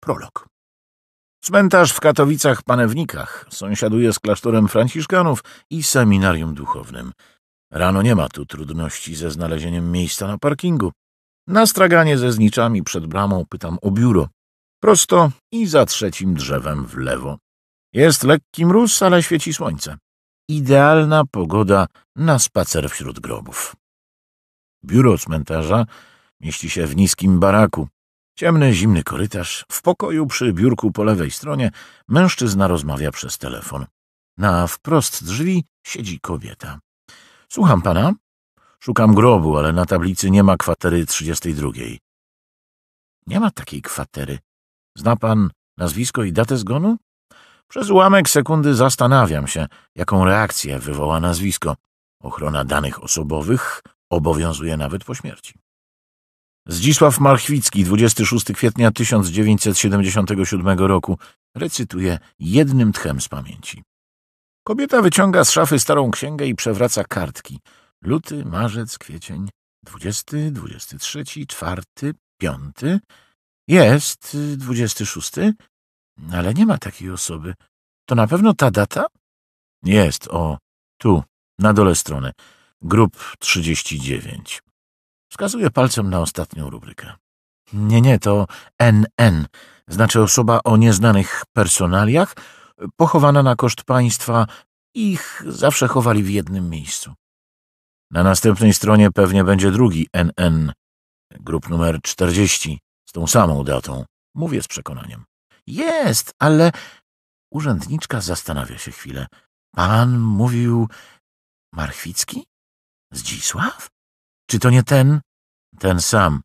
Prolog. Cmentarz w Katowicach-Panewnikach sąsiaduje z klasztorem franciszkanów i seminarium duchownym. Rano nie ma tu trudności ze znalezieniem miejsca na parkingu. Na straganie ze zniczami przed bramą pytam o biuro. Prosto i za trzecim drzewem w lewo. Jest lekki mróz, ale świeci słońce. Idealna pogoda na spacer wśród grobów. Biuro cmentarza mieści się w niskim baraku, Ciemny, zimny korytarz. W pokoju przy biurku po lewej stronie mężczyzna rozmawia przez telefon. Na wprost drzwi siedzi kobieta. Słucham pana. Szukam grobu, ale na tablicy nie ma kwatery 32. Nie ma takiej kwatery. Zna pan nazwisko i datę zgonu? Przez ułamek sekundy zastanawiam się, jaką reakcję wywoła nazwisko. Ochrona danych osobowych obowiązuje nawet po śmierci. Zdzisław Malchwicki, 26 kwietnia 1977 roku, recytuje jednym tchem z pamięci. Kobieta wyciąga z szafy starą księgę i przewraca kartki. Luty, marzec, kwiecień, 20, 23, 4, 5. Jest 26, ale nie ma takiej osoby. To na pewno ta data? Jest, o, tu, na dole strony. Grup 39. Wskazuje palcem na ostatnią rubrykę. Nie, nie, to NN, znaczy osoba o nieznanych personaliach, pochowana na koszt państwa. Ich zawsze chowali w jednym miejscu. Na następnej stronie pewnie będzie drugi NN, grup numer 40, z tą samą datą. Mówię z przekonaniem. Jest, ale... Urzędniczka zastanawia się chwilę. Pan mówił... Marchwicki? Zdzisław? Czy to nie ten? Ten sam,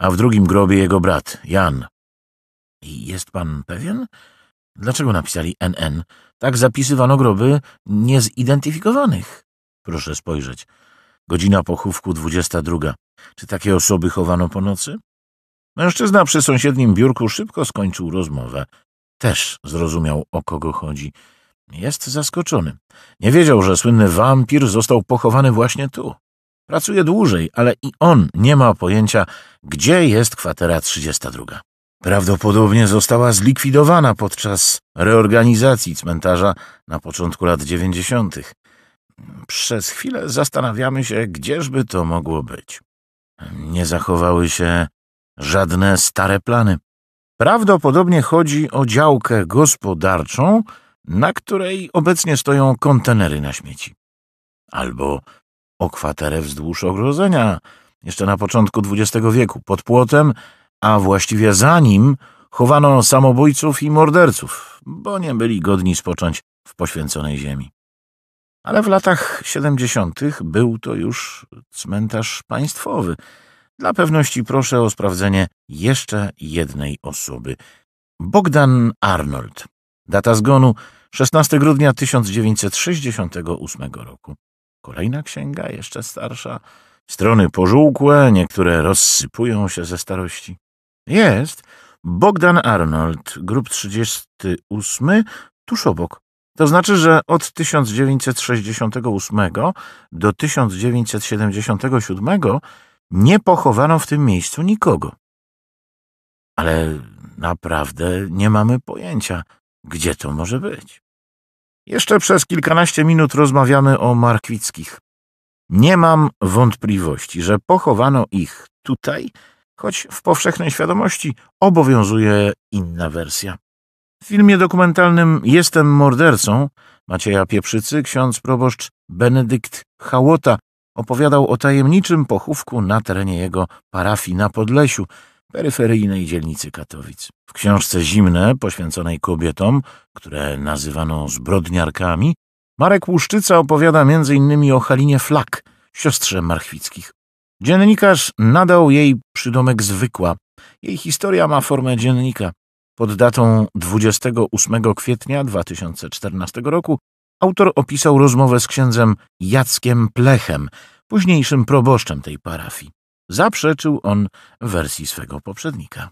a w drugim grobie jego brat, Jan. I jest pan pewien? Dlaczego napisali NN? Tak zapisywano groby niezidentyfikowanych. Proszę spojrzeć. Godzina pochówku 22. Czy takie osoby chowano po nocy? Mężczyzna przy sąsiednim biurku szybko skończył rozmowę. Też zrozumiał, o kogo chodzi. Jest zaskoczony. Nie wiedział, że słynny wampir został pochowany właśnie tu. Pracuje dłużej, ale i on nie ma pojęcia, gdzie jest kwatera 32. Prawdopodobnie została zlikwidowana podczas reorganizacji cmentarza na początku lat 90. Przez chwilę zastanawiamy się, gdzieżby to mogło być. Nie zachowały się żadne stare plany. Prawdopodobnie chodzi o działkę gospodarczą, na której obecnie stoją kontenery na śmieci. Albo o kwaterę wzdłuż ogrodzenia, jeszcze na początku XX wieku, pod płotem, a właściwie za nim chowano samobójców i morderców, bo nie byli godni spocząć w poświęconej ziemi. Ale w latach 70. był to już cmentarz państwowy. Dla pewności proszę o sprawdzenie jeszcze jednej osoby. Bogdan Arnold. Data zgonu 16 grudnia 1968 roku. Kolejna księga, jeszcze starsza. Strony pożółkłe, niektóre rozsypują się ze starości. Jest Bogdan Arnold, grup 38, tuż obok. To znaczy, że od 1968 do 1977 nie pochowano w tym miejscu nikogo. Ale naprawdę nie mamy pojęcia, gdzie to może być. Jeszcze przez kilkanaście minut rozmawiamy o Markwickich. Nie mam wątpliwości, że pochowano ich tutaj, choć w powszechnej świadomości obowiązuje inna wersja. W filmie dokumentalnym Jestem mordercą Macieja Pieprzycy ksiądz proboszcz Benedykt Hałota opowiadał o tajemniczym pochówku na terenie jego parafii na Podlesiu, peryferyjnej dzielnicy Katowic. W książce Zimne, poświęconej kobietom, które nazywano zbrodniarkami, Marek Łuszczyca opowiada m.in. o Halinie Flak, siostrze Marchwickich. Dziennikarz nadał jej przydomek zwykła. Jej historia ma formę dziennika. Pod datą 28 kwietnia 2014 roku autor opisał rozmowę z księdzem Jackiem Plechem, późniejszym proboszczem tej parafii. Zaprzeczył on wersji swego poprzednika.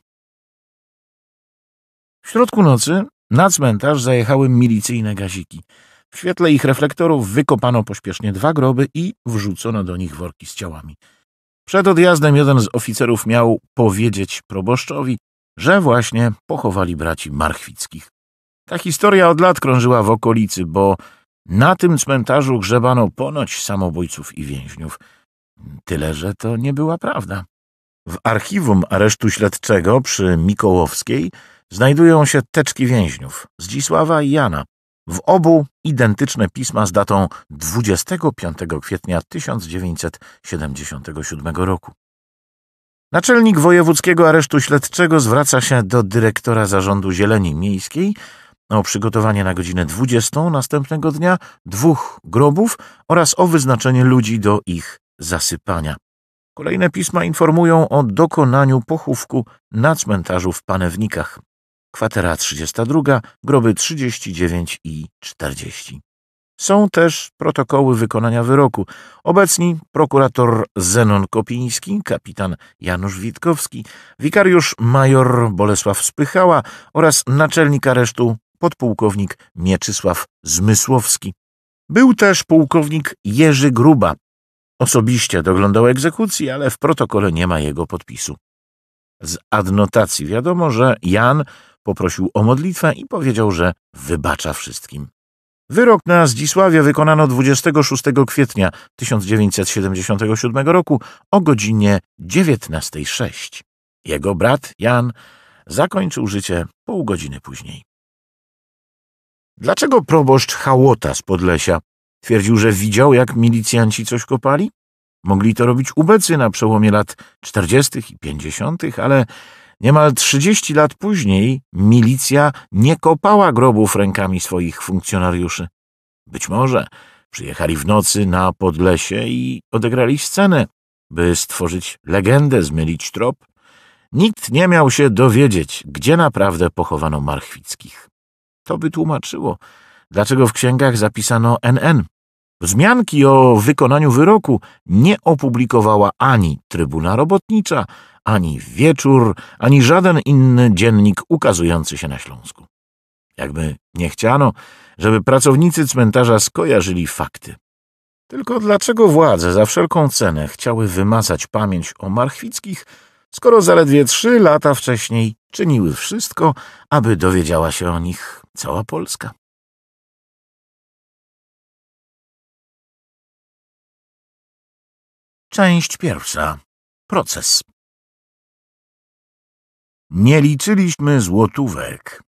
W środku nocy na cmentarz zajechały milicyjne gaziki. W świetle ich reflektorów wykopano pośpiesznie dwa groby i wrzucono do nich worki z ciałami. Przed odjazdem jeden z oficerów miał powiedzieć proboszczowi, że właśnie pochowali braci Marchwickich. Ta historia od lat krążyła w okolicy, bo na tym cmentarzu grzebano ponoć samobójców i więźniów. Tyle, że to nie była prawda. W archiwum aresztu śledczego przy Mikołowskiej znajdują się teczki więźniów Zdzisława i Jana. W obu identyczne pisma z datą 25 kwietnia 1977 roku. Naczelnik Wojewódzkiego Aresztu Śledczego zwraca się do dyrektora Zarządu Zieleni Miejskiej o przygotowanie na godzinę 20 następnego dnia dwóch grobów oraz o wyznaczenie ludzi do ich zasypania. Kolejne pisma informują o dokonaniu pochówku na cmentarzu w Panewnikach. Kwatera 32, groby 39 i 40. Są też protokoły wykonania wyroku. Obecni prokurator Zenon Kopiński, kapitan Janusz Witkowski, wikariusz major Bolesław Spychała oraz naczelnik aresztu podpułkownik Mieczysław Zmysłowski. Był też pułkownik Jerzy Gruba, Osobiście doglądał egzekucji, ale w protokole nie ma jego podpisu. Z adnotacji wiadomo, że Jan poprosił o modlitwę i powiedział, że wybacza wszystkim. Wyrok na Zdzisławie wykonano 26 kwietnia 1977 roku o godzinie 19.06. Jego brat Jan zakończył życie pół godziny później. Dlaczego proboszcz Hałota z Podlesia Twierdził, że widział, jak milicjanci coś kopali. Mogli to robić ubecy na przełomie lat 40. i 50., ale niemal 30 lat później milicja nie kopała grobów rękami swoich funkcjonariuszy. Być może przyjechali w nocy na Podlesie i odegrali scenę, by stworzyć legendę, zmylić trop. Nikt nie miał się dowiedzieć, gdzie naprawdę pochowano Marchwickich. To by tłumaczyło, Dlaczego w księgach zapisano NN? Wzmianki o wykonaniu wyroku nie opublikowała ani Trybuna Robotnicza, ani Wieczór, ani żaden inny dziennik ukazujący się na Śląsku. Jakby nie chciano, żeby pracownicy cmentarza skojarzyli fakty. Tylko dlaczego władze za wszelką cenę chciały wymazać pamięć o Marchwickich, skoro zaledwie trzy lata wcześniej czyniły wszystko, aby dowiedziała się o nich cała Polska? Część pierwsza. Proces. Nie liczyliśmy złotówek.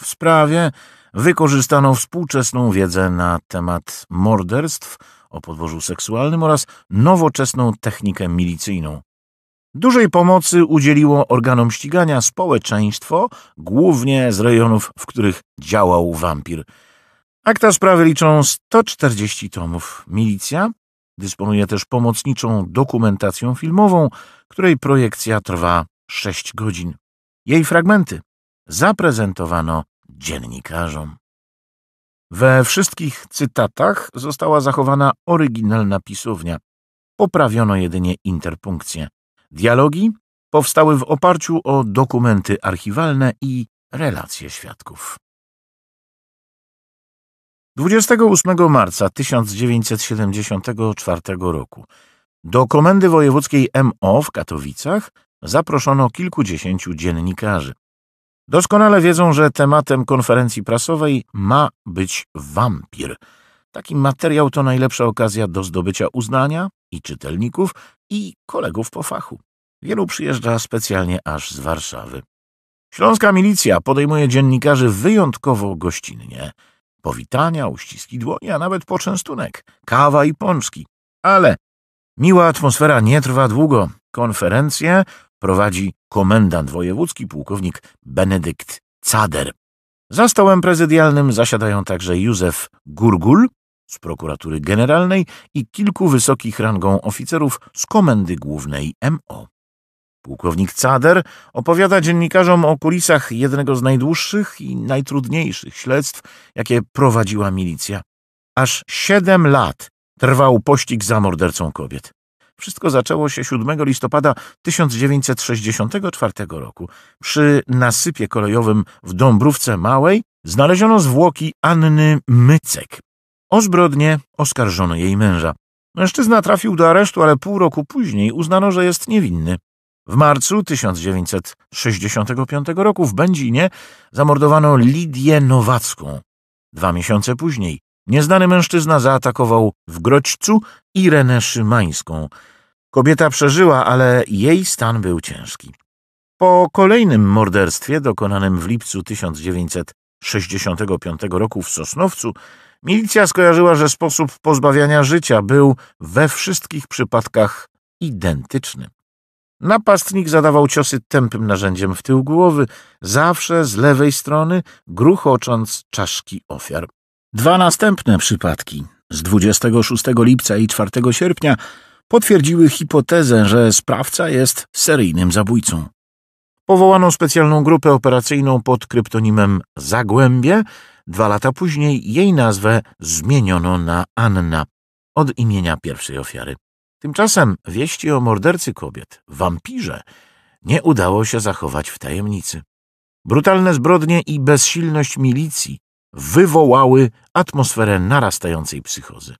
W sprawie wykorzystano współczesną wiedzę na temat morderstw o podłożu seksualnym oraz nowoczesną technikę milicyjną. Dużej pomocy udzieliło organom ścigania społeczeństwo, głównie z rejonów, w których działał wampir. Akta sprawy liczą 140 tomów. Milicja Dysponuje też pomocniczą dokumentacją filmową, której projekcja trwa 6 godzin. Jej fragmenty zaprezentowano dziennikarzom. We wszystkich cytatach została zachowana oryginalna pisownia. Poprawiono jedynie interpunkcję. Dialogi powstały w oparciu o dokumenty archiwalne i relacje świadków. 28 marca 1974 roku do Komendy Wojewódzkiej MO w Katowicach zaproszono kilkudziesięciu dziennikarzy. Doskonale wiedzą, że tematem konferencji prasowej ma być wampir. Taki materiał to najlepsza okazja do zdobycia uznania i czytelników, i kolegów po fachu. Wielu przyjeżdża specjalnie aż z Warszawy. Śląska milicja podejmuje dziennikarzy wyjątkowo gościnnie – Powitania, uściski dłoni, a nawet poczęstunek, kawa i pączki. Ale miła atmosfera nie trwa długo. Konferencję prowadzi komendant wojewódzki pułkownik Benedykt Cader. Za stołem prezydialnym zasiadają także Józef Gurgul z prokuratury generalnej i kilku wysokich rangą oficerów z komendy głównej MO. Pułkownik Cader opowiada dziennikarzom o kulisach jednego z najdłuższych i najtrudniejszych śledztw, jakie prowadziła milicja. Aż siedem lat trwał pościg za mordercą kobiet. Wszystko zaczęło się 7 listopada 1964 roku. Przy nasypie kolejowym w Dąbrówce Małej znaleziono zwłoki Anny Mycek. O zbrodnie oskarżono jej męża. Mężczyzna trafił do aresztu, ale pół roku później uznano, że jest niewinny. W marcu 1965 roku w Będzinie zamordowano Lidię Nowacką. Dwa miesiące później nieznany mężczyzna zaatakował w Grodźcu Irenę Szymańską. Kobieta przeżyła, ale jej stan był ciężki. Po kolejnym morderstwie dokonanym w lipcu 1965 roku w Sosnowcu milicja skojarzyła, że sposób pozbawiania życia był we wszystkich przypadkach identyczny. Napastnik zadawał ciosy tępym narzędziem w tył głowy, zawsze z lewej strony, gruchocząc czaszki ofiar. Dwa następne przypadki z 26 lipca i 4 sierpnia potwierdziły hipotezę, że sprawca jest seryjnym zabójcą. Powołano specjalną grupę operacyjną pod kryptonimem Zagłębie. Dwa lata później jej nazwę zmieniono na Anna od imienia pierwszej ofiary. Tymczasem wieści o mordercy kobiet, wampirze, nie udało się zachować w tajemnicy. Brutalne zbrodnie i bezsilność milicji wywołały atmosferę narastającej psychozy.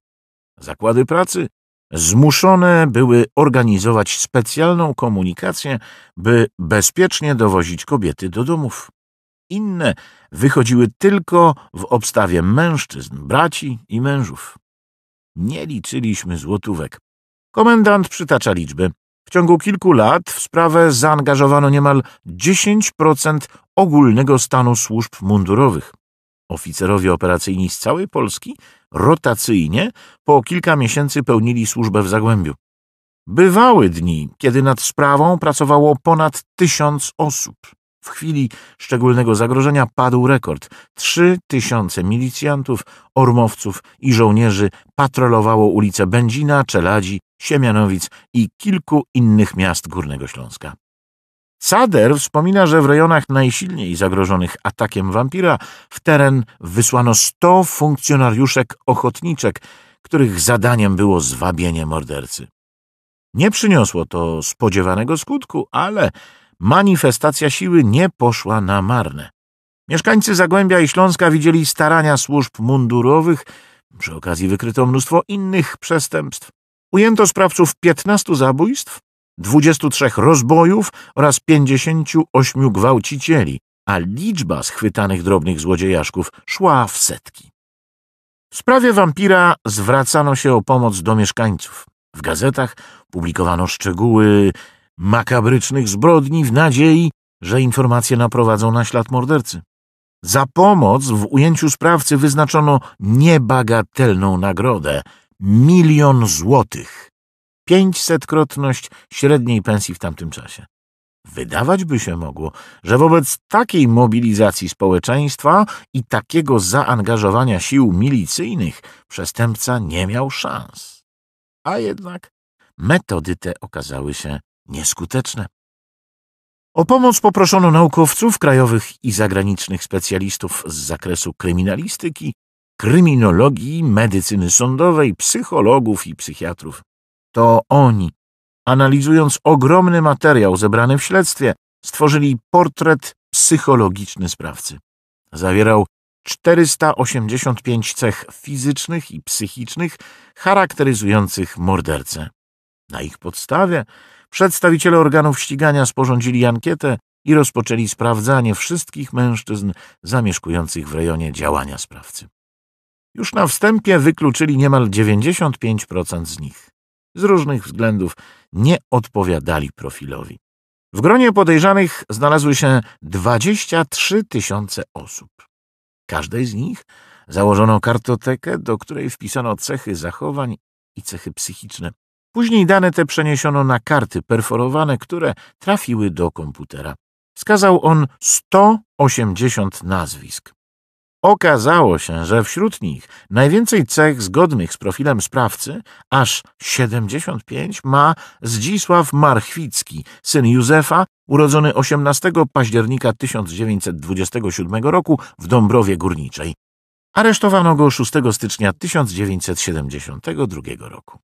Zakłady pracy zmuszone były organizować specjalną komunikację, by bezpiecznie dowozić kobiety do domów. Inne wychodziły tylko w obstawie mężczyzn, braci i mężów. Nie liczyliśmy złotówek. Komendant przytacza liczby. W ciągu kilku lat w sprawę zaangażowano niemal 10% ogólnego stanu służb mundurowych. Oficerowie operacyjni z całej Polski rotacyjnie po kilka miesięcy pełnili służbę w Zagłębiu. Bywały dni, kiedy nad sprawą pracowało ponad tysiąc osób. W chwili szczególnego zagrożenia padł rekord. Trzy tysiące milicjantów, ormowców i żołnierzy patrolowało ulice Będzina, Czeladzi Siemianowic i kilku innych miast Górnego Śląska. Sader wspomina, że w rejonach najsilniej zagrożonych atakiem wampira w teren wysłano 100 funkcjonariuszek ochotniczek, których zadaniem było zwabienie mordercy. Nie przyniosło to spodziewanego skutku, ale manifestacja siły nie poszła na marne. Mieszkańcy Zagłębia i Śląska widzieli starania służb mundurowych, przy okazji wykryto mnóstwo innych przestępstw. Ujęto sprawców 15 zabójstw, 23 rozbojów oraz 58 gwałcicieli, a liczba schwytanych drobnych złodziejaszków szła w setki. W sprawie wampira zwracano się o pomoc do mieszkańców. W gazetach publikowano szczegóły makabrycznych zbrodni w nadziei, że informacje naprowadzą na ślad mordercy. Za pomoc w ujęciu sprawcy wyznaczono niebagatelną nagrodę – milion złotych. Pięćsetkrotność średniej pensji w tamtym czasie. Wydawać by się mogło, że wobec takiej mobilizacji społeczeństwa i takiego zaangażowania sił milicyjnych przestępca nie miał szans. A jednak metody te okazały się nieskuteczne. O pomoc poproszono naukowców, krajowych i zagranicznych specjalistów z zakresu kryminalistyki, kryminologii, medycyny sądowej, psychologów i psychiatrów. To oni, analizując ogromny materiał zebrany w śledztwie, stworzyli portret psychologiczny sprawcy. Zawierał 485 cech fizycznych i psychicznych charakteryzujących mordercę. Na ich podstawie przedstawiciele organów ścigania sporządzili ankietę i rozpoczęli sprawdzanie wszystkich mężczyzn zamieszkujących w rejonie działania sprawcy. Już na wstępie wykluczyli niemal 95% z nich. Z różnych względów nie odpowiadali profilowi. W gronie podejrzanych znalazły się 23 tysiące osób. Każdej z nich założono kartotekę, do której wpisano cechy zachowań i cechy psychiczne. Później dane te przeniesiono na karty perforowane, które trafiły do komputera. Wskazał on 180 nazwisk. Okazało się, że wśród nich najwięcej cech zgodnych z profilem sprawcy, aż 75, ma Zdzisław Marchwicki, syn Józefa, urodzony 18 października 1927 roku w Dąbrowie Górniczej. Aresztowano go 6 stycznia 1972 roku.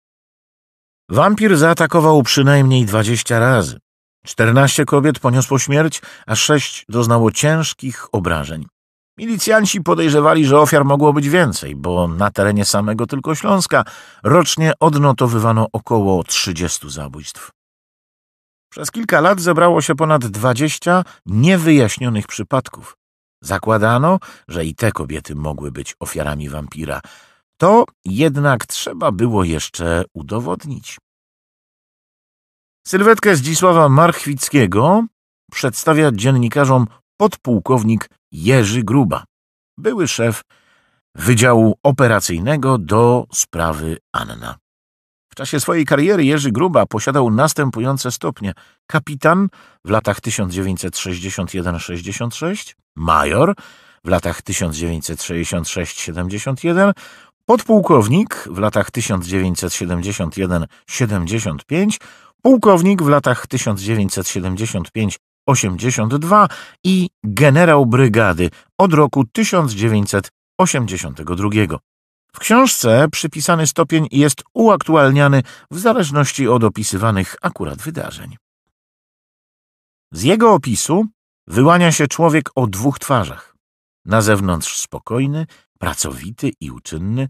Wampir zaatakował przynajmniej 20 razy. 14 kobiet poniosło śmierć, a 6 doznało ciężkich obrażeń. Milicjanci podejrzewali, że ofiar mogło być więcej, bo na terenie samego tylko Śląska rocznie odnotowywano około 30 zabójstw. Przez kilka lat zebrało się ponad 20 niewyjaśnionych przypadków. Zakładano, że i te kobiety mogły być ofiarami wampira. To jednak trzeba było jeszcze udowodnić. Sylwetkę Zdzisława Marchwickiego przedstawia dziennikarzom podpułkownik Jerzy Gruba, były szef Wydziału Operacyjnego do sprawy Anna. W czasie swojej kariery Jerzy Gruba posiadał następujące stopnie: kapitan w latach 1961-66, major w latach 1966-71, podpułkownik w latach 1971-75, pułkownik w latach 1975 82 i generał brygady od roku 1982. W książce przypisany stopień jest uaktualniany w zależności od opisywanych akurat wydarzeń. Z jego opisu wyłania się człowiek o dwóch twarzach. Na zewnątrz spokojny, pracowity i uczynny,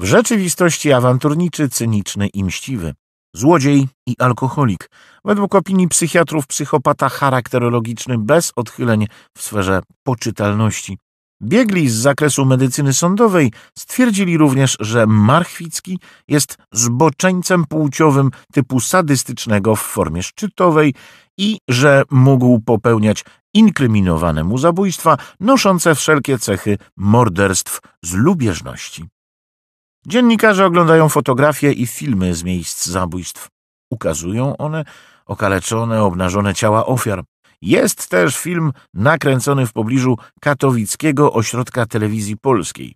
w rzeczywistości awanturniczy, cyniczny i mściwy złodziej i alkoholik. Według opinii psychiatrów psychopata charakterologiczny bez odchyleń w sferze poczytalności. Biegli z zakresu medycyny sądowej stwierdzili również, że Marchwicki jest zboczeńcem płciowym typu sadystycznego w formie szczytowej i że mógł popełniać inkryminowane mu zabójstwa noszące wszelkie cechy morderstw z lubieżności. Dziennikarze oglądają fotografie i filmy z miejsc zabójstw. Ukazują one okaleczone, obnażone ciała ofiar. Jest też film nakręcony w pobliżu katowickiego ośrodka telewizji polskiej.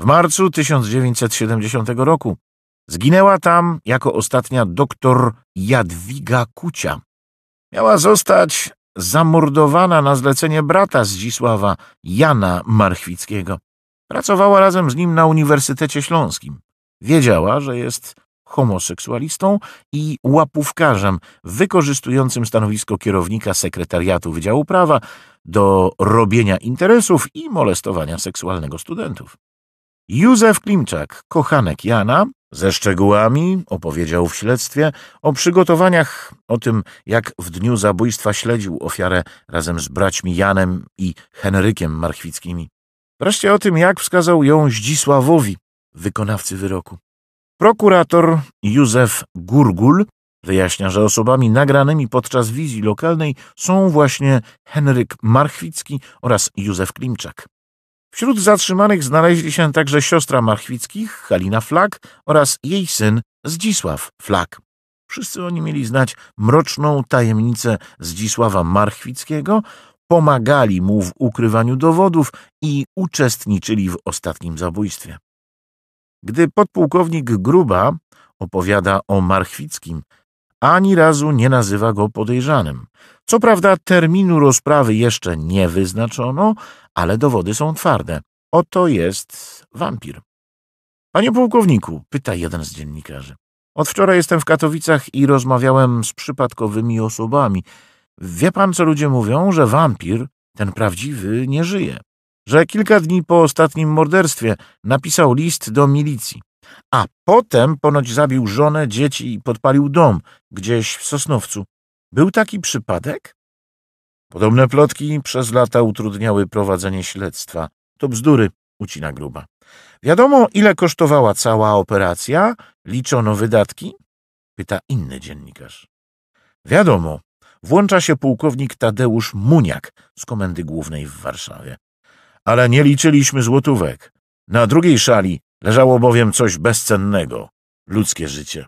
W marcu 1970 roku zginęła tam jako ostatnia doktor Jadwiga Kucia. Miała zostać zamordowana na zlecenie brata Zdzisława, Jana Marchwickiego. Pracowała razem z nim na Uniwersytecie Śląskim. Wiedziała, że jest homoseksualistą i łapówkarzem wykorzystującym stanowisko kierownika sekretariatu Wydziału Prawa do robienia interesów i molestowania seksualnego studentów. Józef Klimczak, kochanek Jana, ze szczegółami opowiedział w śledztwie o przygotowaniach, o tym, jak w dniu zabójstwa śledził ofiarę razem z braćmi Janem i Henrykiem Marchwickimi. Wreszcie o tym, jak wskazał ją Zdzisławowi, wykonawcy wyroku. Prokurator Józef Gurgul wyjaśnia, że osobami nagranymi podczas wizji lokalnej są właśnie Henryk Marchwicki oraz Józef Klimczak. Wśród zatrzymanych znaleźli się także siostra Marchwickich, Halina Flak oraz jej syn Zdzisław Flak. Wszyscy oni mieli znać mroczną tajemnicę Zdzisława Marchwickiego pomagali mu w ukrywaniu dowodów i uczestniczyli w ostatnim zabójstwie. Gdy podpułkownik Gruba opowiada o Marchwickim, ani razu nie nazywa go podejrzanym. Co prawda terminu rozprawy jeszcze nie wyznaczono, ale dowody są twarde. Oto jest wampir. Panie pułkowniku, pyta jeden z dziennikarzy. Od wczoraj jestem w Katowicach i rozmawiałem z przypadkowymi osobami. Wie pan, co ludzie mówią, że wampir, ten prawdziwy, nie żyje. Że kilka dni po ostatnim morderstwie napisał list do milicji. A potem ponoć zabił żonę, dzieci i podpalił dom gdzieś w Sosnowcu. Był taki przypadek? Podobne plotki przez lata utrudniały prowadzenie śledztwa. To bzdury, ucina gruba. Wiadomo, ile kosztowała cała operacja? Liczono wydatki? Pyta inny dziennikarz. Wiadomo, włącza się pułkownik Tadeusz Muniak z Komendy Głównej w Warszawie. Ale nie liczyliśmy złotówek. Na drugiej szali leżało bowiem coś bezcennego – ludzkie życie.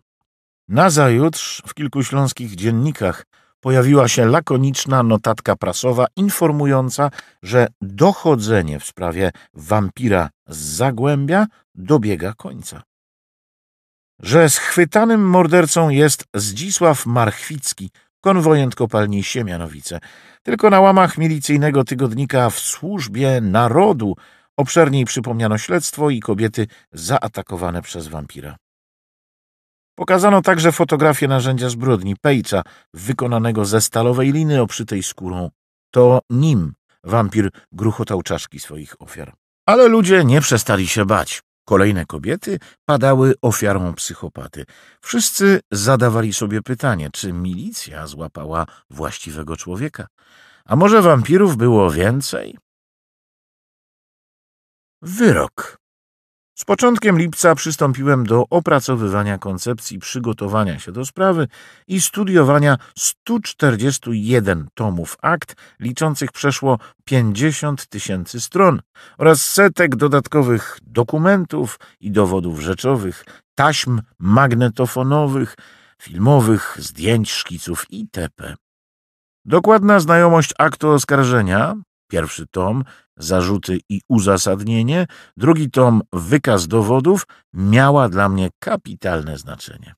Nazajutrz w kilku śląskich dziennikach pojawiła się lakoniczna notatka prasowa informująca, że dochodzenie w sprawie wampira z Zagłębia dobiega końca. Że schwytanym mordercą jest Zdzisław Marchwicki – konwojent kopalni Siemianowice. Tylko na łamach milicyjnego tygodnika w służbie narodu obszerniej przypomniano śledztwo i kobiety zaatakowane przez wampira. Pokazano także fotografię narzędzia zbrodni, pejca, wykonanego ze stalowej liny oprzytej skórą. To nim wampir gruchotał czaszki swoich ofiar. Ale ludzie nie przestali się bać. Kolejne kobiety padały ofiarą psychopaty. Wszyscy zadawali sobie pytanie, czy milicja złapała właściwego człowieka. A może wampirów było więcej? Wyrok z początkiem lipca przystąpiłem do opracowywania koncepcji przygotowania się do sprawy i studiowania 141 tomów akt, liczących przeszło 50 tysięcy stron, oraz setek dodatkowych dokumentów i dowodów rzeczowych, taśm magnetofonowych, filmowych, zdjęć, szkiców itp. Dokładna znajomość aktu oskarżenia, Pierwszy tom Zarzuty i uzasadnienie, drugi tom Wykaz dowodów miała dla mnie kapitalne znaczenie.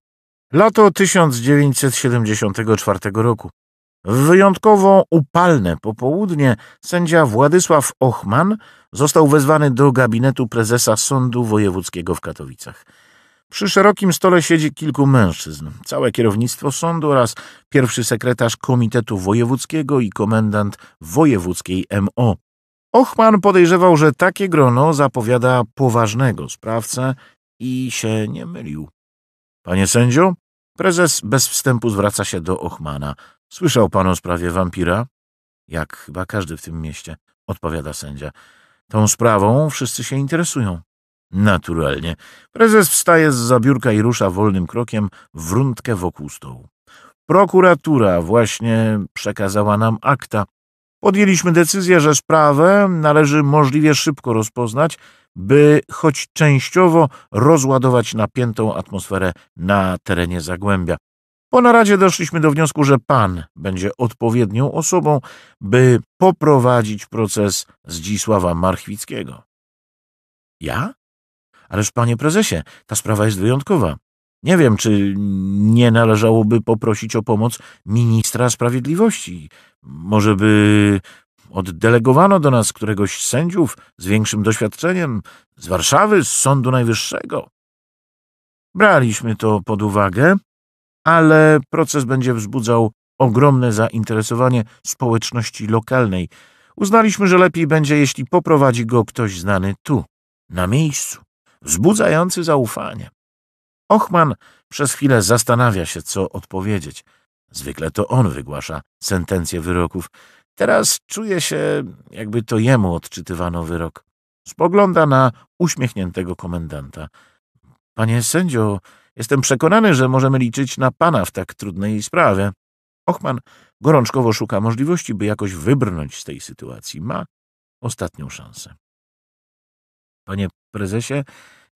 Lato 1974 roku. W wyjątkowo upalne popołudnie sędzia Władysław Ochman został wezwany do gabinetu prezesa Sądu Wojewódzkiego w Katowicach. Przy szerokim stole siedzi kilku mężczyzn, całe kierownictwo sądu oraz pierwszy sekretarz Komitetu Wojewódzkiego i komendant wojewódzkiej MO. Ochman podejrzewał, że takie grono zapowiada poważnego sprawcę i się nie mylił. Panie sędzio, prezes bez wstępu zwraca się do Ochmana. Słyszał pan o sprawie wampira? Jak chyba każdy w tym mieście, odpowiada sędzia. Tą sprawą wszyscy się interesują. Naturalnie. Prezes wstaje z zabiórka i rusza wolnym krokiem w rundkę wokół stołu. Prokuratura właśnie przekazała nam akta. Podjęliśmy decyzję, że sprawę należy możliwie szybko rozpoznać, by choć częściowo rozładować napiętą atmosferę na terenie Zagłębia. Po naradzie doszliśmy do wniosku, że pan będzie odpowiednią osobą, by poprowadzić proces Zdzisława Marchwickiego. Ja? Ależ, panie prezesie, ta sprawa jest wyjątkowa. Nie wiem, czy nie należałoby poprosić o pomoc ministra sprawiedliwości. Może by oddelegowano do nas któregoś z sędziów z większym doświadczeniem, z Warszawy, z Sądu Najwyższego. Braliśmy to pod uwagę, ale proces będzie wzbudzał ogromne zainteresowanie społeczności lokalnej. Uznaliśmy, że lepiej będzie, jeśli poprowadzi go ktoś znany tu, na miejscu wzbudzający zaufanie. Ochman przez chwilę zastanawia się, co odpowiedzieć. Zwykle to on wygłasza sentencję wyroków. Teraz czuje się, jakby to jemu odczytywano wyrok. Spogląda na uśmiechniętego komendanta. Panie sędzio, jestem przekonany, że możemy liczyć na pana w tak trudnej sprawie. Ochman gorączkowo szuka możliwości, by jakoś wybrnąć z tej sytuacji. Ma ostatnią szansę. Panie prezesie,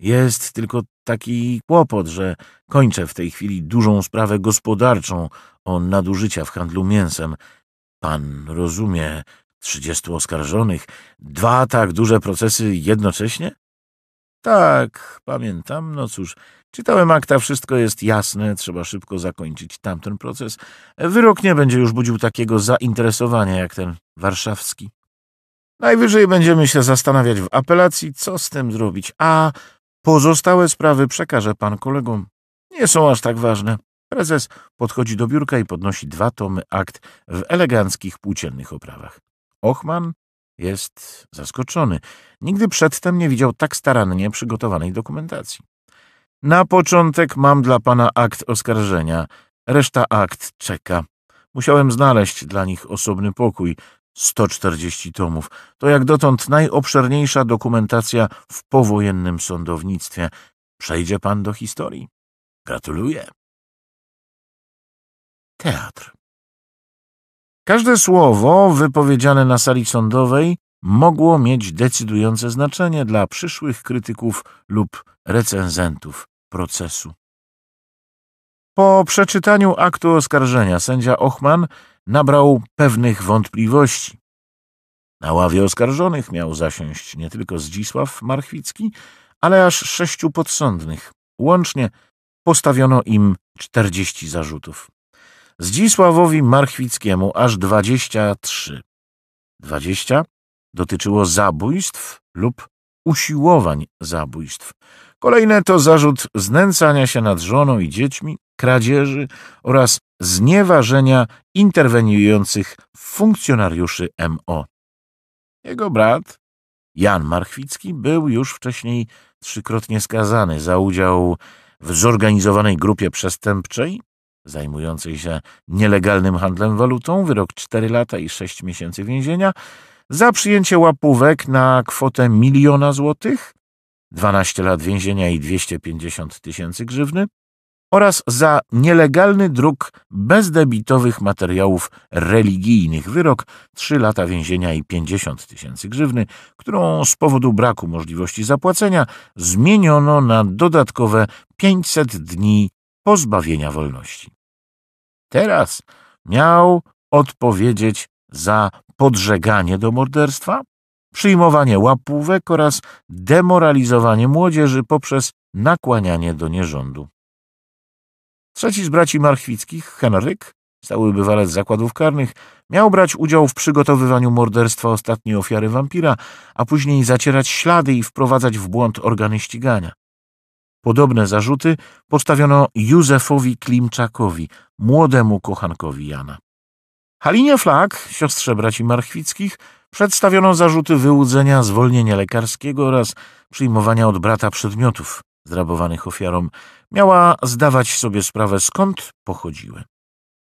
jest tylko taki kłopot, że kończę w tej chwili dużą sprawę gospodarczą o nadużycia w handlu mięsem. Pan rozumie, trzydziestu oskarżonych, dwa tak duże procesy jednocześnie? Tak, pamiętam. No cóż, czytałem akta, wszystko jest jasne, trzeba szybko zakończyć tamten proces. Wyrok nie będzie już budził takiego zainteresowania jak ten warszawski. Najwyżej będziemy się zastanawiać w apelacji, co z tym zrobić. A Pozostałe sprawy przekażę pan kolegom. Nie są aż tak ważne. Prezes podchodzi do biurka i podnosi dwa tomy akt w eleganckich płóciennych oprawach. Ochman jest zaskoczony. Nigdy przedtem nie widział tak starannie przygotowanej dokumentacji. Na początek mam dla pana akt oskarżenia. Reszta akt czeka. Musiałem znaleźć dla nich osobny pokój, 140 tomów to jak dotąd najobszerniejsza dokumentacja w powojennym sądownictwie. Przejdzie pan do historii. Gratuluję. Teatr. Każde słowo wypowiedziane na sali sądowej mogło mieć decydujące znaczenie dla przyszłych krytyków lub recenzentów procesu. Po przeczytaniu aktu oskarżenia sędzia Ochman nabrał pewnych wątpliwości. Na ławie oskarżonych miał zasiąść nie tylko Zdzisław Marchwicki, ale aż sześciu podsądnych. Łącznie postawiono im czterdzieści zarzutów. Zdzisławowi Marchwickiemu aż dwadzieścia trzy. Dwadzieścia dotyczyło zabójstw lub usiłowań zabójstw. Kolejne to zarzut znęcania się nad żoną i dziećmi, kradzieży oraz znieważenia interweniujących funkcjonariuszy MO. Jego brat, Jan Marchwicki, był już wcześniej trzykrotnie skazany za udział w zorganizowanej grupie przestępczej zajmującej się nielegalnym handlem walutą, wyrok 4 lata i 6 miesięcy więzienia, za przyjęcie łapówek na kwotę miliona złotych, 12 lat więzienia i 250 tysięcy grzywny, oraz za nielegalny druk bezdebitowych materiałów religijnych. Wyrok 3 lata więzienia i 50 tysięcy grzywny, którą z powodu braku możliwości zapłacenia zmieniono na dodatkowe 500 dni pozbawienia wolności. Teraz miał odpowiedzieć za podżeganie do morderstwa, przyjmowanie łapówek oraz demoralizowanie młodzieży poprzez nakłanianie do nierządu. Trzeci z braci Marchwickich, Henryk, stały bywalec zakładów karnych, miał brać udział w przygotowywaniu morderstwa ostatniej ofiary wampira, a później zacierać ślady i wprowadzać w błąd organy ścigania. Podobne zarzuty postawiono Józefowi Klimczakowi, młodemu kochankowi Jana. Halinie Flak, siostrze braci Marchwickich, przedstawiono zarzuty wyłudzenia zwolnienia lekarskiego oraz przyjmowania od brata przedmiotów zrabowanych ofiarom, miała zdawać sobie sprawę, skąd pochodziły.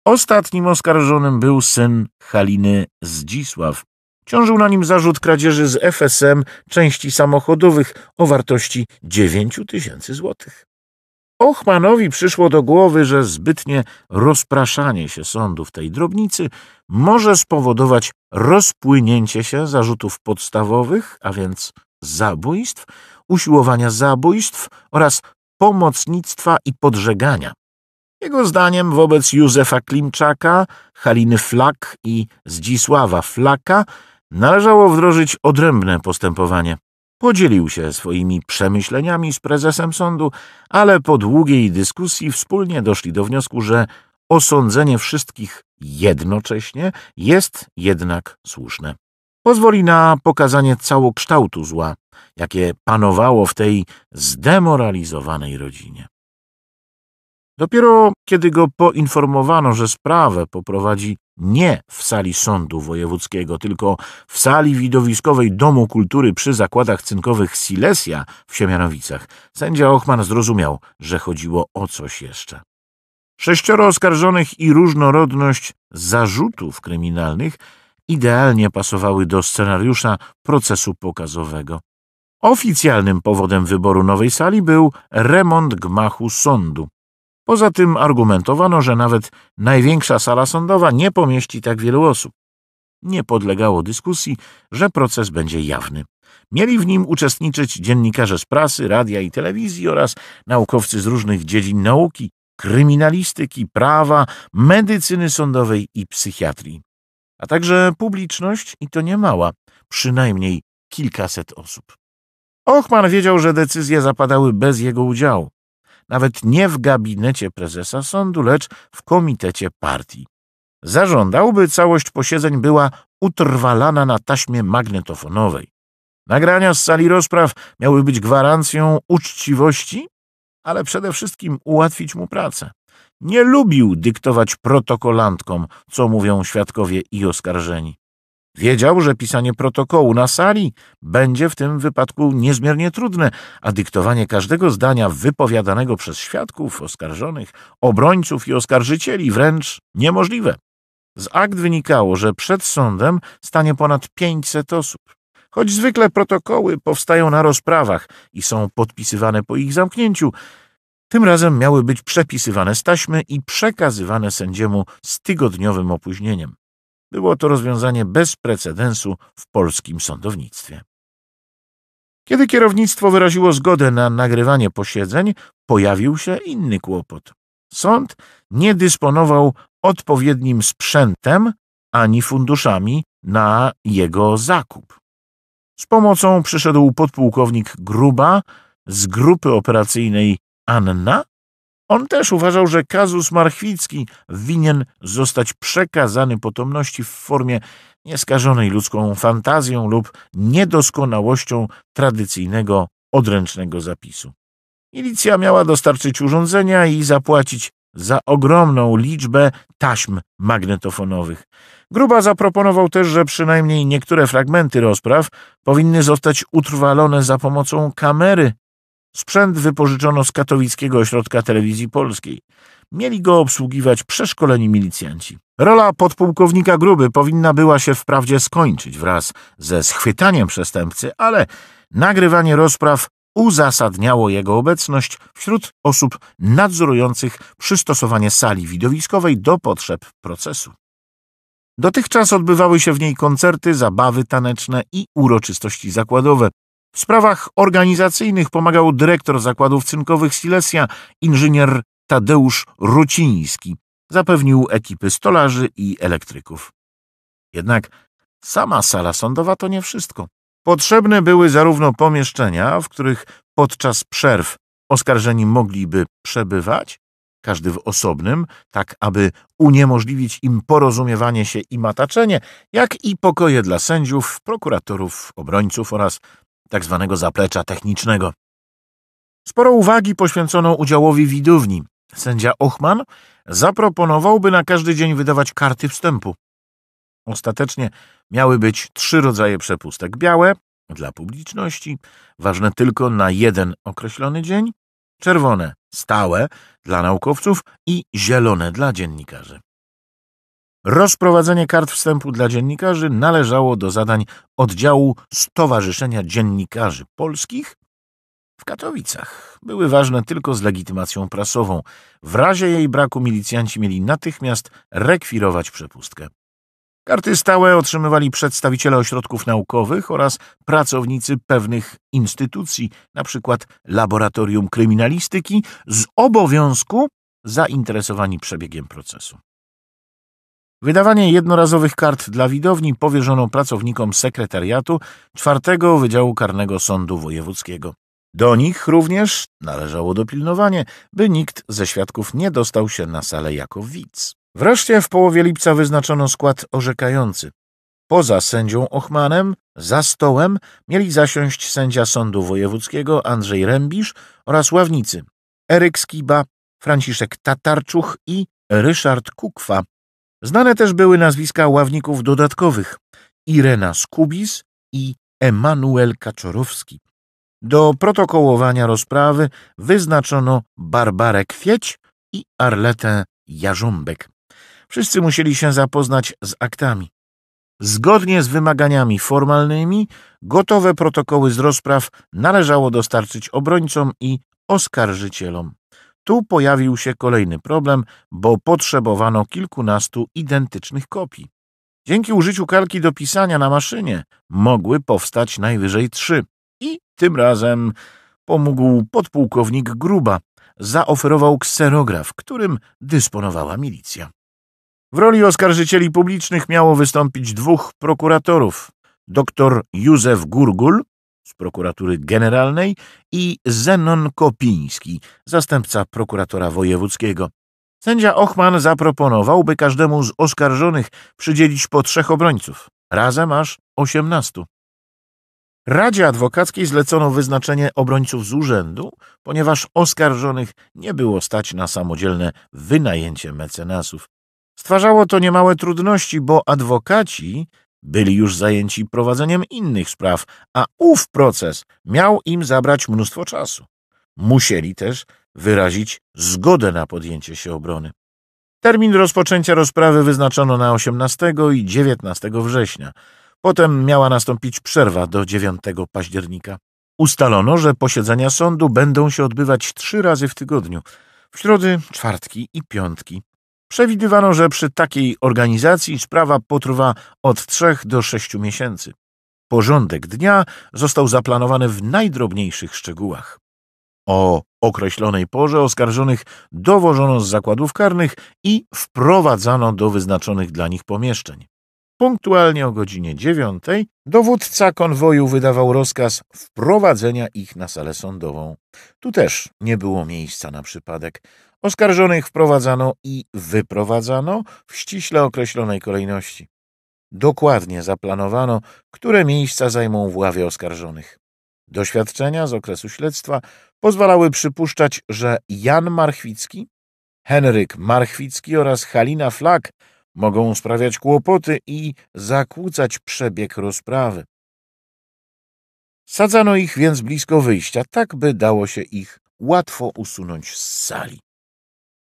Ostatnim oskarżonym był syn Haliny Zdzisław. Ciążył na nim zarzut kradzieży z FSM części samochodowych o wartości 9 tysięcy złotych. Ochmanowi przyszło do głowy, że zbytnie rozpraszanie się sądu w tej drobnicy może spowodować rozpłynięcie się zarzutów podstawowych, a więc zabójstw, usiłowania zabójstw oraz pomocnictwa i podżegania. Jego zdaniem wobec Józefa Klimczaka, Haliny Flak i Zdzisława Flaka należało wdrożyć odrębne postępowanie. Podzielił się swoimi przemyśleniami z prezesem sądu, ale po długiej dyskusji wspólnie doszli do wniosku, że osądzenie wszystkich jednocześnie jest jednak słuszne. Pozwoli na pokazanie całokształtu zła, jakie panowało w tej zdemoralizowanej rodzinie. Dopiero kiedy go poinformowano, że sprawę poprowadzi nie w sali sądu wojewódzkiego, tylko w sali widowiskowej Domu Kultury przy zakładach cynkowych Silesia w Siemianowicach, sędzia Ochman zrozumiał, że chodziło o coś jeszcze. Sześcioro oskarżonych i różnorodność zarzutów kryminalnych idealnie pasowały do scenariusza procesu pokazowego. Oficjalnym powodem wyboru nowej sali był remont gmachu sądu. Poza tym argumentowano, że nawet największa sala sądowa nie pomieści tak wielu osób. Nie podlegało dyskusji, że proces będzie jawny. Mieli w nim uczestniczyć dziennikarze z prasy, radia i telewizji oraz naukowcy z różnych dziedzin nauki, kryminalistyki, prawa, medycyny sądowej i psychiatrii, a także publiczność i to nie mała, przynajmniej kilkaset osób. Ochman wiedział, że decyzje zapadały bez jego udziału. Nawet nie w gabinecie prezesa sądu, lecz w komitecie partii. Zażądał, by całość posiedzeń była utrwalana na taśmie magnetofonowej. Nagrania z sali rozpraw miały być gwarancją uczciwości, ale przede wszystkim ułatwić mu pracę. Nie lubił dyktować protokolantkom, co mówią świadkowie i oskarżeni. Wiedział, że pisanie protokołu na sali będzie w tym wypadku niezmiernie trudne, a dyktowanie każdego zdania wypowiadanego przez świadków, oskarżonych, obrońców i oskarżycieli wręcz niemożliwe. Z akt wynikało, że przed sądem stanie ponad 500 osób. Choć zwykle protokoły powstają na rozprawach i są podpisywane po ich zamknięciu, tym razem miały być przepisywane z taśmy i przekazywane sędziemu z tygodniowym opóźnieniem. Było to rozwiązanie bez precedensu w polskim sądownictwie. Kiedy kierownictwo wyraziło zgodę na nagrywanie posiedzeń, pojawił się inny kłopot. Sąd nie dysponował odpowiednim sprzętem ani funduszami na jego zakup. Z pomocą przyszedł podpułkownik Gruba z grupy operacyjnej Anna, on też uważał, że kazus marchwicki winien zostać przekazany potomności w formie nieskażonej ludzką fantazją lub niedoskonałością tradycyjnego odręcznego zapisu. Milicja miała dostarczyć urządzenia i zapłacić za ogromną liczbę taśm magnetofonowych. Gruba zaproponował też, że przynajmniej niektóre fragmenty rozpraw powinny zostać utrwalone za pomocą kamery Sprzęt wypożyczono z Katowickiego Ośrodka Telewizji Polskiej. Mieli go obsługiwać przeszkoleni milicjanci. Rola podpułkownika Gruby powinna była się wprawdzie skończyć wraz ze schwytaniem przestępcy, ale nagrywanie rozpraw uzasadniało jego obecność wśród osób nadzorujących przystosowanie sali widowiskowej do potrzeb procesu. Dotychczas odbywały się w niej koncerty, zabawy taneczne i uroczystości zakładowe, w sprawach organizacyjnych pomagał dyrektor zakładów cynkowych Silesia, inżynier Tadeusz Ruciński. Zapewnił ekipy stolarzy i elektryków. Jednak sama sala sądowa to nie wszystko. Potrzebne były zarówno pomieszczenia, w których podczas przerw oskarżeni mogliby przebywać, każdy w osobnym, tak aby uniemożliwić im porozumiewanie się i mataczenie, jak i pokoje dla sędziów, prokuratorów, obrońców oraz tzw. Tak zaplecza technicznego. Sporo uwagi poświęcono udziałowi widowni. Sędzia Ochman zaproponował, by na każdy dzień wydawać karty wstępu. Ostatecznie miały być trzy rodzaje przepustek: białe dla publiczności, ważne tylko na jeden określony dzień, czerwone stałe dla naukowców i zielone dla dziennikarzy. Rozprowadzenie kart wstępu dla dziennikarzy należało do zadań oddziału Stowarzyszenia Dziennikarzy Polskich w Katowicach. Były ważne tylko z legitymacją prasową. W razie jej braku milicjanci mieli natychmiast rekwirować przepustkę. Karty stałe otrzymywali przedstawiciele ośrodków naukowych oraz pracownicy pewnych instytucji, np. Laboratorium Kryminalistyki, z obowiązku zainteresowani przebiegiem procesu. Wydawanie jednorazowych kart dla widowni powierzono pracownikom sekretariatu czwartego Wydziału Karnego Sądu Wojewódzkiego. Do nich również należało dopilnowanie, by nikt ze świadków nie dostał się na salę jako widz. Wreszcie w połowie lipca wyznaczono skład orzekający. Poza sędzią Ochmanem, za stołem, mieli zasiąść sędzia sądu wojewódzkiego Andrzej Rębisz oraz ławnicy Eryk Skiba, Franciszek Tatarczuch i Ryszard Kukwa, Znane też były nazwiska ławników dodatkowych Irena Skubis i Emanuel Kaczorowski. Do protokołowania rozprawy wyznaczono Barbarę Kwieć i Arletę Jarząbek. Wszyscy musieli się zapoznać z aktami. Zgodnie z wymaganiami formalnymi, gotowe protokoły z rozpraw należało dostarczyć obrońcom i oskarżycielom. Tu pojawił się kolejny problem, bo potrzebowano kilkunastu identycznych kopii. Dzięki użyciu kalki do pisania na maszynie mogły powstać najwyżej trzy. I tym razem pomógł podpułkownik Gruba. Zaoferował kserograf, którym dysponowała milicja. W roli oskarżycieli publicznych miało wystąpić dwóch prokuratorów: dr Józef Gurgul z prokuratury generalnej i Zenon Kopiński, zastępca prokuratora wojewódzkiego. Sędzia Ochman zaproponował, by każdemu z oskarżonych przydzielić po trzech obrońców, razem aż osiemnastu. Radzie Adwokackiej zlecono wyznaczenie obrońców z urzędu, ponieważ oskarżonych nie było stać na samodzielne wynajęcie mecenasów. Stwarzało to niemałe trudności, bo adwokaci byli już zajęci prowadzeniem innych spraw, a ów proces miał im zabrać mnóstwo czasu. Musieli też wyrazić zgodę na podjęcie się obrony. Termin rozpoczęcia rozprawy wyznaczono na 18 i 19 września. Potem miała nastąpić przerwa do 9 października. Ustalono, że posiedzenia sądu będą się odbywać trzy razy w tygodniu w środy, czwartki i piątki. Przewidywano, że przy takiej organizacji sprawa potrwa od 3 do 6 miesięcy. Porządek dnia został zaplanowany w najdrobniejszych szczegółach. O określonej porze oskarżonych dowożono z zakładów karnych i wprowadzano do wyznaczonych dla nich pomieszczeń. Punktualnie o godzinie dziewiątej dowódca konwoju wydawał rozkaz wprowadzenia ich na salę sądową. Tu też nie było miejsca na przypadek. Oskarżonych wprowadzano i wyprowadzano w ściśle określonej kolejności. Dokładnie zaplanowano, które miejsca zajmą w ławie oskarżonych. Doświadczenia z okresu śledztwa pozwalały przypuszczać, że Jan Marchwicki, Henryk Marchwicki oraz Halina Flak mogą sprawiać kłopoty i zakłócać przebieg rozprawy. Sadzano ich więc blisko wyjścia, tak by dało się ich łatwo usunąć z sali.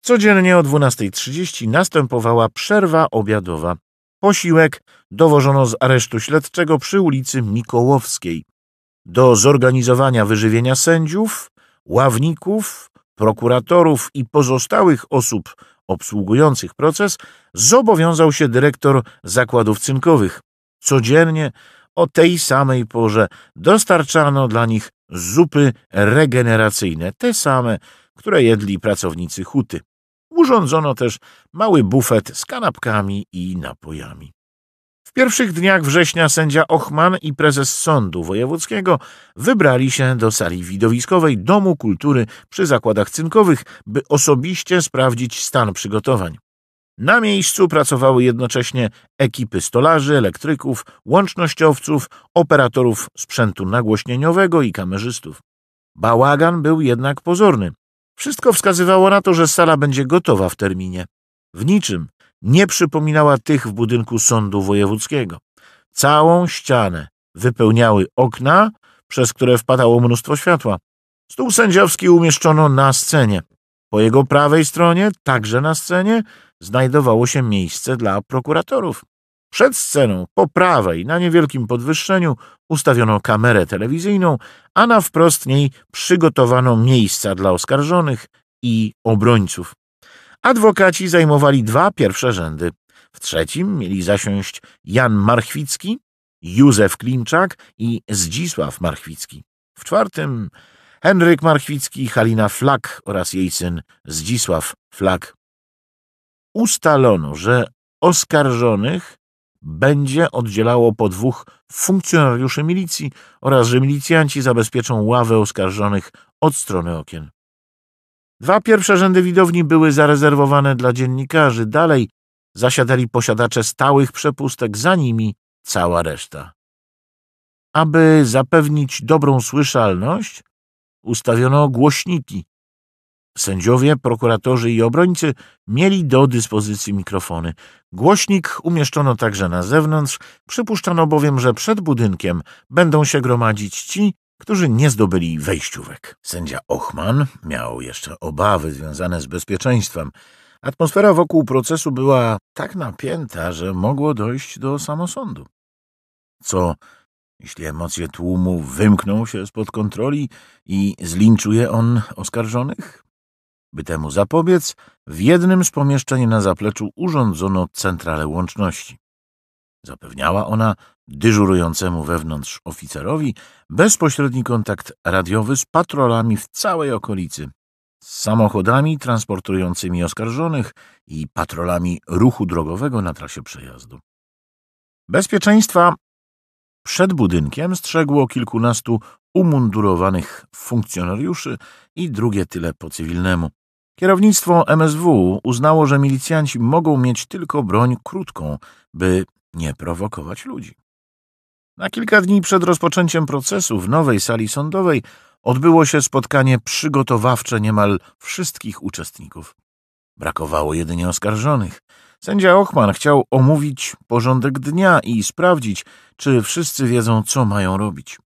Codziennie o 12.30 następowała przerwa obiadowa. Posiłek dowożono z aresztu śledczego przy ulicy Mikołowskiej. Do zorganizowania wyżywienia sędziów, ławników, prokuratorów i pozostałych osób obsługujących proces zobowiązał się dyrektor zakładów cynkowych. Codziennie o tej samej porze dostarczano dla nich zupy regeneracyjne, te same, które jedli pracownicy huty. Urządzono też mały bufet z kanapkami i napojami. W pierwszych dniach września sędzia Ochman i prezes sądu wojewódzkiego wybrali się do sali widowiskowej Domu Kultury przy zakładach cynkowych, by osobiście sprawdzić stan przygotowań. Na miejscu pracowały jednocześnie ekipy stolarzy, elektryków, łącznościowców, operatorów sprzętu nagłośnieniowego i kamerzystów. Bałagan był jednak pozorny. Wszystko wskazywało na to, że sala będzie gotowa w terminie. W niczym nie przypominała tych w budynku sądu wojewódzkiego. Całą ścianę wypełniały okna, przez które wpadało mnóstwo światła. Stół sędziowski umieszczono na scenie. Po jego prawej stronie, także na scenie, znajdowało się miejsce dla prokuratorów. Przed sceną, po prawej, na niewielkim podwyższeniu, ustawiono kamerę telewizyjną, a na wprost niej przygotowano miejsca dla oskarżonych i obrońców. Adwokaci zajmowali dwa pierwsze rzędy. W trzecim mieli zasiąść Jan Marchwicki, Józef Klimczak i Zdzisław Marchwicki. W czwartym Henryk Marchwicki, Halina Flak oraz jej syn Zdzisław Flak. Ustalono, że oskarżonych będzie oddzielało po dwóch funkcjonariuszy milicji oraz że milicjanci zabezpieczą ławę oskarżonych od strony okien. Dwa pierwsze rzędy widowni były zarezerwowane dla dziennikarzy, dalej zasiadali posiadacze stałych przepustek, za nimi cała reszta. Aby zapewnić dobrą słyszalność, ustawiono głośniki Sędziowie, prokuratorzy i obrońcy mieli do dyspozycji mikrofony. Głośnik umieszczono także na zewnątrz, przypuszczano bowiem, że przed budynkiem będą się gromadzić ci, którzy nie zdobyli wejściówek. Sędzia Ochman miał jeszcze obawy związane z bezpieczeństwem. Atmosfera wokół procesu była tak napięta, że mogło dojść do samosądu. Co jeśli emocje tłumu wymkną się spod kontroli i zlinczuje on oskarżonych? By temu zapobiec, w jednym z pomieszczeń na zapleczu urządzono centralę łączności. Zapewniała ona dyżurującemu wewnątrz oficerowi bezpośredni kontakt radiowy z patrolami w całej okolicy, z samochodami transportującymi oskarżonych i patrolami ruchu drogowego na trasie przejazdu. Bezpieczeństwa przed budynkiem strzegło kilkunastu umundurowanych funkcjonariuszy i drugie tyle po cywilnemu. Kierownictwo MSW uznało, że milicjanci mogą mieć tylko broń krótką, by nie prowokować ludzi. Na kilka dni przed rozpoczęciem procesu w nowej sali sądowej odbyło się spotkanie przygotowawcze niemal wszystkich uczestników. Brakowało jedynie oskarżonych. Sędzia Ochman chciał omówić porządek dnia i sprawdzić, czy wszyscy wiedzą, co mają robić.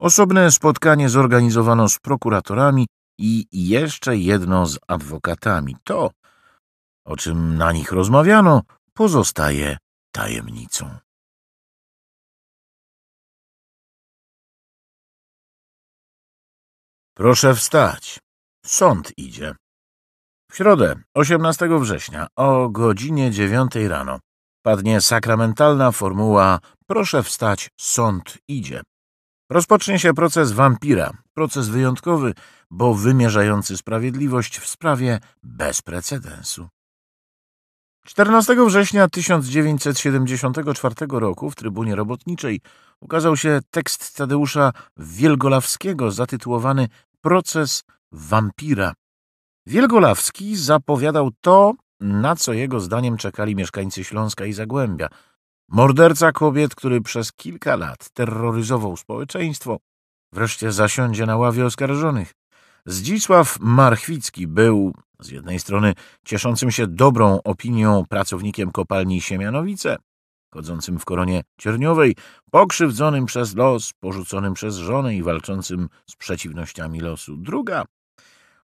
Osobne spotkanie zorganizowano z prokuratorami i jeszcze jedno z adwokatami. To, o czym na nich rozmawiano, pozostaje tajemnicą. Proszę wstać. Sąd idzie. W środę, 18 września, o godzinie 9 rano, padnie sakramentalna formuła Proszę wstać, sąd idzie. Rozpocznie się proces wampira, proces wyjątkowy, bo wymierzający sprawiedliwość w sprawie bez precedensu. 14 września 1974 roku w Trybunie Robotniczej ukazał się tekst Tadeusza Wielgolawskiego zatytułowany Proces wampira. Wielgolawski zapowiadał to, na co jego zdaniem czekali mieszkańcy Śląska i Zagłębia. Morderca kobiet, który przez kilka lat terroryzował społeczeństwo, wreszcie zasiądzie na ławie oskarżonych. Zdzisław Marchwicki był z jednej strony cieszącym się dobrą opinią pracownikiem kopalni Siemianowice, chodzącym w koronie cierniowej, pokrzywdzonym przez los, porzuconym przez żonę i walczącym z przeciwnościami losu. Druga,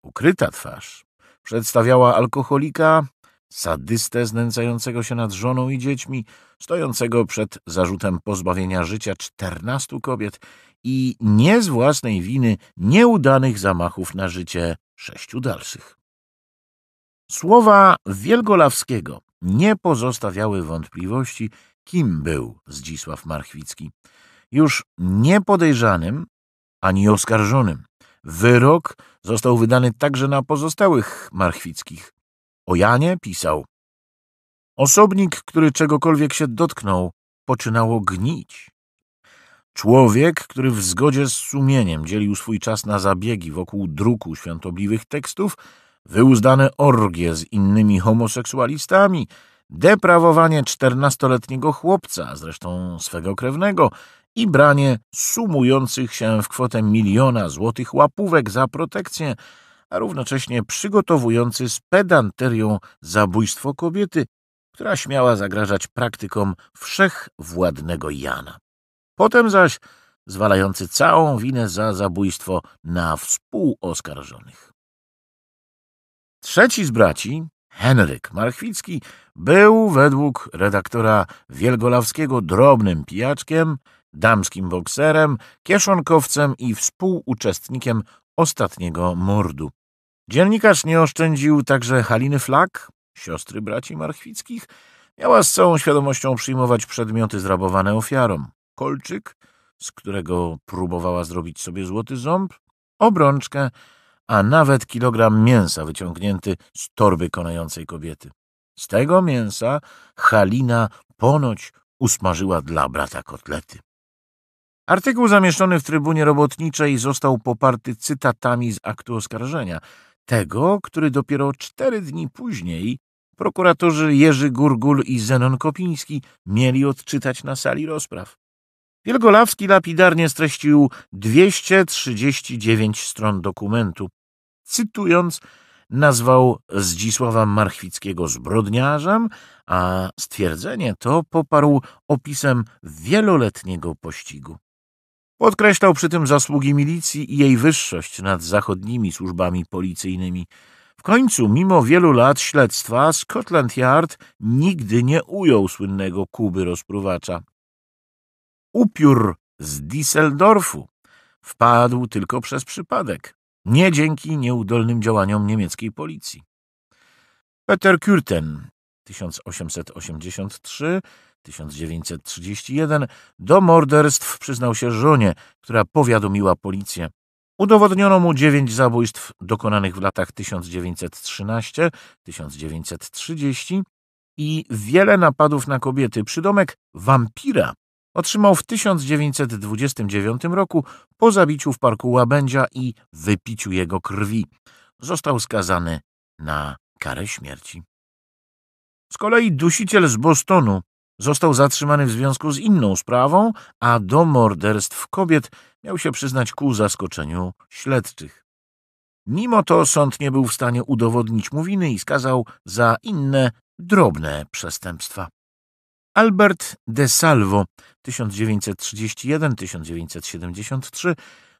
ukryta twarz, przedstawiała alkoholika, sadystę znęcającego się nad żoną i dziećmi, stojącego przed zarzutem pozbawienia życia czternastu kobiet i nie z własnej winy nieudanych zamachów na życie sześciu dalszych. Słowa Wielgolawskiego nie pozostawiały wątpliwości, kim był Zdzisław Marchwicki. Już nie podejrzanym ani oskarżonym. Wyrok został wydany także na pozostałych Marchwickich. O Janie pisał. Osobnik, który czegokolwiek się dotknął, poczynało gnić. Człowiek, który w zgodzie z sumieniem dzielił swój czas na zabiegi wokół druku świątobliwych tekstów, wyuzdane orgie z innymi homoseksualistami, deprawowanie czternastoletniego chłopca, zresztą swego krewnego, i branie sumujących się w kwotę miliona złotych łapówek za protekcję, a równocześnie przygotowujący z pedanterią zabójstwo kobiety, która śmiała zagrażać praktykom wszechwładnego Jana. Potem zaś zwalający całą winę za zabójstwo na współoskarżonych. Trzeci z braci, Henryk Marchwicki, był według redaktora Wielgolawskiego drobnym pijaczkiem, damskim bokserem, kieszonkowcem i współuczestnikiem ostatniego mordu. Dziennikarz nie oszczędził także Haliny Flak, siostry braci Marchwickich, miała z całą świadomością przyjmować przedmioty zrabowane ofiarom kolczyk, z którego próbowała zrobić sobie złoty ząb, obrączkę, a nawet kilogram mięsa wyciągnięty z torby konającej kobiety. Z tego mięsa Halina ponoć usmażyła dla brata kotlety. Artykuł zamieszczony w trybunie robotniczej został poparty cytatami z aktu oskarżenia, tego, który dopiero cztery dni później prokuratorzy Jerzy Gurgul i Zenon Kopiński mieli odczytać na sali rozpraw. Wielgolawski lapidarnie streścił 239 stron dokumentu. Cytując, nazwał Zdzisława Marchwickiego zbrodniarzem, a stwierdzenie to poparł opisem wieloletniego pościgu. Podkreślał przy tym zasługi milicji i jej wyższość nad zachodnimi służbami policyjnymi. W końcu, mimo wielu lat śledztwa, Scotland Yard nigdy nie ujął słynnego Kuby rozpruwacza upiór z Düsseldorfu wpadł tylko przez przypadek, nie dzięki nieudolnym działaniom niemieckiej policji. Peter Kürten 1883-1931 do morderstw przyznał się żonie, która powiadomiła policję. Udowodniono mu dziewięć zabójstw dokonanych w latach 1913-1930 i wiele napadów na kobiety. Przydomek wampira otrzymał w 1929 roku po zabiciu w parku łabędzia i wypiciu jego krwi. Został skazany na karę śmierci. Z kolei dusiciel z Bostonu został zatrzymany w związku z inną sprawą, a do morderstw kobiet miał się przyznać ku zaskoczeniu śledczych. Mimo to sąd nie był w stanie udowodnić mu winy i skazał za inne drobne przestępstwa. Albert de Salvo 1931-1973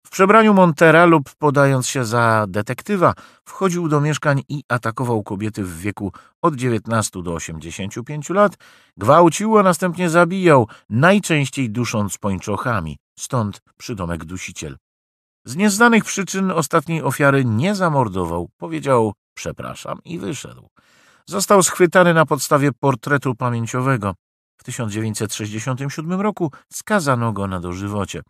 w przebraniu Montera lub podając się za detektywa wchodził do mieszkań i atakował kobiety w wieku od 19 do 85 lat, gwałcił, a następnie zabijał, najczęściej dusząc pończochami, stąd przydomek dusiciel. Z nieznanych przyczyn ostatniej ofiary nie zamordował, powiedział przepraszam i wyszedł. Został schwytany na podstawie portretu pamięciowego. W 1967 roku skazano go na dożywocie.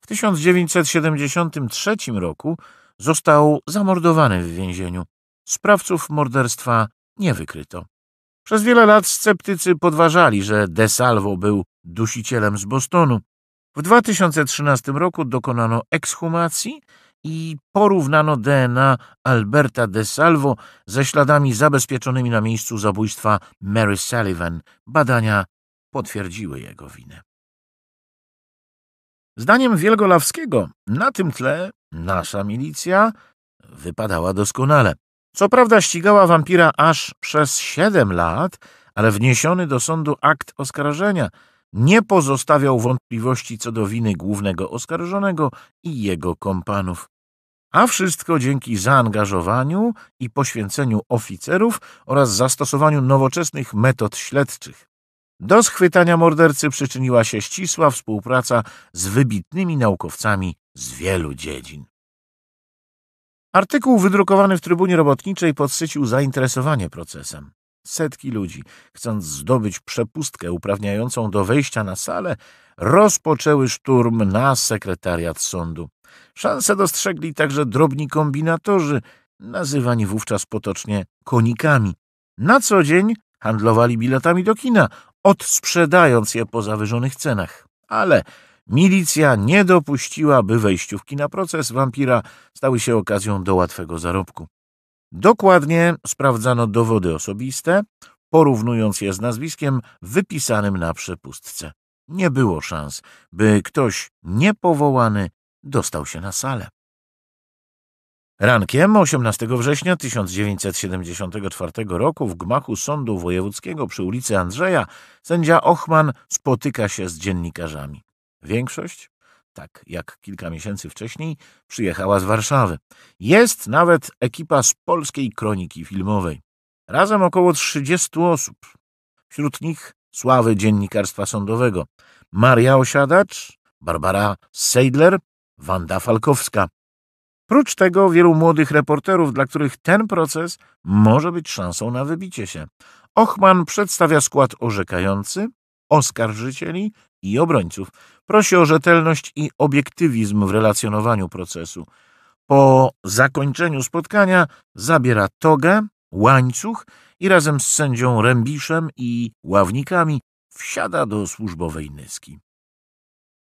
W 1973 roku został zamordowany w więzieniu. Sprawców morderstwa nie wykryto. Przez wiele lat sceptycy podważali, że De Salvo był dusicielem z Bostonu. W 2013 roku dokonano ekshumacji i porównano DNA Alberta De Salvo ze śladami zabezpieczonymi na miejscu zabójstwa Mary Sullivan. Badania potwierdziły jego winę. Zdaniem Wielgolawskiego na tym tle nasza milicja wypadała doskonale. Co prawda ścigała wampira aż przez siedem lat, ale wniesiony do sądu akt oskarżenia nie pozostawiał wątpliwości co do winy głównego oskarżonego i jego kompanów. A wszystko dzięki zaangażowaniu i poświęceniu oficerów oraz zastosowaniu nowoczesnych metod śledczych. Do schwytania mordercy przyczyniła się ścisła współpraca z wybitnymi naukowcami z wielu dziedzin. Artykuł wydrukowany w Trybunie Robotniczej podsycił zainteresowanie procesem. Setki ludzi, chcąc zdobyć przepustkę uprawniającą do wejścia na salę, rozpoczęły szturm na sekretariat sądu. Szanse dostrzegli także drobni kombinatorzy, nazywani wówczas potocznie konikami. Na co dzień handlowali biletami do kina odsprzedając je po zawyżonych cenach. Ale milicja nie dopuściła, by wejściówki na proces wampira stały się okazją do łatwego zarobku. Dokładnie sprawdzano dowody osobiste, porównując je z nazwiskiem wypisanym na przepustce. Nie było szans, by ktoś niepowołany dostał się na salę. Rankiem 18 września 1974 roku w gmachu Sądu Wojewódzkiego przy ulicy Andrzeja sędzia Ochman spotyka się z dziennikarzami. Większość, tak jak kilka miesięcy wcześniej, przyjechała z Warszawy. Jest nawet ekipa z polskiej kroniki filmowej. Razem około 30 osób. Wśród nich sławy dziennikarstwa sądowego Maria Osiadacz, Barbara Seidler, Wanda Falkowska. Prócz tego wielu młodych reporterów, dla których ten proces może być szansą na wybicie się. Ochman przedstawia skład orzekający, oskarżycieli i obrońców. Prosi o rzetelność i obiektywizm w relacjonowaniu procesu. Po zakończeniu spotkania zabiera togę, łańcuch i razem z sędzią Rębiszem i ławnikami wsiada do służbowej nyski.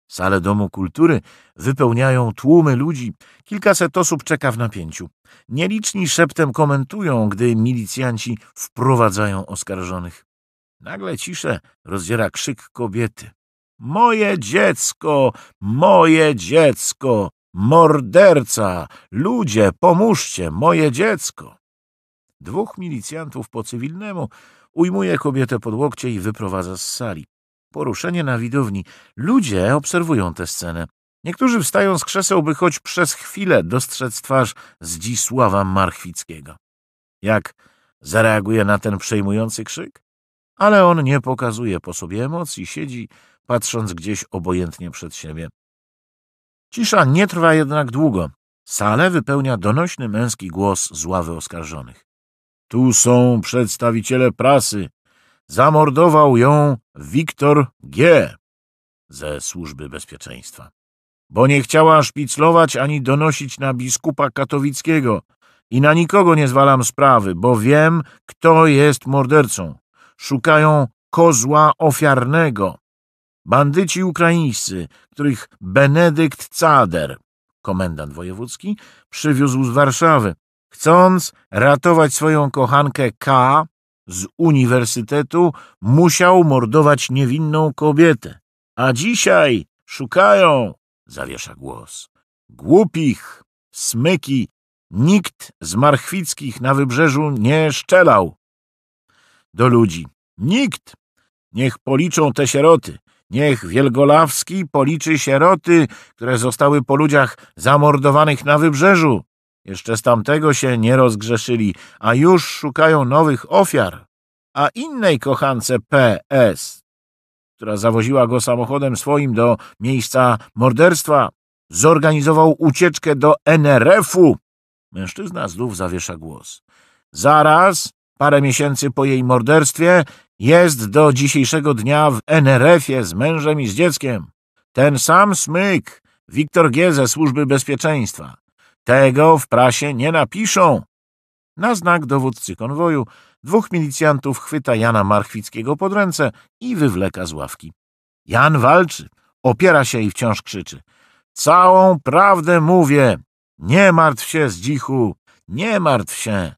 Sale Domu Kultury wypełniają tłumy ludzi. Kilkaset osób czeka w napięciu. Nieliczni szeptem komentują, gdy milicjanci wprowadzają oskarżonych. Nagle ciszę rozdziera krzyk kobiety. Moje dziecko! Moje dziecko! Morderca! Ludzie, pomóżcie! Moje dziecko! Dwóch milicjantów po cywilnemu ujmuje kobietę pod łokcie i wyprowadza z sali. Poruszenie na widowni. Ludzie obserwują tę scenę. Niektórzy wstają z krzeseł, by choć przez chwilę dostrzec twarz Zdzisława Marchwickiego. Jak zareaguje na ten przejmujący krzyk? Ale on nie pokazuje po sobie emocji, siedzi, patrząc gdzieś obojętnie przed siebie. Cisza nie trwa jednak długo. Salę wypełnia donośny męski głos z ławy oskarżonych. Tu są przedstawiciele prasy. Zamordował ją Wiktor G. ze Służby Bezpieczeństwa, bo nie chciała szpiclować ani donosić na biskupa katowickiego i na nikogo nie zwalam sprawy, bo wiem, kto jest mordercą. Szukają kozła ofiarnego. Bandyci ukraińscy, których Benedykt Cader, komendant wojewódzki, przywiózł z Warszawy, chcąc ratować swoją kochankę K, z uniwersytetu musiał mordować niewinną kobietę, a dzisiaj szukają, zawiesza głos, głupich, smyki, nikt z Marchwickich na wybrzeżu nie szczelał. Do ludzi, nikt, niech policzą te sieroty, Niech Wielgolawski policzy sieroty, które zostały po ludziach zamordowanych na wybrzeżu. Jeszcze z tamtego się nie rozgrzeszyli, a już szukają nowych ofiar. A innej kochance P.S., która zawoziła go samochodem swoim do miejsca morderstwa, zorganizował ucieczkę do NRF-u. Mężczyzna znów zawiesza głos. Zaraz, parę miesięcy po jej morderstwie, jest do dzisiejszego dnia w NRF-ie z mężem i z dzieckiem. Ten sam smyk, Wiktor G. ze Służby Bezpieczeństwa. Tego w prasie nie napiszą. Na znak dowódcy konwoju dwóch milicjantów chwyta Jana Marchwickiego pod ręce i wywleka z ławki. Jan walczy, opiera się i wciąż krzyczy. Całą prawdę mówię. Nie martw się, Zdzichu, nie martw się.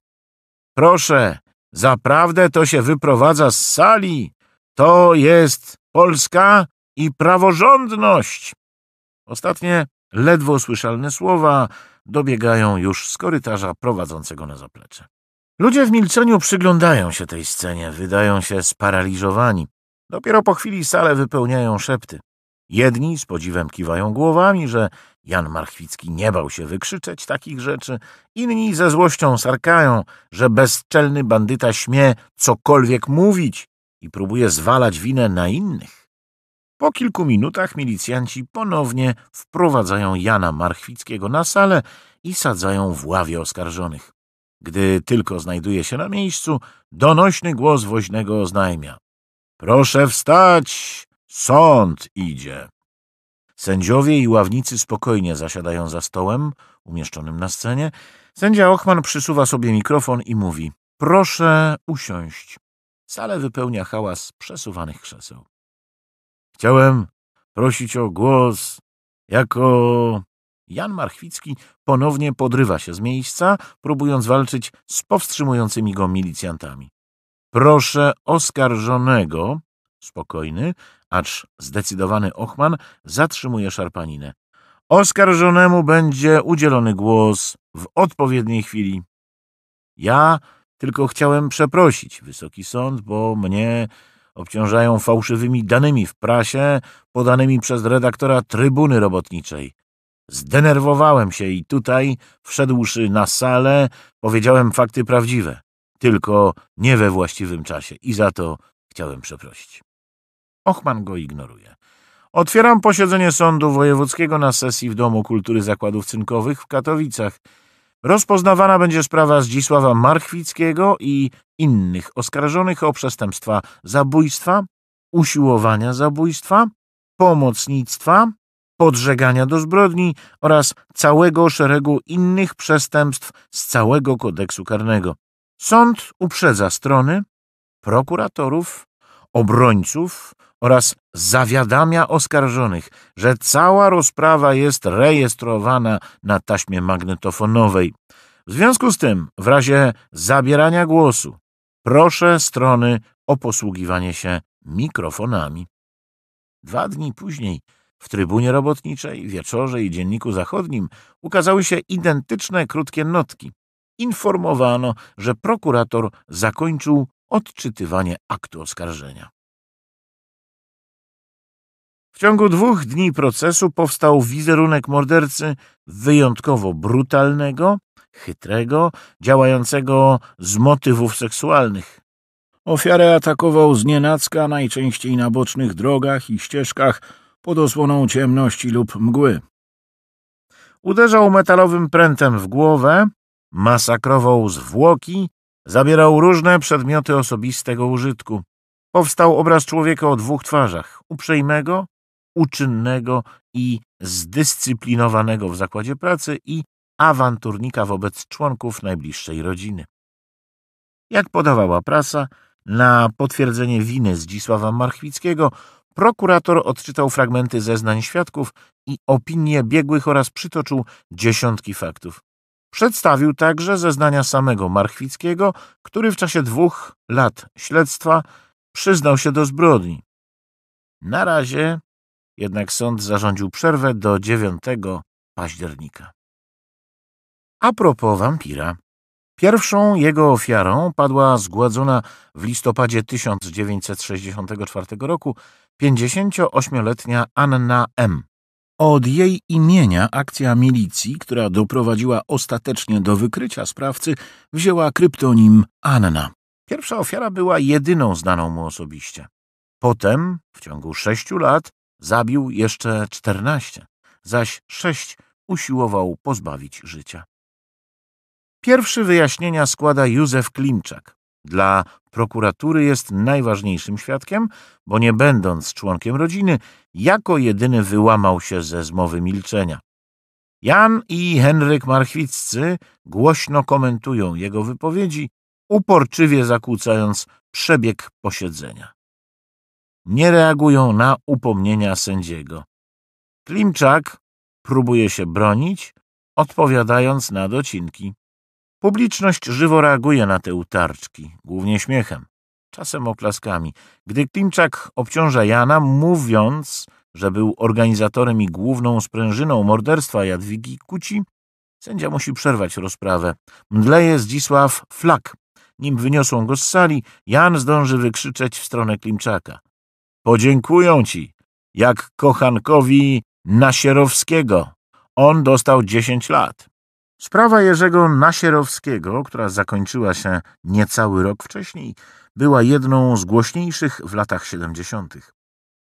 Proszę, zaprawdę to się wyprowadza z sali. To jest Polska i praworządność. Ostatnie ledwo słyszalne słowa dobiegają już z korytarza prowadzącego na zaplecze. Ludzie w milczeniu przyglądają się tej scenie, wydają się sparaliżowani. Dopiero po chwili salę wypełniają szepty. Jedni z podziwem kiwają głowami, że Jan Marchwicki nie bał się wykrzyczeć takich rzeczy, inni ze złością sarkają, że bezczelny bandyta śmie cokolwiek mówić i próbuje zwalać winę na innych. Po kilku minutach milicjanci ponownie wprowadzają Jana Marchwickiego na salę i sadzają w ławie oskarżonych. Gdy tylko znajduje się na miejscu, donośny głos woźnego oznajmia. Proszę wstać! Sąd idzie! Sędziowie i ławnicy spokojnie zasiadają za stołem umieszczonym na scenie. Sędzia Ochman przysuwa sobie mikrofon i mówi: Proszę usiąść. Sale wypełnia hałas przesuwanych krzeseł. Chciałem prosić o głos jako... Jan Marchwicki ponownie podrywa się z miejsca, próbując walczyć z powstrzymującymi go milicjantami. Proszę oskarżonego, spokojny, acz zdecydowany Ochman zatrzymuje szarpaninę. Oskarżonemu będzie udzielony głos w odpowiedniej chwili. Ja tylko chciałem przeprosić, wysoki sąd, bo mnie obciążają fałszywymi danymi w prasie podanymi przez redaktora Trybuny Robotniczej. Zdenerwowałem się i tutaj, wszedłszy na salę, powiedziałem fakty prawdziwe, tylko nie we właściwym czasie i za to chciałem przeprosić. Ochman go ignoruje. Otwieram posiedzenie Sądu Wojewódzkiego na sesji w Domu Kultury Zakładów Cynkowych w Katowicach – Rozpoznawana będzie sprawa Zdzisława Marchwickiego i innych oskarżonych o przestępstwa zabójstwa, usiłowania zabójstwa, pomocnictwa, podżegania do zbrodni oraz całego szeregu innych przestępstw z całego kodeksu karnego. Sąd uprzedza strony, prokuratorów, obrońców, oraz zawiadamia oskarżonych, że cała rozprawa jest rejestrowana na taśmie magnetofonowej. W związku z tym, w razie zabierania głosu, proszę strony o posługiwanie się mikrofonami. Dwa dni później w Trybunie Robotniczej, Wieczorze i Dzienniku Zachodnim ukazały się identyczne krótkie notki. Informowano, że prokurator zakończył odczytywanie aktu oskarżenia. W ciągu dwóch dni procesu powstał wizerunek mordercy wyjątkowo brutalnego, chytrego, działającego z motywów seksualnych. Ofiarę atakował z nienacka, najczęściej na bocznych drogach i ścieżkach pod osłoną ciemności lub mgły. Uderzał metalowym prętem w głowę, masakrował zwłoki, zabierał różne przedmioty osobistego użytku. Powstał obraz człowieka o dwóch twarzach, uprzejmego uczynnego i zdyscyplinowanego w zakładzie pracy i awanturnika wobec członków najbliższej rodziny. Jak podawała prasa, na potwierdzenie winy Zdzisława Marchwickiego prokurator odczytał fragmenty zeznań świadków i opinie biegłych oraz przytoczył dziesiątki faktów. Przedstawił także zeznania samego Marchwickiego, który w czasie dwóch lat śledztwa przyznał się do zbrodni. Na razie jednak sąd zarządził przerwę do 9 października. A propos wampira. Pierwszą jego ofiarą padła zgładzona w listopadzie 1964 roku 58-letnia Anna M. Od jej imienia akcja milicji, która doprowadziła ostatecznie do wykrycia sprawcy, wzięła kryptonim Anna. Pierwsza ofiara była jedyną znaną mu osobiście. Potem, w ciągu sześciu lat, Zabił jeszcze czternaście, zaś sześć usiłował pozbawić życia. Pierwszy wyjaśnienia składa Józef Klimczak. Dla prokuratury jest najważniejszym świadkiem, bo nie będąc członkiem rodziny, jako jedyny wyłamał się ze zmowy milczenia. Jan i Henryk Marchwiccy głośno komentują jego wypowiedzi, uporczywie zakłócając przebieg posiedzenia nie reagują na upomnienia sędziego. Klimczak próbuje się bronić, odpowiadając na docinki. Publiczność żywo reaguje na te utarczki, głównie śmiechem, czasem oklaskami, gdy Klimczak obciąża Jana, mówiąc, że był organizatorem i główną sprężyną morderstwa Jadwigi Kuci, sędzia musi przerwać rozprawę. Mdleje Zdzisław Flak. Nim wyniosą go z sali, Jan zdąży wykrzyczeć w stronę Klimczaka. Podziękują ci, jak kochankowi Nasierowskiego. On dostał 10 lat. Sprawa Jerzego Nasierowskiego, która zakończyła się niecały rok wcześniej, była jedną z głośniejszych w latach 70.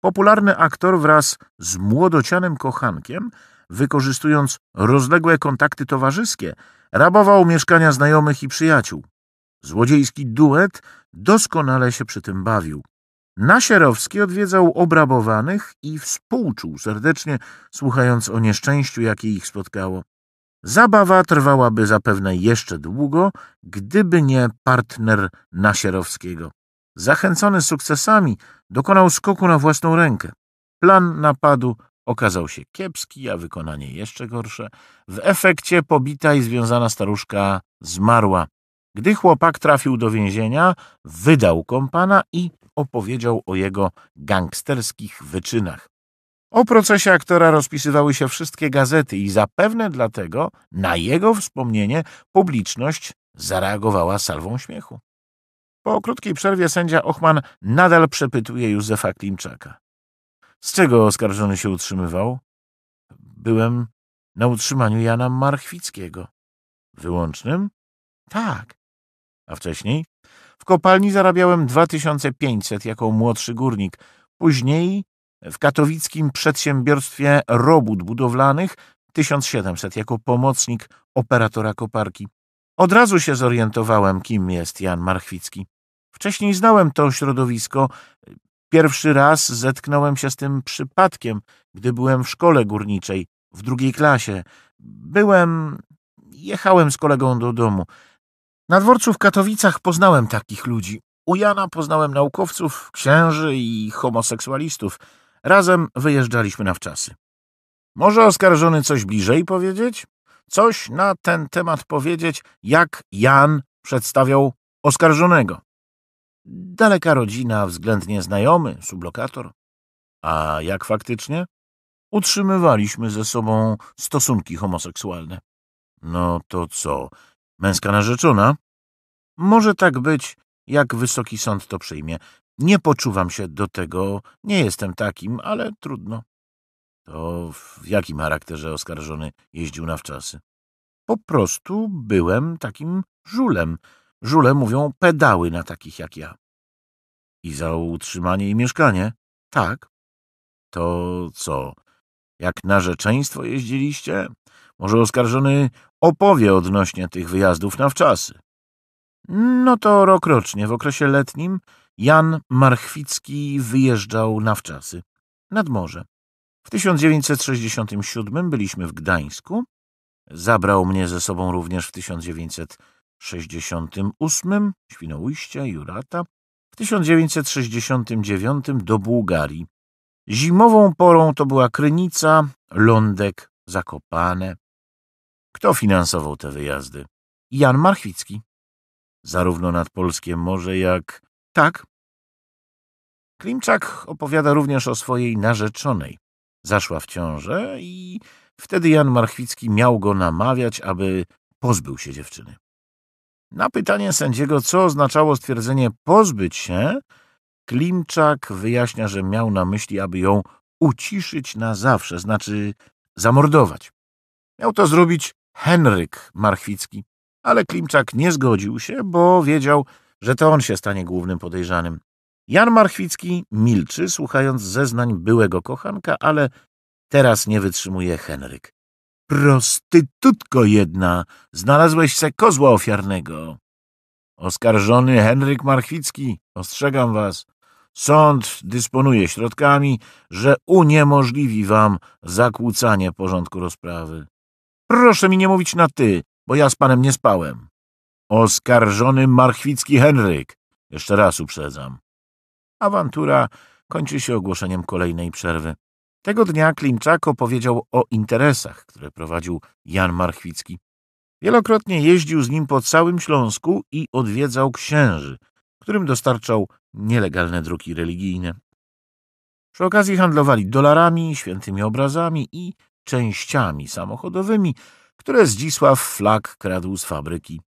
Popularny aktor wraz z młodocianym kochankiem, wykorzystując rozległe kontakty towarzyskie, rabował mieszkania znajomych i przyjaciół. Złodziejski duet doskonale się przy tym bawił. Nasierowski odwiedzał obrabowanych i współczuł serdecznie, słuchając o nieszczęściu, jakie ich spotkało. Zabawa trwałaby zapewne jeszcze długo, gdyby nie partner Nasierowskiego. Zachęcony sukcesami, dokonał skoku na własną rękę. Plan napadu okazał się kiepski, a wykonanie jeszcze gorsze. W efekcie pobita i związana staruszka zmarła. Gdy chłopak trafił do więzienia, wydał kompana i opowiedział o jego gangsterskich wyczynach. O procesie aktora rozpisywały się wszystkie gazety i zapewne dlatego na jego wspomnienie publiczność zareagowała salwą śmiechu. Po krótkiej przerwie sędzia Ochman nadal przepytuje Józefa Klimczaka. Z czego oskarżony się utrzymywał? Byłem na utrzymaniu Jana Marchwickiego. Wyłącznym? Tak. A wcześniej? W kopalni zarabiałem 2500 jako młodszy górnik. Później w katowickim przedsiębiorstwie robót budowlanych 1700 jako pomocnik operatora koparki. Od razu się zorientowałem, kim jest Jan Marchwicki. Wcześniej znałem to środowisko. Pierwszy raz zetknąłem się z tym przypadkiem, gdy byłem w szkole górniczej, w drugiej klasie. Byłem... jechałem z kolegą do domu. Na dworcu w Katowicach poznałem takich ludzi. U Jana poznałem naukowców, księży i homoseksualistów. Razem wyjeżdżaliśmy na wczasy. Może oskarżony coś bliżej powiedzieć? Coś na ten temat powiedzieć, jak Jan przedstawiał oskarżonego. Daleka rodzina, względnie znajomy, sublokator. A jak faktycznie? Utrzymywaliśmy ze sobą stosunki homoseksualne. No to co? Męska narzeczona? Może tak być, jak wysoki sąd to przyjmie. Nie poczuwam się do tego, nie jestem takim, ale trudno. To w jakim charakterze oskarżony jeździł na wczasy? Po prostu byłem takim żulem. Żule mówią pedały na takich jak ja. I za utrzymanie i mieszkanie? Tak. To co, jak narzeczeństwo jeździliście? Może oskarżony opowie odnośnie tych wyjazdów na wczasy. No to rokrocznie w okresie letnim Jan Marchwicki wyjeżdżał na wczasy, nad morze. W 1967 byliśmy w Gdańsku. Zabrał mnie ze sobą również w 1968 Świnoujścia, Jurata. W 1969 do Bułgarii. Zimową porą to była Krynica, Lądek, Zakopane. Kto finansował te wyjazdy? Jan Marchwicki. Zarówno nad Polskie Morze, jak... Tak. Klimczak opowiada również o swojej narzeczonej. Zaszła w ciążę i wtedy Jan Marchwicki miał go namawiać, aby pozbył się dziewczyny. Na pytanie sędziego, co oznaczało stwierdzenie pozbyć się, Klimczak wyjaśnia, że miał na myśli, aby ją uciszyć na zawsze, znaczy zamordować. Miał to zrobić Henryk Marchwicki, ale Klimczak nie zgodził się, bo wiedział, że to on się stanie głównym podejrzanym. Jan Marchwicki milczy, słuchając zeznań byłego kochanka, ale teraz nie wytrzymuje Henryk. Prostytutko jedna, znalazłeś se kozła ofiarnego. Oskarżony Henryk Marchwicki, ostrzegam was, sąd dysponuje środkami, że uniemożliwi wam zakłócanie porządku rozprawy. Proszę mi nie mówić na ty, bo ja z panem nie spałem. Oskarżony marchwicki Henryk. Jeszcze raz uprzedzam. Awantura kończy się ogłoszeniem kolejnej przerwy. Tego dnia Klimczako powiedział o interesach, które prowadził Jan Marchwicki. Wielokrotnie jeździł z nim po całym Śląsku i odwiedzał księży, którym dostarczał nielegalne druki religijne. Przy okazji handlowali dolarami, świętymi obrazami i częściami samochodowymi, które Zdzisław Flak kradł z fabryki.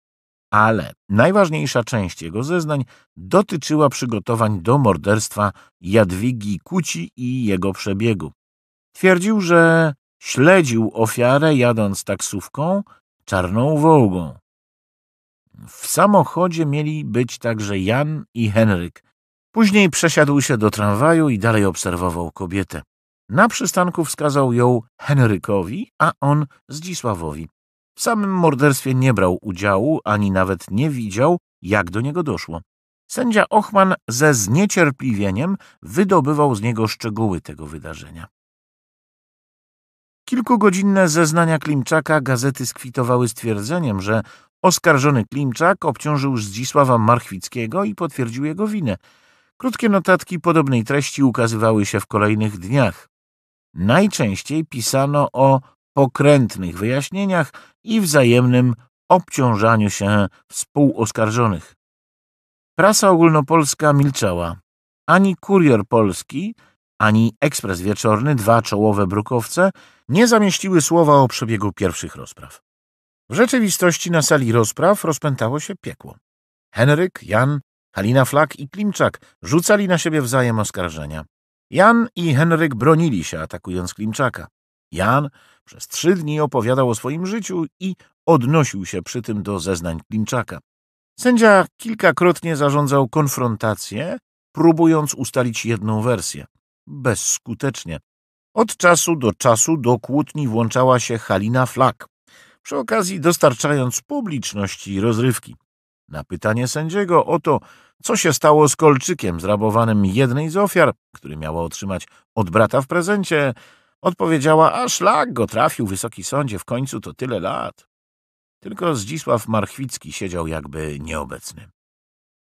Ale najważniejsza część jego zeznań dotyczyła przygotowań do morderstwa Jadwigi Kuci i jego przebiegu. Twierdził, że śledził ofiarę jadąc taksówką czarną wołgą. W samochodzie mieli być także Jan i Henryk. Później przesiadł się do tramwaju i dalej obserwował kobietę. Na przystanku wskazał ją Henrykowi, a on Zdzisławowi. W samym morderstwie nie brał udziału, ani nawet nie widział, jak do niego doszło. Sędzia Ochman ze zniecierpliwieniem wydobywał z niego szczegóły tego wydarzenia. Kilkugodzinne zeznania Klimczaka gazety skwitowały stwierdzeniem, że oskarżony Klimczak obciążył Zdzisława Marchwickiego i potwierdził jego winę. Krótkie notatki podobnej treści ukazywały się w kolejnych dniach. Najczęściej pisano o pokrętnych wyjaśnieniach i wzajemnym obciążaniu się współoskarżonych. Prasa ogólnopolska milczała. Ani Kurier Polski, ani Ekspres Wieczorny, dwa czołowe brukowce, nie zamieściły słowa o przebiegu pierwszych rozpraw. W rzeczywistości na sali rozpraw rozpętało się piekło. Henryk, Jan, Halina Flak i Klimczak rzucali na siebie wzajem oskarżenia. Jan i Henryk bronili się, atakując Klimczaka. Jan przez trzy dni opowiadał o swoim życiu i odnosił się przy tym do zeznań Klimczaka. Sędzia kilkakrotnie zarządzał konfrontację, próbując ustalić jedną wersję. Bezskutecznie. Od czasu do czasu do kłótni włączała się Halina Flak, przy okazji dostarczając publiczności rozrywki. Na pytanie sędziego o to, co się stało z kolczykiem zrabowanym jednej z ofiar, który miała otrzymać od brata w prezencie, odpowiedziała, a szlak go trafił, wysoki sądzie, w końcu to tyle lat. Tylko Zdzisław Marchwicki siedział jakby nieobecny.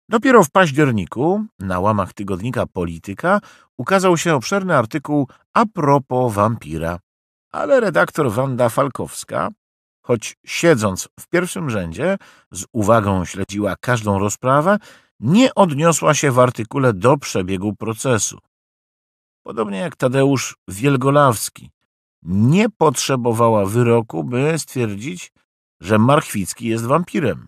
Dopiero w październiku, na łamach tygodnika Polityka, ukazał się obszerny artykuł a propos wampira. Ale redaktor Wanda Falkowska, choć siedząc w pierwszym rzędzie, z uwagą śledziła każdą rozprawę, nie odniosła się w artykule do przebiegu procesu. Podobnie jak Tadeusz Wielgolawski, nie potrzebowała wyroku, by stwierdzić, że Marchwicki jest wampirem.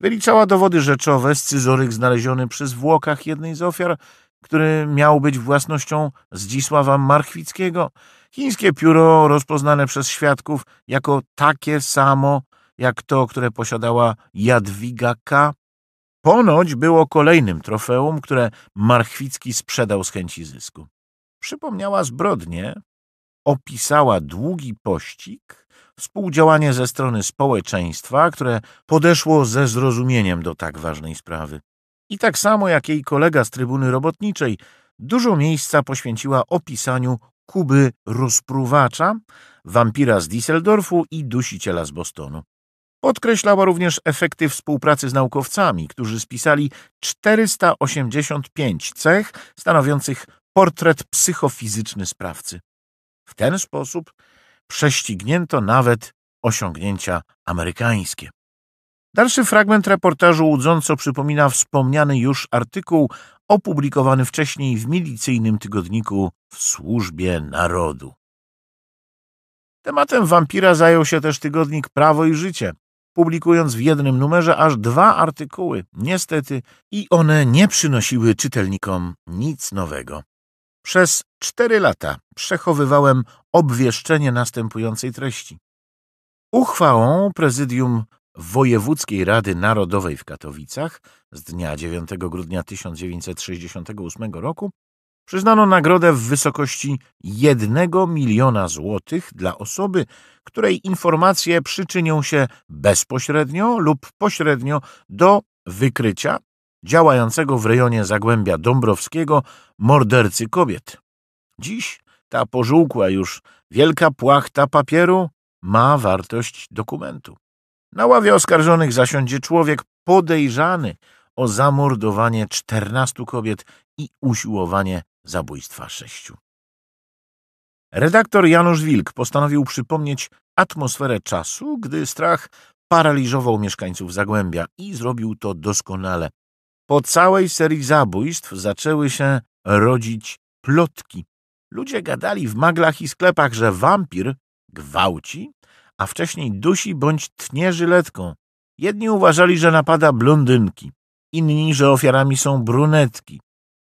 Wyliczała dowody rzeczowe, scyzoryk znaleziony przy zwłokach jednej z ofiar, który miał być własnością Zdzisława Marchwickiego, chińskie pióro rozpoznane przez świadków jako takie samo jak to, które posiadała Jadwiga K., ponoć było kolejnym trofeum, które Marchwicki sprzedał z chęci zysku. Przypomniała zbrodnie, opisała długi pościg, współdziałanie ze strony społeczeństwa, które podeszło ze zrozumieniem do tak ważnej sprawy. I tak samo jak jej kolega z trybuny robotniczej, dużo miejsca poświęciła opisaniu Kuby rozpruwacza, wampira z Düsseldorfu i dusiciela z Bostonu. Podkreślała również efekty współpracy z naukowcami, którzy spisali 485 cech stanowiących portret psychofizyczny sprawcy. W ten sposób prześcignięto nawet osiągnięcia amerykańskie. Dalszy fragment reportażu łudząco przypomina wspomniany już artykuł opublikowany wcześniej w milicyjnym tygodniku w służbie narodu. Tematem wampira zajął się też tygodnik Prawo i Życie, publikując w jednym numerze aż dwa artykuły. Niestety i one nie przynosiły czytelnikom nic nowego. Przez cztery lata przechowywałem obwieszczenie następującej treści. Uchwałą prezydium Wojewódzkiej Rady Narodowej w Katowicach z dnia 9 grudnia 1968 roku Przyznano nagrodę w wysokości jednego miliona złotych dla osoby, której informacje przyczynią się bezpośrednio lub pośrednio do wykrycia działającego w rejonie Zagłębia Dąbrowskiego mordercy kobiet. Dziś ta pożółkła już wielka płachta papieru ma wartość dokumentu. Na ławie oskarżonych zasiądzie człowiek podejrzany o zamordowanie 14 kobiet i usiłowanie zabójstwa sześciu. Redaktor Janusz Wilk postanowił przypomnieć atmosferę czasu, gdy strach paraliżował mieszkańców Zagłębia i zrobił to doskonale. Po całej serii zabójstw zaczęły się rodzić plotki. Ludzie gadali w maglach i sklepach, że wampir gwałci, a wcześniej dusi bądź tnie żyletką. Jedni uważali, że napada blondynki, inni, że ofiarami są brunetki.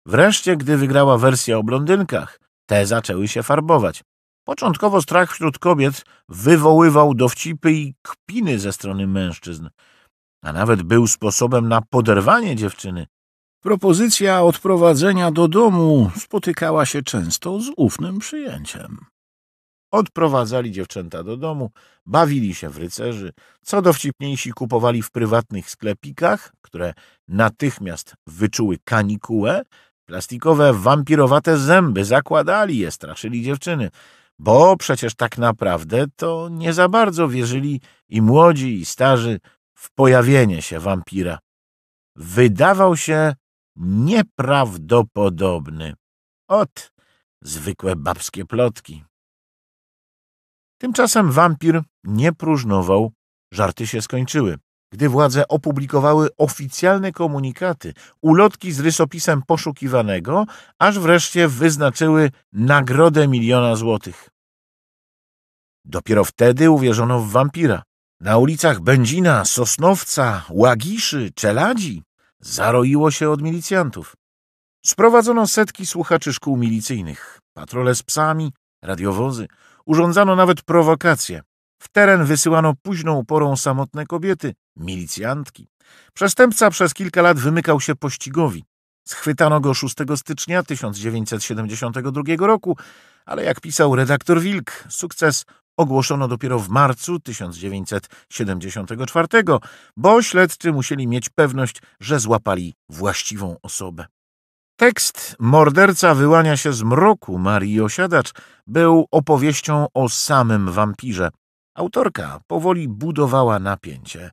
Wreszcie, gdy wygrała wersja o blondynkach, te zaczęły się farbować. Początkowo strach wśród kobiet wywoływał dowcipy i kpiny ze strony mężczyzn, a nawet był sposobem na poderwanie dziewczyny. Propozycja odprowadzenia do domu spotykała się często z ufnym przyjęciem. Odprowadzali dziewczęta do domu, bawili się w rycerzy, co dowcipniejsi kupowali w prywatnych sklepikach, które natychmiast wyczuły kanikułę Plastikowe, wampirowate zęby zakładali je, straszyli dziewczyny, bo przecież tak naprawdę to nie za bardzo wierzyli i młodzi, i starzy w pojawienie się wampira. Wydawał się nieprawdopodobny. Ot, zwykłe babskie plotki. Tymczasem wampir nie próżnował, żarty się skończyły gdy władze opublikowały oficjalne komunikaty, ulotki z rysopisem poszukiwanego, aż wreszcie wyznaczyły nagrodę miliona złotych. Dopiero wtedy uwierzono w wampira. Na ulicach Będzina, Sosnowca, Łagiszy, Czeladzi zaroiło się od milicjantów. Sprowadzono setki słuchaczy szkół milicyjnych, patrole z psami, radiowozy. Urządzano nawet prowokacje. W teren wysyłano późną porą samotne kobiety, milicjantki. Przestępca przez kilka lat wymykał się pościgowi. Schwytano go 6 stycznia 1972 roku, ale jak pisał redaktor Wilk, sukces ogłoszono dopiero w marcu 1974, bo śledczy musieli mieć pewność, że złapali właściwą osobę. Tekst Morderca wyłania się z mroku Marii Osiadacz był opowieścią o samym wampirze. Autorka powoli budowała napięcie.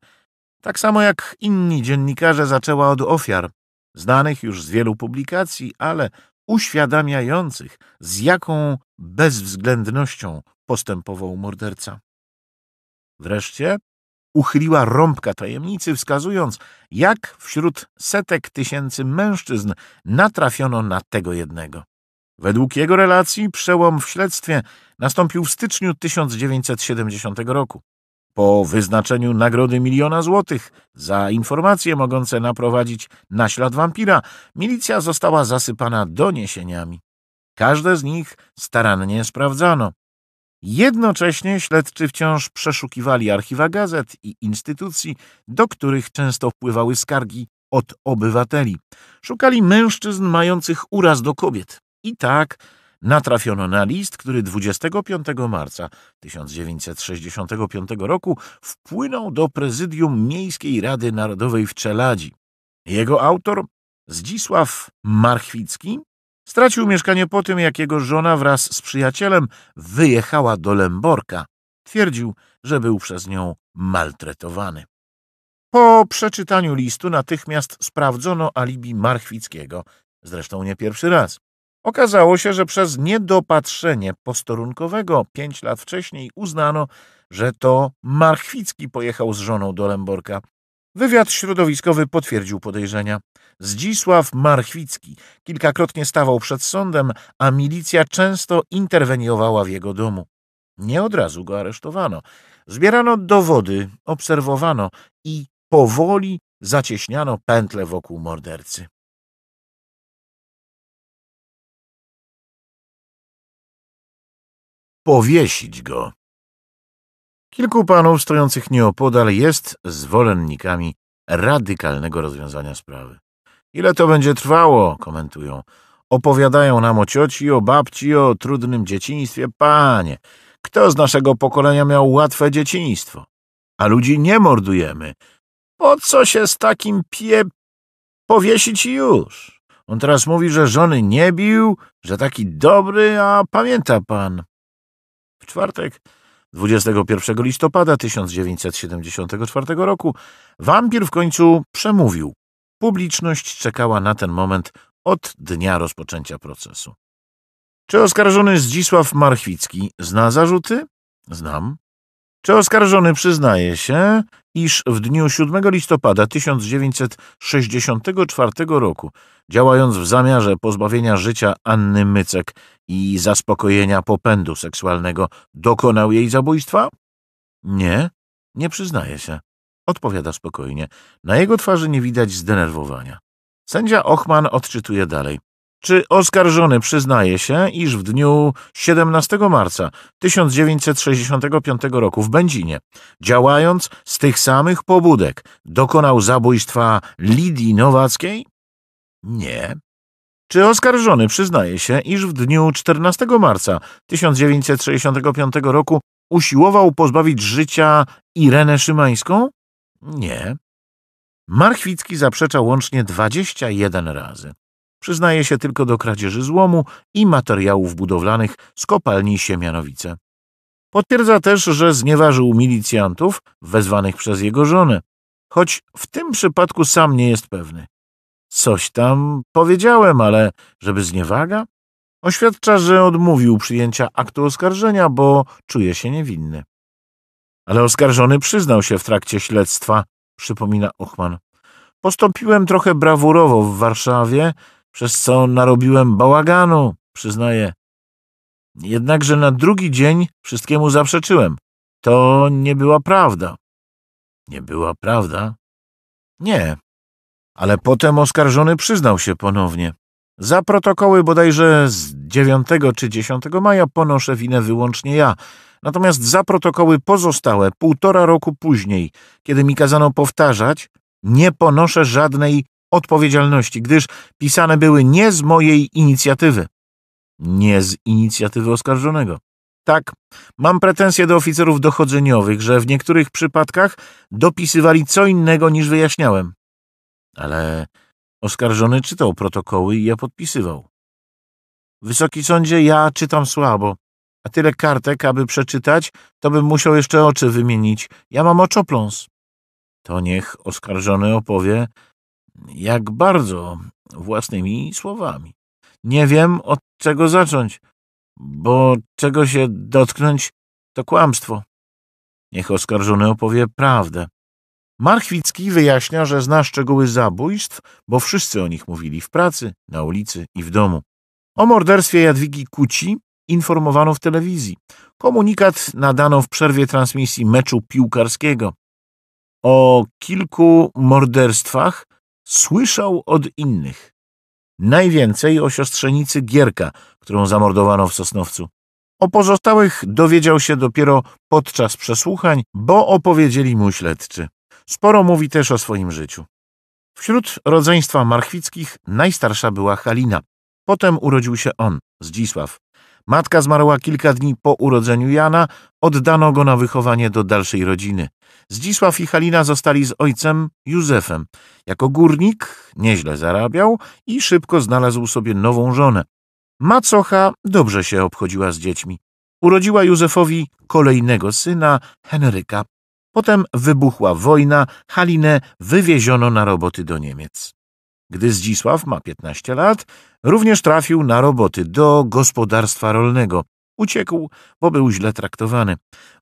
Tak samo jak inni dziennikarze zaczęła od ofiar, znanych już z wielu publikacji, ale uświadamiających, z jaką bezwzględnością postępował morderca. Wreszcie uchyliła rąbka tajemnicy, wskazując, jak wśród setek tysięcy mężczyzn natrafiono na tego jednego. Według jego relacji przełom w śledztwie nastąpił w styczniu 1970 roku po wyznaczeniu nagrody miliona złotych za informacje mogące naprowadzić na ślad wampira, milicja została zasypana doniesieniami. Każde z nich starannie sprawdzano. Jednocześnie śledczy wciąż przeszukiwali archiwa gazet i instytucji, do których często wpływały skargi od obywateli. Szukali mężczyzn mających uraz do kobiet. I tak natrafiono na list, który 25 marca 1965 roku wpłynął do prezydium Miejskiej Rady Narodowej w Czeladzi. Jego autor, Zdzisław Marchwicki, stracił mieszkanie po tym, jak jego żona wraz z przyjacielem wyjechała do Lęborka. Twierdził, że był przez nią maltretowany. Po przeczytaniu listu natychmiast sprawdzono alibi Marchwickiego, zresztą nie pierwszy raz. Okazało się, że przez niedopatrzenie posterunkowego pięć lat wcześniej uznano, że to Marchwicki pojechał z żoną do Lęborka. Wywiad środowiskowy potwierdził podejrzenia. Zdzisław Marchwicki kilkakrotnie stawał przed sądem, a milicja często interweniowała w jego domu. Nie od razu go aresztowano. Zbierano dowody, obserwowano i powoli zacieśniano pętle wokół mordercy. powiesić go. Kilku panów stojących nieopodal jest zwolennikami radykalnego rozwiązania sprawy. Ile to będzie trwało, komentują. Opowiadają nam o cioci, o babci, o trudnym dzieciństwie. Panie, kto z naszego pokolenia miał łatwe dzieciństwo? A ludzi nie mordujemy. Po co się z takim pie... powiesić już? On teraz mówi, że żony nie bił, że taki dobry, a pamięta pan czwartek, 21 listopada 1974 roku, wampir w końcu przemówił. Publiczność czekała na ten moment od dnia rozpoczęcia procesu. Czy oskarżony Zdzisław Marchwicki zna zarzuty? Znam czy oskarżony przyznaje się, iż w dniu 7 listopada 1964 roku, działając w zamiarze pozbawienia życia Anny Mycek i zaspokojenia popędu seksualnego, dokonał jej zabójstwa? Nie, nie przyznaje się. Odpowiada spokojnie. Na jego twarzy nie widać zdenerwowania. Sędzia Ochman odczytuje dalej. Czy oskarżony przyznaje się, iż w dniu 17 marca 1965 roku w Będzinie, działając z tych samych pobudek, dokonał zabójstwa Lidii Nowackiej? Nie. Czy oskarżony przyznaje się, iż w dniu 14 marca 1965 roku usiłował pozbawić życia Irenę Szymańską? Nie. Marchwicki zaprzeczał łącznie 21 razy. Przyznaje się tylko do kradzieży złomu i materiałów budowlanych z kopalni Siemianowice. Potwierdza też, że znieważył milicjantów wezwanych przez jego żonę, choć w tym przypadku sam nie jest pewny. Coś tam powiedziałem, ale żeby zniewaga? Oświadcza, że odmówił przyjęcia aktu oskarżenia, bo czuje się niewinny. Ale oskarżony przyznał się w trakcie śledztwa, przypomina Ochman. Postąpiłem trochę brawurowo w Warszawie, przez co narobiłem bałaganu, przyznaję. Jednakże na drugi dzień wszystkiemu zaprzeczyłem. To nie była prawda. Nie była prawda? Nie. Ale potem oskarżony przyznał się ponownie. Za protokoły bodajże z 9 czy 10 maja ponoszę winę wyłącznie ja. Natomiast za protokoły pozostałe półtora roku później, kiedy mi kazano powtarzać, nie ponoszę żadnej odpowiedzialności, gdyż pisane były nie z mojej inicjatywy, nie z inicjatywy oskarżonego. Tak, mam pretensje do oficerów dochodzeniowych, że w niektórych przypadkach dopisywali co innego niż wyjaśniałem. Ale oskarżony czytał protokoły i ja podpisywał. Wysoki sądzie, ja czytam słabo, a tyle kartek, aby przeczytać, to bym musiał jeszcze oczy wymienić. Ja mam oczopląs. To niech oskarżony opowie, jak bardzo własnymi słowami. Nie wiem, od czego zacząć, bo czego się dotknąć, to kłamstwo. Niech oskarżony opowie prawdę. Marchwicki wyjaśnia, że zna szczegóły zabójstw, bo wszyscy o nich mówili w pracy, na ulicy i w domu. O morderstwie Jadwigi Kuci informowano w telewizji. Komunikat nadano w przerwie transmisji meczu piłkarskiego. O kilku morderstwach słyszał od innych. Najwięcej o siostrzenicy Gierka, którą zamordowano w Sosnowcu. O pozostałych dowiedział się dopiero podczas przesłuchań, bo opowiedzieli mu śledczy. Sporo mówi też o swoim życiu. Wśród rodzeństwa Marchwickich najstarsza była Halina. Potem urodził się on, Zdzisław. Matka zmarła kilka dni po urodzeniu Jana, oddano go na wychowanie do dalszej rodziny. Zdzisław i Halina zostali z ojcem Józefem. Jako górnik nieźle zarabiał i szybko znalazł sobie nową żonę. Macocha dobrze się obchodziła z dziećmi. Urodziła Józefowi kolejnego syna, Henryka. Potem wybuchła wojna, Halinę wywieziono na roboty do Niemiec. Gdy Zdzisław ma 15 lat, również trafił na roboty do gospodarstwa rolnego. Uciekł, bo był źle traktowany.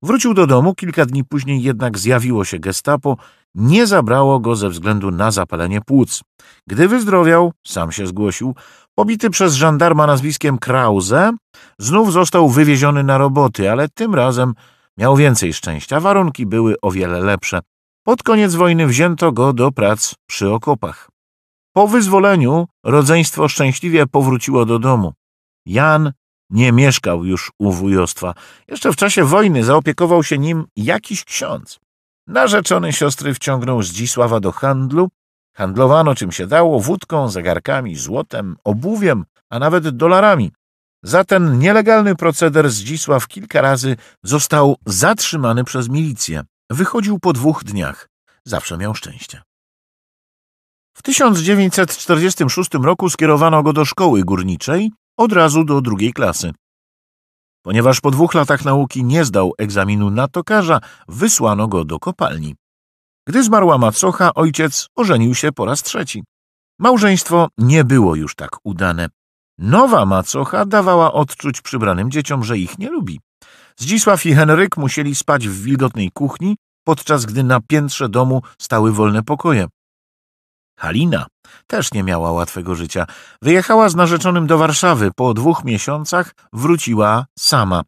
Wrócił do domu, kilka dni później jednak zjawiło się gestapo, nie zabrało go ze względu na zapalenie płuc. Gdy wyzdrowiał, sam się zgłosił, pobity przez żandarma nazwiskiem Krause, znów został wywieziony na roboty, ale tym razem miał więcej szczęścia, warunki były o wiele lepsze. Pod koniec wojny wzięto go do prac przy okopach. Po wyzwoleniu rodzeństwo szczęśliwie powróciło do domu. Jan nie mieszkał już u wujostwa. Jeszcze w czasie wojny zaopiekował się nim jakiś ksiądz. Narzeczony siostry wciągnął Zdzisława do handlu. Handlowano czym się dało, wódką, zegarkami, złotem, obuwiem, a nawet dolarami. Za ten nielegalny proceder Zdzisław kilka razy został zatrzymany przez milicję. Wychodził po dwóch dniach. Zawsze miał szczęście. W 1946 roku skierowano go do szkoły górniczej, od razu do drugiej klasy. Ponieważ po dwóch latach nauki nie zdał egzaminu na tokarza, wysłano go do kopalni. Gdy zmarła macocha, ojciec ożenił się po raz trzeci. Małżeństwo nie było już tak udane. Nowa macocha dawała odczuć przybranym dzieciom, że ich nie lubi. Zdzisław i Henryk musieli spać w wilgotnej kuchni, podczas gdy na piętrze domu stały wolne pokoje. Halina też nie miała łatwego życia. Wyjechała z narzeczonym do Warszawy. Po dwóch miesiącach wróciła sama.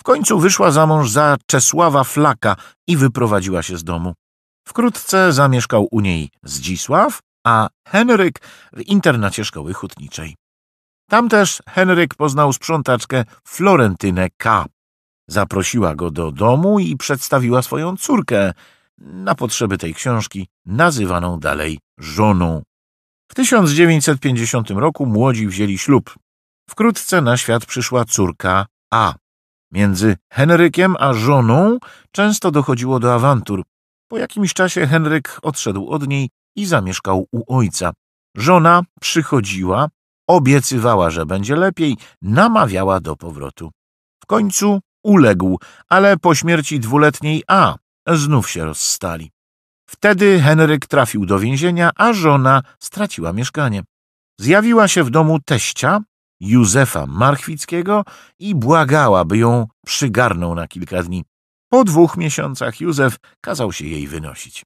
W końcu wyszła za mąż za Czesława Flaka i wyprowadziła się z domu. Wkrótce zamieszkał u niej Zdzisław, a Henryk w internacie szkoły hutniczej. Tam też Henryk poznał sprzątaczkę Florentynę K. Zaprosiła go do domu i przedstawiła swoją córkę, na potrzeby tej książki, nazywaną dalej żoną. W 1950 roku młodzi wzięli ślub. Wkrótce na świat przyszła córka A. Między Henrykiem a żoną często dochodziło do awantur. Po jakimś czasie Henryk odszedł od niej i zamieszkał u ojca. Żona przychodziła, obiecywała, że będzie lepiej, namawiała do powrotu. W końcu uległ, ale po śmierci dwuletniej A Znów się rozstali. Wtedy Henryk trafił do więzienia, a żona straciła mieszkanie. Zjawiła się w domu teścia, Józefa Marchwickiego, i błagała, by ją przygarnął na kilka dni. Po dwóch miesiącach Józef kazał się jej wynosić.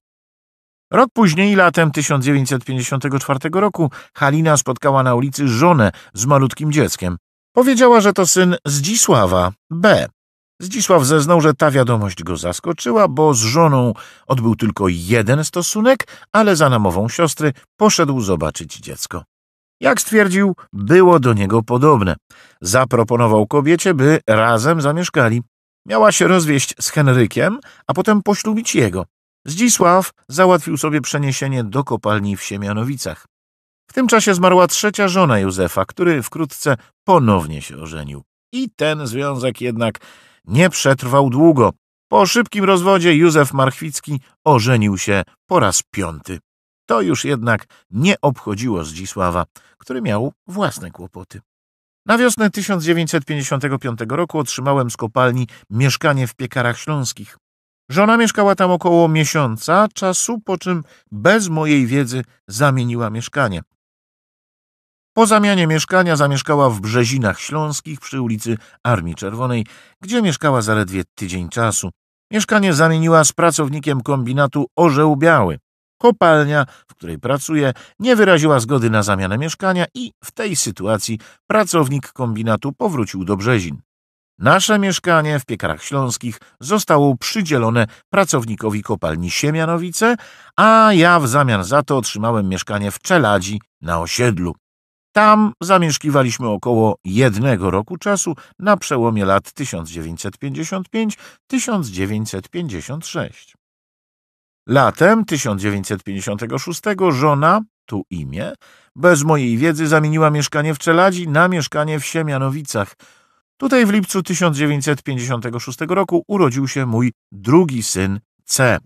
Rok później, latem 1954 roku, Halina spotkała na ulicy żonę z malutkim dzieckiem. Powiedziała, że to syn Zdzisława B., Zdzisław zeznał, że ta wiadomość go zaskoczyła, bo z żoną odbył tylko jeden stosunek, ale za namową siostry poszedł zobaczyć dziecko. Jak stwierdził, było do niego podobne. Zaproponował kobiecie, by razem zamieszkali. Miała się rozwieść z Henrykiem, a potem poślubić jego. Zdzisław załatwił sobie przeniesienie do kopalni w Siemianowicach. W tym czasie zmarła trzecia żona Józefa, który wkrótce ponownie się ożenił. I ten związek jednak nie przetrwał długo. Po szybkim rozwodzie Józef Marchwicki ożenił się po raz piąty. To już jednak nie obchodziło Zdzisława, który miał własne kłopoty. Na wiosnę 1955 roku otrzymałem z kopalni mieszkanie w piekarach śląskich. Żona mieszkała tam około miesiąca czasu, po czym bez mojej wiedzy zamieniła mieszkanie. Po zamianie mieszkania zamieszkała w Brzezinach Śląskich przy ulicy Armii Czerwonej, gdzie mieszkała zaledwie tydzień czasu. Mieszkanie zamieniła z pracownikiem kombinatu Orzeł Biały. Kopalnia, w której pracuje, nie wyraziła zgody na zamianę mieszkania i w tej sytuacji pracownik kombinatu powrócił do Brzezin. Nasze mieszkanie w Piekarach Śląskich zostało przydzielone pracownikowi kopalni Siemianowice, a ja w zamian za to otrzymałem mieszkanie w Czeladzi na osiedlu. Tam zamieszkiwaliśmy około jednego roku czasu na przełomie lat 1955-1956. Latem 1956 żona, tu imię, bez mojej wiedzy zamieniła mieszkanie w Czeladzi na mieszkanie w Siemianowicach. Tutaj w lipcu 1956 roku urodził się mój drugi syn C.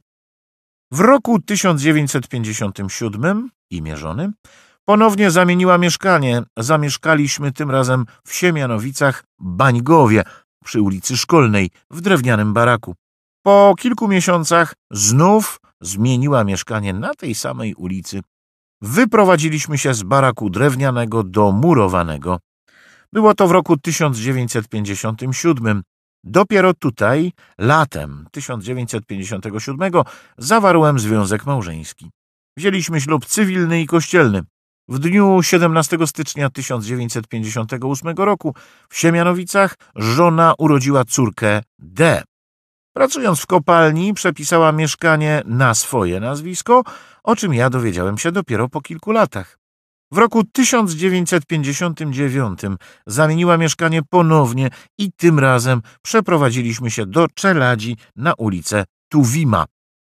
W roku 1957, imię żony, Ponownie zamieniła mieszkanie. Zamieszkaliśmy tym razem w Siemianowicach Bańgowie przy ulicy Szkolnej w drewnianym baraku. Po kilku miesiącach znów zmieniła mieszkanie na tej samej ulicy. Wyprowadziliśmy się z baraku drewnianego do murowanego. Było to w roku 1957. Dopiero tutaj, latem 1957, zawarłem związek małżeński. Wzięliśmy ślub cywilny i kościelny. W dniu 17 stycznia 1958 roku w Siemianowicach żona urodziła córkę D. Pracując w kopalni, przepisała mieszkanie na swoje nazwisko, o czym ja dowiedziałem się dopiero po kilku latach. W roku 1959 zamieniła mieszkanie ponownie i tym razem przeprowadziliśmy się do Czeladzi na ulicę Tuwima.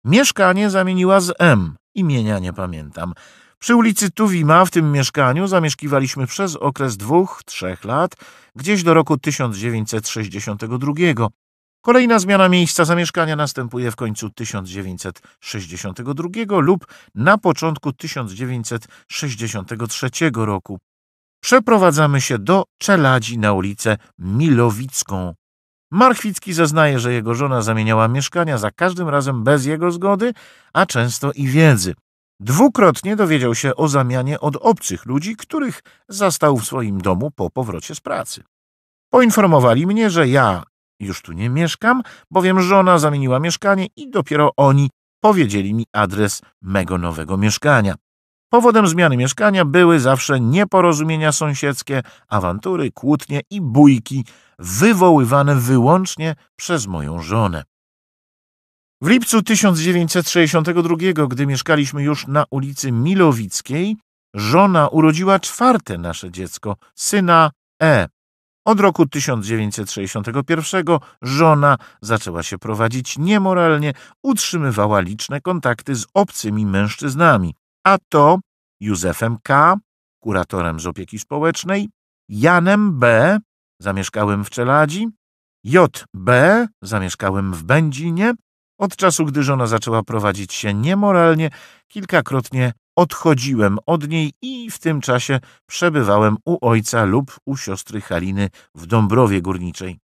Mieszkanie zamieniła z M, imienia nie pamiętam. Przy ulicy Tuwima w tym mieszkaniu zamieszkiwaliśmy przez okres dwóch, trzech lat, gdzieś do roku 1962. Kolejna zmiana miejsca zamieszkania następuje w końcu 1962 lub na początku 1963 roku. Przeprowadzamy się do Czeladzi na ulicę Milowicką. Marchwicki zeznaje, że jego żona zamieniała mieszkania za każdym razem bez jego zgody, a często i wiedzy. Dwukrotnie dowiedział się o zamianie od obcych ludzi, których zastał w swoim domu po powrocie z pracy. Poinformowali mnie, że ja już tu nie mieszkam, bowiem żona zamieniła mieszkanie i dopiero oni powiedzieli mi adres mego nowego mieszkania. Powodem zmiany mieszkania były zawsze nieporozumienia sąsiedzkie, awantury, kłótnie i bójki wywoływane wyłącznie przez moją żonę. W lipcu 1962, gdy mieszkaliśmy już na ulicy Milowickiej, żona urodziła czwarte nasze dziecko, syna E. Od roku 1961 żona zaczęła się prowadzić niemoralnie, utrzymywała liczne kontakty z obcymi mężczyznami, a to Józefem K., kuratorem z opieki społecznej, Janem B., zamieszkałym w Czeladzi, J.B., zamieszkałym w Będzinie, od czasu, gdy żona zaczęła prowadzić się niemoralnie, kilkakrotnie odchodziłem od niej i w tym czasie przebywałem u ojca lub u siostry Haliny w Dąbrowie Górniczej.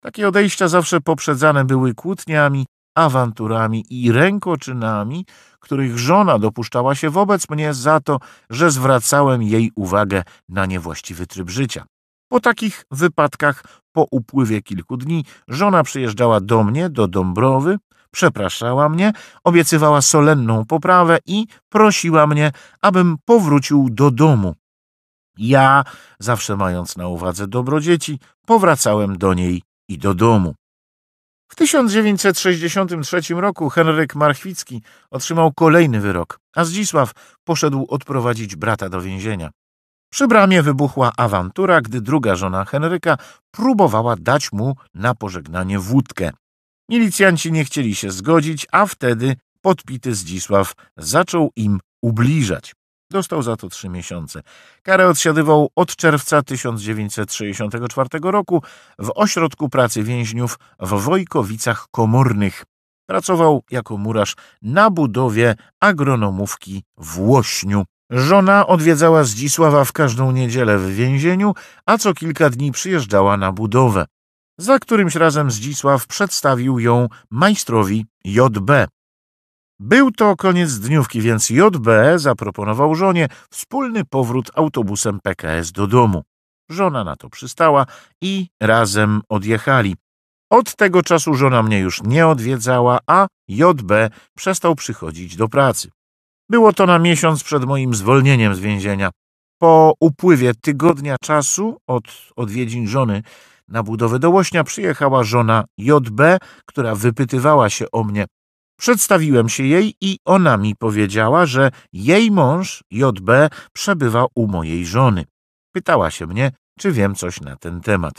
Takie odejścia zawsze poprzedzane były kłótniami, awanturami i rękoczynami, których żona dopuszczała się wobec mnie za to, że zwracałem jej uwagę na niewłaściwy tryb życia. Po takich wypadkach, po upływie kilku dni, żona przyjeżdżała do mnie, do Dąbrowy, przepraszała mnie, obiecywała solenną poprawę i prosiła mnie, abym powrócił do domu. Ja, zawsze mając na uwadze dobro dzieci, powracałem do niej i do domu. W 1963 roku Henryk Marchwicki otrzymał kolejny wyrok, a Zdzisław poszedł odprowadzić brata do więzienia. Przy bramie wybuchła awantura, gdy druga żona Henryka próbowała dać mu na pożegnanie wódkę. Milicjanci nie chcieli się zgodzić, a wtedy podpity Zdzisław zaczął im ubliżać. Dostał za to trzy miesiące. Karę odsiadywał od czerwca 1964 roku w ośrodku pracy więźniów w Wojkowicach Komornych. Pracował jako murarz na budowie agronomówki w Łośniu. Żona odwiedzała Zdzisława w każdą niedzielę w więzieniu, a co kilka dni przyjeżdżała na budowę za którymś razem Zdzisław przedstawił ją majstrowi J.B. Był to koniec dniówki, więc JB zaproponował żonie wspólny powrót autobusem PKS do domu. Żona na to przystała i razem odjechali. Od tego czasu żona mnie już nie odwiedzała, a JB przestał przychodzić do pracy. Było to na miesiąc przed moim zwolnieniem z więzienia. Po upływie tygodnia czasu od odwiedzin żony na budowę dołośnia przyjechała żona JB, która wypytywała się o mnie. Przedstawiłem się jej i ona mi powiedziała, że jej mąż JB przebywa u mojej żony. Pytała się mnie, czy wiem coś na ten temat.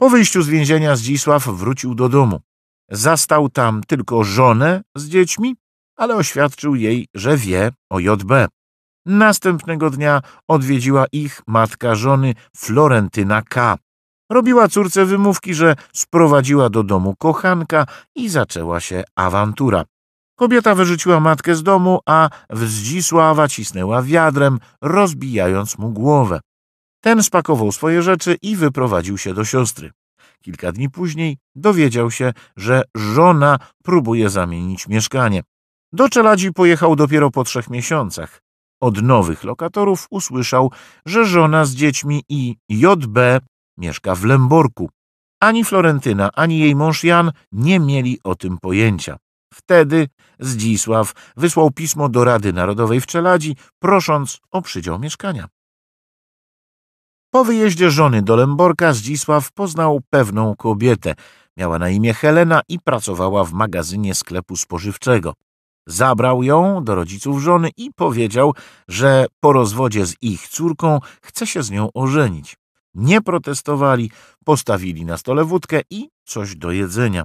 Po wyjściu z więzienia Zdzisław wrócił do domu. Zastał tam tylko żonę z dziećmi, ale oświadczył jej, że wie o JB. Następnego dnia odwiedziła ich matka żony Florentyna K. Robiła córce wymówki, że sprowadziła do domu kochanka i zaczęła się awantura. Kobieta wyrzuciła matkę z domu, a Wzdzisława cisnęła wiadrem, rozbijając mu głowę. Ten spakował swoje rzeczy i wyprowadził się do siostry. Kilka dni później dowiedział się, że żona próbuje zamienić mieszkanie. Do Czeladzi pojechał dopiero po trzech miesiącach. Od nowych lokatorów usłyszał, że żona z dziećmi i JB mieszka w Lemborku. Ani Florentyna, ani jej mąż Jan nie mieli o tym pojęcia. Wtedy Zdzisław wysłał pismo do Rady Narodowej w Czeladzi, prosząc o przydział mieszkania. Po wyjeździe żony do Lemborka Zdzisław poznał pewną kobietę. Miała na imię Helena i pracowała w magazynie sklepu spożywczego. Zabrał ją do rodziców żony i powiedział, że po rozwodzie z ich córką chce się z nią ożenić nie protestowali, postawili na stole wódkę i coś do jedzenia.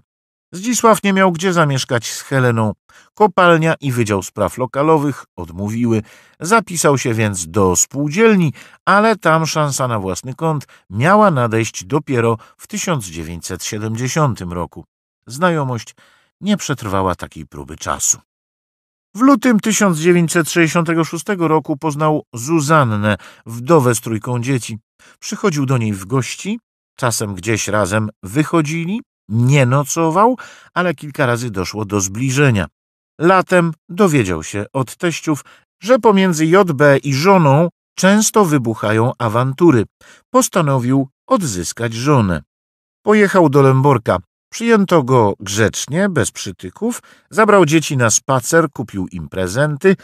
Zdzisław nie miał gdzie zamieszkać z Heleną. Kopalnia i Wydział Spraw Lokalowych odmówiły. Zapisał się więc do spółdzielni, ale tam szansa na własny kąt miała nadejść dopiero w 1970 roku. Znajomość nie przetrwała takiej próby czasu. W lutym 1966 roku poznał Zuzannę, wdowę z trójką dzieci. Przychodził do niej w gości, czasem gdzieś razem wychodzili, nie nocował, ale kilka razy doszło do zbliżenia. Latem dowiedział się od teściów, że pomiędzy JB i żoną często wybuchają awantury. Postanowił odzyskać żonę. Pojechał do Lęborka. Przyjęto go grzecznie, bez przytyków, zabrał dzieci na spacer, kupił im prezenty.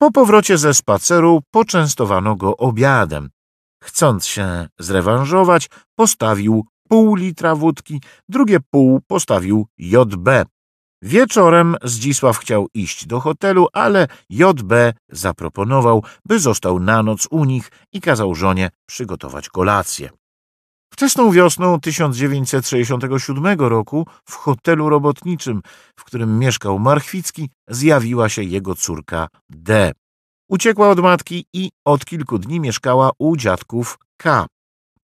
Po powrocie ze spaceru poczęstowano go obiadem. Chcąc się zrewanżować, postawił pół litra wódki, drugie pół postawił JB. Wieczorem Zdzisław chciał iść do hotelu, ale JB zaproponował, by został na noc u nich i kazał żonie przygotować kolację. Wczesną wiosną 1967 roku w hotelu robotniczym, w którym mieszkał Marchwicki, zjawiła się jego córka D. Uciekła od matki i od kilku dni mieszkała u dziadków K.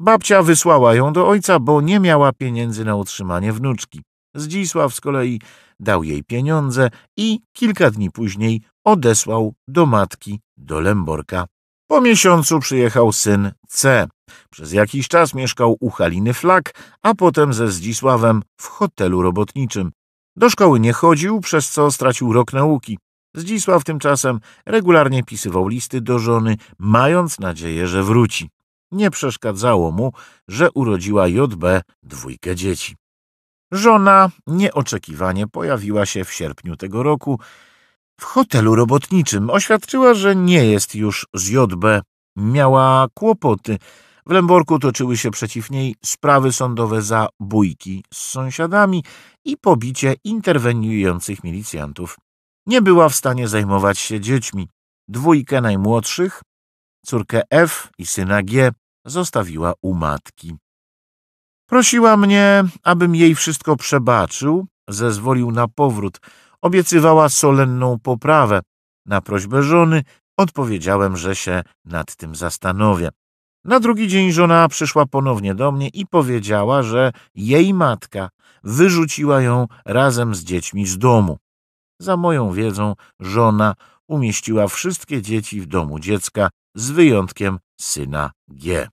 Babcia wysłała ją do ojca, bo nie miała pieniędzy na utrzymanie wnuczki. Zdzisław z kolei dał jej pieniądze i kilka dni później odesłał do matki do Lęborka. Po miesiącu przyjechał syn C. Przez jakiś czas mieszkał u Haliny Flak, a potem ze Zdzisławem w hotelu robotniczym. Do szkoły nie chodził, przez co stracił rok nauki. Zdzisław tymczasem regularnie pisywał listy do żony, mając nadzieję, że wróci. Nie przeszkadzało mu, że urodziła JB dwójkę dzieci. Żona nieoczekiwanie pojawiła się w sierpniu tego roku w hotelu robotniczym. Oświadczyła, że nie jest już z JB. Miała kłopoty. W Lęborku toczyły się przeciw niej sprawy sądowe za bójki z sąsiadami i pobicie interweniujących milicjantów nie była w stanie zajmować się dziećmi. Dwójkę najmłodszych, córkę F i syna G, zostawiła u matki. Prosiła mnie, abym jej wszystko przebaczył, zezwolił na powrót. Obiecywała solenną poprawę. Na prośbę żony odpowiedziałem, że się nad tym zastanowię. Na drugi dzień żona przyszła ponownie do mnie i powiedziała, że jej matka wyrzuciła ją razem z dziećmi z domu. Za moją wiedzą żona umieściła wszystkie dzieci w domu dziecka z wyjątkiem syna G.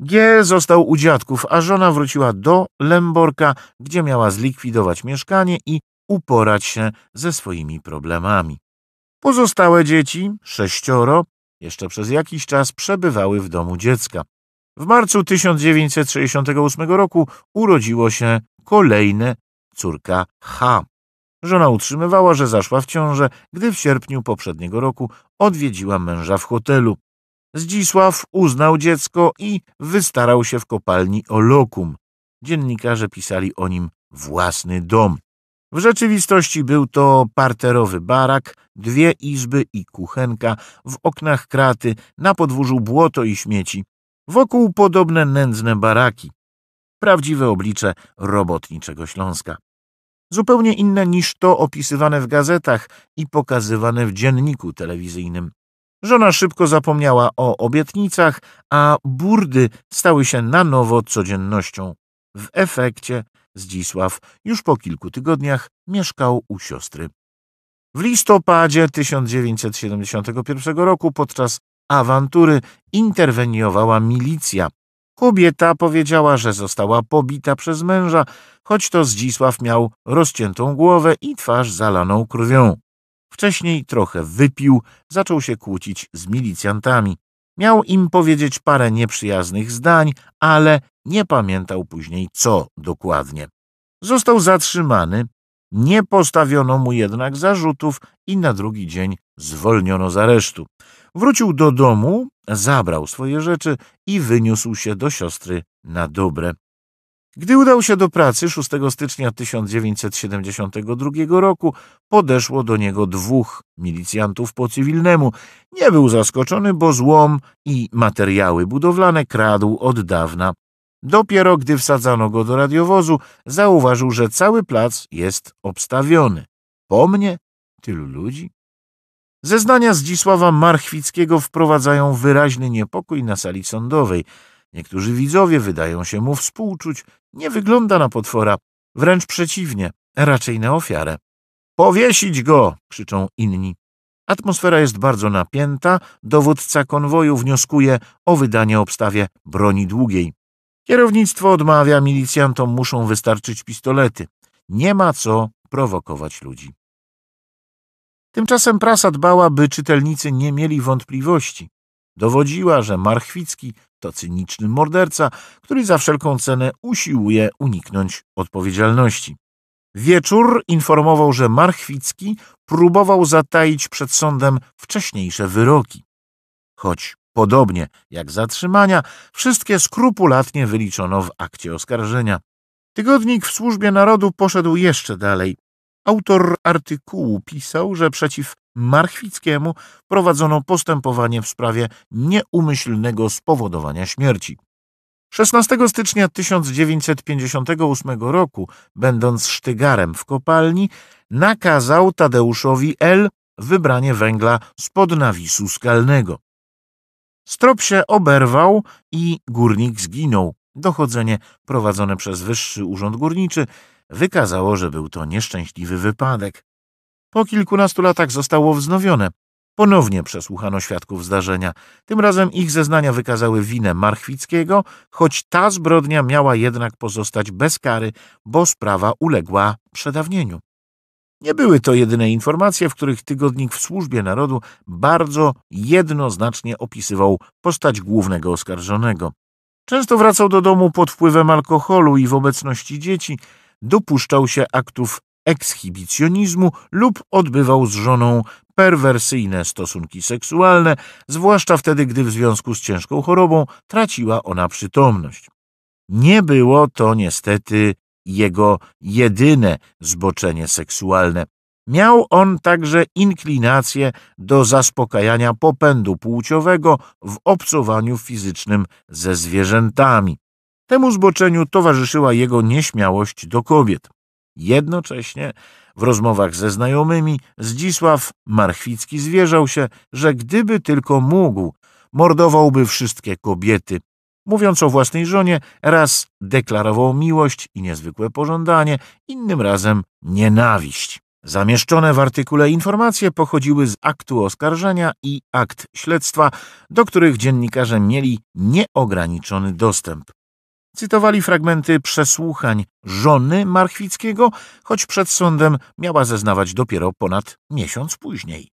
G został u dziadków, a żona wróciła do Lęborka, gdzie miała zlikwidować mieszkanie i uporać się ze swoimi problemami. Pozostałe dzieci, sześcioro, jeszcze przez jakiś czas przebywały w domu dziecka. W marcu 1968 roku urodziło się kolejne córka H. Żona utrzymywała, że zaszła w ciążę, gdy w sierpniu poprzedniego roku odwiedziła męża w hotelu. Zdzisław uznał dziecko i wystarał się w kopalni o lokum. Dziennikarze pisali o nim własny dom. W rzeczywistości był to parterowy barak, dwie izby i kuchenka, w oknach kraty, na podwórzu błoto i śmieci, wokół podobne nędzne baraki. Prawdziwe oblicze robotniczego Śląska zupełnie inne niż to opisywane w gazetach i pokazywane w dzienniku telewizyjnym. Żona szybko zapomniała o obietnicach, a burdy stały się na nowo codziennością. W efekcie Zdzisław już po kilku tygodniach mieszkał u siostry. W listopadzie 1971 roku podczas awantury interweniowała milicja, Kobieta powiedziała, że została pobita przez męża, choć to Zdzisław miał rozciętą głowę i twarz zalaną krwią. Wcześniej trochę wypił, zaczął się kłócić z milicjantami. Miał im powiedzieć parę nieprzyjaznych zdań, ale nie pamiętał później co dokładnie. Został zatrzymany, nie postawiono mu jednak zarzutów i na drugi dzień zwolniono z aresztu. Wrócił do domu, zabrał swoje rzeczy i wyniósł się do siostry na dobre. Gdy udał się do pracy 6 stycznia 1972 roku, podeszło do niego dwóch milicjantów po cywilnemu. Nie był zaskoczony, bo złom i materiały budowlane kradł od dawna. Dopiero gdy wsadzano go do radiowozu, zauważył, że cały plac jest obstawiony. Po mnie? Tylu ludzi? Zeznania Zdzisława Marchwickiego wprowadzają wyraźny niepokój na sali sądowej. Niektórzy widzowie wydają się mu współczuć. Nie wygląda na potwora, wręcz przeciwnie, raczej na ofiarę. Powiesić go! krzyczą inni. Atmosfera jest bardzo napięta, dowódca konwoju wnioskuje o wydanie obstawie broni długiej. Kierownictwo odmawia, milicjantom muszą wystarczyć pistolety. Nie ma co prowokować ludzi. Tymczasem prasa dbała, by czytelnicy nie mieli wątpliwości. Dowodziła, że Marchwicki to cyniczny morderca, który za wszelką cenę usiłuje uniknąć odpowiedzialności. Wieczór informował, że Marchwicki próbował zataić przed sądem wcześniejsze wyroki. Choć podobnie jak zatrzymania, wszystkie skrupulatnie wyliczono w akcie oskarżenia. Tygodnik w służbie narodu poszedł jeszcze dalej. Autor artykułu pisał, że przeciw Marchwickiemu prowadzono postępowanie w sprawie nieumyślnego spowodowania śmierci. 16 stycznia 1958 roku, będąc sztygarem w kopalni, nakazał Tadeuszowi L. wybranie węgla spod nawisu skalnego. Strop się oberwał i górnik zginął. Dochodzenie prowadzone przez Wyższy Urząd Górniczy wykazało, że był to nieszczęśliwy wypadek. Po kilkunastu latach zostało wznowione. Ponownie przesłuchano świadków zdarzenia. Tym razem ich zeznania wykazały winę Marchwickiego, choć ta zbrodnia miała jednak pozostać bez kary, bo sprawa uległa przedawnieniu. Nie były to jedyne informacje, w których tygodnik w służbie narodu bardzo jednoznacznie opisywał postać głównego oskarżonego. Często wracał do domu pod wpływem alkoholu i w obecności dzieci, dopuszczał się aktów ekshibicjonizmu lub odbywał z żoną perwersyjne stosunki seksualne, zwłaszcza wtedy, gdy w związku z ciężką chorobą traciła ona przytomność. Nie było to niestety jego jedyne zboczenie seksualne. Miał on także inklinację do zaspokajania popędu płciowego w obcowaniu fizycznym ze zwierzętami. Temu zboczeniu towarzyszyła jego nieśmiałość do kobiet. Jednocześnie w rozmowach ze znajomymi Zdzisław Marchwicki zwierzał się, że gdyby tylko mógł, mordowałby wszystkie kobiety. Mówiąc o własnej żonie, raz deklarował miłość i niezwykłe pożądanie, innym razem nienawiść. Zamieszczone w artykule informacje pochodziły z aktu oskarżenia i akt śledztwa, do których dziennikarze mieli nieograniczony dostęp. Cytowali fragmenty przesłuchań żony Marchwickiego, choć przed sądem miała zeznawać dopiero ponad miesiąc później.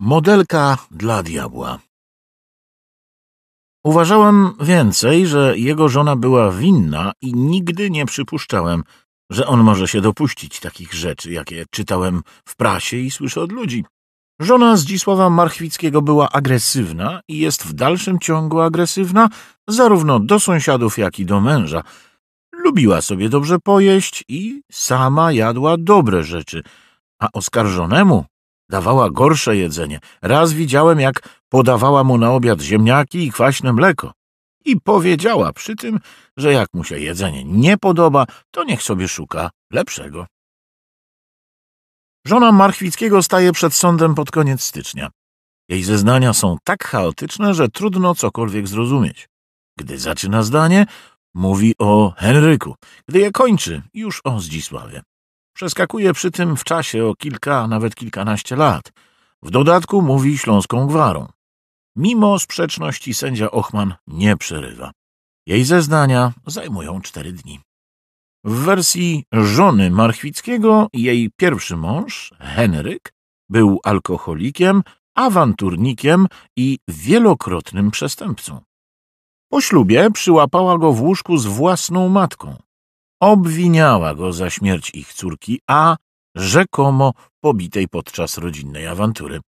Modelka dla diabła Uważałem więcej, że jego żona była winna i nigdy nie przypuszczałem, że on może się dopuścić takich rzeczy, jakie czytałem w prasie i słyszę od ludzi. Żona Zdzisława Marchwickiego była agresywna i jest w dalszym ciągu agresywna zarówno do sąsiadów, jak i do męża. Lubiła sobie dobrze pojeść i sama jadła dobre rzeczy, a oskarżonemu dawała gorsze jedzenie. Raz widziałem, jak podawała mu na obiad ziemniaki i kwaśne mleko. I powiedziała przy tym, że jak mu się jedzenie nie podoba, to niech sobie szuka lepszego. Żona Marchwickiego staje przed sądem pod koniec stycznia. Jej zeznania są tak chaotyczne, że trudno cokolwiek zrozumieć. Gdy zaczyna zdanie, mówi o Henryku. Gdy je kończy, już o Zdzisławie. Przeskakuje przy tym w czasie o kilka, nawet kilkanaście lat. W dodatku mówi śląską gwarą. Mimo sprzeczności sędzia Ochman nie przerywa. Jej zeznania zajmują cztery dni. W wersji żony Marchwickiego jej pierwszy mąż, Henryk, był alkoholikiem, awanturnikiem i wielokrotnym przestępcą. Po ślubie przyłapała go w łóżku z własną matką. Obwiniała go za śmierć ich córki A, rzekomo pobitej podczas rodzinnej awantury.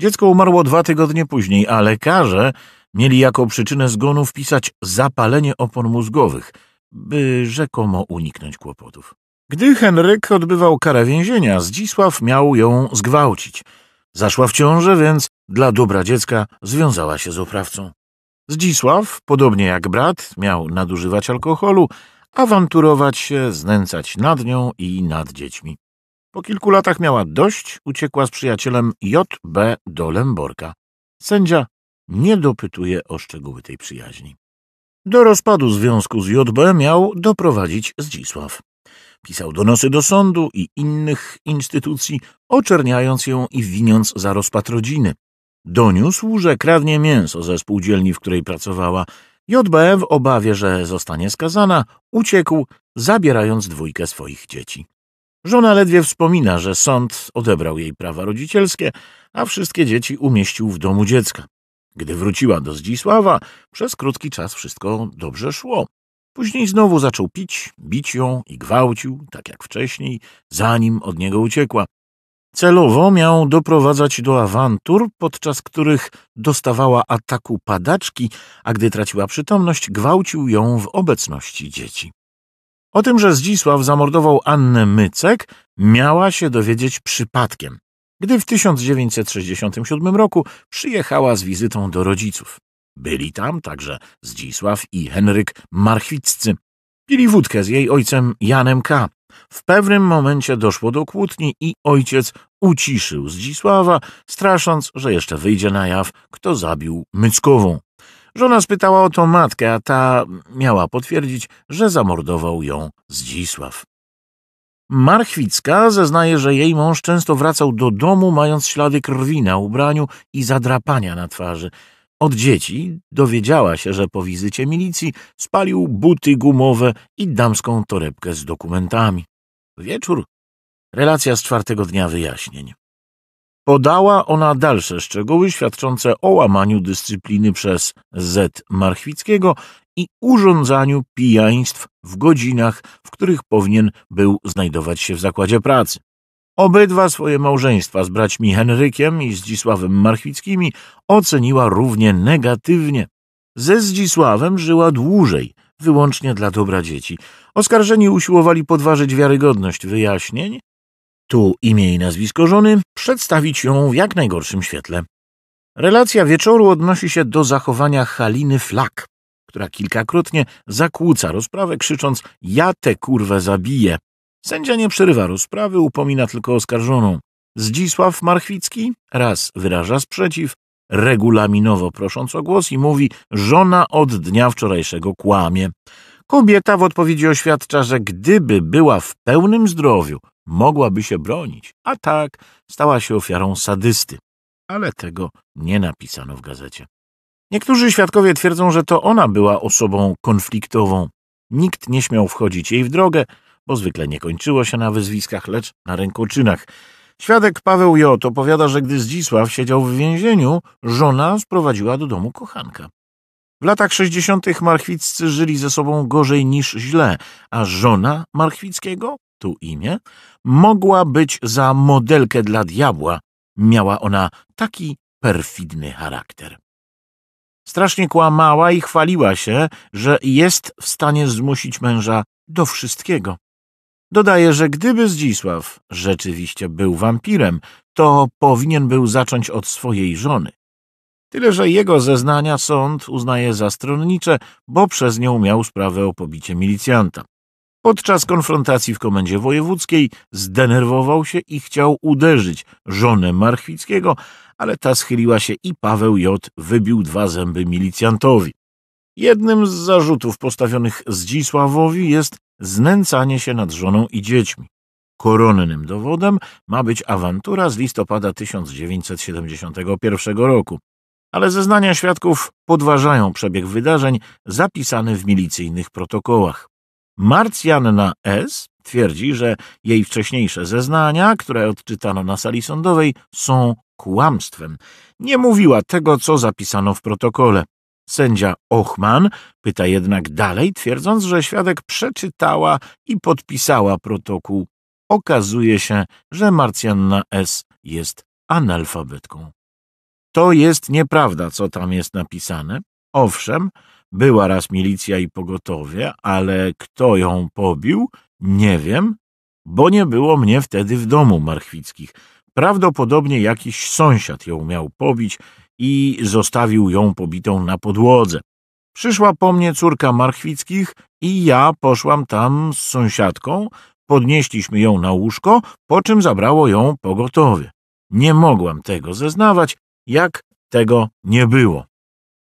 Dziecko umarło dwa tygodnie później, a lekarze mieli jako przyczynę zgonu wpisać zapalenie opon mózgowych – by rzekomo uniknąć kłopotów. Gdy Henryk odbywał karę więzienia, Zdzisław miał ją zgwałcić. Zaszła w ciążę, więc dla dobra dziecka związała się z oprawcą. Zdzisław, podobnie jak brat, miał nadużywać alkoholu, awanturować się, znęcać nad nią i nad dziećmi. Po kilku latach miała dość, uciekła z przyjacielem J.B. do Lęborka. Sędzia nie dopytuje o szczegóły tej przyjaźni. Do rozpadu związku z JB miał doprowadzić Zdzisław. Pisał donosy do sądu i innych instytucji, oczerniając ją i winiąc za rozpad rodziny. Doniósł, że kradnie mięso ze spółdzielni, w której pracowała. JB w obawie, że zostanie skazana, uciekł, zabierając dwójkę swoich dzieci. Żona ledwie wspomina, że sąd odebrał jej prawa rodzicielskie, a wszystkie dzieci umieścił w domu dziecka. Gdy wróciła do Zdzisława, przez krótki czas wszystko dobrze szło. Później znowu zaczął pić, bić ją i gwałcił, tak jak wcześniej, zanim od niego uciekła. Celowo miał doprowadzać do awantur, podczas których dostawała ataku padaczki, a gdy traciła przytomność, gwałcił ją w obecności dzieci. O tym, że Zdzisław zamordował Annę Mycek, miała się dowiedzieć przypadkiem gdy w 1967 roku przyjechała z wizytą do rodziców. Byli tam także Zdzisław i Henryk Marchwiccy. Pili wódkę z jej ojcem Janem K. W pewnym momencie doszło do kłótni i ojciec uciszył Zdzisława, strasząc, że jeszcze wyjdzie na jaw, kto zabił Myckową. Żona spytała o to matkę, a ta miała potwierdzić, że zamordował ją Zdzisław. Marchwicka zeznaje, że jej mąż często wracał do domu mając ślady krwi na ubraniu i zadrapania na twarzy. Od dzieci dowiedziała się, że po wizycie milicji spalił buty gumowe i damską torebkę z dokumentami. Wieczór. Relacja z czwartego dnia wyjaśnień. Podała ona dalsze szczegóły świadczące o łamaniu dyscypliny przez Z. Marchwickiego i urządzaniu pijaństw w godzinach, w których powinien był znajdować się w zakładzie pracy. Obydwa swoje małżeństwa z braćmi Henrykiem i Zdzisławem Marchwickimi oceniła równie negatywnie. Ze Zdzisławem żyła dłużej, wyłącznie dla dobra dzieci. Oskarżeni usiłowali podważyć wiarygodność wyjaśnień, tu imię i nazwisko żony, przedstawić ją w jak najgorszym świetle. Relacja wieczoru odnosi się do zachowania Haliny Flak, która kilkakrotnie zakłóca rozprawę, krzycząc: Ja tę kurwę zabiję. Sędzia nie przerywa rozprawy, upomina tylko oskarżoną. Zdzisław Marchwicki raz wyraża sprzeciw, regulaminowo prosząc o głos i mówi: Żona od dnia wczorajszego kłamie. Kobieta w odpowiedzi oświadcza, że gdyby była w pełnym zdrowiu, mogłaby się bronić, a tak stała się ofiarą sadysty. Ale tego nie napisano w gazecie. Niektórzy świadkowie twierdzą, że to ona była osobą konfliktową. Nikt nie śmiał wchodzić jej w drogę, bo zwykle nie kończyło się na wyzwiskach, lecz na rękoczynach. Świadek Paweł J. opowiada, że gdy Zdzisław siedział w więzieniu, żona sprowadziła do domu kochanka. W latach 60. marchwiccy żyli ze sobą gorzej niż źle, a żona marchwickiego, tu imię, mogła być za modelkę dla diabła. Miała ona taki perfidny charakter. Strasznie kłamała i chwaliła się, że jest w stanie zmusić męża do wszystkiego. Dodaje, że gdyby Zdzisław rzeczywiście był wampirem, to powinien był zacząć od swojej żony. Tyle, że jego zeznania sąd uznaje za stronnicze, bo przez nią miał sprawę o pobicie milicjanta. Podczas konfrontacji w komendzie wojewódzkiej zdenerwował się i chciał uderzyć żonę Marchwickiego, ale ta schyliła się i Paweł J. wybił dwa zęby milicjantowi. Jednym z zarzutów postawionych Zdzisławowi jest znęcanie się nad żoną i dziećmi. Koronnym dowodem ma być awantura z listopada 1971 roku, ale zeznania świadków podważają przebieg wydarzeń zapisany w milicyjnych protokołach. Marcjanna S. twierdzi, że jej wcześniejsze zeznania, które odczytano na sali sądowej, są kłamstwem. Nie mówiła tego, co zapisano w protokole. Sędzia Ochman pyta jednak dalej, twierdząc, że świadek przeczytała i podpisała protokół. Okazuje się, że Marcjanna S. jest analfabetką. To jest nieprawda, co tam jest napisane. Owszem, była raz milicja i pogotowie, ale kto ją pobił, nie wiem, bo nie było mnie wtedy w domu Marchwickich. Prawdopodobnie jakiś sąsiad ją miał pobić i zostawił ją pobitą na podłodze. Przyszła po mnie córka Marchwickich i ja poszłam tam z sąsiadką, podnieśliśmy ją na łóżko, po czym zabrało ją pogotowie. Nie mogłam tego zeznawać, jak tego nie było.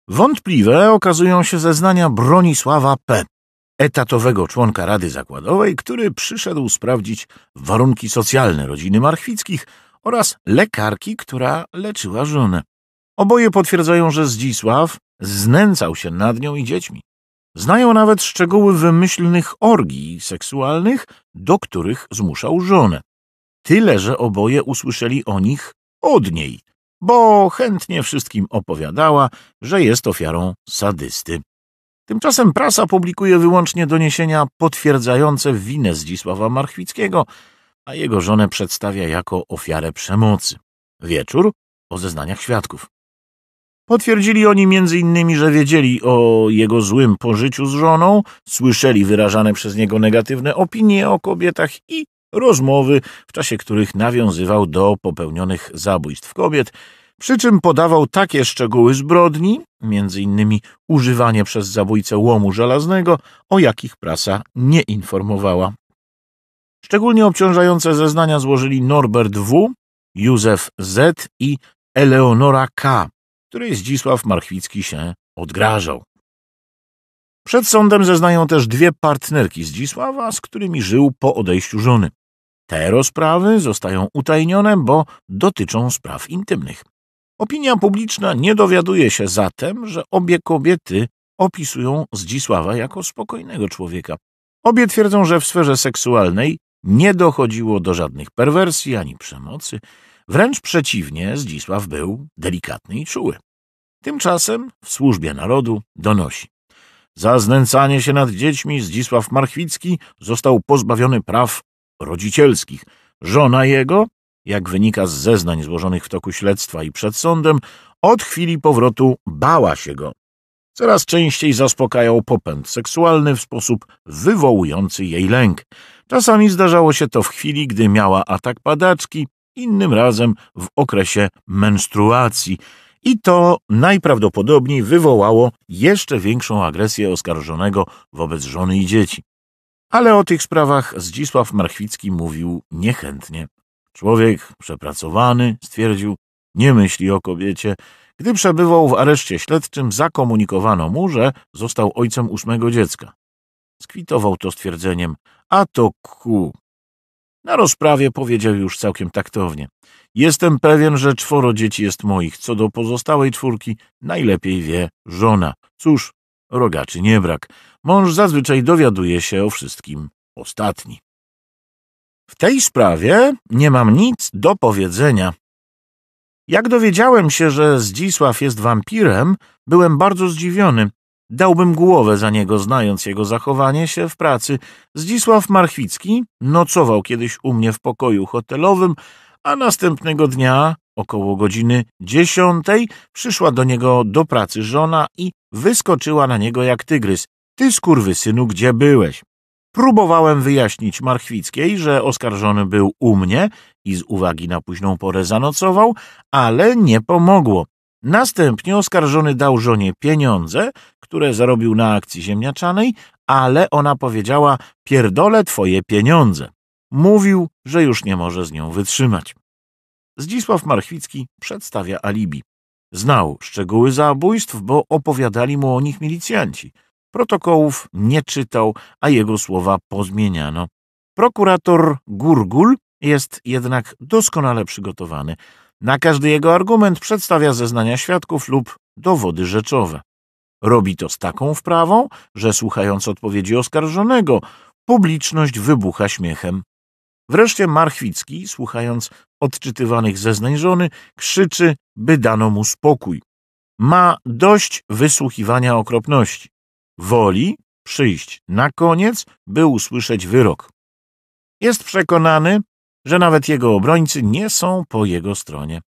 Wątpliwe okazują się zeznania Bronisława P., etatowego członka Rady Zakładowej, który przyszedł sprawdzić warunki socjalne rodziny Marchwickich, oraz lekarki, która leczyła żonę. Oboje potwierdzają, że Zdzisław znęcał się nad nią i dziećmi. Znają nawet szczegóły wymyślnych orgii seksualnych, do których zmuszał żonę. Tyle, że oboje usłyszeli o nich od niej, bo chętnie wszystkim opowiadała, że jest ofiarą sadysty. Tymczasem prasa publikuje wyłącznie doniesienia potwierdzające winę Zdzisława Marchwickiego – a jego żonę przedstawia jako ofiarę przemocy. Wieczór o zeznaniach świadków. Potwierdzili oni m.in., że wiedzieli o jego złym pożyciu z żoną, słyszeli wyrażane przez niego negatywne opinie o kobietach i rozmowy, w czasie których nawiązywał do popełnionych zabójstw kobiet, przy czym podawał takie szczegóły zbrodni, m.in. używanie przez zabójcę łomu żelaznego, o jakich prasa nie informowała. Szczególnie obciążające zeznania złożyli Norbert W., Józef Z. i Eleonora K., której Zdzisław Marchwicki się odgrażał. Przed sądem zeznają też dwie partnerki Zdzisława, z którymi żył po odejściu żony. Te rozprawy zostają utajnione, bo dotyczą spraw intymnych. Opinia publiczna nie dowiaduje się zatem, że obie kobiety opisują Zdzisława jako spokojnego człowieka. Obie twierdzą, że w sferze seksualnej nie dochodziło do żadnych perwersji ani przemocy. Wręcz przeciwnie, Zdzisław był delikatny i czuły. Tymczasem w służbie narodu donosi. Za znęcanie się nad dziećmi Zdzisław Marchwicki został pozbawiony praw rodzicielskich. Żona jego, jak wynika z zeznań złożonych w toku śledztwa i przed sądem, od chwili powrotu bała się go. Coraz częściej zaspokajał popęd seksualny w sposób wywołujący jej lęk. Czasami zdarzało się to w chwili, gdy miała atak padaczki, innym razem w okresie menstruacji. I to najprawdopodobniej wywołało jeszcze większą agresję oskarżonego wobec żony i dzieci. Ale o tych sprawach Zdzisław Marchwicki mówił niechętnie. Człowiek przepracowany, stwierdził, nie myśli o kobiecie. Gdy przebywał w areszcie śledczym, zakomunikowano mu, że został ojcem ósmego dziecka. Skwitował to stwierdzeniem. A to ku. Na rozprawie powiedział już całkiem taktownie. Jestem pewien, że czworo dzieci jest moich. Co do pozostałej czwórki, najlepiej wie żona. Cóż, rogaczy nie brak. Mąż zazwyczaj dowiaduje się o wszystkim ostatni. W tej sprawie nie mam nic do powiedzenia. Jak dowiedziałem się, że Zdzisław jest wampirem, byłem bardzo zdziwiony. Dałbym głowę za niego, znając jego zachowanie się w pracy. Zdzisław Marchwicki nocował kiedyś u mnie w pokoju hotelowym, a następnego dnia, około godziny dziesiątej, przyszła do niego do pracy żona i wyskoczyła na niego jak tygrys. Ty skurwysynu, gdzie byłeś? Próbowałem wyjaśnić Marchwickiej, że oskarżony był u mnie i z uwagi na późną porę zanocował, ale nie pomogło. Następnie oskarżony dał żonie pieniądze, które zarobił na akcji ziemniaczanej, ale ona powiedziała: Pierdolę twoje pieniądze. Mówił, że już nie może z nią wytrzymać. Zdzisław Marchwicki przedstawia alibi. Znał szczegóły zabójstw, bo opowiadali mu o nich milicjanci. Protokołów nie czytał, a jego słowa pozmieniano. Prokurator Gurgul jest jednak doskonale przygotowany. Na każdy jego argument przedstawia zeznania świadków lub dowody rzeczowe. Robi to z taką wprawą, że słuchając odpowiedzi oskarżonego, publiczność wybucha śmiechem. Wreszcie Marchwicki, słuchając odczytywanych zeznań żony, krzyczy, by dano mu spokój. Ma dość wysłuchiwania okropności. Woli przyjść na koniec, by usłyszeć wyrok. Jest przekonany, że nawet jego obrońcy nie są po jego stronie.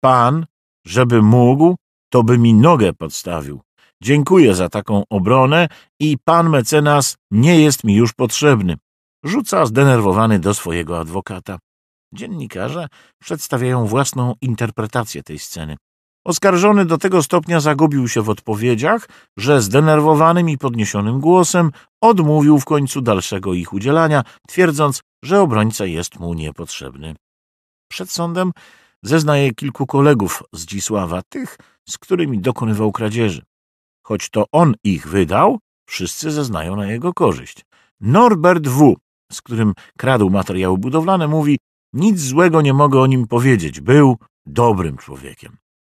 Pan, żeby mógł, to by mi nogę podstawił. Dziękuję za taką obronę i pan mecenas nie jest mi już potrzebny. Rzuca zdenerwowany do swojego adwokata. Dziennikarze przedstawiają własną interpretację tej sceny. Oskarżony do tego stopnia zagubił się w odpowiedziach, że zdenerwowanym i podniesionym głosem odmówił w końcu dalszego ich udzielania, twierdząc, że obrońca jest mu niepotrzebny. Przed sądem zeznaje kilku kolegów Zdzisława, tych, z którymi dokonywał kradzieży. Choć to on ich wydał, wszyscy zeznają na jego korzyść. Norbert W., z którym kradł materiały budowlane, mówi: Nic złego nie mogę o nim powiedzieć. Był dobrym człowiekiem.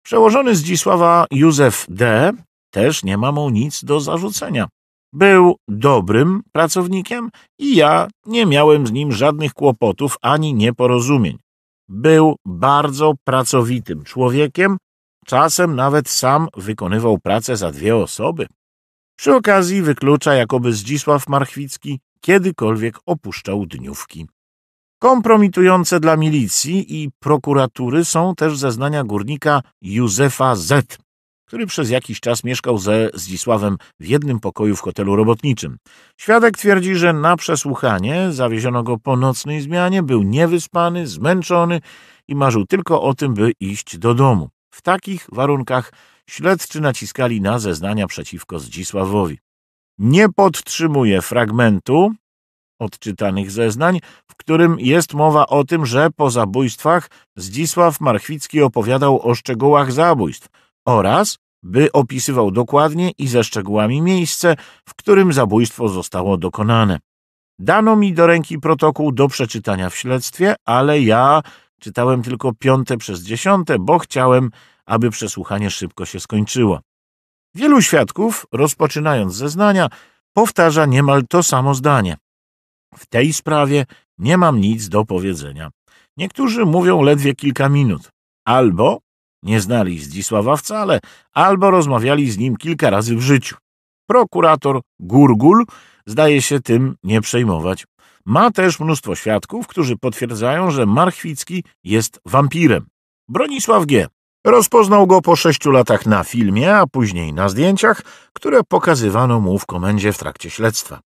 Przełożony Zdzisława Józef D. też nie ma mu nic do zarzucenia. Był dobrym pracownikiem i ja nie miałem z nim żadnych kłopotów ani nieporozumień. Był bardzo pracowitym człowiekiem, czasem nawet sam wykonywał pracę za dwie osoby. Przy okazji wyklucza, jakoby Zdzisław Marchwicki kiedykolwiek opuszczał dniówki. Kompromitujące dla milicji i prokuratury są też zeznania górnika Józefa Z., który przez jakiś czas mieszkał ze Zdzisławem w jednym pokoju w hotelu robotniczym. Świadek twierdzi, że na przesłuchanie zawieziono go po nocnej zmianie, był niewyspany, zmęczony i marzył tylko o tym, by iść do domu. W takich warunkach śledczy naciskali na zeznania przeciwko Zdzisławowi. Nie podtrzymuje fragmentu, odczytanych zeznań, w którym jest mowa o tym, że po zabójstwach Zdzisław Marchwicki opowiadał o szczegółach zabójstw oraz by opisywał dokładnie i ze szczegółami miejsce, w którym zabójstwo zostało dokonane. Dano mi do ręki protokół do przeczytania w śledztwie, ale ja czytałem tylko piąte przez dziesiąte, bo chciałem, aby przesłuchanie szybko się skończyło. Wielu świadków, rozpoczynając zeznania, powtarza niemal to samo zdanie. W tej sprawie nie mam nic do powiedzenia. Niektórzy mówią ledwie kilka minut. Albo nie znali Zdzisława wcale, albo rozmawiali z nim kilka razy w życiu. Prokurator Gurgul zdaje się tym nie przejmować. Ma też mnóstwo świadków, którzy potwierdzają, że Marchwicki jest wampirem. Bronisław G. Rozpoznał go po sześciu latach na filmie, a później na zdjęciach, które pokazywano mu w komendzie w trakcie śledztwa.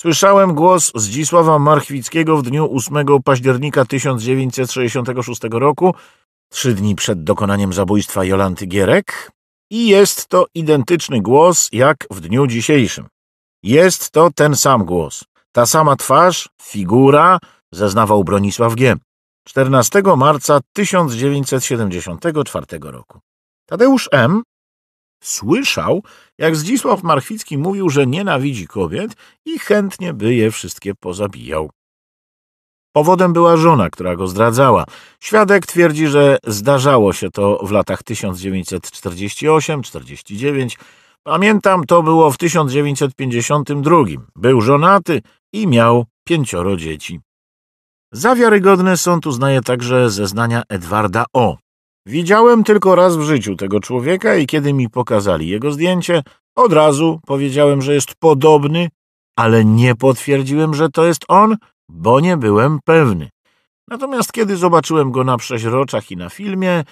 Słyszałem głos Zdzisława Marchwickiego w dniu 8 października 1966 roku, trzy dni przed dokonaniem zabójstwa Jolanty Gierek, i jest to identyczny głos jak w dniu dzisiejszym. Jest to ten sam głos, ta sama twarz, figura, zeznawał Bronisław G. 14 marca 1974 roku. Tadeusz M. Słyszał, jak Zdzisław Marchwicki mówił, że nienawidzi kobiet i chętnie by je wszystkie pozabijał. Powodem była żona, która go zdradzała. Świadek twierdzi, że zdarzało się to w latach 1948-49. Pamiętam, to było w 1952. Był żonaty i miał pięcioro dzieci. Za wiarygodne sąd uznaje także zeznania Edwarda O., Widziałem tylko raz w życiu tego człowieka i kiedy mi pokazali jego zdjęcie, od razu powiedziałem, że jest podobny, ale nie potwierdziłem, że to jest on, bo nie byłem pewny. Natomiast kiedy zobaczyłem go na przeźroczach i na filmie,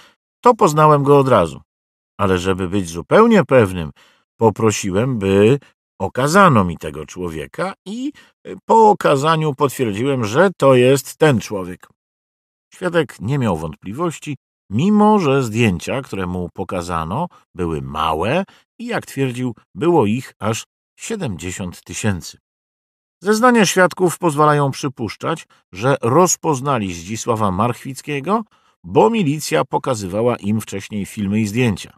to poznałem go od razu. Ale żeby być zupełnie pewnym, poprosiłem, by okazano mi tego człowieka i po okazaniu potwierdziłem, że to jest ten człowiek. Świadek nie miał wątpliwości mimo że zdjęcia, które mu pokazano, były małe i jak twierdził, było ich aż 70 tysięcy. Zeznania świadków pozwalają przypuszczać, że rozpoznali Zdzisława Marchwickiego, bo milicja pokazywała im wcześniej filmy i zdjęcia.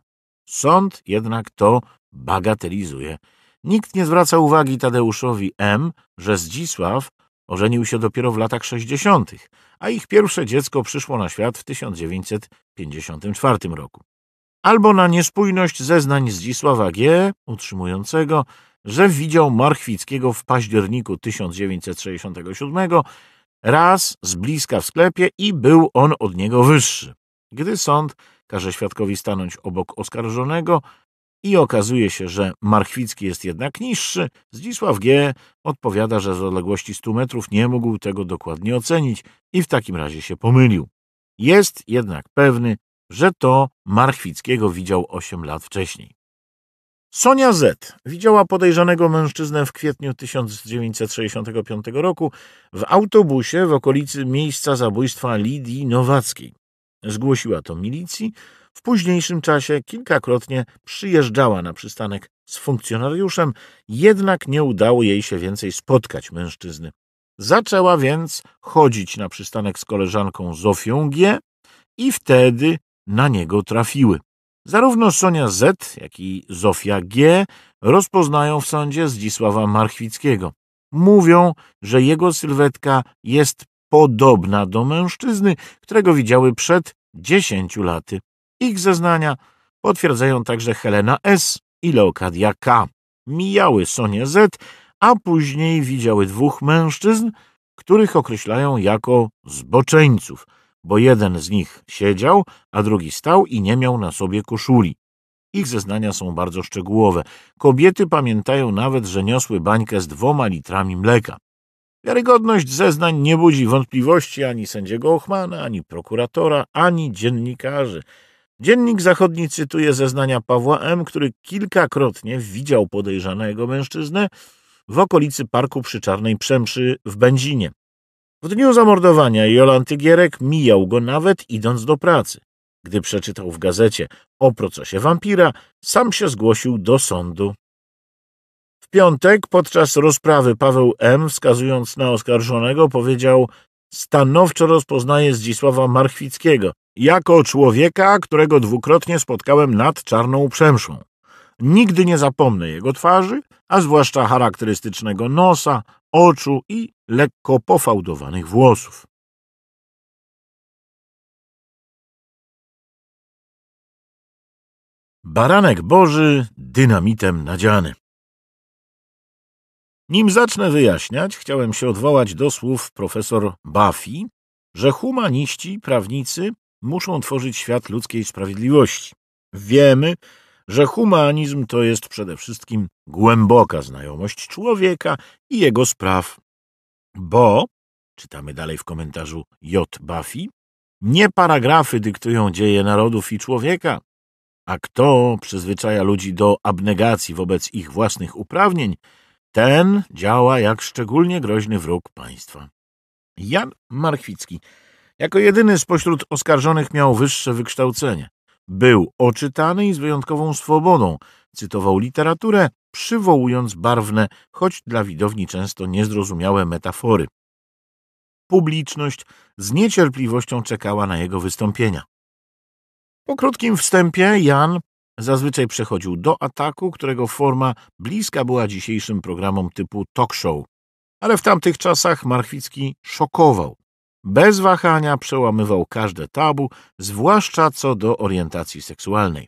Sąd jednak to bagatelizuje. Nikt nie zwraca uwagi Tadeuszowi M., że Zdzisław Ożenił się dopiero w latach 60., a ich pierwsze dziecko przyszło na świat w 1954 roku. Albo na niespójność zeznań Zdzisława G., utrzymującego, że widział Marchwickiego w październiku 1967 raz z bliska w sklepie i był on od niego wyższy. Gdy sąd każe świadkowi stanąć obok oskarżonego, i okazuje się, że Marchwicki jest jednak niższy, Zdzisław G. odpowiada, że z odległości 100 metrów nie mógł tego dokładnie ocenić i w takim razie się pomylił. Jest jednak pewny, że to Marchwickiego widział 8 lat wcześniej. Sonia Z. widziała podejrzanego mężczyznę w kwietniu 1965 roku w autobusie w okolicy miejsca zabójstwa Lidii Nowackiej. Zgłosiła to milicji, w późniejszym czasie kilkakrotnie przyjeżdżała na przystanek z funkcjonariuszem, jednak nie udało jej się więcej spotkać mężczyzny. Zaczęła więc chodzić na przystanek z koleżanką Zofią G i wtedy na niego trafiły. Zarówno Sonia Z, jak i Zofia G rozpoznają w sądzie Zdzisława Marchwickiego. Mówią, że jego sylwetka jest podobna do mężczyzny, którego widziały przed dziesięciu laty. Ich zeznania potwierdzają także Helena S. i Leokadia K. Mijały Sonię Z, a później widziały dwóch mężczyzn, których określają jako zboczeńców, bo jeden z nich siedział, a drugi stał i nie miał na sobie koszuli. Ich zeznania są bardzo szczegółowe. Kobiety pamiętają nawet, że niosły bańkę z dwoma litrami mleka. Wiarygodność zeznań nie budzi wątpliwości ani sędziego Ochmana, ani prokuratora, ani dziennikarzy. Dziennik zachodni cytuje zeznania Pawła M., który kilkakrotnie widział podejrzanego mężczyznę w okolicy parku przy Czarnej Przemszy w Będzinie. W dniu zamordowania Jolanty Gierek mijał go nawet idąc do pracy. Gdy przeczytał w gazecie o procesie wampira, sam się zgłosił do sądu. W piątek podczas rozprawy Paweł M., wskazując na oskarżonego, powiedział Stanowczo rozpoznaje Zdzisława Marchwickiego, jako człowieka, którego dwukrotnie spotkałem nad Czarną Przemszą. Nigdy nie zapomnę jego twarzy, a zwłaszcza charakterystycznego nosa, oczu i lekko pofałdowanych włosów. Baranek Boży dynamitem nadziany. Nim zacznę wyjaśniać, chciałem się odwołać do słów profesor Buffy, że humaniści, prawnicy muszą tworzyć świat ludzkiej sprawiedliwości. Wiemy, że humanizm to jest przede wszystkim głęboka znajomość człowieka i jego spraw, bo, czytamy dalej w komentarzu J. Buffy, nie paragrafy dyktują dzieje narodów i człowieka, a kto przyzwyczaja ludzi do abnegacji wobec ich własnych uprawnień, ten działa jak szczególnie groźny wróg państwa. Jan Markwicki. Jako jedyny spośród oskarżonych miał wyższe wykształcenie. Był oczytany i z wyjątkową swobodą. Cytował literaturę, przywołując barwne, choć dla widowni często niezrozumiałe metafory. Publiczność z niecierpliwością czekała na jego wystąpienia. Po krótkim wstępie Jan zazwyczaj przechodził do ataku, którego forma bliska była dzisiejszym programom typu talk show. Ale w tamtych czasach Marchwicki szokował. Bez wahania przełamywał każde tabu, zwłaszcza co do orientacji seksualnej.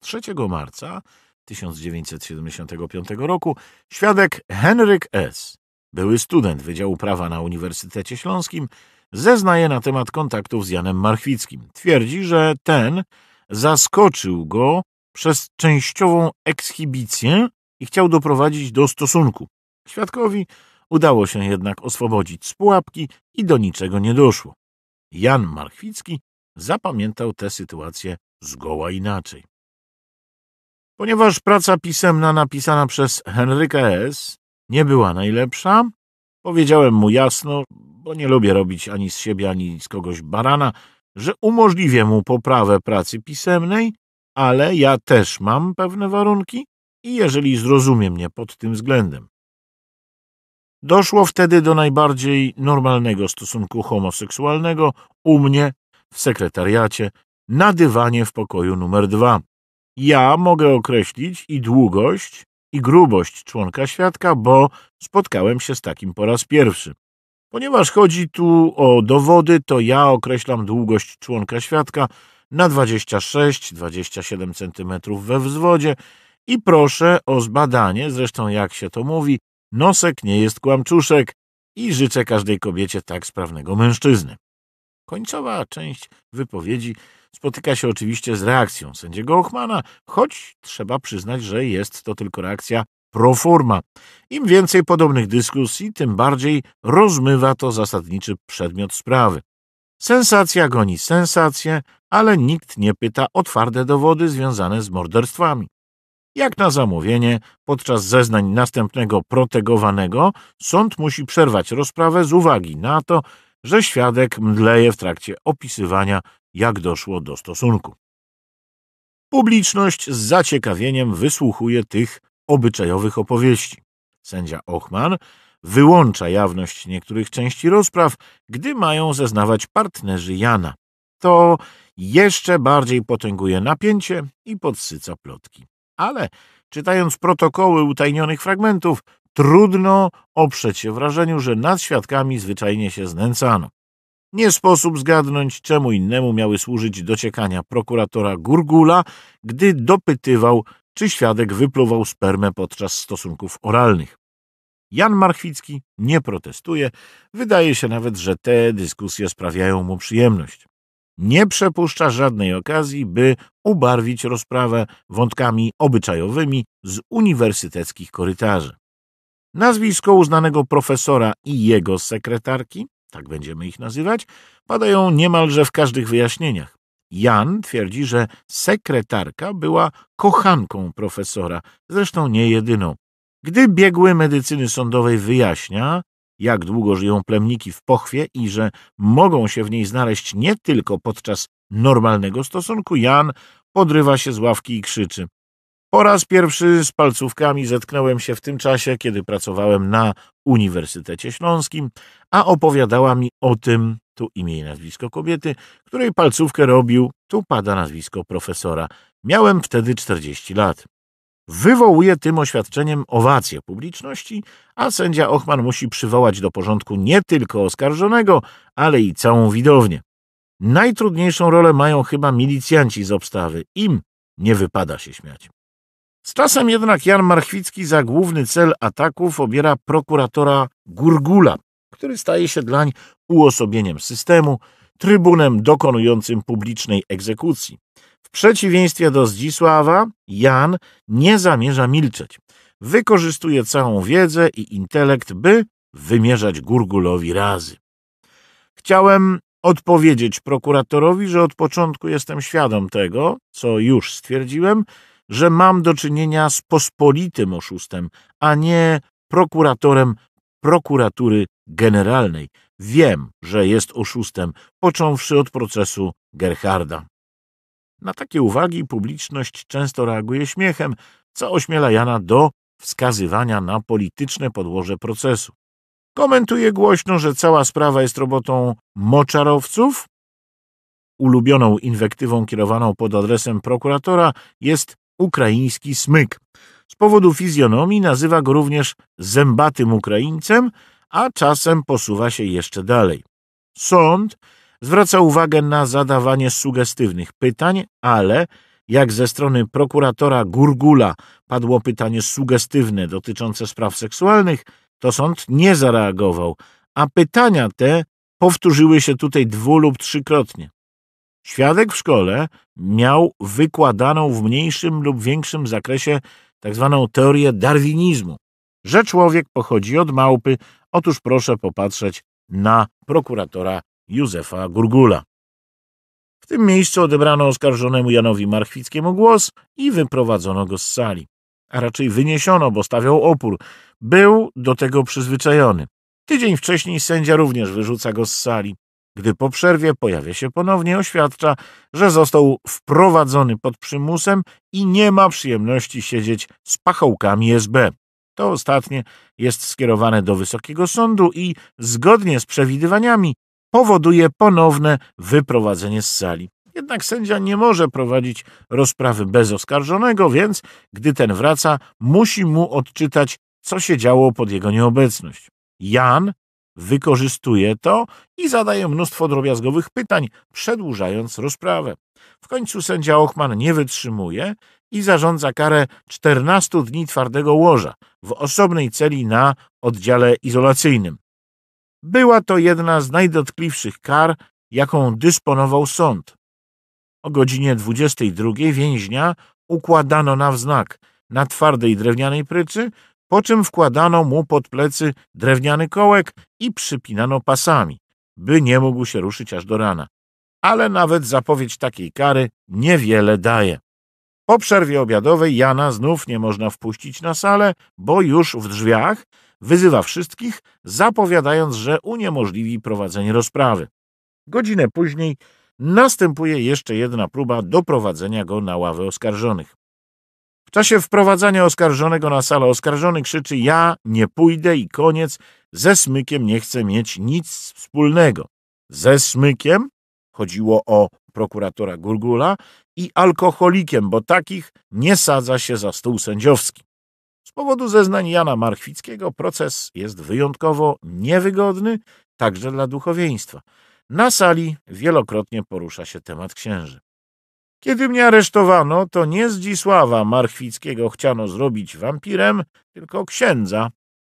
3 marca 1975 roku świadek Henryk S., były student Wydziału Prawa na Uniwersytecie Śląskim, zeznaje na temat kontaktów z Janem Marchwickim. Twierdzi, że ten zaskoczył go przez częściową ekshibicję i chciał doprowadzić do stosunku. Świadkowi Udało się jednak oswobodzić z pułapki i do niczego nie doszło. Jan Marchwicki zapamiętał tę sytuację zgoła inaczej. Ponieważ praca pisemna napisana przez Henryka S. nie była najlepsza, powiedziałem mu jasno, bo nie lubię robić ani z siebie, ani z kogoś barana, że umożliwię mu poprawę pracy pisemnej, ale ja też mam pewne warunki i jeżeli zrozumie mnie pod tym względem, Doszło wtedy do najbardziej normalnego stosunku homoseksualnego u mnie w sekretariacie na dywanie w pokoju numer dwa. Ja mogę określić i długość, i grubość członka świadka, bo spotkałem się z takim po raz pierwszy. Ponieważ chodzi tu o dowody, to ja określam długość członka świadka na 26-27 cm we wzwodzie i proszę o zbadanie, zresztą jak się to mówi, Nosek nie jest kłamczuszek i życzę każdej kobiecie tak sprawnego mężczyzny. Końcowa część wypowiedzi spotyka się oczywiście z reakcją sędziego Ochmana, choć trzeba przyznać, że jest to tylko reakcja proforma. Im więcej podobnych dyskusji, tym bardziej rozmywa to zasadniczy przedmiot sprawy. Sensacja goni sensację, ale nikt nie pyta o twarde dowody związane z morderstwami. Jak na zamówienie, podczas zeznań następnego protegowanego, sąd musi przerwać rozprawę z uwagi na to, że świadek mdleje w trakcie opisywania, jak doszło do stosunku. Publiczność z zaciekawieniem wysłuchuje tych obyczajowych opowieści. Sędzia Ochman wyłącza jawność niektórych części rozpraw, gdy mają zeznawać partnerzy Jana. To jeszcze bardziej potęguje napięcie i podsyca plotki ale czytając protokoły utajnionych fragmentów, trudno oprzeć się wrażeniu, że nad świadkami zwyczajnie się znęcano. Nie sposób zgadnąć, czemu innemu miały służyć dociekania prokuratora Gurgula, gdy dopytywał, czy świadek wypluwał spermę podczas stosunków oralnych. Jan Marchwicki nie protestuje, wydaje się nawet, że te dyskusje sprawiają mu przyjemność nie przepuszcza żadnej okazji, by ubarwić rozprawę wątkami obyczajowymi z uniwersyteckich korytarzy. Nazwisko uznanego profesora i jego sekretarki, tak będziemy ich nazywać, padają niemalże w każdych wyjaśnieniach. Jan twierdzi, że sekretarka była kochanką profesora, zresztą nie jedyną. Gdy biegły medycyny sądowej wyjaśnia, jak długo żyją plemniki w pochwie i że mogą się w niej znaleźć nie tylko podczas normalnego stosunku, Jan podrywa się z ławki i krzyczy. Po raz pierwszy z palcówkami zetknąłem się w tym czasie, kiedy pracowałem na Uniwersytecie Śląskim, a opowiadała mi o tym, tu imię i nazwisko kobiety, której palcówkę robił, tu pada nazwisko profesora. Miałem wtedy 40 lat wywołuje tym oświadczeniem owację publiczności, a sędzia Ochman musi przywołać do porządku nie tylko oskarżonego, ale i całą widownię. Najtrudniejszą rolę mają chyba milicjanci z obstawy. Im nie wypada się śmiać. Z czasem jednak Jan Marchwicki za główny cel ataków obiera prokuratora Gurgula, który staje się dlań uosobieniem systemu, trybunem dokonującym publicznej egzekucji. W przeciwieństwie do Zdzisława, Jan nie zamierza milczeć. Wykorzystuje całą wiedzę i intelekt, by wymierzać Gurgulowi razy. Chciałem odpowiedzieć prokuratorowi, że od początku jestem świadom tego, co już stwierdziłem, że mam do czynienia z pospolitym oszustem, a nie prokuratorem prokuratury generalnej. Wiem, że jest oszustem, począwszy od procesu Gerharda. Na takie uwagi publiczność często reaguje śmiechem, co ośmiela Jana do wskazywania na polityczne podłoże procesu. Komentuje głośno, że cała sprawa jest robotą moczarowców. Ulubioną inwektywą kierowaną pod adresem prokuratora jest ukraiński smyk. Z powodu fizjonomii nazywa go również zębatym Ukraińcem, a czasem posuwa się jeszcze dalej. Sąd zwraca uwagę na zadawanie sugestywnych pytań, ale jak ze strony prokuratora Gurgula padło pytanie sugestywne dotyczące spraw seksualnych, to sąd nie zareagował, a pytania te powtórzyły się tutaj dwu lub trzykrotnie. Świadek w szkole miał wykładaną w mniejszym lub większym zakresie tzw. Tak teorię darwinizmu, że człowiek pochodzi od małpy. Otóż proszę popatrzeć na prokuratora Józefa Gurgula. W tym miejscu odebrano oskarżonemu Janowi Marchwickiemu głos i wyprowadzono go z sali. A raczej wyniesiono, bo stawiał opór. Był do tego przyzwyczajony. Tydzień wcześniej sędzia również wyrzuca go z sali. Gdy po przerwie pojawia się ponownie, oświadcza, że został wprowadzony pod przymusem i nie ma przyjemności siedzieć z pachołkami SB. To ostatnie jest skierowane do Wysokiego Sądu i zgodnie z przewidywaniami powoduje ponowne wyprowadzenie z sali. Jednak sędzia nie może prowadzić rozprawy bez oskarżonego, więc gdy ten wraca, musi mu odczytać, co się działo pod jego nieobecność. Jan wykorzystuje to i zadaje mnóstwo drobiazgowych pytań, przedłużając rozprawę. W końcu sędzia Ochman nie wytrzymuje i zarządza karę 14 dni twardego łoża w osobnej celi na oddziale izolacyjnym. Była to jedna z najdotkliwszych kar, jaką dysponował sąd. O godzinie 22 więźnia układano na wznak na twardej drewnianej pryczy, po czym wkładano mu pod plecy drewniany kołek i przypinano pasami, by nie mógł się ruszyć aż do rana. Ale nawet zapowiedź takiej kary niewiele daje. Po przerwie obiadowej Jana znów nie można wpuścić na salę, bo już w drzwiach Wyzywa wszystkich, zapowiadając, że uniemożliwi prowadzenie rozprawy. Godzinę później następuje jeszcze jedna próba doprowadzenia go na ławę oskarżonych. W czasie wprowadzania oskarżonego na salę oskarżony krzyczy ja nie pójdę i koniec, ze smykiem nie chcę mieć nic wspólnego. Ze smykiem chodziło o prokuratora Gurgula i alkoholikiem, bo takich nie sadza się za stół sędziowski powodu zeznań Jana Marchwickiego proces jest wyjątkowo niewygodny także dla duchowieństwa. Na sali wielokrotnie porusza się temat księży. Kiedy mnie aresztowano, to nie Zdzisława Marchwickiego chciano zrobić wampirem, tylko księdza.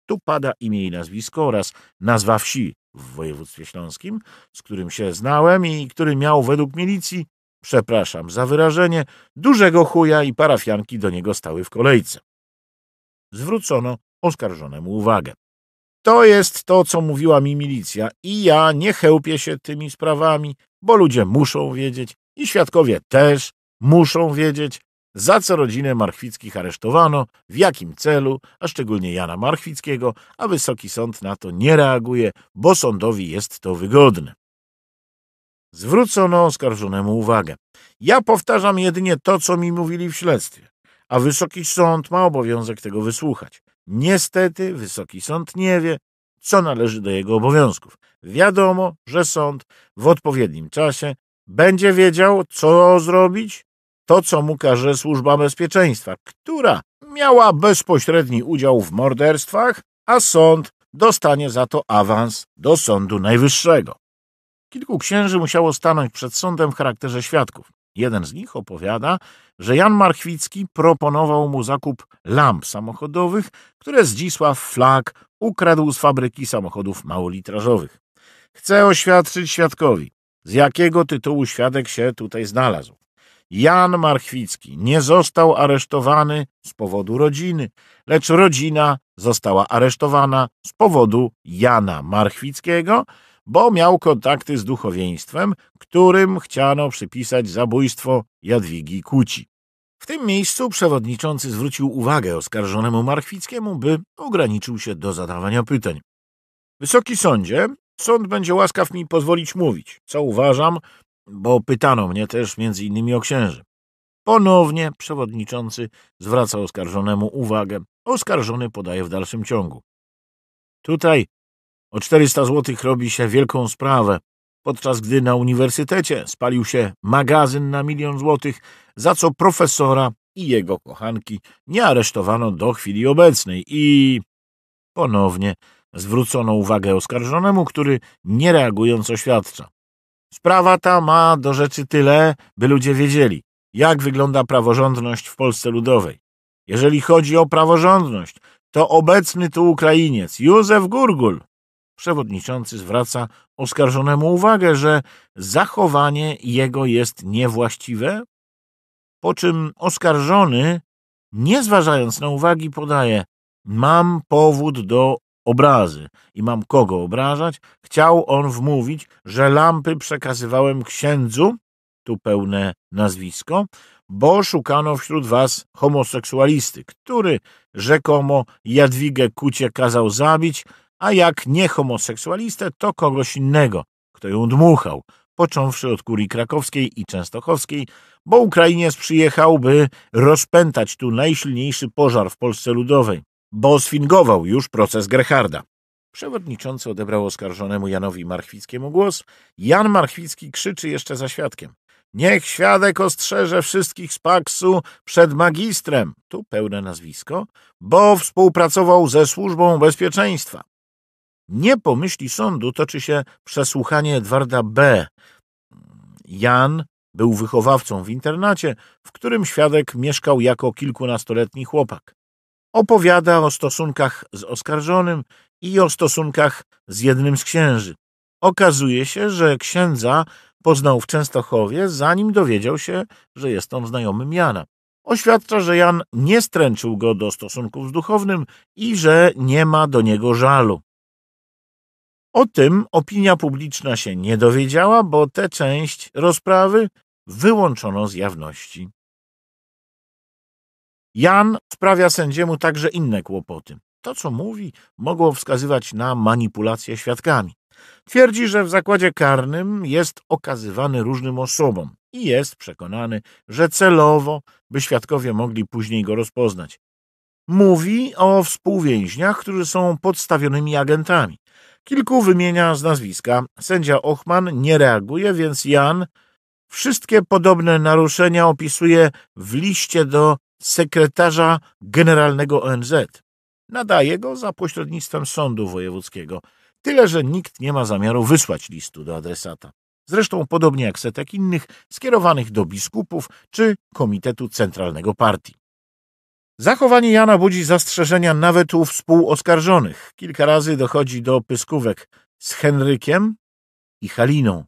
Tu pada imię i nazwisko oraz nazwa wsi w województwie śląskim, z którym się znałem i który miał według milicji, przepraszam za wyrażenie, dużego chuja i parafianki do niego stały w kolejce zwrócono oskarżonemu uwagę. To jest to, co mówiła mi milicja i ja nie chełpię się tymi sprawami, bo ludzie muszą wiedzieć i świadkowie też muszą wiedzieć, za co rodzinę Marchwickich aresztowano, w jakim celu, a szczególnie Jana Marchwickiego, a Wysoki Sąd na to nie reaguje, bo sądowi jest to wygodne. Zwrócono oskarżonemu uwagę. Ja powtarzam jedynie to, co mi mówili w śledztwie a Wysoki Sąd ma obowiązek tego wysłuchać. Niestety Wysoki Sąd nie wie, co należy do jego obowiązków. Wiadomo, że sąd w odpowiednim czasie będzie wiedział, co zrobić, to co mu każe Służba Bezpieczeństwa, która miała bezpośredni udział w morderstwach, a sąd dostanie za to awans do Sądu Najwyższego. Kilku księży musiało stanąć przed sądem w charakterze świadków. Jeden z nich opowiada, że Jan Marchwicki proponował mu zakup lamp samochodowych, które Zdzisław Flak ukradł z fabryki samochodów małolitrażowych. Chcę oświadczyć świadkowi, z jakiego tytułu świadek się tutaj znalazł. Jan Marchwicki nie został aresztowany z powodu rodziny, lecz rodzina została aresztowana z powodu Jana Marchwickiego, bo miał kontakty z duchowieństwem, którym chciano przypisać zabójstwo Jadwigi Kuci. W tym miejscu przewodniczący zwrócił uwagę oskarżonemu Marchwickiemu, by ograniczył się do zadawania pytań. Wysoki sądzie, sąd będzie łaskaw mi pozwolić mówić, co uważam, bo pytano mnie też między innymi o księży. Ponownie przewodniczący zwraca oskarżonemu uwagę. Oskarżony podaje w dalszym ciągu. Tutaj o 400 zł robi się wielką sprawę, podczas gdy na uniwersytecie spalił się magazyn na milion złotych, za co profesora i jego kochanki nie aresztowano do chwili obecnej i ponownie zwrócono uwagę oskarżonemu, który nie reagując oświadcza. Sprawa ta ma do rzeczy tyle, by ludzie wiedzieli, jak wygląda praworządność w Polsce Ludowej. Jeżeli chodzi o praworządność, to obecny tu Ukrainiec Józef Gurgul Przewodniczący zwraca oskarżonemu uwagę, że zachowanie jego jest niewłaściwe, po czym oskarżony, nie zważając na uwagi, podaje mam powód do obrazy i mam kogo obrażać. Chciał on wmówić, że lampy przekazywałem księdzu, tu pełne nazwisko, bo szukano wśród was homoseksualisty, który rzekomo Jadwigę Kucie kazał zabić, a jak nie homoseksualistę, to kogoś innego, kto ją dmuchał, począwszy od kurii krakowskiej i częstochowskiej, bo Ukrainiec przyjechał, by rozpętać tu najsilniejszy pożar w Polsce Ludowej, bo sfingował już proces Gerharda. Przewodniczący odebrał oskarżonemu Janowi Marchwickiemu głos. Jan Marchwicki krzyczy jeszcze za świadkiem. Niech świadek ostrzeże wszystkich z Paksu przed magistrem, tu pełne nazwisko, bo współpracował ze Służbą Bezpieczeństwa. Nie po myśli sądu toczy się przesłuchanie Edwarda B. Jan był wychowawcą w internacie, w którym świadek mieszkał jako kilkunastoletni chłopak. Opowiada o stosunkach z oskarżonym i o stosunkach z jednym z księży. Okazuje się, że księdza poznał w Częstochowie, zanim dowiedział się, że jest on znajomym Jana. Oświadcza, że Jan nie stręczył go do stosunków z duchownym i że nie ma do niego żalu. O tym opinia publiczna się nie dowiedziała, bo tę część rozprawy wyłączono z jawności. Jan sprawia sędziemu także inne kłopoty. To, co mówi, mogło wskazywać na manipulację świadkami. Twierdzi, że w zakładzie karnym jest okazywany różnym osobom i jest przekonany, że celowo, by świadkowie mogli później go rozpoznać. Mówi o współwięźniach, którzy są podstawionymi agentami. Kilku wymienia z nazwiska. Sędzia Ochman nie reaguje, więc Jan wszystkie podobne naruszenia opisuje w liście do sekretarza generalnego ONZ. Nadaje go za pośrednictwem sądu wojewódzkiego. Tyle, że nikt nie ma zamiaru wysłać listu do adresata. Zresztą podobnie jak setek innych skierowanych do biskupów czy Komitetu Centralnego Partii. Zachowanie Jana budzi zastrzeżenia nawet u współoskarżonych. Kilka razy dochodzi do pyskówek z Henrykiem i Haliną.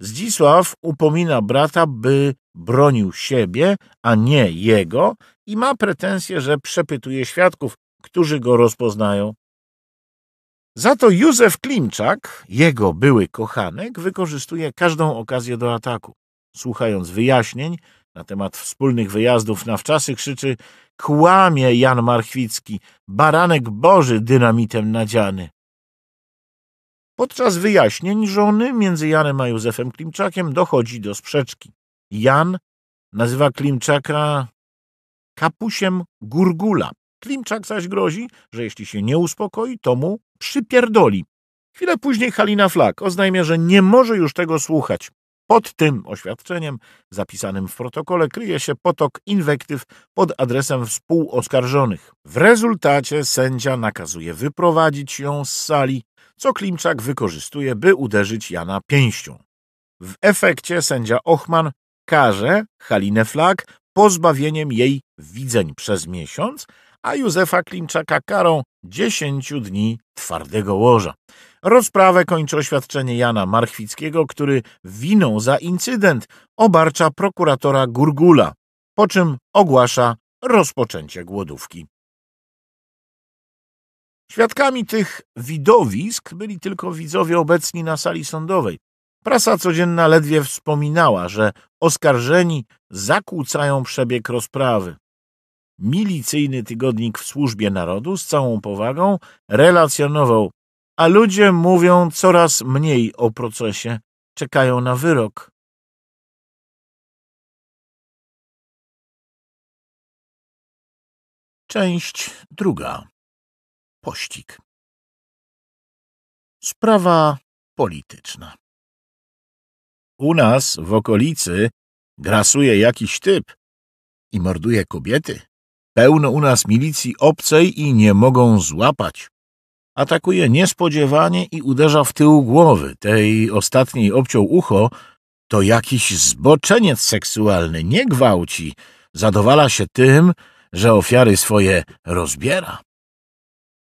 Zdzisław upomina brata, by bronił siebie, a nie jego i ma pretensję, że przepytuje świadków, którzy go rozpoznają. Za to Józef Klimczak, jego były kochanek, wykorzystuje każdą okazję do ataku. Słuchając wyjaśnień na temat wspólnych wyjazdów na wczasy, krzyczy Kłamie Jan Marchwicki, baranek Boży dynamitem nadziany. Podczas wyjaśnień żony między Janem a Józefem Klimczakiem dochodzi do sprzeczki. Jan nazywa Klimczaka kapusiem gurgula. Klimczak zaś grozi, że jeśli się nie uspokoi, to mu przypierdoli. Chwilę później Halina Flak oznajmia, że nie może już tego słuchać. Pod tym oświadczeniem, zapisanym w protokole, kryje się potok inwektyw pod adresem współoskarżonych. W rezultacie sędzia nakazuje wyprowadzić ją z sali, co Klimczak wykorzystuje, by uderzyć Jana pięścią. W efekcie sędzia Ochman karze Halinę Flak pozbawieniem jej widzeń przez miesiąc, a Józefa Klimczaka karą dziesięciu dni twardego łoża. Rozprawę kończy oświadczenie Jana Marchwickiego, który winą za incydent obarcza prokuratora Gurgula, po czym ogłasza rozpoczęcie głodówki. Świadkami tych widowisk byli tylko widzowie obecni na sali sądowej. Prasa codzienna ledwie wspominała, że oskarżeni zakłócają przebieg rozprawy milicyjny tygodnik w służbie narodu z całą powagą relacjonował, a ludzie mówią coraz mniej o procesie, czekają na wyrok. Część druga. Pościg. Sprawa polityczna. U nas w okolicy grasuje jakiś typ i morduje kobiety. Pełno u nas milicji obcej i nie mogą złapać. Atakuje niespodziewanie i uderza w tył głowy. Tej ostatniej obciął ucho. To jakiś zboczeniec seksualny, nie gwałci. Zadowala się tym, że ofiary swoje rozbiera.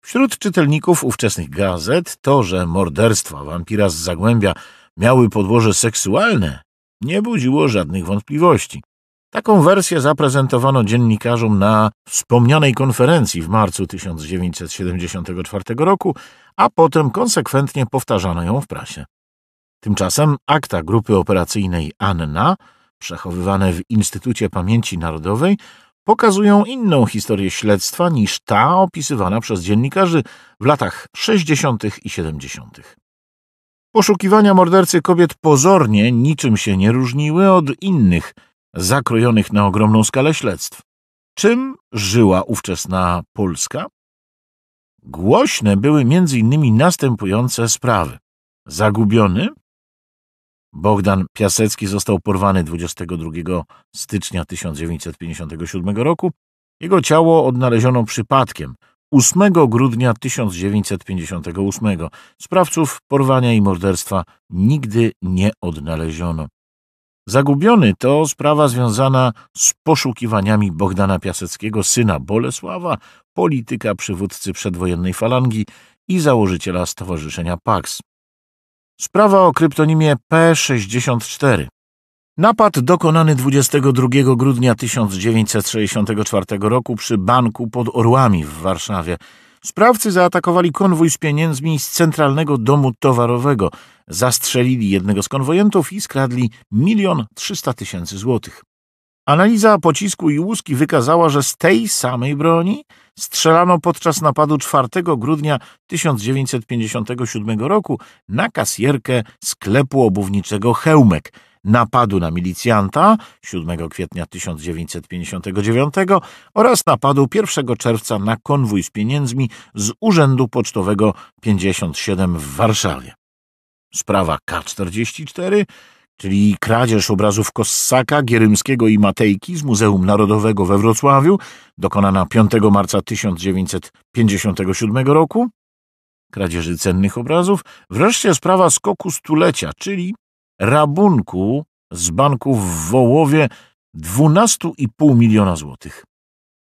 Wśród czytelników ówczesnych gazet to, że morderstwa wampira z Zagłębia miały podłoże seksualne, nie budziło żadnych wątpliwości. Taką wersję zaprezentowano dziennikarzom na wspomnianej konferencji w marcu 1974 roku, a potem konsekwentnie powtarzano ją w prasie. Tymczasem akta grupy operacyjnej Anna, przechowywane w Instytucie Pamięci Narodowej, pokazują inną historię śledztwa niż ta opisywana przez dziennikarzy w latach 60. i 70. Poszukiwania mordercy kobiet pozornie niczym się nie różniły od innych zakrojonych na ogromną skalę śledztw. Czym żyła ówczesna Polska? Głośne były m.in. następujące sprawy. Zagubiony? Bogdan Piasecki został porwany 22 stycznia 1957 roku. Jego ciało odnaleziono przypadkiem 8 grudnia 1958. Sprawców porwania i morderstwa nigdy nie odnaleziono. Zagubiony to sprawa związana z poszukiwaniami Bogdana Piaseckiego, syna Bolesława, polityka przywódcy przedwojennej falangi i założyciela stowarzyszenia PAX. Sprawa o kryptonimie P64. Napad dokonany 22 grudnia 1964 roku przy banku pod Orłami w Warszawie Sprawcy zaatakowali konwój z pieniędzmi z centralnego domu towarowego, zastrzelili jednego z konwojentów i skradli milion trzysta tysięcy złotych. Analiza pocisku i łuski wykazała, że z tej samej broni strzelano podczas napadu 4 grudnia 1957 roku na kasjerkę sklepu obuwniczego Hełmek – napadu na milicjanta 7 kwietnia 1959 oraz napadu 1 czerwca na konwój z pieniędzmi z Urzędu Pocztowego 57 w Warszawie. Sprawa K44 czyli kradzież obrazów Kossaka, Gierymskiego i Matejki z Muzeum Narodowego we Wrocławiu, dokonana 5 marca 1957 roku, kradzieży cennych obrazów, wreszcie sprawa skoku stulecia, czyli rabunku z banku w Wołowie 12,5 miliona złotych.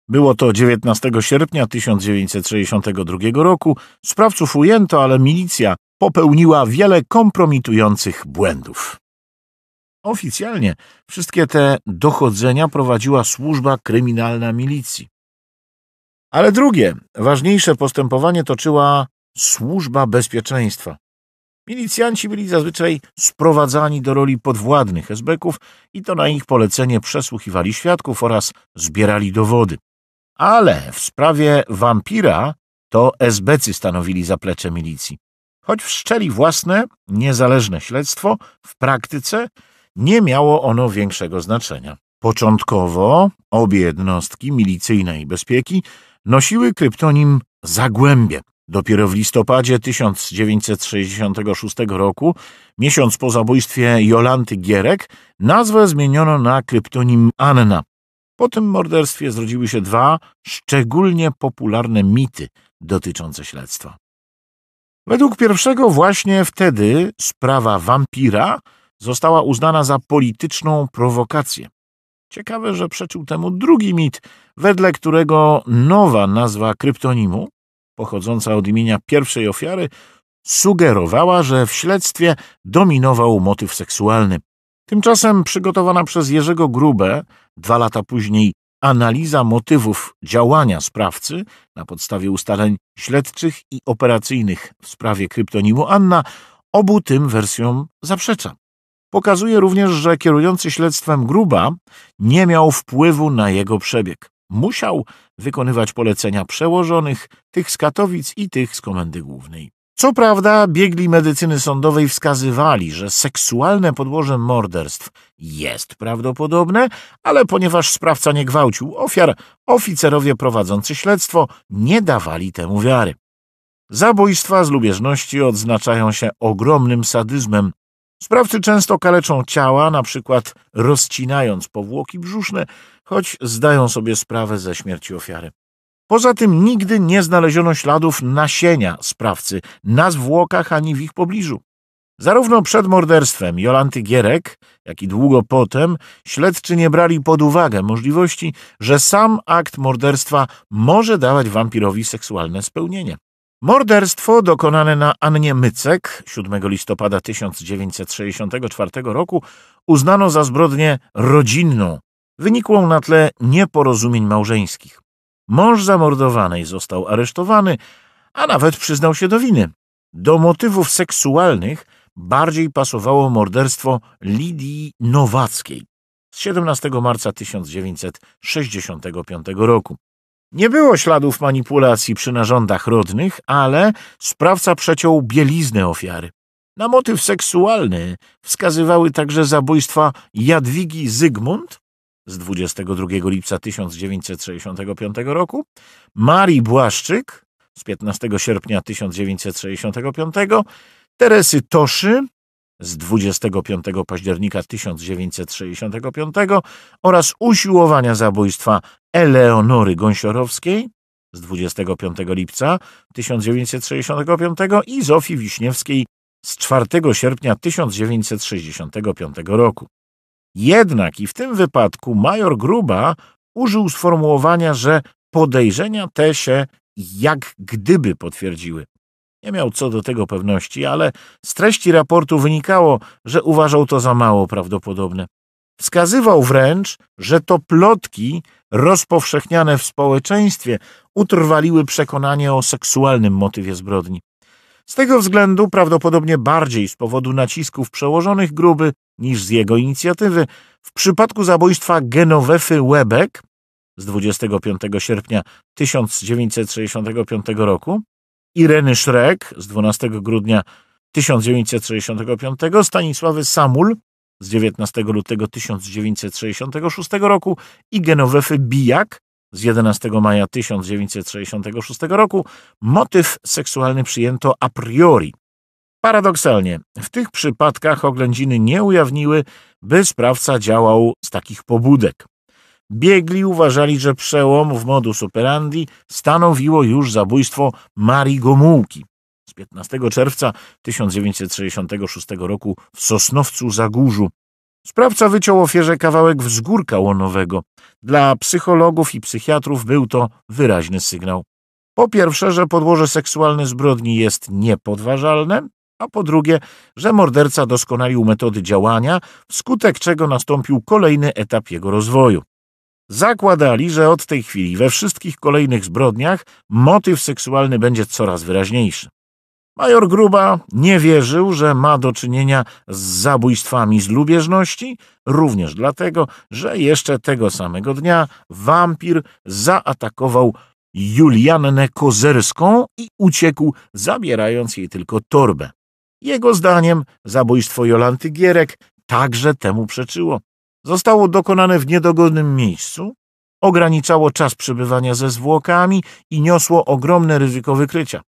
Było to 19 sierpnia 1962 roku. Sprawców ujęto, ale milicja popełniła wiele kompromitujących błędów. Oficjalnie wszystkie te dochodzenia prowadziła służba kryminalna milicji. Ale drugie, ważniejsze postępowanie toczyła służba bezpieczeństwa. Milicjanci byli zazwyczaj sprowadzani do roli podwładnych esbeków i to na ich polecenie przesłuchiwali świadków oraz zbierali dowody. Ale w sprawie wampira to esbecy stanowili zaplecze milicji. Choć wszczeli własne, niezależne śledztwo, w praktyce nie miało ono większego znaczenia. Początkowo obie jednostki milicyjnej i bezpieki nosiły kryptonim Zagłębie, Dopiero w listopadzie 1966 roku, miesiąc po zabójstwie Jolanty Gierek, nazwę zmieniono na kryptonim Anna. Po tym morderstwie zrodziły się dwa szczególnie popularne mity dotyczące śledztwa. Według pierwszego właśnie wtedy sprawa wampira została uznana za polityczną prowokację. Ciekawe, że przeczył temu drugi mit, wedle którego nowa nazwa kryptonimu pochodząca od imienia pierwszej ofiary, sugerowała, że w śledztwie dominował motyw seksualny. Tymczasem przygotowana przez Jerzego Grubę dwa lata później analiza motywów działania sprawcy na podstawie ustaleń śledczych i operacyjnych w sprawie kryptonimu Anna obu tym wersjom zaprzecza. Pokazuje również, że kierujący śledztwem Gruba nie miał wpływu na jego przebieg. Musiał wykonywać polecenia przełożonych, tych z Katowic i tych z Komendy Głównej. Co prawda, biegli medycyny sądowej wskazywali, że seksualne podłoże morderstw jest prawdopodobne, ale ponieważ sprawca nie gwałcił ofiar, oficerowie prowadzący śledztwo nie dawali temu wiary. Zabójstwa z lubieżności odznaczają się ogromnym sadyzmem Sprawcy często kaleczą ciała, na przykład rozcinając powłoki brzuszne, choć zdają sobie sprawę ze śmierci ofiary. Poza tym nigdy nie znaleziono śladów nasienia sprawcy na zwłokach ani w ich pobliżu. Zarówno przed morderstwem Jolanty Gierek, jak i długo potem śledczy nie brali pod uwagę możliwości, że sam akt morderstwa może dawać wampirowi seksualne spełnienie. Morderstwo dokonane na Annie Mycek 7 listopada 1964 roku uznano za zbrodnię rodzinną, wynikłą na tle nieporozumień małżeńskich. Mąż zamordowanej został aresztowany, a nawet przyznał się do winy. Do motywów seksualnych bardziej pasowało morderstwo Lidii Nowackiej z 17 marca 1965 roku. Nie było śladów manipulacji przy narządach rodnych, ale sprawca przeciął bieliznę ofiary. Na motyw seksualny wskazywały także zabójstwa Jadwigi Zygmunt z 22 lipca 1965 roku, Marii Błaszczyk z 15 sierpnia 1965, Teresy Toszy z 25 października 1965 oraz usiłowania zabójstwa Eleonory Gąsiorowskiej z 25 lipca 1965 i Zofii Wiśniewskiej z 4 sierpnia 1965 roku. Jednak i w tym wypadku major Gruba użył sformułowania, że podejrzenia te się jak gdyby potwierdziły. Nie miał co do tego pewności, ale z treści raportu wynikało, że uważał to za mało prawdopodobne. Wskazywał wręcz, że to plotki rozpowszechniane w społeczeństwie utrwaliły przekonanie o seksualnym motywie zbrodni. Z tego względu prawdopodobnie bardziej z powodu nacisków przełożonych gruby niż z jego inicjatywy w przypadku zabójstwa Genowefy Webek z 25 sierpnia 1965 roku, Ireny Szrek z 12 grudnia 1965, Stanisławy Samul z 19 lutego 1966 roku i Genowefy Bijak z 11 maja 1966 roku motyw seksualny przyjęto a priori. Paradoksalnie, w tych przypadkach oględziny nie ujawniły, by sprawca działał z takich pobudek. Biegli uważali, że przełom w modus operandi stanowiło już zabójstwo Marii Gomułki z 15 czerwca 1966 roku w Sosnowcu Zagórzu. Sprawca wyciął ofierze kawałek wzgórka łonowego. Dla psychologów i psychiatrów był to wyraźny sygnał. Po pierwsze, że podłoże seksualne zbrodni jest niepodważalne, a po drugie, że morderca doskonalił metody działania, wskutek czego nastąpił kolejny etap jego rozwoju. Zakładali, że od tej chwili we wszystkich kolejnych zbrodniach motyw seksualny będzie coraz wyraźniejszy. Major Gruba nie wierzył, że ma do czynienia z zabójstwami z lubieżności, również dlatego, że jeszcze tego samego dnia wampir zaatakował Juliannę Kozerską i uciekł, zabierając jej tylko torbę. Jego zdaniem zabójstwo Jolanty Gierek także temu przeczyło. Zostało dokonane w niedogodnym miejscu, ograniczało czas przebywania ze zwłokami i niosło ogromne ryzyko wykrycia.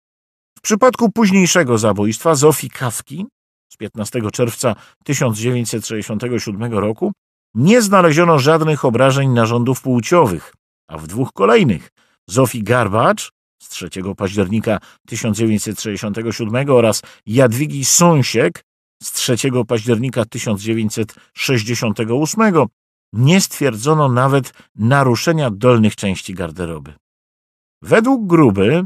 W przypadku późniejszego zabójstwa Zofii Kawki z 15 czerwca 1967 roku nie znaleziono żadnych obrażeń narządów płciowych, a w dwóch kolejnych Zofii Garbacz z 3 października 1967 oraz Jadwigi Sąsiek z 3 października 1968 nie stwierdzono nawet naruszenia dolnych części garderoby. Według Gruby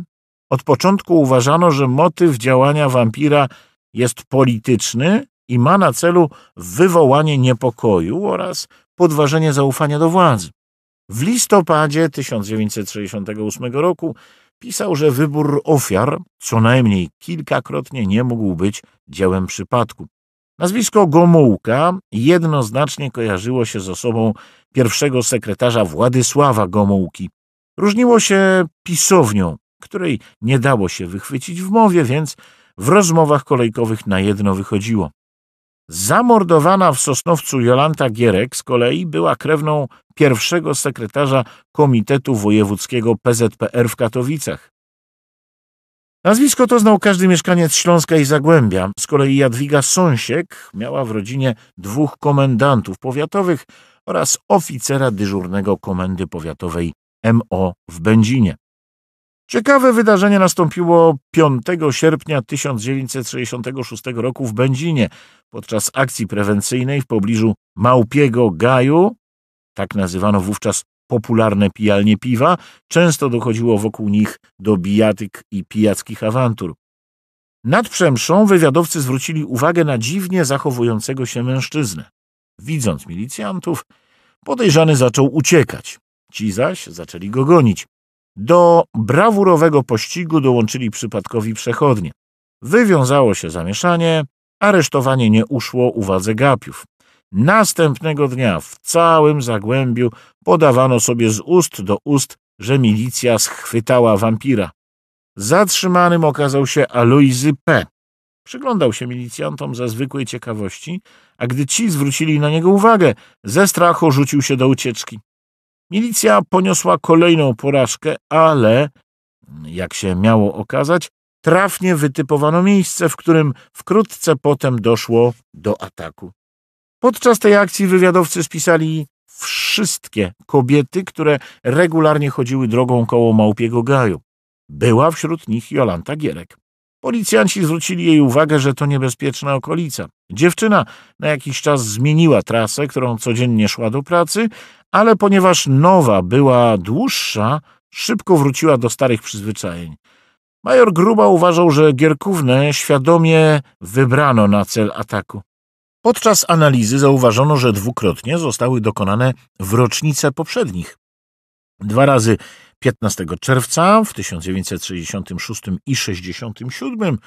od początku uważano, że motyw działania wampira jest polityczny i ma na celu wywołanie niepokoju oraz podważenie zaufania do władzy. W listopadzie 1968 roku pisał, że wybór ofiar co najmniej kilkakrotnie nie mógł być dziełem przypadku. Nazwisko Gomułka jednoznacznie kojarzyło się z osobą pierwszego sekretarza Władysława Gomułki. Różniło się pisownią, której nie dało się wychwycić w mowie, więc w rozmowach kolejkowych na jedno wychodziło. Zamordowana w Sosnowcu Jolanta Gierek z kolei była krewną pierwszego sekretarza Komitetu Wojewódzkiego PZPR w Katowicach. Nazwisko to znał każdy mieszkaniec Śląska i Zagłębia. Z kolei Jadwiga Sąsiek miała w rodzinie dwóch komendantów powiatowych oraz oficera dyżurnego Komendy Powiatowej MO w Będzinie. Ciekawe wydarzenie nastąpiło 5 sierpnia 1966 roku w Będzinie podczas akcji prewencyjnej w pobliżu Małpiego Gaju, tak nazywano wówczas popularne pijalnie piwa, często dochodziło wokół nich do bijatyk i pijackich awantur. Nad Przemszą wywiadowcy zwrócili uwagę na dziwnie zachowującego się mężczyznę. Widząc milicjantów, podejrzany zaczął uciekać. Ci zaś zaczęli go gonić. Do brawurowego pościgu dołączyli przypadkowi przechodnie. Wywiązało się zamieszanie, aresztowanie nie uszło uwadze gapiów. Następnego dnia w całym zagłębiu podawano sobie z ust do ust, że milicja schwytała wampira. Zatrzymanym okazał się Aloizy P. Przyglądał się milicjantom ze zwykłej ciekawości, a gdy ci zwrócili na niego uwagę, ze strachu rzucił się do ucieczki. Milicja poniosła kolejną porażkę, ale, jak się miało okazać, trafnie wytypowano miejsce, w którym wkrótce potem doszło do ataku. Podczas tej akcji wywiadowcy spisali wszystkie kobiety, które regularnie chodziły drogą koło Małpiego Gaju. Była wśród nich Jolanta Gierek. Policjanci zwrócili jej uwagę, że to niebezpieczna okolica. Dziewczyna na jakiś czas zmieniła trasę, którą codziennie szła do pracy, ale ponieważ nowa była dłuższa, szybko wróciła do starych przyzwyczajeń. Major Gruba uważał, że Gierkównę świadomie wybrano na cel ataku. Podczas analizy zauważono, że dwukrotnie zostały dokonane w rocznicę poprzednich. Dwa razy 15 czerwca w 1966 i 67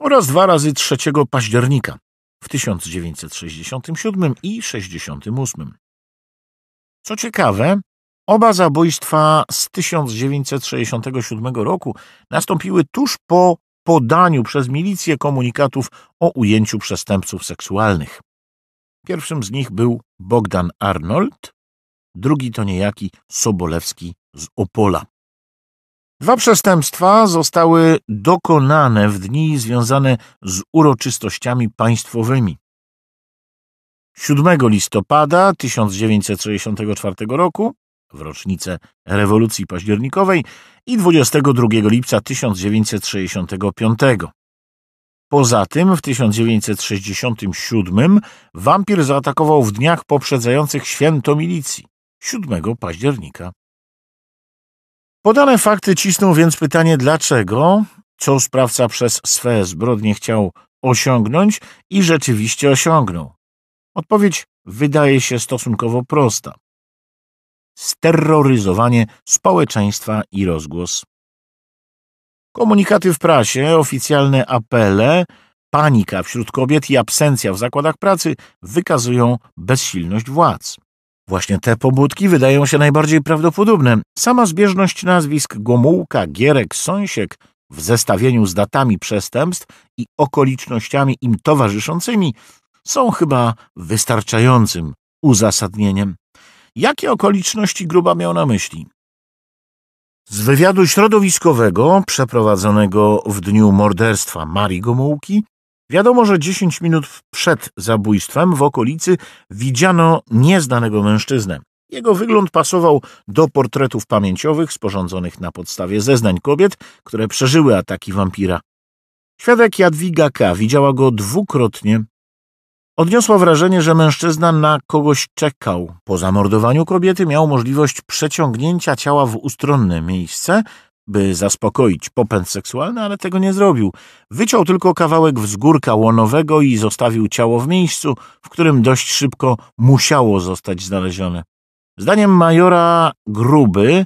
oraz dwa razy 3 października w 1967 i 68. Co ciekawe, oba zabójstwa z 1967 roku nastąpiły tuż po podaniu przez milicję komunikatów o ujęciu przestępców seksualnych. Pierwszym z nich był Bogdan Arnold, drugi to niejaki Sobolewski z Opola. Dwa przestępstwa zostały dokonane w dni związane z uroczystościami państwowymi. 7 listopada 1964 roku, w rocznicę rewolucji październikowej i 22 lipca 1965. Poza tym w 1967 wampir zaatakował w dniach poprzedzających święto milicji 7 października. Podane fakty cisną więc pytanie dlaczego, co sprawca przez swe zbrodnie chciał osiągnąć i rzeczywiście osiągnął. Odpowiedź wydaje się stosunkowo prosta. Sterroryzowanie społeczeństwa i rozgłos. Komunikaty w prasie, oficjalne apele, panika wśród kobiet i absencja w zakładach pracy wykazują bezsilność władz. Właśnie te pobudki wydają się najbardziej prawdopodobne. Sama zbieżność nazwisk Gomułka, Gierek, Sąsiek w zestawieniu z datami przestępstw i okolicznościami im towarzyszącymi są chyba wystarczającym uzasadnieniem. Jakie okoliczności gruba miał na myśli? Z wywiadu środowiskowego przeprowadzonego w dniu morderstwa Marii Gomułki wiadomo, że 10 minut przed zabójstwem w okolicy widziano nieznanego mężczyznę. Jego wygląd pasował do portretów pamięciowych sporządzonych na podstawie zeznań kobiet, które przeżyły ataki wampira. Świadek Jadwiga K. widziała go dwukrotnie Odniosła wrażenie, że mężczyzna na kogoś czekał. Po zamordowaniu kobiety miał możliwość przeciągnięcia ciała w ustronne miejsce, by zaspokoić popęd seksualny, ale tego nie zrobił. Wyciął tylko kawałek wzgórka łonowego i zostawił ciało w miejscu, w którym dość szybko musiało zostać znalezione. Zdaniem majora Gruby,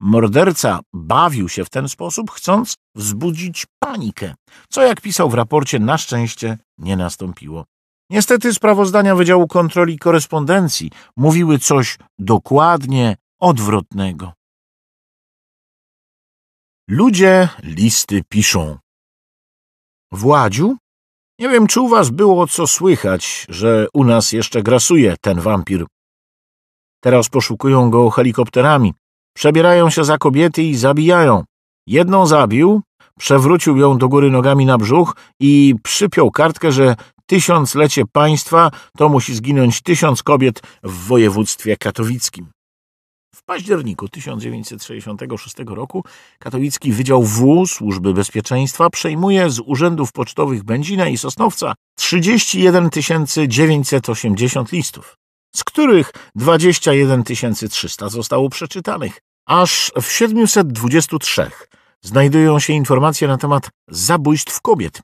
morderca bawił się w ten sposób, chcąc wzbudzić panikę, co jak pisał w raporcie, na szczęście nie nastąpiło. Niestety sprawozdania Wydziału Kontroli Korespondencji mówiły coś dokładnie odwrotnego. Ludzie listy piszą. Władziu? Nie wiem, czy u was było co słychać, że u nas jeszcze grasuje ten wampir. Teraz poszukują go helikopterami. Przebierają się za kobiety i zabijają. Jedną zabił, przewrócił ją do góry nogami na brzuch i przypiął kartkę, że tysiąclecie państwa, to musi zginąć tysiąc kobiet w województwie katowickim. W październiku 1966 roku katowicki Wydział W Służby Bezpieczeństwa przejmuje z urzędów pocztowych Będzina i Sosnowca 31 980 listów, z których 21 300 zostało przeczytanych. Aż w 723 znajdują się informacje na temat zabójstw kobiet,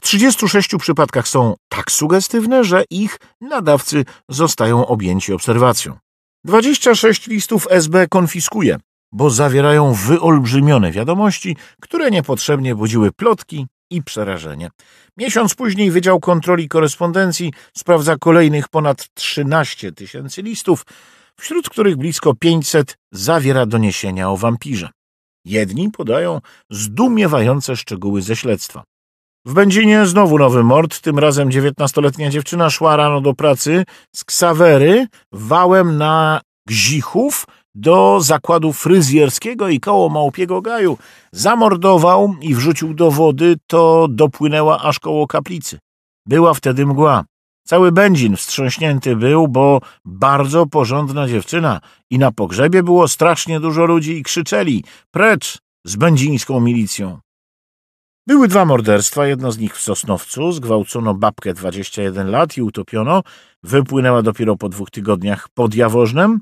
w 36 przypadkach są tak sugestywne, że ich nadawcy zostają objęci obserwacją. 26 listów SB konfiskuje, bo zawierają wyolbrzymione wiadomości, które niepotrzebnie budziły plotki i przerażenie. Miesiąc później Wydział Kontroli Korespondencji sprawdza kolejnych ponad 13 tysięcy listów, wśród których blisko 500 zawiera doniesienia o wampirze. Jedni podają zdumiewające szczegóły ze śledztwa. W Będzinie znowu nowy mord, tym razem dziewiętnastoletnia dziewczyna szła rano do pracy z Ksawery wałem na Gzichów do zakładu fryzjerskiego i koło Małpiego Gaju. Zamordował i wrzucił do wody, to dopłynęła aż koło kaplicy. Była wtedy mgła. Cały Będzin wstrząśnięty był, bo bardzo porządna dziewczyna i na pogrzebie było strasznie dużo ludzi i krzyczeli precz z będzińską milicją. Były dwa morderstwa, jedno z nich w Sosnowcu. Zgwałcono babkę 21 lat i utopiono. Wypłynęła dopiero po dwóch tygodniach pod Jaworznem.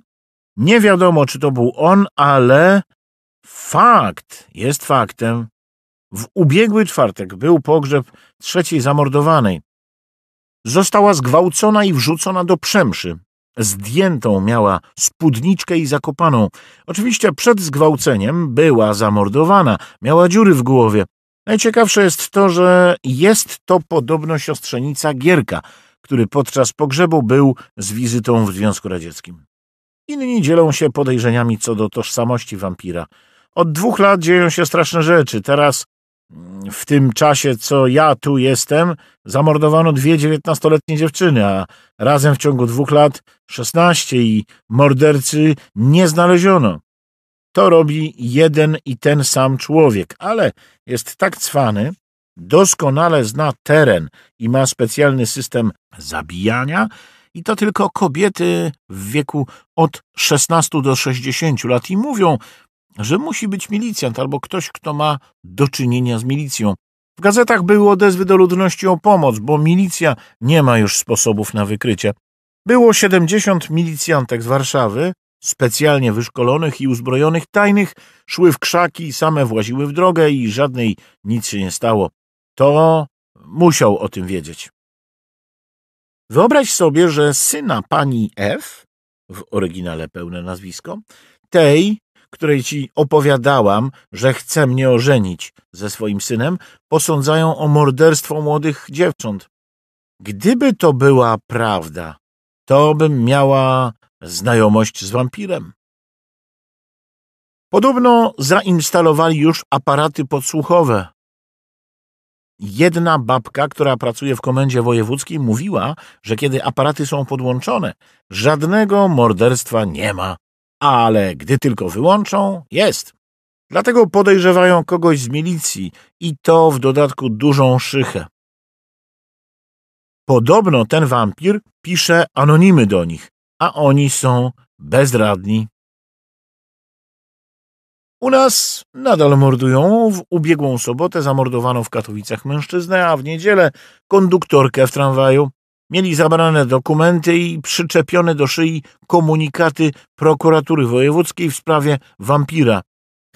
Nie wiadomo, czy to był on, ale fakt jest faktem. W ubiegły czwartek był pogrzeb trzeciej zamordowanej. Została zgwałcona i wrzucona do przemszy. Zdjętą miała spódniczkę i zakopaną. Oczywiście przed zgwałceniem była zamordowana, miała dziury w głowie. Najciekawsze jest to, że jest to podobno siostrzenica Gierka, który podczas pogrzebu był z wizytą w Związku Radzieckim. Inni dzielą się podejrzeniami co do tożsamości wampira. Od dwóch lat dzieją się straszne rzeczy. Teraz, mm, w tym czasie, co ja tu jestem, zamordowano dwie dziewiętnastoletnie dziewczyny, a razem w ciągu dwóch lat szesnaście i mordercy nie znaleziono. To robi jeden i ten sam człowiek, ale jest tak cwany, doskonale zna teren i ma specjalny system zabijania, i to tylko kobiety w wieku od 16 do 60 lat i mówią, że musi być milicjant albo ktoś, kto ma do czynienia z milicją. W gazetach były odezwy do ludności o pomoc, bo milicja nie ma już sposobów na wykrycie. Było 70 milicjantek z Warszawy, specjalnie wyszkolonych i uzbrojonych tajnych, szły w krzaki, same właziły w drogę i żadnej nic się nie stało. To musiał o tym wiedzieć. Wyobraź sobie, że syna pani F, w oryginale pełne nazwisko, tej, której ci opowiadałam, że chce mnie ożenić ze swoim synem, posądzają o morderstwo młodych dziewcząt. Gdyby to była prawda, to bym miała znajomość z wampirem. Podobno zainstalowali już aparaty podsłuchowe. Jedna babka, która pracuje w komendzie wojewódzkiej, mówiła, że kiedy aparaty są podłączone, żadnego morderstwa nie ma, ale gdy tylko wyłączą, jest. Dlatego podejrzewają kogoś z milicji i to w dodatku dużą szychę. Podobno ten wampir pisze anonimy do nich, a oni są bezradni. U nas nadal mordują. W ubiegłą sobotę zamordowano w Katowicach mężczyznę, a w niedzielę konduktorkę w tramwaju. Mieli zabrane dokumenty i przyczepione do szyi komunikaty prokuratury wojewódzkiej w sprawie wampira.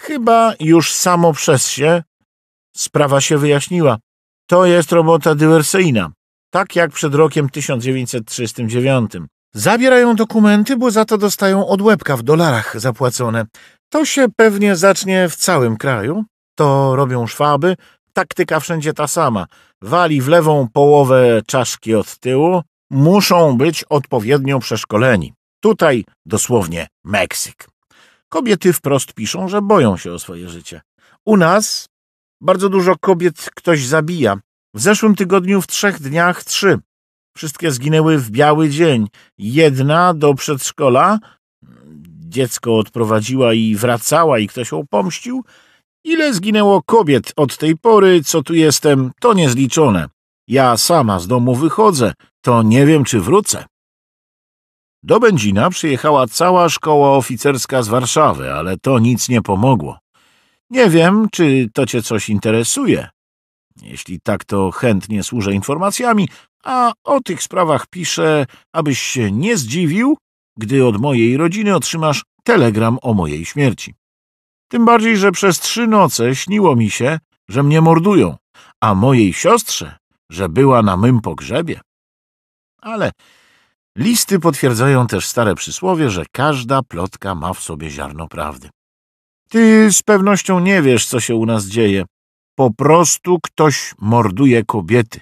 Chyba już samo przez się sprawa się wyjaśniła. To jest robota dywersyjna, tak jak przed rokiem 1939. Zabierają dokumenty, bo za to dostają od łebka w dolarach zapłacone. To się pewnie zacznie w całym kraju. To robią szwaby. Taktyka wszędzie ta sama. Wali w lewą połowę czaszki od tyłu. Muszą być odpowiednio przeszkoleni. Tutaj dosłownie Meksyk. Kobiety wprost piszą, że boją się o swoje życie. U nas bardzo dużo kobiet ktoś zabija. W zeszłym tygodniu w trzech dniach trzy. Wszystkie zginęły w biały dzień. Jedna do przedszkola, dziecko odprowadziła i wracała i ktoś ją pomścił. Ile zginęło kobiet od tej pory, co tu jestem, to niezliczone. Ja sama z domu wychodzę, to nie wiem, czy wrócę. Do Będzina przyjechała cała szkoła oficerska z Warszawy, ale to nic nie pomogło. Nie wiem, czy to cię coś interesuje, jeśli tak, to chętnie służę informacjami, a o tych sprawach piszę, abyś się nie zdziwił, gdy od mojej rodziny otrzymasz telegram o mojej śmierci. Tym bardziej, że przez trzy noce śniło mi się, że mnie mordują, a mojej siostrze, że była na mym pogrzebie. Ale listy potwierdzają też stare przysłowie, że każda plotka ma w sobie ziarno prawdy. Ty z pewnością nie wiesz, co się u nas dzieje. Po prostu ktoś morduje kobiety.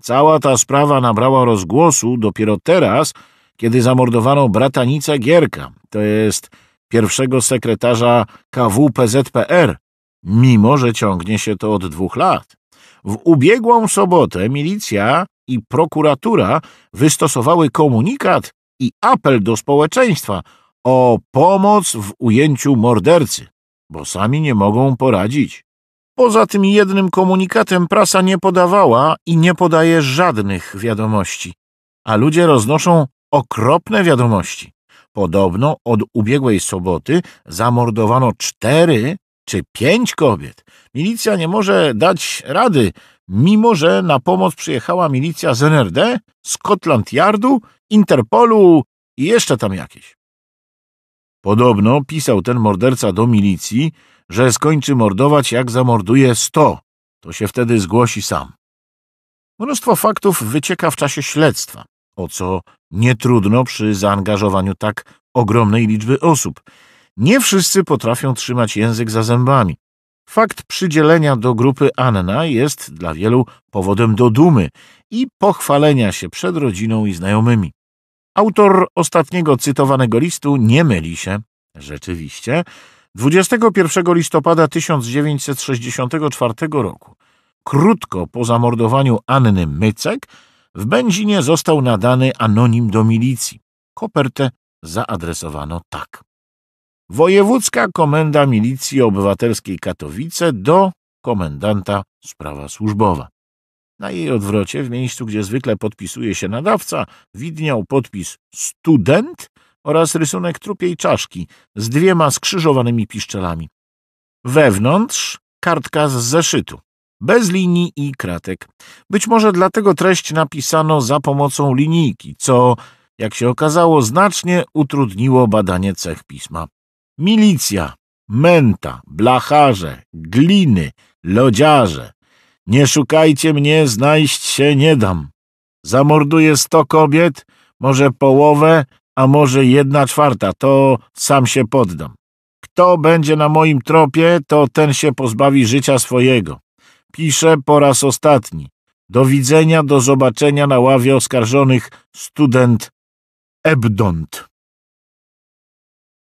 Cała ta sprawa nabrała rozgłosu dopiero teraz, kiedy zamordowano bratanica Gierka, to jest pierwszego sekretarza KWPZPR, mimo że ciągnie się to od dwóch lat. W ubiegłą sobotę milicja i prokuratura wystosowały komunikat i apel do społeczeństwa o pomoc w ujęciu mordercy, bo sami nie mogą poradzić. Poza tym jednym komunikatem prasa nie podawała i nie podaje żadnych wiadomości, a ludzie roznoszą okropne wiadomości. Podobno od ubiegłej soboty zamordowano cztery czy pięć kobiet. Milicja nie może dać rady, mimo że na pomoc przyjechała milicja z NRD, Scotland Yardu, Interpolu i jeszcze tam jakieś. Podobno pisał ten morderca do milicji, że skończy mordować, jak zamorduje sto. To się wtedy zgłosi sam. Mnóstwo faktów wycieka w czasie śledztwa, o co nie trudno przy zaangażowaniu tak ogromnej liczby osób. Nie wszyscy potrafią trzymać język za zębami. Fakt przydzielenia do grupy Anna jest dla wielu powodem do dumy i pochwalenia się przed rodziną i znajomymi. Autor ostatniego cytowanego listu nie myli się. Rzeczywiście, 21 listopada 1964 roku, krótko po zamordowaniu Anny Mycek, w Będzinie został nadany anonim do milicji. Kopertę zaadresowano tak. Wojewódzka Komenda Milicji Obywatelskiej Katowice do komendanta sprawa służbowa. Na jej odwrocie, w miejscu, gdzie zwykle podpisuje się nadawca, widniał podpis student oraz rysunek trupiej czaszki z dwiema skrzyżowanymi piszczelami. Wewnątrz kartka z zeszytu, bez linii i kratek. Być może dlatego treść napisano za pomocą linijki, co, jak się okazało, znacznie utrudniło badanie cech pisma. Milicja, menta, blacharze, gliny, lodziarze. Nie szukajcie mnie, znajść się nie dam. Zamorduję sto kobiet, może połowę, a może jedna czwarta, to sam się poddam. Kto będzie na moim tropie, to ten się pozbawi życia swojego. Piszę po raz ostatni. Do widzenia, do zobaczenia na ławie oskarżonych student Ebdont.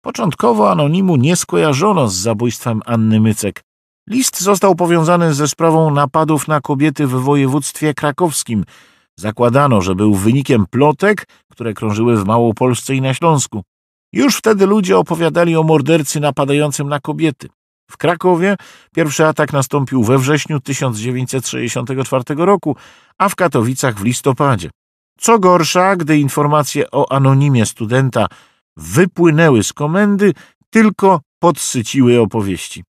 Początkowo anonimu nie skojarzono z zabójstwem Anny Mycek. List został powiązany ze sprawą napadów na kobiety w województwie krakowskim – Zakładano, że był wynikiem plotek, które krążyły w Małopolsce i na Śląsku. Już wtedy ludzie opowiadali o mordercy napadającym na kobiety. W Krakowie pierwszy atak nastąpił we wrześniu 1964 roku, a w Katowicach w listopadzie. Co gorsza, gdy informacje o anonimie studenta wypłynęły z komendy, tylko podsyciły opowieści.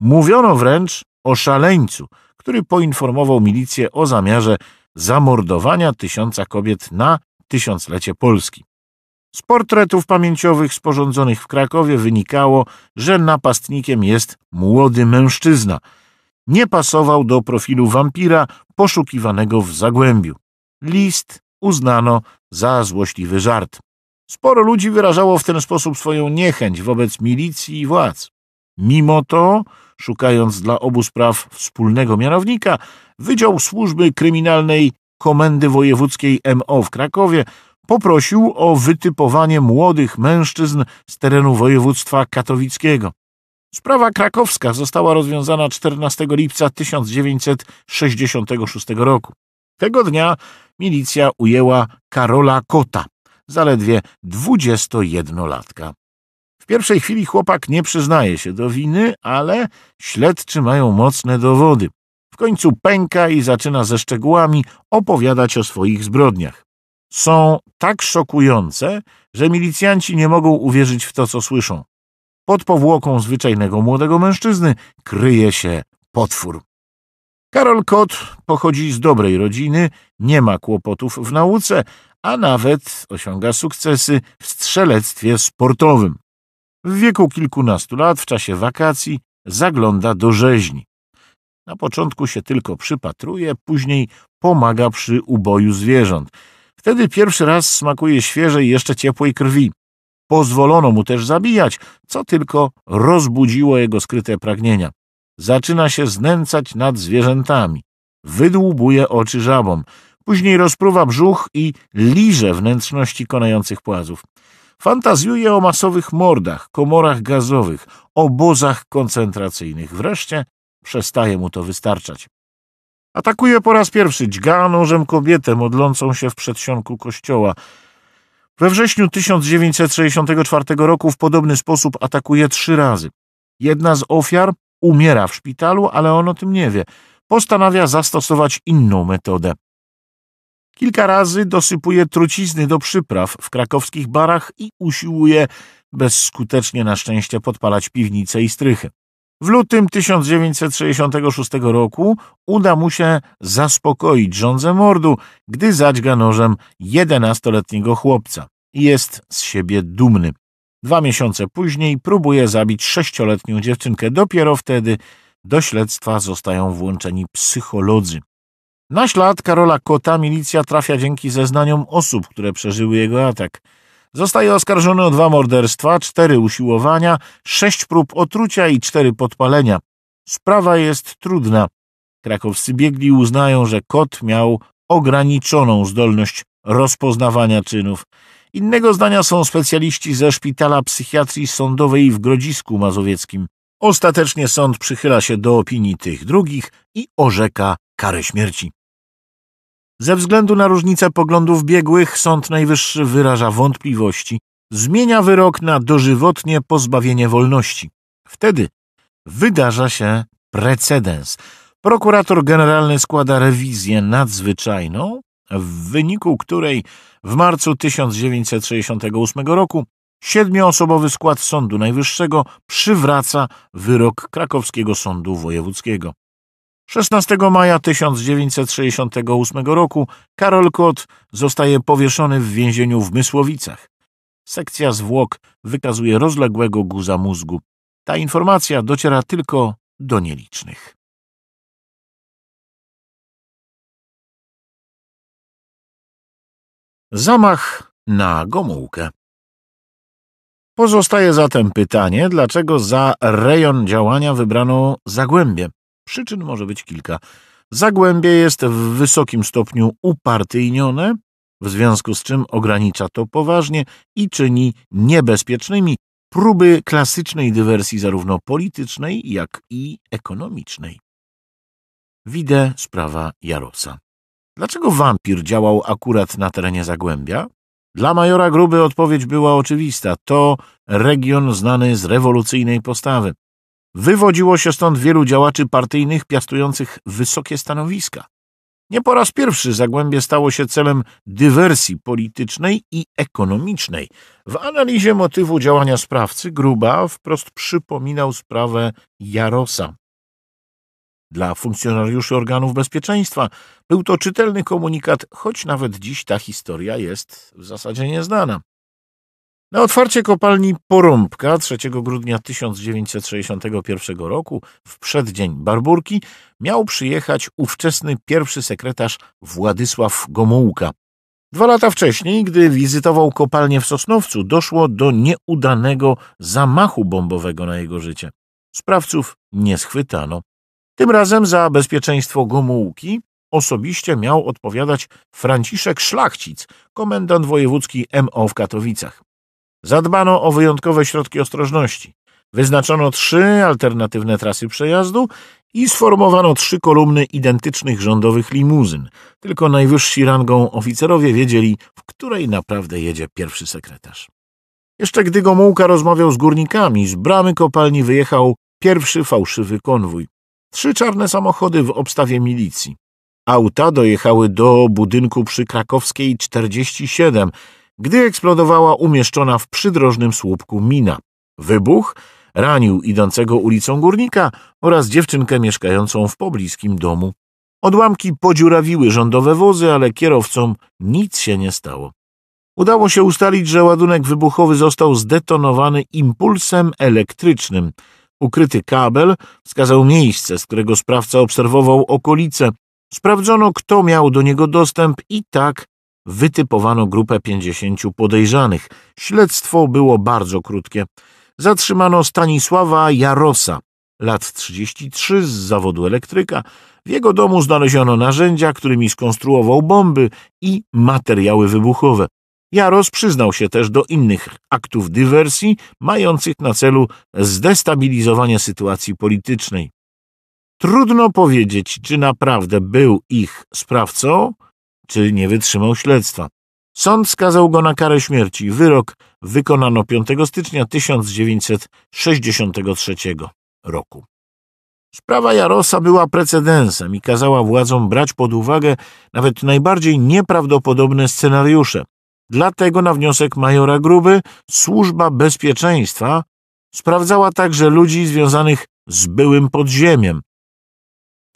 Mówiono wręcz o szaleńcu, który poinformował milicję o zamiarze zamordowania tysiąca kobiet na tysiąclecie Polski. Z portretów pamięciowych sporządzonych w Krakowie wynikało, że napastnikiem jest młody mężczyzna. Nie pasował do profilu wampira poszukiwanego w Zagłębiu. List uznano za złośliwy żart. Sporo ludzi wyrażało w ten sposób swoją niechęć wobec milicji i władz. Mimo to, szukając dla obu spraw wspólnego mianownika, Wydział Służby Kryminalnej Komendy Wojewódzkiej MO w Krakowie poprosił o wytypowanie młodych mężczyzn z terenu województwa katowickiego. Sprawa krakowska została rozwiązana 14 lipca 1966 roku. Tego dnia milicja ujęła Karola Kota, zaledwie 21-latka. W pierwszej chwili chłopak nie przyznaje się do winy, ale śledczy mają mocne dowody końcu pęka i zaczyna ze szczegółami opowiadać o swoich zbrodniach. Są tak szokujące, że milicjanci nie mogą uwierzyć w to, co słyszą. Pod powłoką zwyczajnego młodego mężczyzny kryje się potwór. Karol Kot pochodzi z dobrej rodziny, nie ma kłopotów w nauce, a nawet osiąga sukcesy w strzelectwie sportowym. W wieku kilkunastu lat, w czasie wakacji, zagląda do rzeźni. Na początku się tylko przypatruje, później pomaga przy uboju zwierząt. Wtedy pierwszy raz smakuje świeżej, jeszcze ciepłej krwi. Pozwolono mu też zabijać, co tylko rozbudziło jego skryte pragnienia. Zaczyna się znęcać nad zwierzętami. Wydłubuje oczy żabom. Później rozpruwa brzuch i liże wnętrzności konających płazów. Fantazjuje o masowych mordach, komorach gazowych, obozach koncentracyjnych. Wreszcie Przestaje mu to wystarczać. Atakuje po raz pierwszy dźganożem kobietę modlącą się w przedsionku kościoła. We wrześniu 1964 roku w podobny sposób atakuje trzy razy. Jedna z ofiar umiera w szpitalu, ale on o tym nie wie. Postanawia zastosować inną metodę. Kilka razy dosypuje trucizny do przypraw w krakowskich barach i usiłuje bezskutecznie na szczęście podpalać piwnice i strychy. W lutym 1966 roku uda mu się zaspokoić żądzę mordu, gdy zadźga nożem 11-letniego chłopca. Jest z siebie dumny. Dwa miesiące później próbuje zabić sześcioletnią dziewczynkę. Dopiero wtedy do śledztwa zostają włączeni psycholodzy. Na ślad Karola Kota milicja trafia dzięki zeznaniom osób, które przeżyły jego atak. Zostaje oskarżony o dwa morderstwa, cztery usiłowania, sześć prób otrucia i cztery podpalenia. Sprawa jest trudna. Krakowscy biegli uznają, że kot miał ograniczoną zdolność rozpoznawania czynów. Innego zdania są specjaliści ze Szpitala Psychiatrii Sądowej w Grodzisku Mazowieckim. Ostatecznie sąd przychyla się do opinii tych drugich i orzeka karę śmierci. Ze względu na różnicę poglądów biegłych Sąd Najwyższy wyraża wątpliwości, zmienia wyrok na dożywotnie pozbawienie wolności. Wtedy wydarza się precedens. Prokurator generalny składa rewizję nadzwyczajną, w wyniku której w marcu 1968 roku siedmioosobowy skład Sądu Najwyższego przywraca wyrok Krakowskiego Sądu Wojewódzkiego. 16 maja 1968 roku Karol Kot zostaje powieszony w więzieniu w Mysłowicach. Sekcja zwłok wykazuje rozległego guza mózgu. Ta informacja dociera tylko do nielicznych. Zamach na Gomułkę. Pozostaje zatem pytanie, dlaczego za rejon działania wybrano Zagłębie. Przyczyn może być kilka. Zagłębie jest w wysokim stopniu upartyjnione, w związku z czym ogranicza to poważnie i czyni niebezpiecznymi próby klasycznej dywersji zarówno politycznej, jak i ekonomicznej. Widzę sprawa Jarosa. Dlaczego wampir działał akurat na terenie Zagłębia? Dla majora Gruby odpowiedź była oczywista. To region znany z rewolucyjnej postawy. Wywodziło się stąd wielu działaczy partyjnych piastujących wysokie stanowiska. Nie po raz pierwszy Zagłębie stało się celem dywersji politycznej i ekonomicznej. W analizie motywu działania sprawcy Gruba wprost przypominał sprawę Jarosa. Dla funkcjonariuszy organów bezpieczeństwa był to czytelny komunikat, choć nawet dziś ta historia jest w zasadzie nieznana. Na otwarcie kopalni Porąbka 3 grudnia 1961 roku, w przeddzień Barburki, miał przyjechać ówczesny pierwszy sekretarz Władysław Gomułka. Dwa lata wcześniej, gdy wizytował kopalnię w Sosnowcu, doszło do nieudanego zamachu bombowego na jego życie. Sprawców nie schwytano. Tym razem za bezpieczeństwo Gomułki osobiście miał odpowiadać Franciszek Szlachcic, komendant wojewódzki MO w Katowicach. Zadbano o wyjątkowe środki ostrożności. Wyznaczono trzy alternatywne trasy przejazdu i sformowano trzy kolumny identycznych rządowych limuzyn. Tylko najwyżsi rangą oficerowie wiedzieli, w której naprawdę jedzie pierwszy sekretarz. Jeszcze gdy Gomułka rozmawiał z górnikami, z bramy kopalni wyjechał pierwszy fałszywy konwój. Trzy czarne samochody w obstawie milicji. Auta dojechały do budynku przy Krakowskiej 47, gdy eksplodowała umieszczona w przydrożnym słupku mina. Wybuch ranił idącego ulicą górnika oraz dziewczynkę mieszkającą w pobliskim domu. Odłamki podziurawiły rządowe wozy, ale kierowcom nic się nie stało. Udało się ustalić, że ładunek wybuchowy został zdetonowany impulsem elektrycznym. Ukryty kabel wskazał miejsce, z którego sprawca obserwował okolice. Sprawdzono, kto miał do niego dostęp i tak wytypowano grupę 50 podejrzanych. Śledztwo było bardzo krótkie. Zatrzymano Stanisława Jarosa, lat 33, z zawodu elektryka. W jego domu znaleziono narzędzia, którymi skonstruował bomby i materiały wybuchowe. Jaros przyznał się też do innych aktów dywersji, mających na celu zdestabilizowanie sytuacji politycznej. Trudno powiedzieć, czy naprawdę był ich sprawcą, czy nie wytrzymał śledztwa. Sąd skazał go na karę śmierci. Wyrok wykonano 5 stycznia 1963 roku. Sprawa Jarosa była precedensem i kazała władzom brać pod uwagę nawet najbardziej nieprawdopodobne scenariusze. Dlatego na wniosek majora Gruby Służba Bezpieczeństwa sprawdzała także ludzi związanych z byłym podziemiem,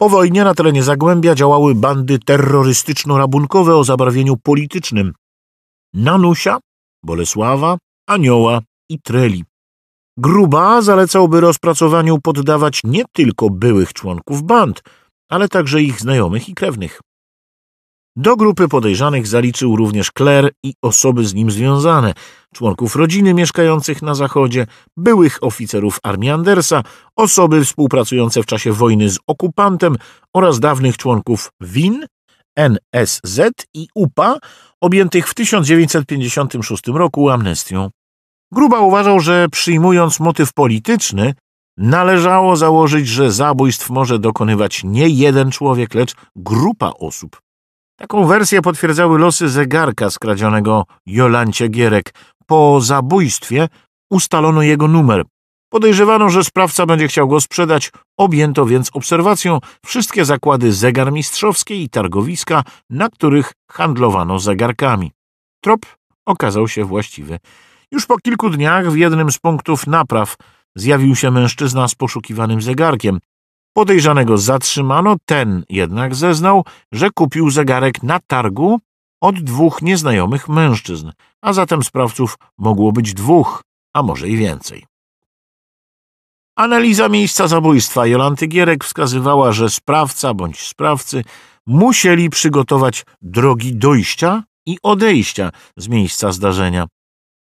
po wojnie na terenie Zagłębia działały bandy terrorystyczno-rabunkowe o zabarwieniu politycznym. Nanusia, Bolesława, Anioła i Treli. Gruba zalecałby rozpracowaniu poddawać nie tylko byłych członków band, ale także ich znajomych i krewnych. Do grupy podejrzanych zaliczył również kler i osoby z nim związane, członków rodziny mieszkających na Zachodzie, byłych oficerów armii Andersa, osoby współpracujące w czasie wojny z okupantem oraz dawnych członków WIN, NSZ i UPA, objętych w 1956 roku amnestią. Gruba uważał, że przyjmując motyw polityczny, należało założyć, że zabójstw może dokonywać nie jeden człowiek, lecz grupa osób. Taką wersję potwierdzały losy zegarka skradzionego Jolancie Gierek. Po zabójstwie ustalono jego numer. Podejrzewano, że sprawca będzie chciał go sprzedać, objęto więc obserwacją wszystkie zakłady zegarmistrzowskie i targowiska, na których handlowano zegarkami. Trop okazał się właściwy. Już po kilku dniach w jednym z punktów napraw zjawił się mężczyzna z poszukiwanym zegarkiem. Podejrzanego zatrzymano, ten jednak zeznał, że kupił zegarek na targu od dwóch nieznajomych mężczyzn, a zatem sprawców mogło być dwóch, a może i więcej. Analiza miejsca zabójstwa Jolanty Gierek wskazywała, że sprawca bądź sprawcy musieli przygotować drogi dojścia i odejścia z miejsca zdarzenia,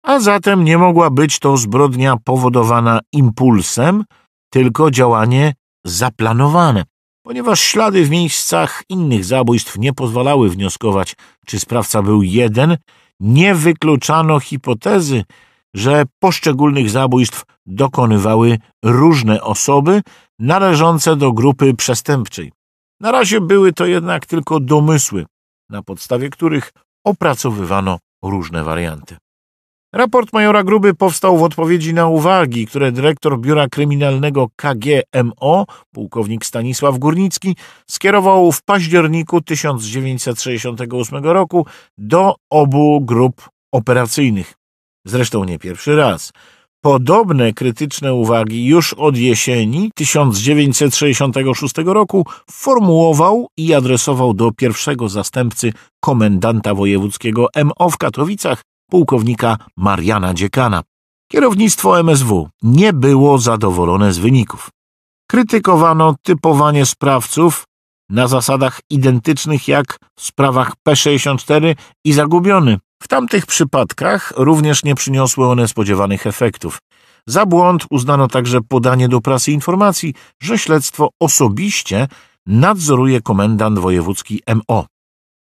a zatem nie mogła być to zbrodnia powodowana impulsem, tylko działanie zaplanowane, ponieważ ślady w miejscach innych zabójstw nie pozwalały wnioskować, czy sprawca był jeden, nie wykluczano hipotezy, że poszczególnych zabójstw dokonywały różne osoby należące do grupy przestępczej. Na razie były to jednak tylko domysły, na podstawie których opracowywano różne warianty. Raport majora Gruby powstał w odpowiedzi na uwagi, które dyrektor biura kryminalnego KGMO, pułkownik Stanisław Górnicki, skierował w październiku 1968 roku do obu grup operacyjnych. Zresztą nie pierwszy raz. Podobne krytyczne uwagi już od jesieni 1966 roku formułował i adresował do pierwszego zastępcy komendanta wojewódzkiego MO w Katowicach pułkownika Mariana Dziekana. Kierownictwo MSW nie było zadowolone z wyników. Krytykowano typowanie sprawców na zasadach identycznych jak w sprawach P64 i Zagubiony. W tamtych przypadkach również nie przyniosły one spodziewanych efektów. Za błąd uznano także podanie do prasy informacji, że śledztwo osobiście nadzoruje komendant wojewódzki MO.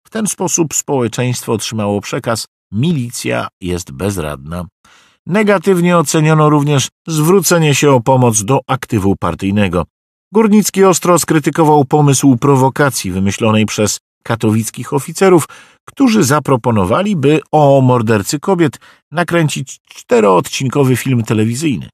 W ten sposób społeczeństwo otrzymało przekaz, Milicja jest bezradna. Negatywnie oceniono również zwrócenie się o pomoc do aktywu partyjnego. Górnicki ostro skrytykował pomysł prowokacji wymyślonej przez katowickich oficerów, którzy zaproponowali, by o mordercy kobiet nakręcić czteroodcinkowy film telewizyjny.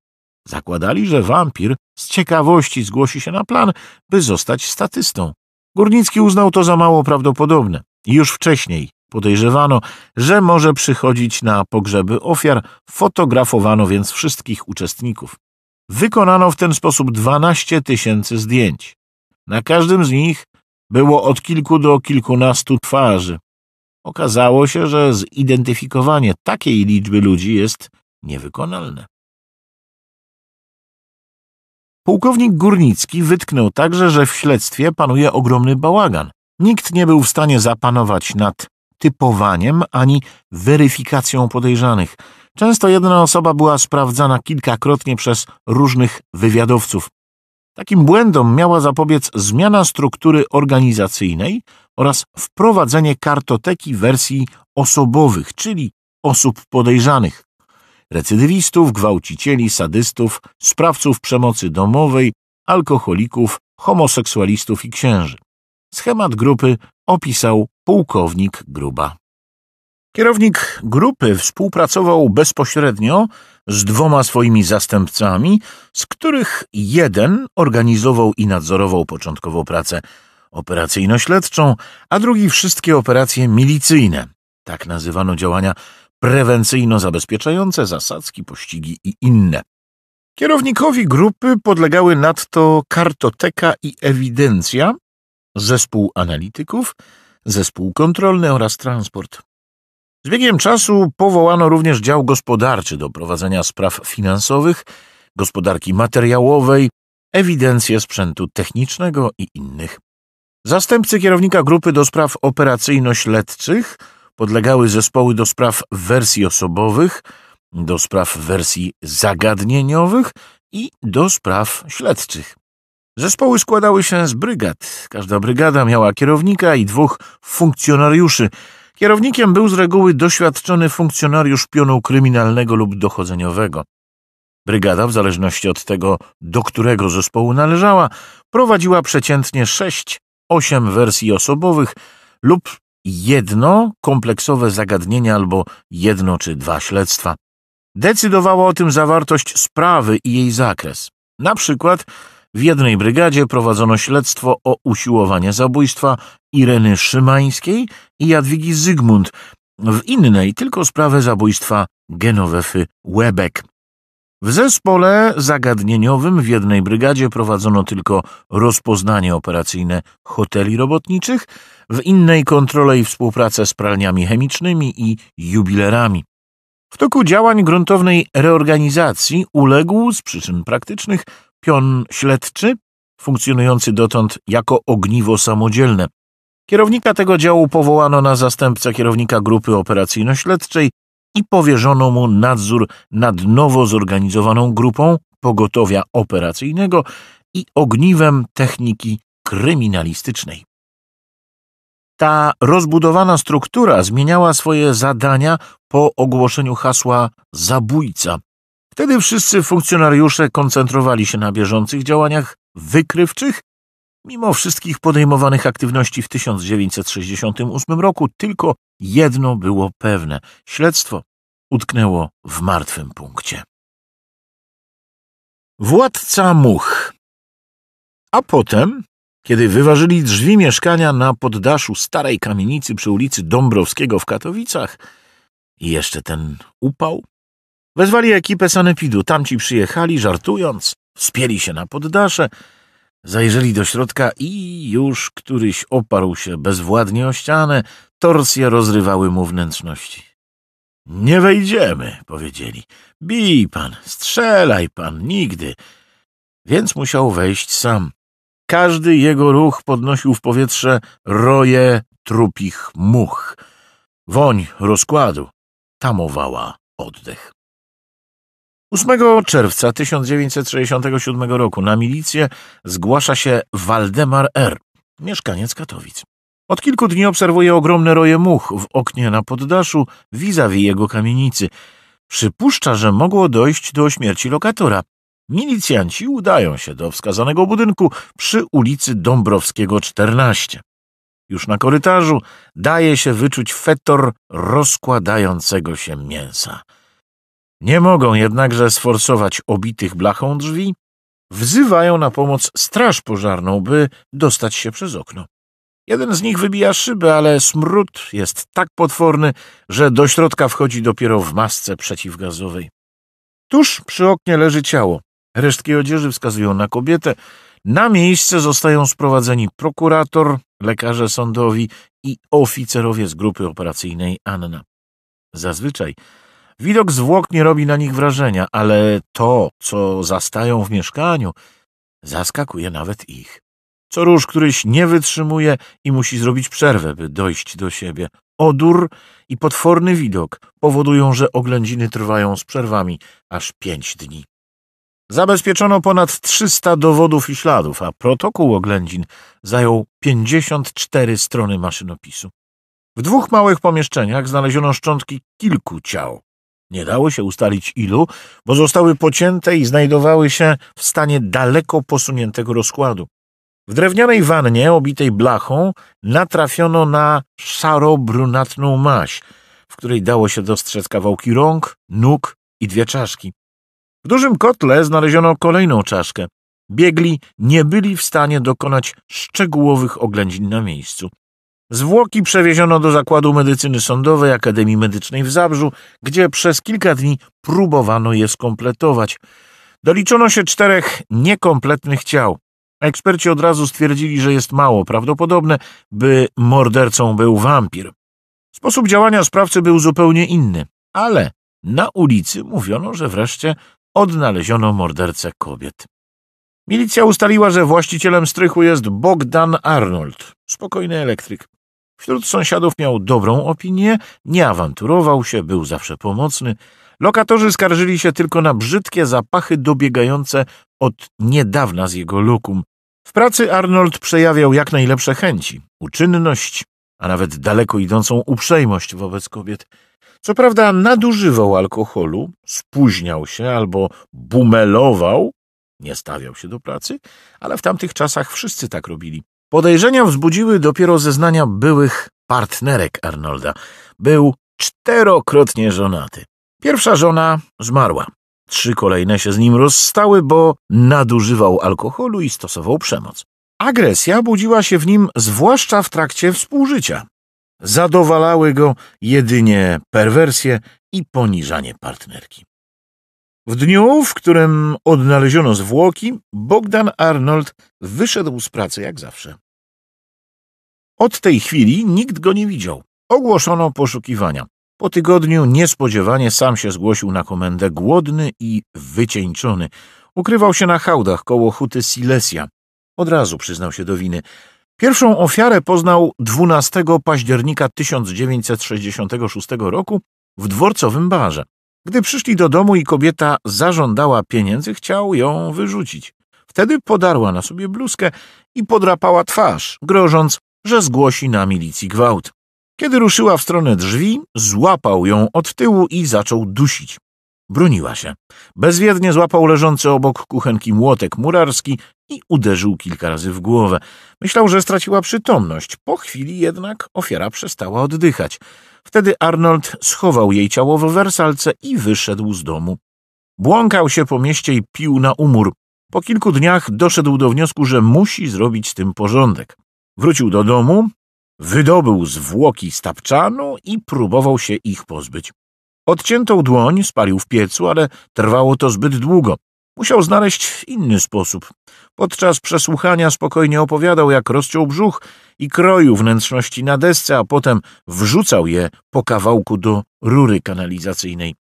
Zakładali, że wampir z ciekawości zgłosi się na plan, by zostać statystą. Górnicki uznał to za mało prawdopodobne. Już wcześniej Podejrzewano, że może przychodzić na pogrzeby ofiar, fotografowano więc wszystkich uczestników. Wykonano w ten sposób 12 tysięcy zdjęć. Na każdym z nich było od kilku do kilkunastu twarzy. Okazało się, że zidentyfikowanie takiej liczby ludzi jest niewykonalne. Pułkownik Górnicki wytknął także, że w śledztwie panuje ogromny bałagan. Nikt nie był w stanie zapanować nad typowaniem ani weryfikacją podejrzanych. Często jedna osoba była sprawdzana kilkakrotnie przez różnych wywiadowców. Takim błędom miała zapobiec zmiana struktury organizacyjnej oraz wprowadzenie kartoteki wersji osobowych, czyli osób podejrzanych. Recydywistów, gwałcicieli, sadystów, sprawców przemocy domowej, alkoholików, homoseksualistów i księży. Schemat grupy opisał pułkownik Gruba. Kierownik grupy współpracował bezpośrednio z dwoma swoimi zastępcami, z których jeden organizował i nadzorował początkowo pracę operacyjno-śledczą, a drugi wszystkie operacje milicyjne. Tak nazywano działania prewencyjno-zabezpieczające, zasadzki, pościgi i inne. Kierownikowi grupy podlegały nadto kartoteka i ewidencja, zespół analityków, zespół kontrolny oraz transport. Z biegiem czasu powołano również dział gospodarczy do prowadzenia spraw finansowych, gospodarki materiałowej, ewidencję sprzętu technicznego i innych. Zastępcy kierownika grupy do spraw operacyjno-śledczych podlegały zespoły do spraw wersji osobowych, do spraw wersji zagadnieniowych i do spraw śledczych. Zespoły składały się z brygad. Każda brygada miała kierownika i dwóch funkcjonariuszy. Kierownikiem był z reguły doświadczony funkcjonariusz pionu kryminalnego lub dochodzeniowego. Brygada, w zależności od tego, do którego zespołu należała, prowadziła przeciętnie 6-8 wersji osobowych lub jedno kompleksowe zagadnienia, albo jedno czy dwa śledztwa. Decydowała o tym zawartość sprawy i jej zakres. Na przykład w jednej brygadzie prowadzono śledztwo o usiłowanie zabójstwa Ireny Szymańskiej i Jadwigi Zygmunt, w innej tylko sprawę zabójstwa Genowefy Webek W zespole zagadnieniowym w jednej brygadzie prowadzono tylko rozpoznanie operacyjne hoteli robotniczych, w innej kontrolę i współpracę z pralniami chemicznymi i jubilerami. W toku działań gruntownej reorganizacji uległ z przyczyn praktycznych Pion śledczy, funkcjonujący dotąd jako ogniwo samodzielne. Kierownika tego działu powołano na zastępcę kierownika grupy operacyjno-śledczej i powierzono mu nadzór nad nowo zorganizowaną grupą pogotowia operacyjnego i ogniwem techniki kryminalistycznej. Ta rozbudowana struktura zmieniała swoje zadania po ogłoszeniu hasła zabójca Wtedy wszyscy funkcjonariusze koncentrowali się na bieżących działaniach wykrywczych. Mimo wszystkich podejmowanych aktywności w 1968 roku tylko jedno było pewne. Śledztwo utknęło w martwym punkcie. Władca much. A potem, kiedy wyważyli drzwi mieszkania na poddaszu starej kamienicy przy ulicy Dąbrowskiego w Katowicach, i jeszcze ten upał, Wezwali ekipę sanepidu. Tamci przyjechali, żartując, spieli się na poddasze, zajrzeli do środka i już któryś oparł się bezwładnie o ścianę. Torsje rozrywały mu wnętrzności. Nie wejdziemy, powiedzieli. Bij pan, strzelaj pan, nigdy. Więc musiał wejść sam. Każdy jego ruch podnosił w powietrze roje trupich much. Woń rozkładu tamowała oddech. 8 czerwca 1967 roku na milicję zgłasza się Waldemar R., mieszkaniec Katowic. Od kilku dni obserwuje ogromne roje much w oknie na poddaszu vis-a-vis jego kamienicy. Przypuszcza, że mogło dojść do śmierci lokatora. Milicjanci udają się do wskazanego budynku przy ulicy Dąbrowskiego 14. Już na korytarzu daje się wyczuć fetor rozkładającego się mięsa. Nie mogą jednakże sforsować obitych blachą drzwi, wzywają na pomoc straż pożarną, by dostać się przez okno. Jeden z nich wybija szybę, ale smród jest tak potworny, że do środka wchodzi dopiero w masce przeciwgazowej. Tuż przy oknie leży ciało. Resztki odzieży wskazują na kobietę. Na miejsce zostają sprowadzeni prokurator, lekarze sądowi i oficerowie z grupy operacyjnej Anna. Zazwyczaj Widok zwłok nie robi na nich wrażenia, ale to, co zastają w mieszkaniu, zaskakuje nawet ich. Co róż któryś nie wytrzymuje i musi zrobić przerwę, by dojść do siebie. Odur i potworny widok powodują, że oględziny trwają z przerwami aż pięć dni. Zabezpieczono ponad 300 dowodów i śladów, a protokół oględzin zajął 54 strony maszynopisu. W dwóch małych pomieszczeniach znaleziono szczątki kilku ciał. Nie dało się ustalić ilu, bo zostały pocięte i znajdowały się w stanie daleko posuniętego rozkładu. W drewnianej wannie obitej blachą natrafiono na szaro-brunatną maś, w której dało się dostrzec kawałki rąk, nóg i dwie czaszki. W dużym kotle znaleziono kolejną czaszkę. Biegli nie byli w stanie dokonać szczegółowych oględzin na miejscu. Zwłoki przewieziono do Zakładu Medycyny Sądowej Akademii Medycznej w Zabrzu, gdzie przez kilka dni próbowano je skompletować. Doliczono się czterech niekompletnych ciał. Eksperci od razu stwierdzili, że jest mało prawdopodobne, by mordercą był wampir. Sposób działania sprawcy był zupełnie inny, ale na ulicy mówiono, że wreszcie odnaleziono mordercę kobiet. Milicja ustaliła, że właścicielem strychu jest Bogdan Arnold, spokojny elektryk. Wśród sąsiadów miał dobrą opinię, nie awanturował się, był zawsze pomocny. Lokatorzy skarżyli się tylko na brzydkie zapachy dobiegające od niedawna z jego lokum. W pracy Arnold przejawiał jak najlepsze chęci, uczynność, a nawet daleko idącą uprzejmość wobec kobiet. Co prawda nadużywał alkoholu, spóźniał się albo bumelował, nie stawiał się do pracy, ale w tamtych czasach wszyscy tak robili. Podejrzenia wzbudziły dopiero zeznania byłych partnerek Arnolda. Był czterokrotnie żonaty. Pierwsza żona zmarła. Trzy kolejne się z nim rozstały, bo nadużywał alkoholu i stosował przemoc. Agresja budziła się w nim zwłaszcza w trakcie współżycia. Zadowalały go jedynie perwersje i poniżanie partnerki. W dniu, w którym odnaleziono zwłoki, Bogdan Arnold wyszedł z pracy jak zawsze. Od tej chwili nikt go nie widział. Ogłoszono poszukiwania. Po tygodniu niespodziewanie sam się zgłosił na komendę, głodny i wycieńczony. Ukrywał się na hałdach koło huty Silesia. Od razu przyznał się do winy. Pierwszą ofiarę poznał 12 października 1966 roku w dworcowym barze. Gdy przyszli do domu i kobieta zażądała pieniędzy, chciał ją wyrzucić. Wtedy podarła na sobie bluzkę i podrapała twarz, grożąc, że zgłosi na milicji gwałt. Kiedy ruszyła w stronę drzwi, złapał ją od tyłu i zaczął dusić. Broniła się. Bezwiednie złapał leżący obok kuchenki młotek murarski i uderzył kilka razy w głowę. Myślał, że straciła przytomność. Po chwili jednak ofiara przestała oddychać. Wtedy Arnold schował jej ciało w wersalce i wyszedł z domu. Błąkał się po mieście i pił na umór. Po kilku dniach doszedł do wniosku, że musi zrobić z tym porządek. Wrócił do domu, wydobył zwłoki z tapczanu i próbował się ich pozbyć. Odciętą dłoń spalił w piecu, ale trwało to zbyt długo. Musiał znaleźć inny sposób. Podczas przesłuchania spokojnie opowiadał, jak rozciął brzuch i kroił wnętrzności na desce, a potem wrzucał je po kawałku do rury kanalizacyjnej.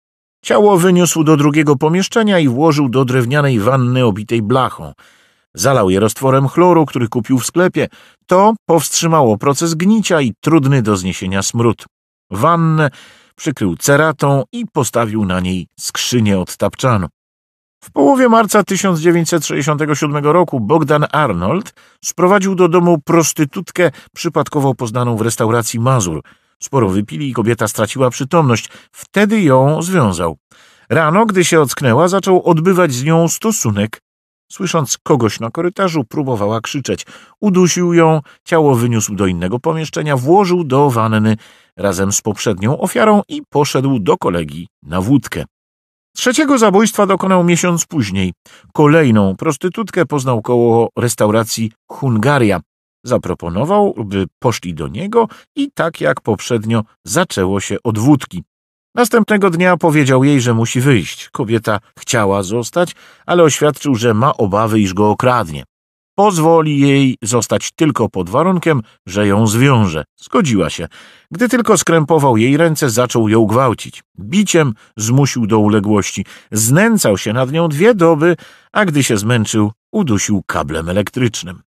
Ciało wyniósł do drugiego pomieszczenia i włożył do drewnianej wanny obitej blachą. Zalał je roztworem chloru, który kupił w sklepie. To powstrzymało proces gnicia i trudny do zniesienia smród. Wannę przykrył ceratą i postawił na niej skrzynię od tapczanu. W połowie marca 1967 roku Bogdan Arnold sprowadził do domu prostytutkę przypadkowo poznaną w restauracji Mazur. Sporo wypili i kobieta straciła przytomność. Wtedy ją związał. Rano, gdy się ocknęła, zaczął odbywać z nią stosunek. Słysząc kogoś na korytarzu, próbowała krzyczeć. Udusił ją, ciało wyniósł do innego pomieszczenia, włożył do wanny razem z poprzednią ofiarą i poszedł do kolegi na wódkę. Trzeciego zabójstwa dokonał miesiąc później. Kolejną prostytutkę poznał koło restauracji Hungaria. Zaproponował, by poszli do niego i tak jak poprzednio zaczęło się od wódki. Następnego dnia powiedział jej, że musi wyjść. Kobieta chciała zostać, ale oświadczył, że ma obawy, iż go okradnie. Pozwoli jej zostać tylko pod warunkiem, że ją zwiąże. Zgodziła się. Gdy tylko skrępował jej ręce, zaczął ją gwałcić. Biciem zmusił do uległości. Znęcał się nad nią dwie doby, a gdy się zmęczył, udusił kablem elektrycznym.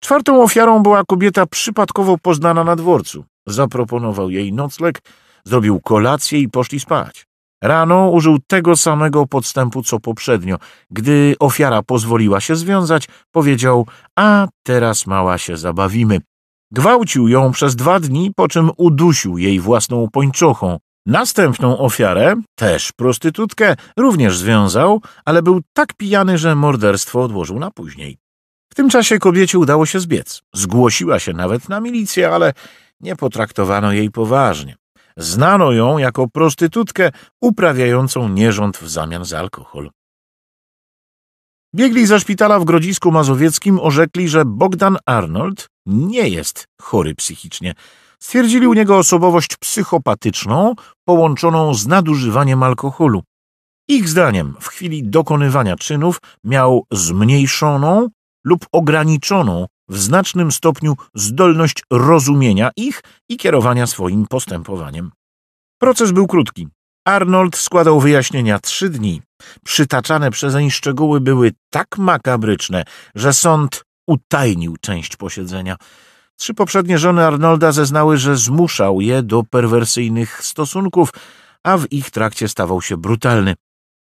Czwartą ofiarą była kobieta przypadkowo poznana na dworcu. Zaproponował jej nocleg, zrobił kolację i poszli spać. Rano użył tego samego podstępu co poprzednio. Gdy ofiara pozwoliła się związać, powiedział: A teraz mała się zabawimy. Gwałcił ją przez dwa dni, po czym udusił jej własną pończochą. Następną ofiarę, też prostytutkę, również związał, ale był tak pijany, że morderstwo odłożył na później. W tym czasie kobiecie udało się zbiec. Zgłosiła się nawet na milicję, ale nie potraktowano jej poważnie. Znano ją jako prostytutkę uprawiającą nierząd w zamian za alkohol. Biegli ze szpitala w Grodzisku Mazowieckim orzekli, że Bogdan Arnold nie jest chory psychicznie. Stwierdzili u niego osobowość psychopatyczną połączoną z nadużywaniem alkoholu. Ich zdaniem w chwili dokonywania czynów miał zmniejszoną lub ograniczoną w znacznym stopniu zdolność rozumienia ich i kierowania swoim postępowaniem. Proces był krótki. Arnold składał wyjaśnienia trzy dni. Przytaczane przezeń szczegóły były tak makabryczne, że sąd utajnił część posiedzenia. Trzy poprzednie żony Arnolda zeznały, że zmuszał je do perwersyjnych stosunków, a w ich trakcie stawał się brutalny.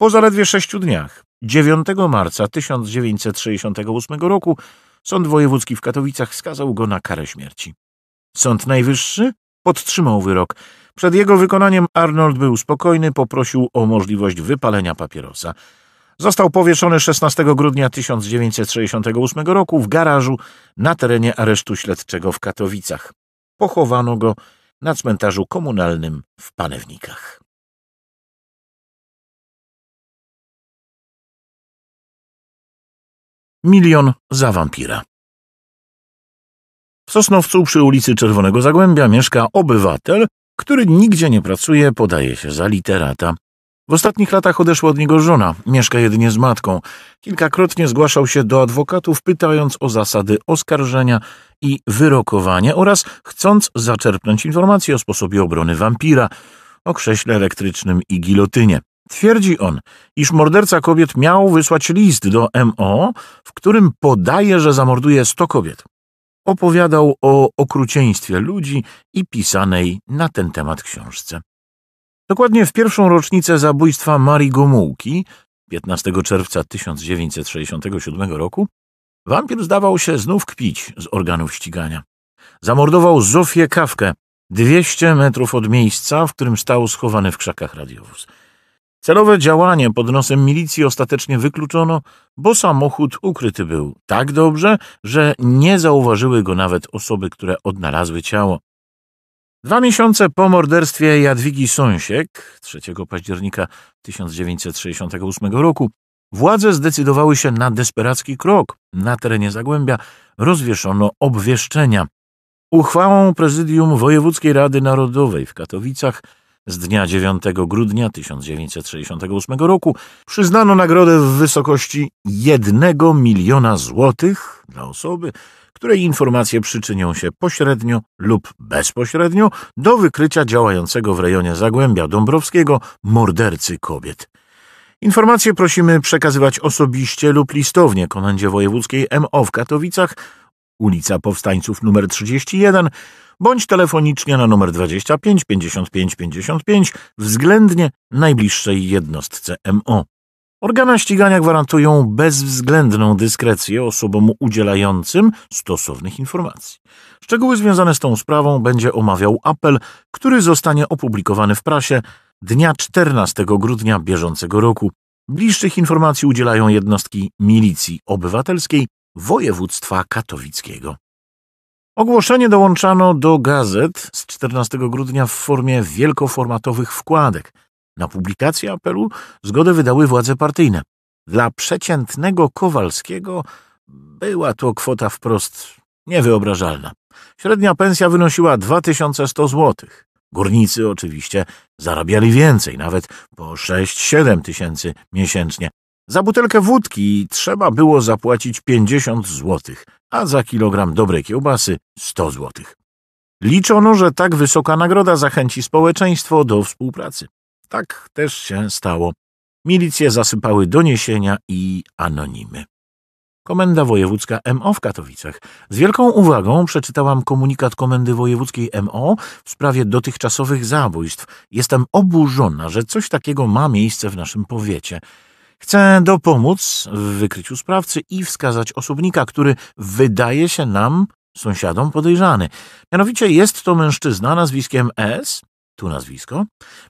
Po zaledwie sześciu dniach, 9 marca 1968 roku, Sąd Wojewódzki w Katowicach skazał go na karę śmierci. Sąd Najwyższy podtrzymał wyrok. Przed jego wykonaniem Arnold był spokojny, poprosił o możliwość wypalenia papierosa. Został powieszony 16 grudnia 1968 roku w garażu na terenie aresztu śledczego w Katowicach. Pochowano go na cmentarzu komunalnym w Panewnikach. Milion za wampira. W Sosnowcu przy ulicy Czerwonego Zagłębia mieszka obywatel, który nigdzie nie pracuje, podaje się za literata. W ostatnich latach odeszła od niego żona, mieszka jedynie z matką. Kilkakrotnie zgłaszał się do adwokatów, pytając o zasady oskarżenia i wyrokowania oraz chcąc zaczerpnąć informacje o sposobie obrony wampira, o krześle elektrycznym i gilotynie. Twierdzi on, iż morderca kobiet miał wysłać list do MO, w którym podaje, że zamorduje 100 kobiet. Opowiadał o okrucieństwie ludzi i pisanej na ten temat książce. Dokładnie w pierwszą rocznicę zabójstwa Marii Gomułki, 15 czerwca 1967 roku, wampir zdawał się znów kpić z organów ścigania. Zamordował Zofię Kawkę, 200 metrów od miejsca, w którym stał schowany w krzakach radiowóz. Celowe działanie pod nosem milicji ostatecznie wykluczono, bo samochód ukryty był tak dobrze, że nie zauważyły go nawet osoby, które odnalazły ciało. Dwa miesiące po morderstwie Jadwigi Sąsiek 3 października 1968 roku władze zdecydowały się na desperacki krok. Na terenie Zagłębia rozwieszono obwieszczenia. Uchwałą Prezydium Wojewódzkiej Rady Narodowej w Katowicach z dnia 9 grudnia 1968 roku przyznano nagrodę w wysokości 1 miliona złotych dla osoby, której informacje przyczynią się pośrednio lub bezpośrednio do wykrycia działającego w rejonie Zagłębia Dąbrowskiego mordercy kobiet. Informacje prosimy przekazywać osobiście lub listownie Komendzie Wojewódzkiej MO w Katowicach ulica Powstańców nr 31, bądź telefonicznie na numer 25 55 55 względnie najbliższej jednostce MO. Organa ścigania gwarantują bezwzględną dyskrecję osobom udzielającym stosownych informacji. Szczegóły związane z tą sprawą będzie omawiał apel, który zostanie opublikowany w prasie dnia 14 grudnia bieżącego roku. Bliższych informacji udzielają jednostki Milicji Obywatelskiej województwa katowickiego. Ogłoszenie dołączano do gazet z 14 grudnia w formie wielkoformatowych wkładek. Na publikację apelu zgodę wydały władze partyjne. Dla przeciętnego Kowalskiego była to kwota wprost niewyobrażalna. Średnia pensja wynosiła 2100 zł. Górnicy oczywiście zarabiali więcej, nawet po 6-7 tysięcy miesięcznie. Za butelkę wódki trzeba było zapłacić 50 złotych, a za kilogram dobrej kiełbasy 100 złotych. Liczono, że tak wysoka nagroda zachęci społeczeństwo do współpracy. Tak też się stało. Milicje zasypały doniesienia i anonimy. Komenda Wojewódzka MO w Katowicach. Z wielką uwagą przeczytałam komunikat Komendy Wojewódzkiej MO w sprawie dotychczasowych zabójstw. Jestem oburzona, że coś takiego ma miejsce w naszym powiecie. Chcę dopomóc w wykryciu sprawcy i wskazać osobnika, który wydaje się nam, sąsiadom, podejrzany. Mianowicie jest to mężczyzna nazwiskiem S, tu nazwisko,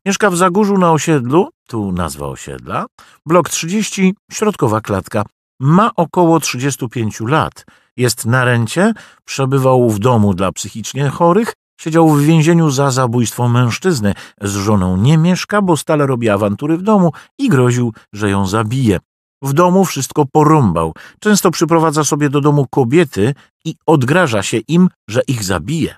mieszka w Zagórzu na osiedlu, tu nazwa osiedla, blok 30, środkowa klatka. Ma około 35 lat, jest na rencie, przebywał w domu dla psychicznie chorych, Siedział w więzieniu za zabójstwo mężczyzny. Z żoną nie mieszka, bo stale robi awantury w domu i groził, że ją zabije. W domu wszystko porąbał. Często przyprowadza sobie do domu kobiety i odgraża się im, że ich zabije.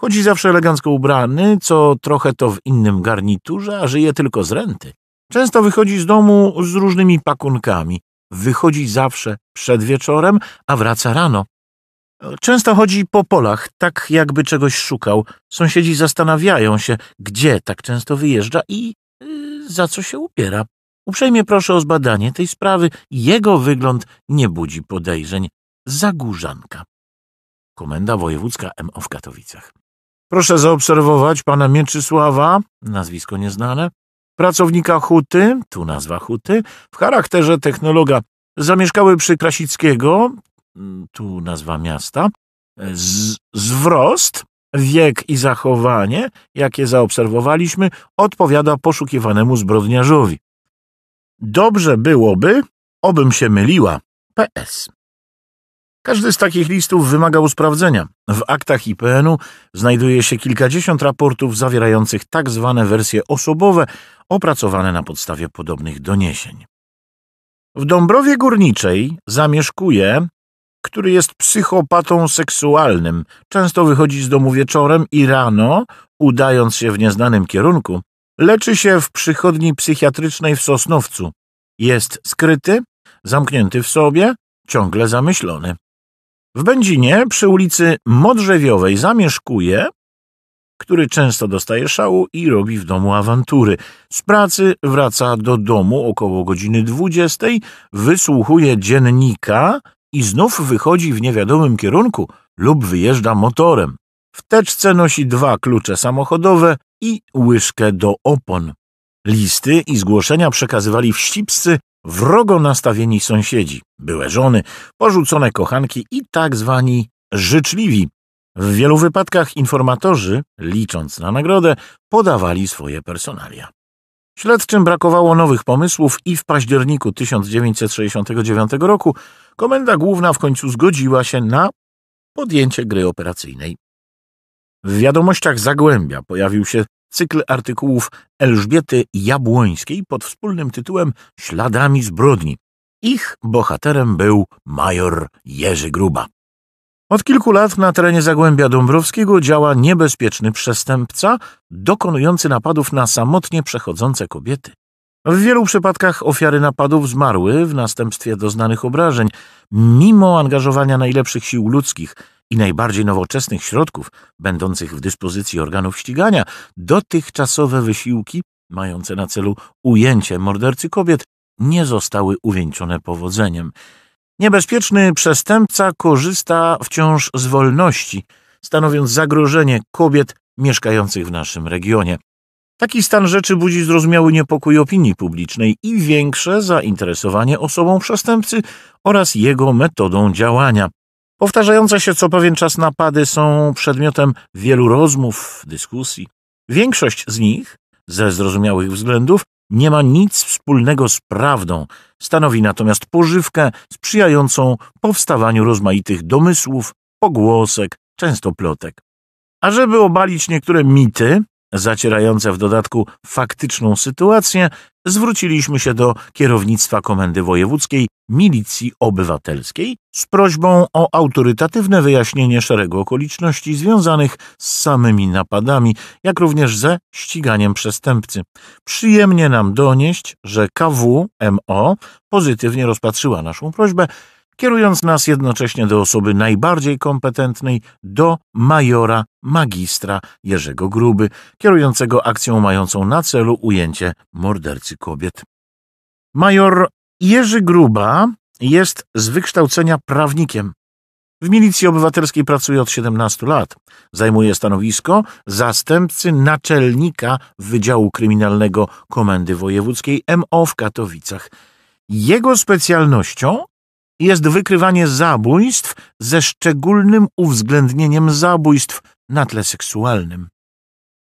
Chodzi zawsze elegancko ubrany, co trochę to w innym garniturze, a żyje tylko z renty. Często wychodzi z domu z różnymi pakunkami. Wychodzi zawsze przed wieczorem, a wraca rano. Często chodzi po polach, tak jakby czegoś szukał. Sąsiedzi zastanawiają się, gdzie tak często wyjeżdża i yy, za co się ubiera. Uprzejmie proszę o zbadanie tej sprawy. Jego wygląd nie budzi podejrzeń. Zagórzanka. Komenda Wojewódzka MO w Katowicach. Proszę zaobserwować pana Mieczysława, nazwisko nieznane, pracownika huty, tu nazwa huty, w charakterze technologa. Zamieszkały przy Krasickiego, Mm, tu nazwa miasta, e, z, zwrost, wiek i zachowanie, jakie zaobserwowaliśmy, odpowiada poszukiwanemu zbrodniarzowi. Dobrze byłoby, obym się myliła. PS. Każdy z takich listów wymagał sprawdzenia. W aktach IPN-u znajduje się kilkadziesiąt raportów zawierających tak zwane wersje osobowe, opracowane na podstawie podobnych doniesień. W Dąbrowie Górniczej zamieszkuje który jest psychopatą seksualnym. Często wychodzi z domu wieczorem i rano, udając się w nieznanym kierunku, leczy się w przychodni psychiatrycznej w Sosnowcu. Jest skryty, zamknięty w sobie, ciągle zamyślony. W Będzinie przy ulicy Modrzewiowej zamieszkuje, który często dostaje szału i robi w domu awantury. Z pracy wraca do domu około godziny dwudziestej, wysłuchuje dziennika, i znów wychodzi w niewiadomym kierunku lub wyjeżdża motorem. W teczce nosi dwa klucze samochodowe i łyżkę do opon. Listy i zgłoszenia przekazywali wścibscy wrogo nastawieni sąsiedzi, były żony, porzucone kochanki i tak zwani życzliwi. W wielu wypadkach informatorzy, licząc na nagrodę, podawali swoje personalia. Śledczym brakowało nowych pomysłów i w październiku 1969 roku Komenda Główna w końcu zgodziła się na podjęcie gry operacyjnej. W wiadomościach Zagłębia pojawił się cykl artykułów Elżbiety Jabłońskiej pod wspólnym tytułem Śladami zbrodni. Ich bohaterem był major Jerzy Gruba. Od kilku lat na terenie Zagłębia Dąbrowskiego działa niebezpieczny przestępca dokonujący napadów na samotnie przechodzące kobiety. W wielu przypadkach ofiary napadów zmarły w następstwie doznanych obrażeń, mimo angażowania najlepszych sił ludzkich i najbardziej nowoczesnych środków będących w dyspozycji organów ścigania, dotychczasowe wysiłki mające na celu ujęcie mordercy kobiet nie zostały uwieńczone powodzeniem. Niebezpieczny przestępca korzysta wciąż z wolności, stanowiąc zagrożenie kobiet mieszkających w naszym regionie. Taki stan rzeczy budzi zrozumiały niepokój opinii publicznej i większe zainteresowanie osobą przestępcy oraz jego metodą działania. Powtarzające się co pewien czas napady są przedmiotem wielu rozmów, dyskusji. Większość z nich, ze zrozumiałych względów, nie ma nic wspólnego z prawdą, stanowi natomiast pożywkę sprzyjającą powstawaniu rozmaitych domysłów, pogłosek, często plotek. A żeby obalić niektóre mity, zacierające w dodatku faktyczną sytuację, zwróciliśmy się do kierownictwa Komendy Wojewódzkiej Milicji Obywatelskiej z prośbą o autorytatywne wyjaśnienie szeregu okoliczności związanych z samymi napadami, jak również ze ściganiem przestępcy. Przyjemnie nam donieść, że KWMO pozytywnie rozpatrzyła naszą prośbę kierując nas jednocześnie do osoby najbardziej kompetentnej, do majora magistra Jerzego Gruby, kierującego akcją mającą na celu ujęcie mordercy kobiet. Major Jerzy Gruba jest z wykształcenia prawnikiem. W milicji obywatelskiej pracuje od 17 lat. Zajmuje stanowisko zastępcy naczelnika Wydziału Kryminalnego Komendy Wojewódzkiej MO w Katowicach. Jego specjalnością jest wykrywanie zabójstw ze szczególnym uwzględnieniem zabójstw na tle seksualnym.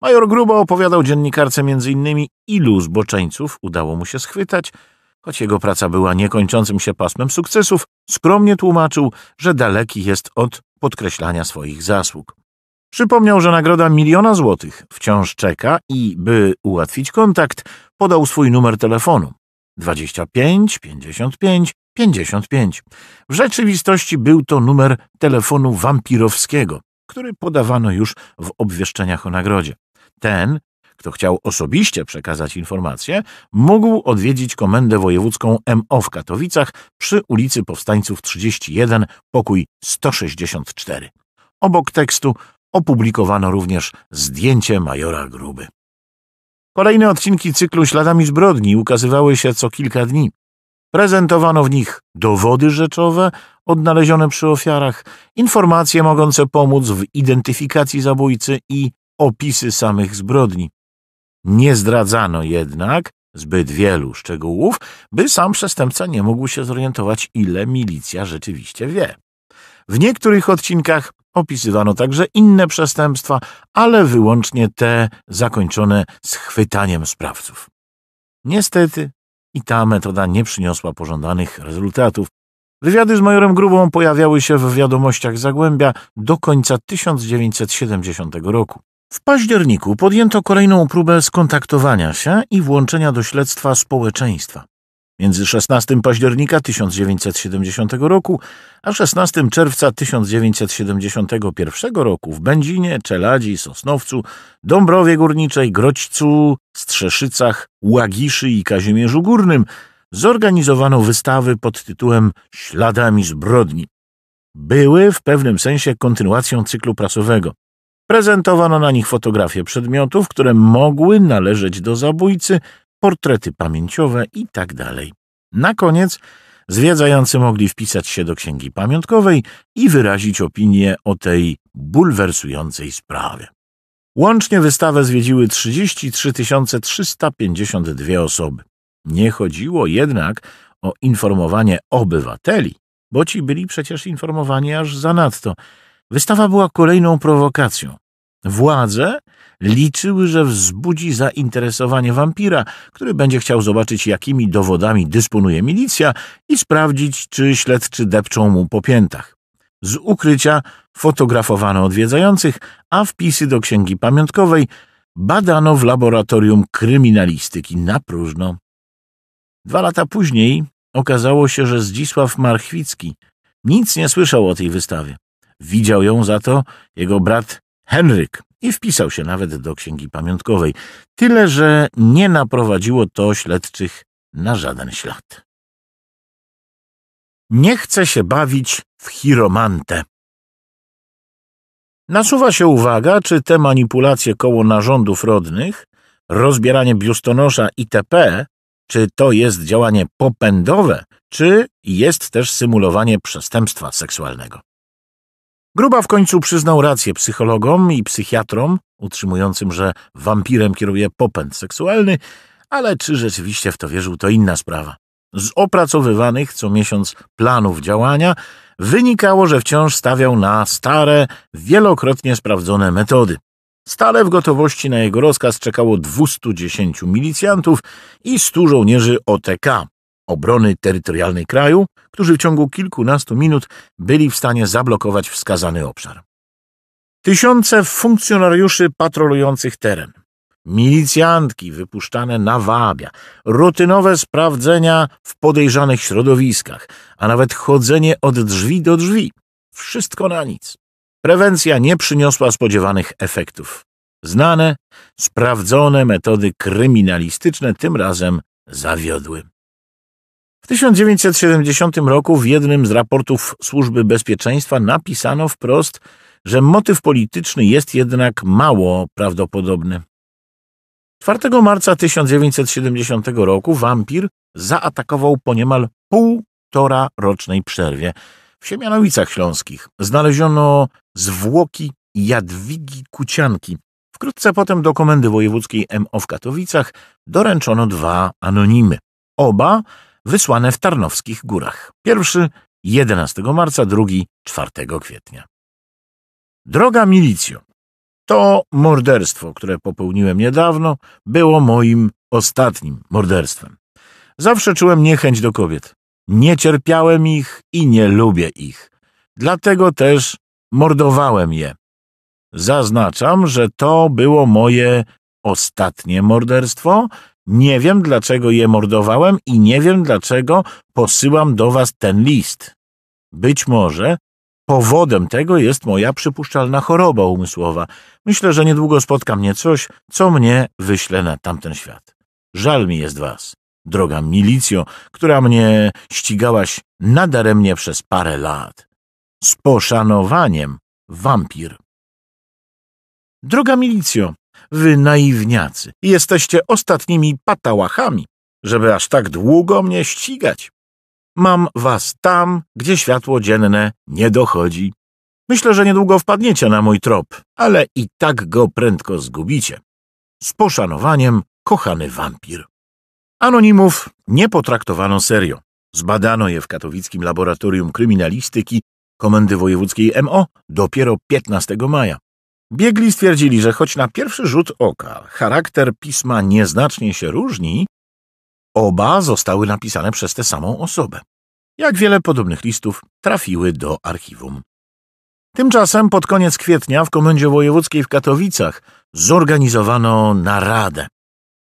Major Grubo opowiadał dziennikarce m.in. ilu zboczeńców udało mu się schwytać, choć jego praca była niekończącym się pasmem sukcesów, skromnie tłumaczył, że daleki jest od podkreślania swoich zasług. Przypomniał, że nagroda miliona złotych wciąż czeka i, by ułatwić kontakt, podał swój numer telefonu 25 55 55. W rzeczywistości był to numer telefonu wampirowskiego, który podawano już w obwieszczeniach o nagrodzie. Ten, kto chciał osobiście przekazać informację, mógł odwiedzić Komendę Wojewódzką MO w Katowicach przy ulicy Powstańców 31, pokój 164. Obok tekstu opublikowano również zdjęcie majora Gruby. Kolejne odcinki cyklu Śladami zbrodni ukazywały się co kilka dni. Prezentowano w nich dowody rzeczowe odnalezione przy ofiarach, informacje mogące pomóc w identyfikacji zabójcy i opisy samych zbrodni. Nie zdradzano jednak zbyt wielu szczegółów, by sam przestępca nie mógł się zorientować, ile milicja rzeczywiście wie. W niektórych odcinkach opisywano także inne przestępstwa, ale wyłącznie te zakończone schwytaniem sprawców. Niestety, i ta metoda nie przyniosła pożądanych rezultatów. Wywiady z majorem Grubą pojawiały się w wiadomościach Zagłębia do końca 1970 roku. W październiku podjęto kolejną próbę skontaktowania się i włączenia do śledztwa społeczeństwa między 16 października 1970 roku a 16 czerwca 1971 roku w Będzinie, Czeladzi, Sosnowcu, Dąbrowie Górniczej, Grodźcu, Strzeszycach, Łagiszy i Kazimierzu Górnym zorganizowano wystawy pod tytułem Śladami zbrodni. Były w pewnym sensie kontynuacją cyklu prasowego. Prezentowano na nich fotografie przedmiotów, które mogły należeć do zabójcy, portrety pamięciowe itd. Tak Na koniec zwiedzający mogli wpisać się do księgi pamiątkowej i wyrazić opinię o tej bulwersującej sprawie. Łącznie wystawę zwiedziły 33 352 osoby. Nie chodziło jednak o informowanie obywateli, bo ci byli przecież informowani aż zanadto. Wystawa była kolejną prowokacją. Władze liczyły, że wzbudzi zainteresowanie wampira, który będzie chciał zobaczyć, jakimi dowodami dysponuje milicja i sprawdzić, czy śledczy depczą mu po piętach. Z ukrycia fotografowano odwiedzających, a wpisy do księgi pamiątkowej badano w laboratorium kryminalistyki na próżno. Dwa lata później okazało się, że Zdzisław Marchwicki nic nie słyszał o tej wystawie. Widział ją za to jego brat Henryk i wpisał się nawet do księgi pamiątkowej, tyle że nie naprowadziło to śledczych na żaden ślad. Nie chce się bawić w chiromantę. Nasuwa się uwaga, czy te manipulacje koło narządów rodnych, rozbieranie biustonosza itp., czy to jest działanie popędowe, czy jest też symulowanie przestępstwa seksualnego. Gruba w końcu przyznał rację psychologom i psychiatrom, utrzymującym, że wampirem kieruje popęd seksualny, ale czy rzeczywiście w to wierzył, to inna sprawa. Z opracowywanych co miesiąc planów działania wynikało, że wciąż stawiał na stare, wielokrotnie sprawdzone metody. Stale w gotowości na jego rozkaz czekało 210 milicjantów i 100 żołnierzy OTK. Obrony Terytorialnej kraju, którzy w ciągu kilkunastu minut byli w stanie zablokować wskazany obszar. Tysiące funkcjonariuszy patrolujących teren, milicjantki wypuszczane na wabia, rutynowe sprawdzenia w podejrzanych środowiskach, a nawet chodzenie od drzwi do drzwi. Wszystko na nic. Prewencja nie przyniosła spodziewanych efektów. Znane, sprawdzone metody kryminalistyczne tym razem zawiodły. W 1970 roku w jednym z raportów Służby Bezpieczeństwa napisano wprost, że motyw polityczny jest jednak mało prawdopodobny. 4 marca 1970 roku wampir zaatakował po niemal półtora rocznej przerwie w Siemianowicach Śląskich. Znaleziono zwłoki Jadwigi Kucianki. Wkrótce potem do Komendy Wojewódzkiej MO w Katowicach doręczono dwa anonimy. Oba wysłane w Tarnowskich Górach. Pierwszy 11 marca, drugi 4 kwietnia. Droga milicjo, to morderstwo, które popełniłem niedawno, było moim ostatnim morderstwem. Zawsze czułem niechęć do kobiet. Nie cierpiałem ich i nie lubię ich. Dlatego też mordowałem je. Zaznaczam, że to było moje ostatnie morderstwo, nie wiem, dlaczego je mordowałem i nie wiem, dlaczego posyłam do was ten list. Być może powodem tego jest moja przypuszczalna choroba umysłowa. Myślę, że niedługo spotka mnie coś, co mnie wyśle na tamten świat. Żal mi jest was, droga milicjo, która mnie ścigałaś nadaremnie przez parę lat. Z poszanowaniem, wampir. Droga milicjo, Wy naiwniacy, jesteście ostatnimi patałachami, żeby aż tak długo mnie ścigać. Mam was tam, gdzie światło dzienne nie dochodzi. Myślę, że niedługo wpadniecie na mój trop, ale i tak go prędko zgubicie. Z poszanowaniem, kochany wampir. Anonimów nie potraktowano serio. Zbadano je w katowickim laboratorium kryminalistyki Komendy Wojewódzkiej MO dopiero 15 maja. Biegli stwierdzili, że choć na pierwszy rzut oka charakter pisma nieznacznie się różni, oba zostały napisane przez tę samą osobę. Jak wiele podobnych listów trafiły do archiwum. Tymczasem pod koniec kwietnia w Komendzie Wojewódzkiej w Katowicach zorganizowano naradę.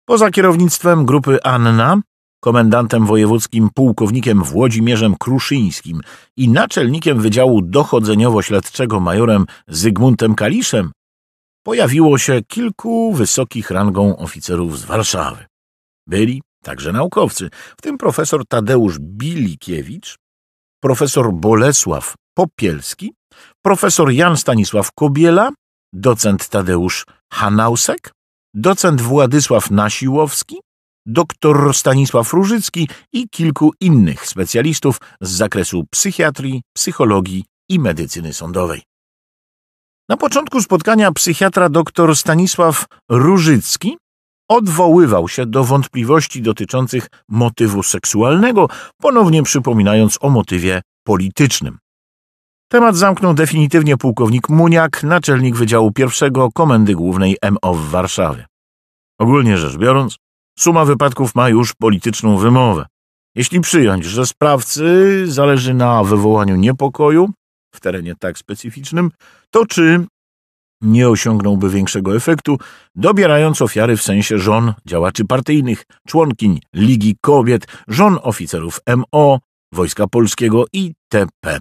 Poza kierownictwem grupy Anna, komendantem wojewódzkim pułkownikiem Włodzimierzem Kruszyńskim i naczelnikiem Wydziału Dochodzeniowo-Śledczego majorem Zygmuntem Kaliszem, pojawiło się kilku wysokich rangą oficerów z Warszawy. Byli także naukowcy, w tym profesor Tadeusz Bilikiewicz, profesor Bolesław Popielski, profesor Jan Stanisław Kobiela, docent Tadeusz Hanausek, docent Władysław Nasiłowski, dr Stanisław Różycki i kilku innych specjalistów z zakresu psychiatrii, psychologii i medycyny sądowej. Na początku spotkania psychiatra dr Stanisław Różycki odwoływał się do wątpliwości dotyczących motywu seksualnego, ponownie przypominając o motywie politycznym. Temat zamknął definitywnie pułkownik Muniak, naczelnik Wydziału I Komendy Głównej MO w Warszawie. Ogólnie rzecz biorąc, suma wypadków ma już polityczną wymowę. Jeśli przyjąć, że sprawcy zależy na wywołaniu niepokoju, w terenie tak specyficznym, to czy nie osiągnąłby większego efektu, dobierając ofiary w sensie żon działaczy partyjnych, członkiń Ligi Kobiet, żon oficerów MO, Wojska Polskiego itp.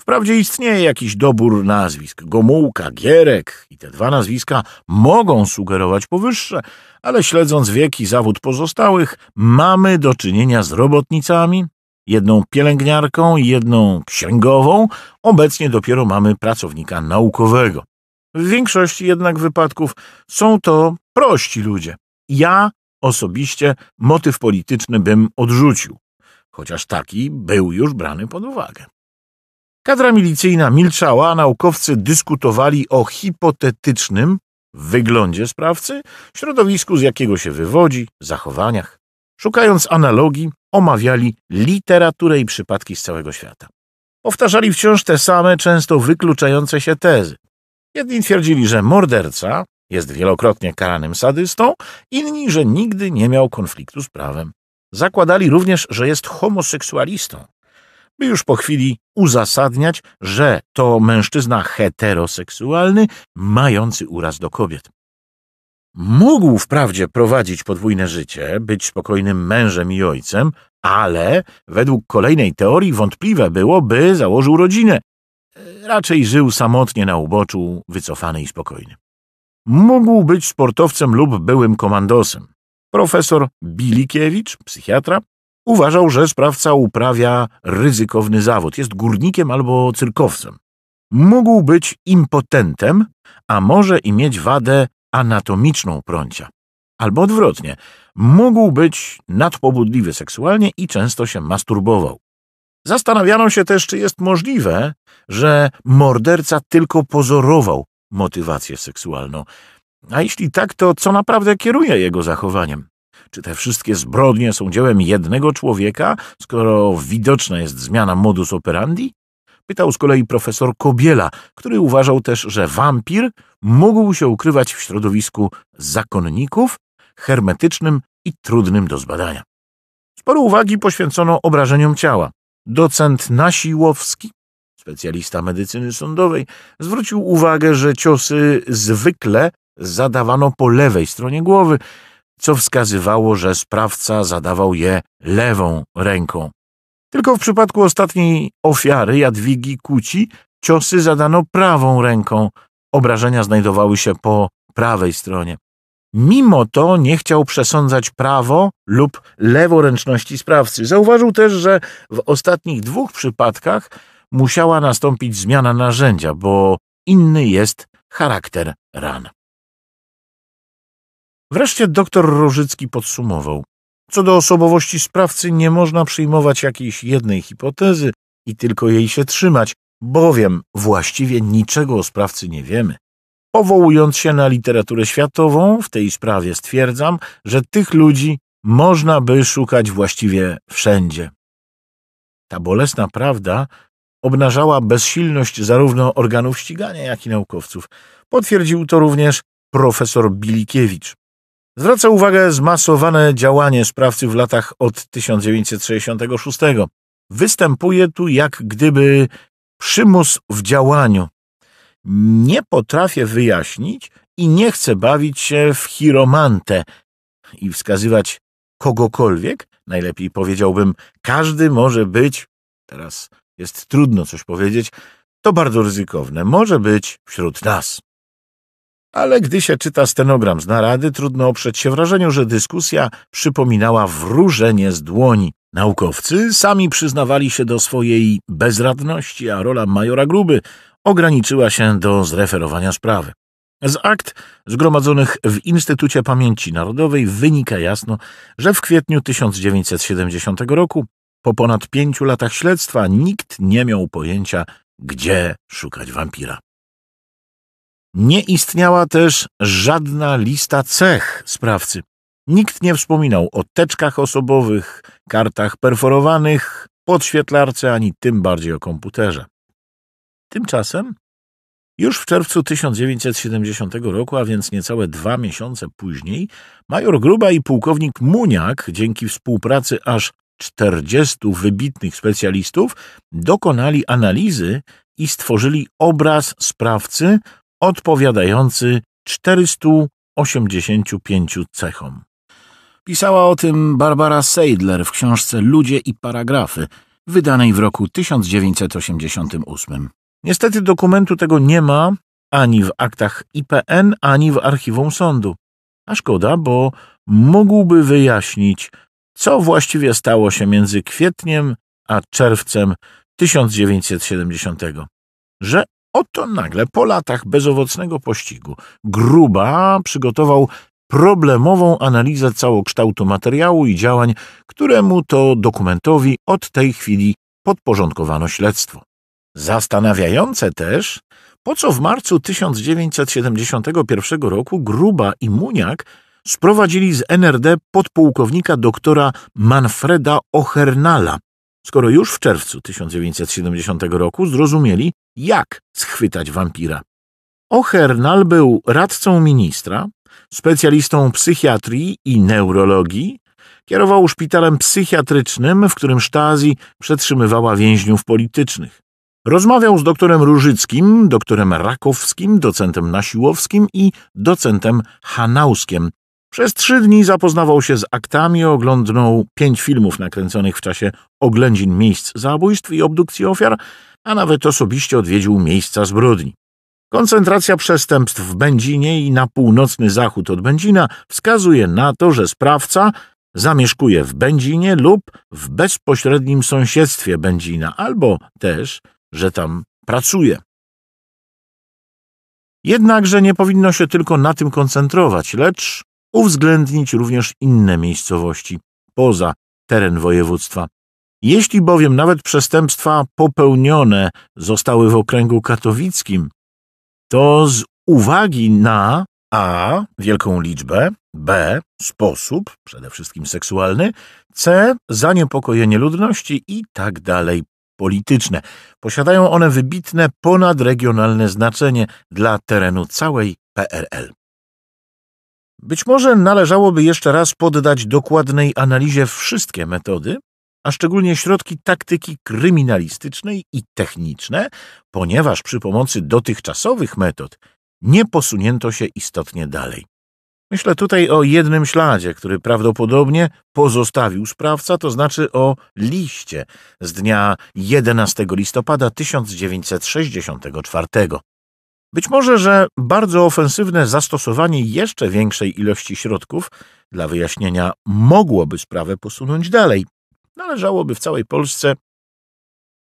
Wprawdzie istnieje jakiś dobór nazwisk. Gomułka, Gierek i te dwa nazwiska mogą sugerować powyższe, ale śledząc wiek i zawód pozostałych, mamy do czynienia z robotnicami, jedną pielęgniarką, jedną księgową, obecnie dopiero mamy pracownika naukowego. W większości jednak wypadków są to prości ludzie. Ja osobiście motyw polityczny bym odrzucił, chociaż taki był już brany pod uwagę. Kadra milicyjna milczała, a naukowcy dyskutowali o hipotetycznym wyglądzie sprawcy, środowisku, z jakiego się wywodzi, zachowaniach. Szukając analogii, omawiali literaturę i przypadki z całego świata. Powtarzali wciąż te same, często wykluczające się tezy. Jedni twierdzili, że morderca jest wielokrotnie karanym sadystą, inni, że nigdy nie miał konfliktu z prawem. Zakładali również, że jest homoseksualistą, by już po chwili uzasadniać, że to mężczyzna heteroseksualny, mający uraz do kobiet. Mógł wprawdzie prowadzić podwójne życie, być spokojnym mężem i ojcem, ale według kolejnej teorii wątpliwe było, by założył rodzinę. Raczej żył samotnie na uboczu, wycofany i spokojny. Mógł być sportowcem lub byłym komandosem. Profesor Bilikiewicz, psychiatra, uważał, że sprawca uprawia ryzykowny zawód, jest górnikiem albo cyrkowcem. Mógł być impotentem, a może i mieć wadę anatomiczną prącia. Albo odwrotnie, mógł być nadpobudliwy seksualnie i często się masturbował. Zastanawiano się też, czy jest możliwe, że morderca tylko pozorował motywację seksualną. A jeśli tak, to co naprawdę kieruje jego zachowaniem? Czy te wszystkie zbrodnie są dziełem jednego człowieka, skoro widoczna jest zmiana modus operandi? Pytał z kolei profesor Kobiela, który uważał też, że wampir mógł się ukrywać w środowisku zakonników, hermetycznym i trudnym do zbadania. Sporo uwagi poświęcono obrażeniom ciała. Docent Nasiłowski, specjalista medycyny sądowej, zwrócił uwagę, że ciosy zwykle zadawano po lewej stronie głowy, co wskazywało, że sprawca zadawał je lewą ręką. Tylko w przypadku ostatniej ofiary Jadwigi Kuci ciosy zadano prawą ręką. Obrażenia znajdowały się po prawej stronie. Mimo to nie chciał przesądzać prawo lub leworęczności sprawcy. Zauważył też, że w ostatnich dwóch przypadkach musiała nastąpić zmiana narzędzia, bo inny jest charakter ran. Wreszcie doktor Różycki podsumował. Co do osobowości sprawcy nie można przyjmować jakiejś jednej hipotezy i tylko jej się trzymać, bowiem właściwie niczego o sprawcy nie wiemy. Powołując się na literaturę światową, w tej sprawie stwierdzam, że tych ludzi można by szukać właściwie wszędzie. Ta bolesna prawda obnażała bezsilność zarówno organów ścigania, jak i naukowców. Potwierdził to również profesor Bilikiewicz zwraca uwagę zmasowane działanie sprawcy w latach od 1966. Występuje tu jak gdyby przymus w działaniu. Nie potrafię wyjaśnić i nie chcę bawić się w chiromantę i wskazywać kogokolwiek, najlepiej powiedziałbym, każdy może być, teraz jest trudno coś powiedzieć, to bardzo ryzykowne, może być wśród nas ale gdy się czyta stenogram z narady, trudno oprzeć się wrażeniu, że dyskusja przypominała wróżenie z dłoni. Naukowcy sami przyznawali się do swojej bezradności, a rola majora Gruby ograniczyła się do zreferowania sprawy. Z akt zgromadzonych w Instytucie Pamięci Narodowej wynika jasno, że w kwietniu 1970 roku, po ponad pięciu latach śledztwa, nikt nie miał pojęcia, gdzie szukać wampira. Nie istniała też żadna lista cech sprawcy. Nikt nie wspominał o teczkach osobowych, kartach perforowanych, podświetlarce, ani tym bardziej o komputerze. Tymczasem już w czerwcu 1970 roku, a więc niecałe dwa miesiące później, major Gruba i pułkownik Muniak, dzięki współpracy aż 40 wybitnych specjalistów, dokonali analizy i stworzyli obraz sprawcy odpowiadający 485 cechom. Pisała o tym Barbara Seidler w książce Ludzie i paragrafy, wydanej w roku 1988. Niestety dokumentu tego nie ma ani w aktach IPN, ani w archiwum sądu. A szkoda, bo mógłby wyjaśnić, co właściwie stało się między kwietniem a czerwcem 1970, że Oto nagle po latach bezowocnego pościgu Gruba przygotował problemową analizę całokształtu materiału i działań, któremu to dokumentowi od tej chwili podporządkowano śledztwo. Zastanawiające też, po co w marcu 1971 roku Gruba i Muniak sprowadzili z NRD podpułkownika doktora Manfreda Ochernala, skoro już w czerwcu 1970 roku zrozumieli, jak schwytać wampira. O'Hernal był radcą ministra, specjalistą psychiatrii i neurologii, kierował szpitalem psychiatrycznym, w którym Sztazi przetrzymywała więźniów politycznych. Rozmawiał z doktorem Różyckim, doktorem Rakowskim, docentem Nasiłowskim i docentem Hanauskiem. Przez trzy dni zapoznawał się z aktami, oglądnął pięć filmów nakręconych w czasie oględzin miejsc zabójstw i obdukcji ofiar, a nawet osobiście odwiedził miejsca zbrodni. Koncentracja przestępstw w Będzinie i na północny zachód od Będzina wskazuje na to, że sprawca zamieszkuje w Będzinie lub w bezpośrednim sąsiedztwie Będzina, albo też, że tam pracuje. Jednakże nie powinno się tylko na tym koncentrować, lecz uwzględnić również inne miejscowości poza teren województwa, jeśli bowiem nawet przestępstwa popełnione zostały w okręgu katowickim, to z uwagi na a. wielką liczbę, b. sposób, przede wszystkim seksualny, c. zaniepokojenie ludności i tak dalej polityczne. Posiadają one wybitne ponadregionalne znaczenie dla terenu całej PRL. Być może należałoby jeszcze raz poddać dokładnej analizie wszystkie metody, a szczególnie środki taktyki kryminalistycznej i techniczne, ponieważ przy pomocy dotychczasowych metod nie posunięto się istotnie dalej. Myślę tutaj o jednym śladzie, który prawdopodobnie pozostawił sprawca, to znaczy o liście z dnia 11 listopada 1964. Być może, że bardzo ofensywne zastosowanie jeszcze większej ilości środków dla wyjaśnienia mogłoby sprawę posunąć dalej należałoby w całej Polsce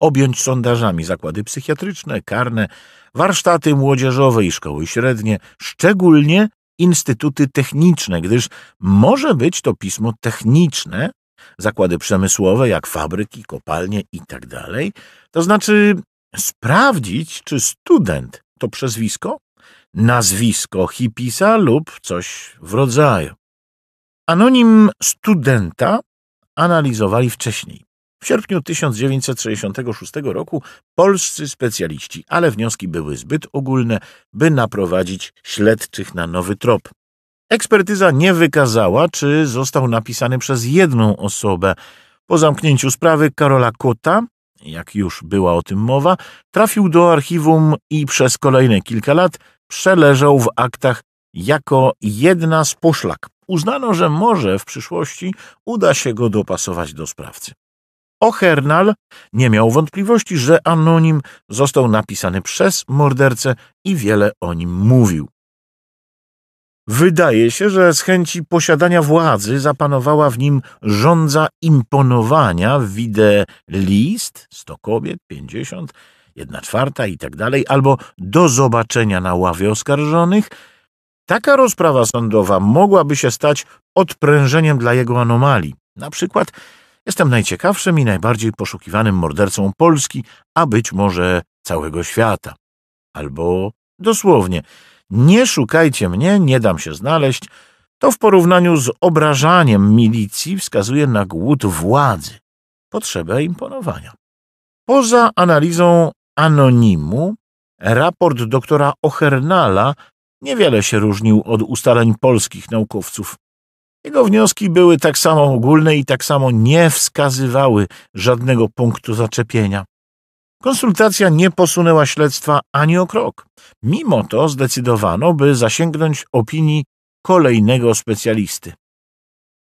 objąć sondażami zakłady psychiatryczne, karne, warsztaty młodzieżowe i szkoły średnie, szczególnie instytuty techniczne, gdyż może być to pismo techniczne, zakłady przemysłowe jak fabryki, kopalnie itd. Tak to znaczy sprawdzić, czy student to przezwisko, nazwisko hipisa lub coś w rodzaju. Anonim studenta analizowali wcześniej. W sierpniu 1966 roku polscy specjaliści, ale wnioski były zbyt ogólne, by naprowadzić śledczych na nowy trop. Ekspertyza nie wykazała, czy został napisany przez jedną osobę. Po zamknięciu sprawy Karola Kota, jak już była o tym mowa, trafił do archiwum i przez kolejne kilka lat przeleżał w aktach jako jedna z poszlak uznano, że może w przyszłości uda się go dopasować do sprawcy. O'Hernal nie miał wątpliwości, że anonim został napisany przez mordercę i wiele o nim mówił. Wydaje się, że z chęci posiadania władzy zapanowała w nim żądza imponowania w widę list, 100 kobiet, 50 1 czwarta i tak dalej, albo do zobaczenia na ławie oskarżonych – Taka rozprawa sądowa mogłaby się stać odprężeniem dla jego anomalii. Na przykład jestem najciekawszym i najbardziej poszukiwanym mordercą Polski, a być może całego świata. Albo dosłownie, nie szukajcie mnie, nie dam się znaleźć, to w porównaniu z obrażaniem milicji wskazuje na głód władzy, potrzebę imponowania. Poza analizą anonimu, raport doktora Ochernala niewiele się różnił od ustaleń polskich naukowców. Jego wnioski były tak samo ogólne i tak samo nie wskazywały żadnego punktu zaczepienia. Konsultacja nie posunęła śledztwa ani o krok. Mimo to zdecydowano, by zasięgnąć opinii kolejnego specjalisty.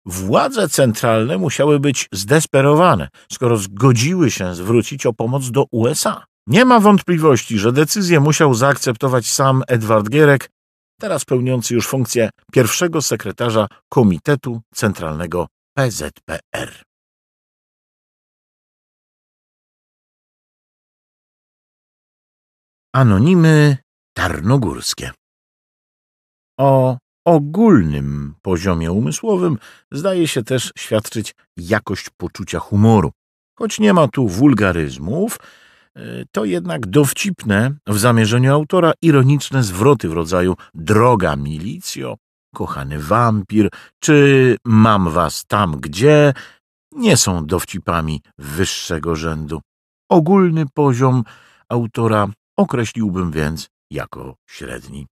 Władze centralne musiały być zdesperowane, skoro zgodziły się zwrócić o pomoc do USA. Nie ma wątpliwości, że decyzję musiał zaakceptować sam Edward Gierek, teraz pełniący już funkcję pierwszego sekretarza Komitetu Centralnego PZPR. Anonimy tarnogórskie. O ogólnym poziomie umysłowym zdaje się też świadczyć jakość poczucia humoru. Choć nie ma tu wulgaryzmów, E, to jednak dowcipne w zamierzeniu autora ironiczne zwroty w rodzaju droga milicjo, kochany wampir czy mam was tam gdzie nie są dowcipami wyższego rzędu. Ogólny poziom autora określiłbym więc jako średni.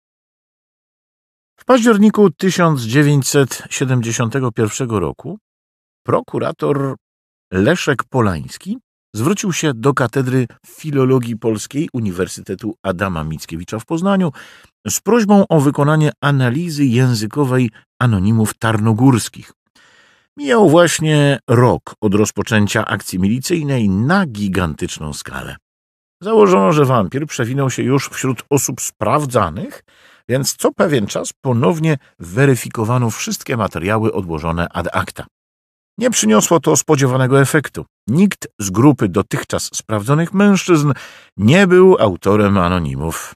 W październiku 1971 roku prokurator Leszek Polański zwrócił się do Katedry Filologii Polskiej Uniwersytetu Adama Mickiewicza w Poznaniu z prośbą o wykonanie analizy językowej anonimów tarnogórskich. Mijał właśnie rok od rozpoczęcia akcji milicyjnej na gigantyczną skalę. Założono, że wampir przewinął się już wśród osób sprawdzanych, więc co pewien czas ponownie weryfikowano wszystkie materiały odłożone ad acta. Nie przyniosło to spodziewanego efektu. Nikt z grupy dotychczas sprawdzonych mężczyzn nie był autorem anonimów.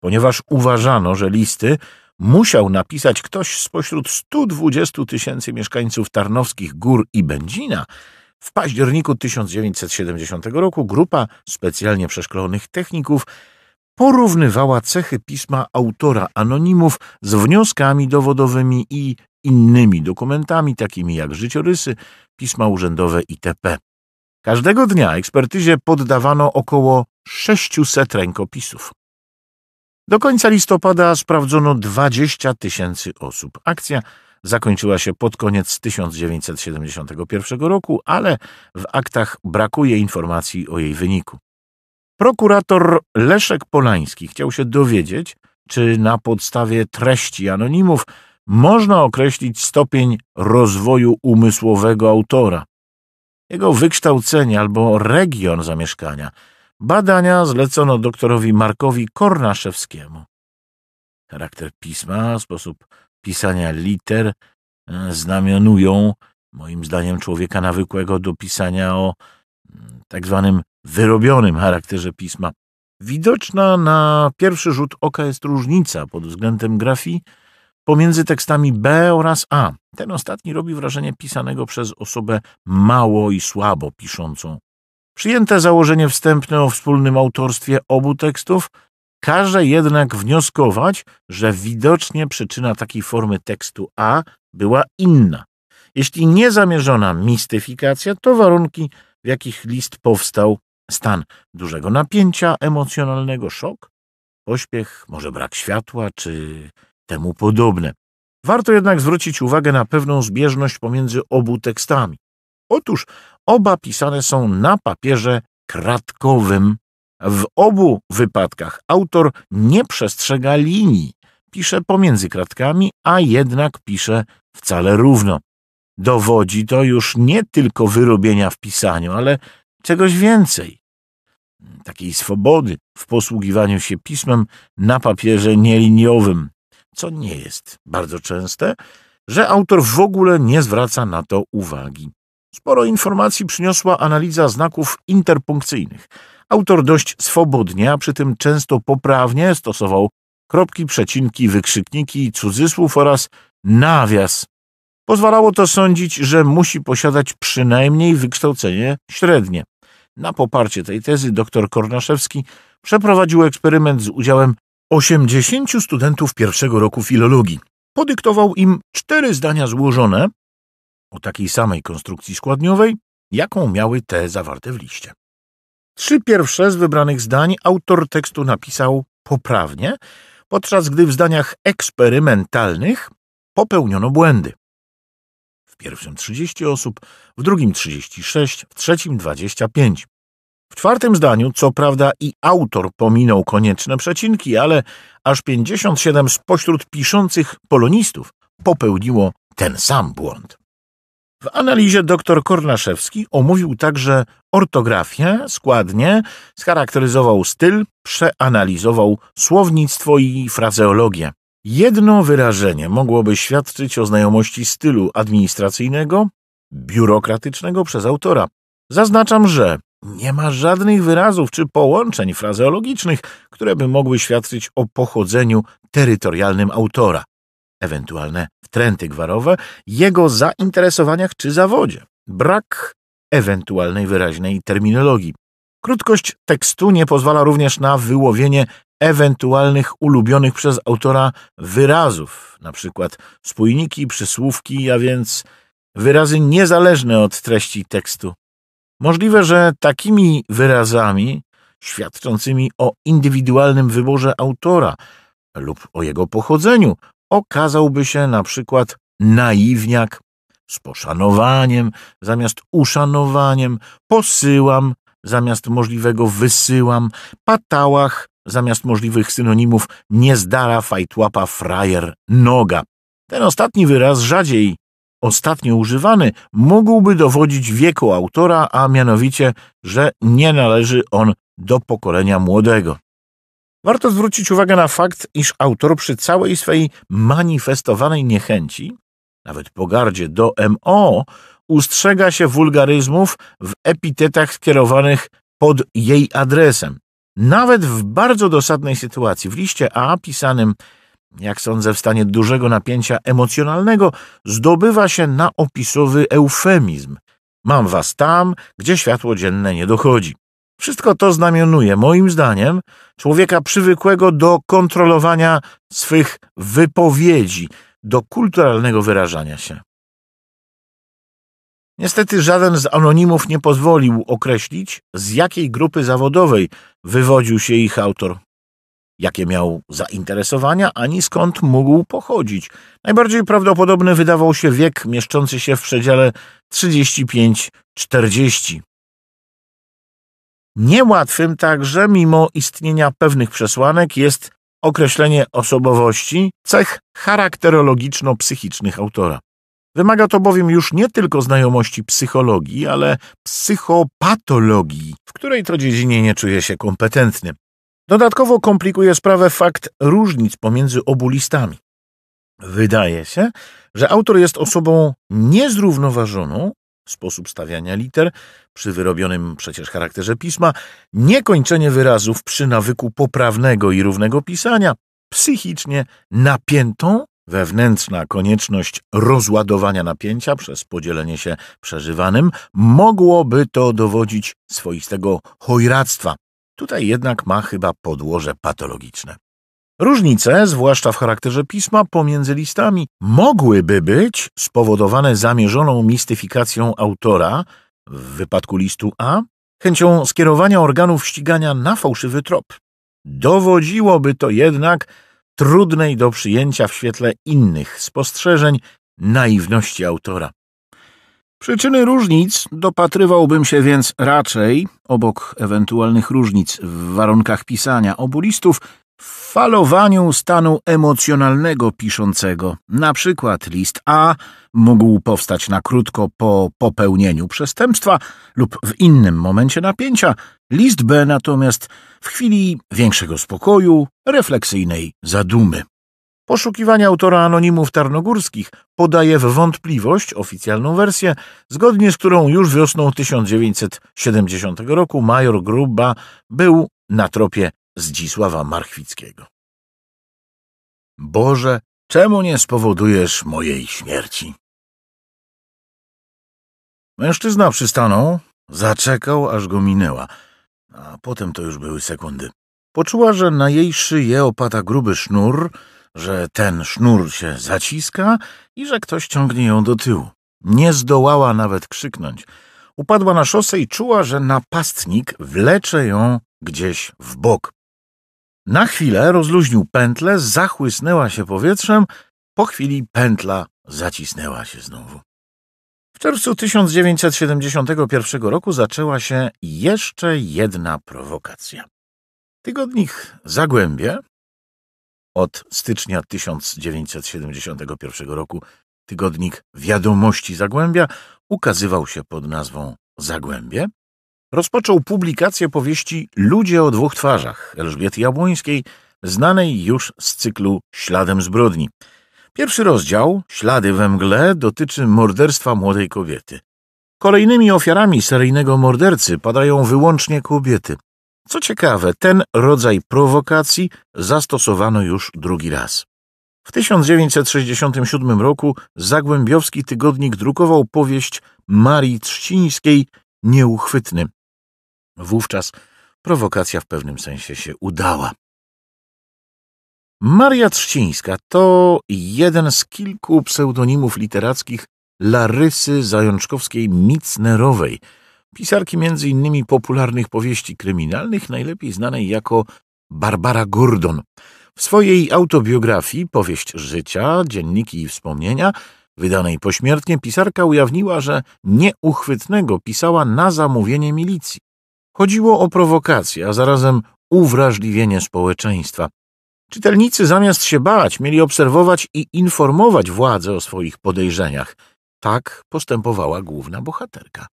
Ponieważ uważano, że listy musiał napisać ktoś spośród 120 tysięcy mieszkańców Tarnowskich Gór i Będzina, w październiku 1970 roku grupa specjalnie przeszkolonych techników porównywała cechy pisma autora anonimów z wnioskami dowodowymi i innymi dokumentami, takimi jak życiorysy, pisma urzędowe itp. Każdego dnia ekspertyzie poddawano około 600 rękopisów. Do końca listopada sprawdzono 20 tysięcy osób. Akcja zakończyła się pod koniec 1971 roku, ale w aktach brakuje informacji o jej wyniku. Prokurator Leszek Polański chciał się dowiedzieć, czy na podstawie treści anonimów można określić stopień rozwoju umysłowego autora, jego wykształcenie albo region zamieszkania. Badania zlecono doktorowi Markowi Kornaszewskiemu. Charakter pisma, sposób pisania liter e, znamionują, moim zdaniem, człowieka nawykłego do pisania o mm, tak zwanym wyrobionym charakterze pisma. Widoczna na pierwszy rzut oka jest różnica pod względem grafii pomiędzy tekstami B oraz A. Ten ostatni robi wrażenie pisanego przez osobę mało i słabo piszącą. Przyjęte założenie wstępne o wspólnym autorstwie obu tekstów każe jednak wnioskować, że widocznie przyczyna takiej formy tekstu A była inna. Jeśli niezamierzona mistyfikacja, to warunki, w jakich list powstał, stan dużego napięcia emocjonalnego, szok, pośpiech, może brak światła czy temu podobne. Warto jednak zwrócić uwagę na pewną zbieżność pomiędzy obu tekstami. Otóż oba pisane są na papierze kratkowym. W obu wypadkach autor nie przestrzega linii, pisze pomiędzy kratkami, a jednak pisze wcale równo. Dowodzi to już nie tylko wyrobienia w pisaniu, ale czegoś więcej. Takiej swobody w posługiwaniu się pismem na papierze nieliniowym co nie jest bardzo częste, że autor w ogóle nie zwraca na to uwagi. Sporo informacji przyniosła analiza znaków interpunkcyjnych. Autor dość swobodnie, a przy tym często poprawnie stosował kropki, przecinki, wykrzykniki, cudzysłów oraz nawias. Pozwalało to sądzić, że musi posiadać przynajmniej wykształcenie średnie. Na poparcie tej tezy dr Kornaszewski przeprowadził eksperyment z udziałem 80 studentów pierwszego roku filologii. Podyktował im cztery zdania złożone o takiej samej konstrukcji składniowej, jaką miały te zawarte w liście. Trzy pierwsze z wybranych zdań autor tekstu napisał poprawnie, podczas gdy w zdaniach eksperymentalnych popełniono błędy. W pierwszym 30 osób, w drugim 36, w trzecim 25. W czwartym zdaniu, co prawda, i autor pominął konieczne przecinki, ale aż 57 spośród piszących polonistów popełniło ten sam błąd. W analizie dr Kornaszewski omówił także ortografię, składnie, scharakteryzował styl, przeanalizował słownictwo i frazeologię. Jedno wyrażenie mogłoby świadczyć o znajomości stylu administracyjnego, biurokratycznego przez autora. Zaznaczam, że nie ma żadnych wyrazów czy połączeń frazeologicznych, które by mogły świadczyć o pochodzeniu terytorialnym autora, ewentualne wtręty gwarowe, jego zainteresowaniach czy zawodzie, brak ewentualnej wyraźnej terminologii. Krótkość tekstu nie pozwala również na wyłowienie ewentualnych ulubionych przez autora wyrazów, np. spójniki, przysłówki, a więc wyrazy niezależne od treści tekstu. Możliwe, że takimi wyrazami, świadczącymi o indywidualnym wyborze autora lub o jego pochodzeniu, okazałby się na przykład naiwniak z poszanowaniem zamiast uszanowaniem, posyłam zamiast możliwego wysyłam, patałach zamiast możliwych synonimów niezdara, fajtłapa, frajer, noga. Ten ostatni wyraz rzadziej ostatnio używany, mógłby dowodzić wieku autora, a mianowicie, że nie należy on do pokolenia młodego. Warto zwrócić uwagę na fakt, iż autor przy całej swej manifestowanej niechęci, nawet pogardzie do MO, ustrzega się wulgaryzmów w epitetach skierowanych pod jej adresem. Nawet w bardzo dosadnej sytuacji, w liście A pisanym jak sądzę, w stanie dużego napięcia emocjonalnego, zdobywa się na opisowy eufemizm. Mam was tam, gdzie światło dzienne nie dochodzi. Wszystko to znamionuje, moim zdaniem, człowieka przywykłego do kontrolowania swych wypowiedzi, do kulturalnego wyrażania się. Niestety żaden z anonimów nie pozwolił określić, z jakiej grupy zawodowej wywodził się ich autor jakie miał zainteresowania, ani skąd mógł pochodzić. Najbardziej prawdopodobny wydawał się wiek mieszczący się w przedziale 35-40. Niełatwym także, mimo istnienia pewnych przesłanek, jest określenie osobowości, cech charakterologiczno-psychicznych autora. Wymaga to bowiem już nie tylko znajomości psychologii, ale psychopatologii, w której to dziedzinie nie czuje się kompetentny. Dodatkowo komplikuje sprawę fakt różnic pomiędzy obu listami. Wydaje się, że autor jest osobą niezrównoważoną, sposób stawiania liter, przy wyrobionym przecież charakterze pisma, niekończenie wyrazów przy nawyku poprawnego i równego pisania, psychicznie napiętą, wewnętrzna konieczność rozładowania napięcia przez podzielenie się przeżywanym, mogłoby to dowodzić swoistego hojractwa, Tutaj jednak ma chyba podłoże patologiczne. Różnice, zwłaszcza w charakterze pisma, pomiędzy listami mogłyby być spowodowane zamierzoną mistyfikacją autora, w wypadku listu A, chęcią skierowania organów ścigania na fałszywy trop. Dowodziłoby to jednak trudnej do przyjęcia w świetle innych spostrzeżeń naiwności autora. Przyczyny różnic dopatrywałbym się więc raczej, obok ewentualnych różnic w warunkach pisania obu listów, w falowaniu stanu emocjonalnego piszącego. Na przykład list A mógł powstać na krótko po popełnieniu przestępstwa lub w innym momencie napięcia, list B natomiast w chwili większego spokoju, refleksyjnej zadumy. Poszukiwanie autora anonimów tarnogórskich podaje w wątpliwość oficjalną wersję, zgodnie z którą już wiosną 1970 roku major Gruba był na tropie Zdzisława Marchwickiego. Boże, czemu nie spowodujesz mojej śmierci? Mężczyzna przystanął, zaczekał, aż go minęła, a potem to już były sekundy. Poczuła, że na jej szyję opata gruby sznur, że ten sznur się zaciska i że ktoś ciągnie ją do tyłu. Nie zdołała nawet krzyknąć. Upadła na szosę i czuła, że napastnik wlecze ją gdzieś w bok. Na chwilę rozluźnił pętlę, zachłysnęła się powietrzem, po chwili pętla zacisnęła się znowu. W czerwcu 1971 roku zaczęła się jeszcze jedna prowokacja. Tygodnik Zagłębie od stycznia 1971 roku tygodnik Wiadomości Zagłębia ukazywał się pod nazwą Zagłębie. Rozpoczął publikację powieści Ludzie o dwóch twarzach Elżbiety Jabłońskiej, znanej już z cyklu Śladem zbrodni. Pierwszy rozdział, Ślady we mgle, dotyczy morderstwa młodej kobiety. Kolejnymi ofiarami seryjnego mordercy padają wyłącznie kobiety. Co ciekawe, ten rodzaj prowokacji zastosowano już drugi raz. W 1967 roku Zagłębiowski Tygodnik drukował powieść Marii Trzcińskiej Nieuchwytny. Wówczas prowokacja w pewnym sensie się udała. Maria Trzcińska to jeden z kilku pseudonimów literackich Larysy Zajączkowskiej-Micnerowej – pisarki m.in. popularnych powieści kryminalnych, najlepiej znanej jako Barbara Gordon. W swojej autobiografii, powieść życia, dzienniki i wspomnienia, wydanej pośmiertnie, pisarka ujawniła, że nieuchwytnego pisała na zamówienie milicji. Chodziło o prowokację, a zarazem uwrażliwienie społeczeństwa. Czytelnicy zamiast się bać, mieli obserwować i informować władze o swoich podejrzeniach. Tak postępowała główna bohaterka.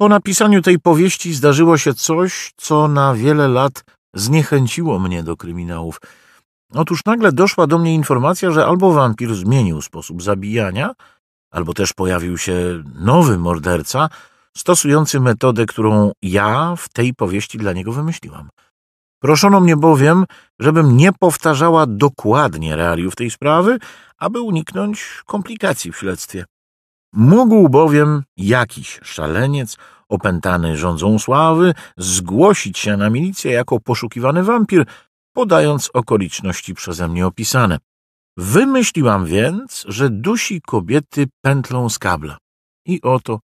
Po napisaniu tej powieści zdarzyło się coś, co na wiele lat zniechęciło mnie do kryminałów. Otóż nagle doszła do mnie informacja, że albo wampir zmienił sposób zabijania, albo też pojawił się nowy morderca, stosujący metodę, którą ja w tej powieści dla niego wymyśliłam. Proszono mnie bowiem, żebym nie powtarzała dokładnie realiów tej sprawy, aby uniknąć komplikacji w śledztwie. Mógł bowiem jakiś szaleniec, opętany rządzą sławy, zgłosić się na milicję jako poszukiwany wampir, podając okoliczności przeze mnie opisane. Wymyśliłam więc, że dusi kobiety pętlą z kabla. I oto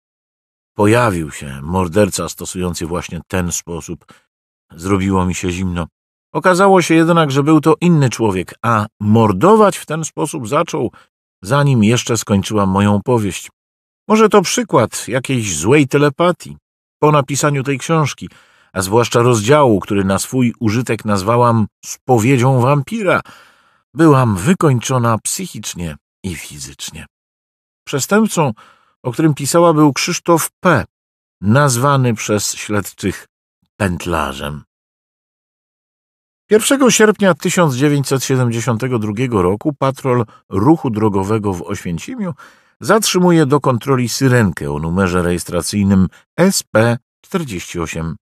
pojawił się morderca stosujący właśnie ten sposób. Zrobiło mi się zimno. Okazało się jednak, że był to inny człowiek, a mordować w ten sposób zaczął zanim jeszcze skończyłam moją powieść. Może to przykład jakiejś złej telepatii. Po napisaniu tej książki, a zwłaszcza rozdziału, który na swój użytek nazwałam spowiedzią wampira, byłam wykończona psychicznie i fizycznie. Przestępcą, o którym pisała, był Krzysztof P., nazwany przez śledczych pętlarzem. 1 sierpnia 1972 roku patrol ruchu drogowego w Oświęcimiu zatrzymuje do kontroli syrenkę o numerze rejestracyjnym SP4811.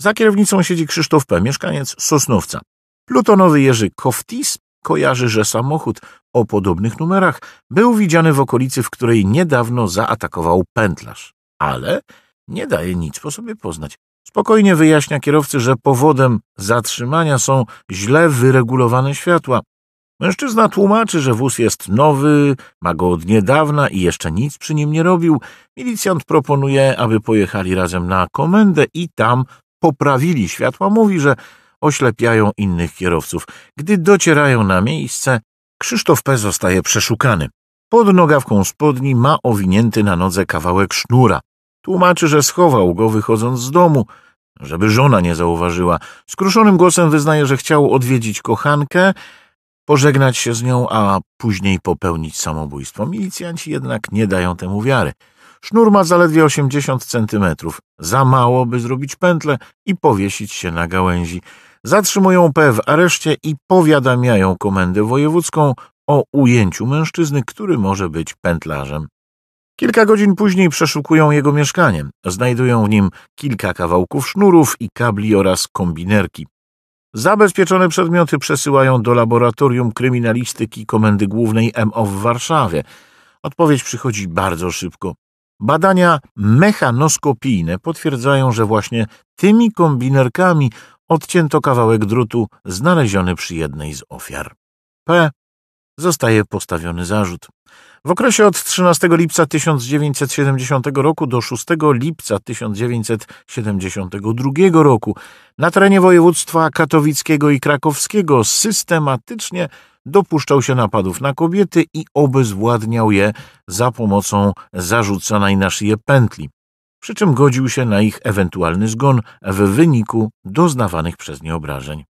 Za kierownicą siedzi Krzysztof P., mieszkaniec Sosnowca. Plutonowy Jerzy Koftis kojarzy, że samochód o podobnych numerach był widziany w okolicy, w której niedawno zaatakował pętlarz, ale nie daje nic po sobie poznać. Spokojnie wyjaśnia kierowcy, że powodem zatrzymania są źle wyregulowane światła. Mężczyzna tłumaczy, że wóz jest nowy, ma go od niedawna i jeszcze nic przy nim nie robił. Milicjant proponuje, aby pojechali razem na komendę i tam poprawili światła. Mówi, że oślepiają innych kierowców. Gdy docierają na miejsce, Krzysztof P. zostaje przeszukany. Pod nogawką spodni ma owinięty na nodze kawałek sznura. Tłumaczy, że schował go wychodząc z domu, żeby żona nie zauważyła. Skruszonym głosem wyznaje, że chciał odwiedzić kochankę, pożegnać się z nią, a później popełnić samobójstwo. Milicjanci jednak nie dają temu wiary. Sznur ma zaledwie 80 centymetrów. Za mało, by zrobić pętlę i powiesić się na gałęzi. Zatrzymują P w areszcie i powiadamiają komendę wojewódzką o ujęciu mężczyzny, który może być pętlarzem. Kilka godzin później przeszukują jego mieszkanie. Znajdują w nim kilka kawałków sznurów i kabli oraz kombinerki. Zabezpieczone przedmioty przesyłają do Laboratorium Kryminalistyki Komendy Głównej MO w Warszawie. Odpowiedź przychodzi bardzo szybko. Badania mechanoskopijne potwierdzają, że właśnie tymi kombinerkami odcięto kawałek drutu znaleziony przy jednej z ofiar. P. Zostaje postawiony zarzut. W okresie od 13 lipca 1970 roku do 6 lipca 1972 roku na terenie województwa katowickiego i krakowskiego systematycznie dopuszczał się napadów na kobiety i obezwładniał je za pomocą zarzucanej na szyję pętli, przy czym godził się na ich ewentualny zgon w wyniku doznawanych przez nie obrażeń.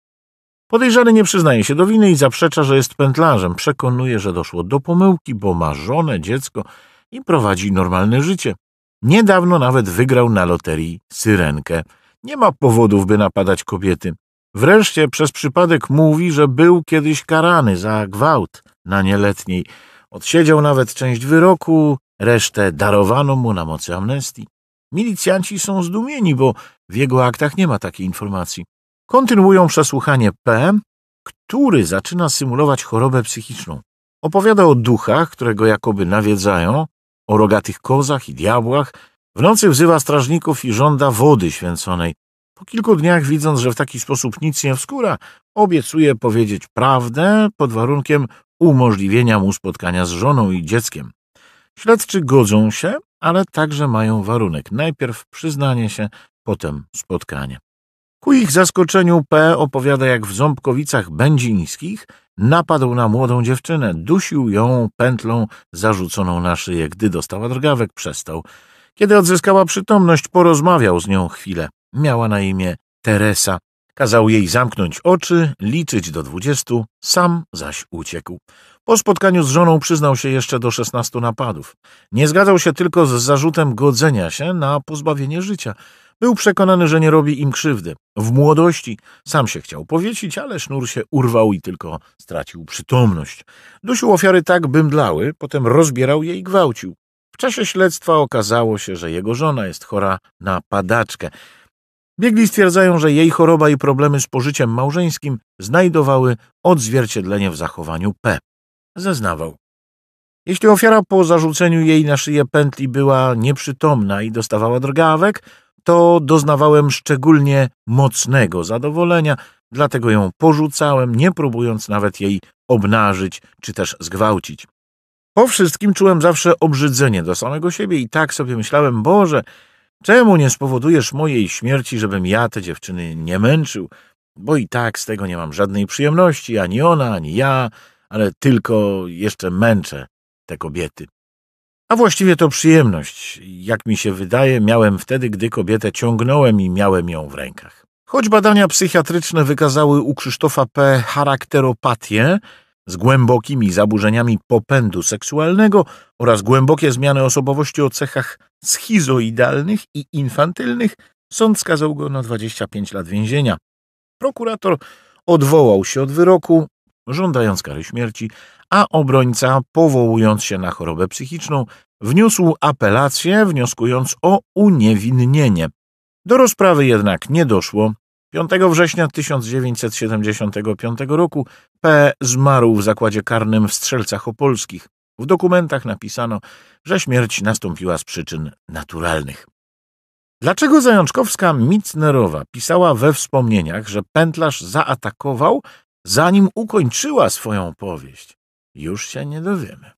Podejrzany nie przyznaje się do winy i zaprzecza, że jest pętlarzem. Przekonuje, że doszło do pomyłki, bo ma żonę, dziecko i prowadzi normalne życie. Niedawno nawet wygrał na loterii syrenkę. Nie ma powodów, by napadać kobiety. Wreszcie przez przypadek mówi, że był kiedyś karany za gwałt na nieletniej. Odsiedział nawet część wyroku, resztę darowano mu na mocy amnestii. Milicjanci są zdumieni, bo w jego aktach nie ma takiej informacji. Kontynuują przesłuchanie P, który zaczyna symulować chorobę psychiczną. Opowiada o duchach, którego jakoby nawiedzają, o rogatych kozach i diabłach. W nocy wzywa strażników i żąda wody święconej. Po kilku dniach, widząc, że w taki sposób nic nie wskóra, obiecuje powiedzieć prawdę pod warunkiem umożliwienia mu spotkania z żoną i dzieckiem. Śledczy godzą się, ale także mają warunek. Najpierw przyznanie się, potem spotkanie. Ku ich zaskoczeniu P. opowiada, jak w Ząbkowicach Będzińskich napadł na młodą dziewczynę, dusił ją pętlą zarzuconą na szyję. Gdy dostała drgawek, przestał. Kiedy odzyskała przytomność, porozmawiał z nią chwilę. Miała na imię Teresa. Kazał jej zamknąć oczy, liczyć do dwudziestu, sam zaś uciekł. Po spotkaniu z żoną przyznał się jeszcze do szesnastu napadów. Nie zgadzał się tylko z zarzutem godzenia się na pozbawienie życia. Był przekonany, że nie robi im krzywdy. W młodości sam się chciał powiesić, ale sznur się urwał i tylko stracił przytomność. Dusił ofiary tak bym dlały, potem rozbierał je i gwałcił. W czasie śledztwa okazało się, że jego żona jest chora na padaczkę. Biegli stwierdzają, że jej choroba i problemy z pożyciem małżeńskim znajdowały odzwierciedlenie w zachowaniu P. Zeznawał. Jeśli ofiara po zarzuceniu jej na szyję pętli była nieprzytomna i dostawała drgawek, to doznawałem szczególnie mocnego zadowolenia, dlatego ją porzucałem, nie próbując nawet jej obnażyć czy też zgwałcić. Po wszystkim czułem zawsze obrzydzenie do samego siebie i tak sobie myślałem, Boże, czemu nie spowodujesz mojej śmierci, żebym ja te dziewczyny nie męczył, bo i tak z tego nie mam żadnej przyjemności, ani ona, ani ja, ale tylko jeszcze męczę te kobiety. A właściwie to przyjemność, jak mi się wydaje, miałem wtedy, gdy kobietę ciągnąłem i miałem ją w rękach. Choć badania psychiatryczne wykazały u Krzysztofa P. charakteropatię z głębokimi zaburzeniami popędu seksualnego oraz głębokie zmiany osobowości o cechach schizoidalnych i infantylnych, sąd skazał go na 25 lat więzienia. Prokurator odwołał się od wyroku, żądając kary śmierci, a obrońca, powołując się na chorobę psychiczną, wniósł apelację, wnioskując o uniewinnienie. Do rozprawy jednak nie doszło. 5 września 1975 roku P. zmarł w zakładzie karnym w Strzelcach Opolskich. W dokumentach napisano, że śmierć nastąpiła z przyczyn naturalnych. Dlaczego Zajączkowska Mitnerowa pisała we wspomnieniach, że pętlarz zaatakował, zanim ukończyła swoją powieść? już się nie dowiemy.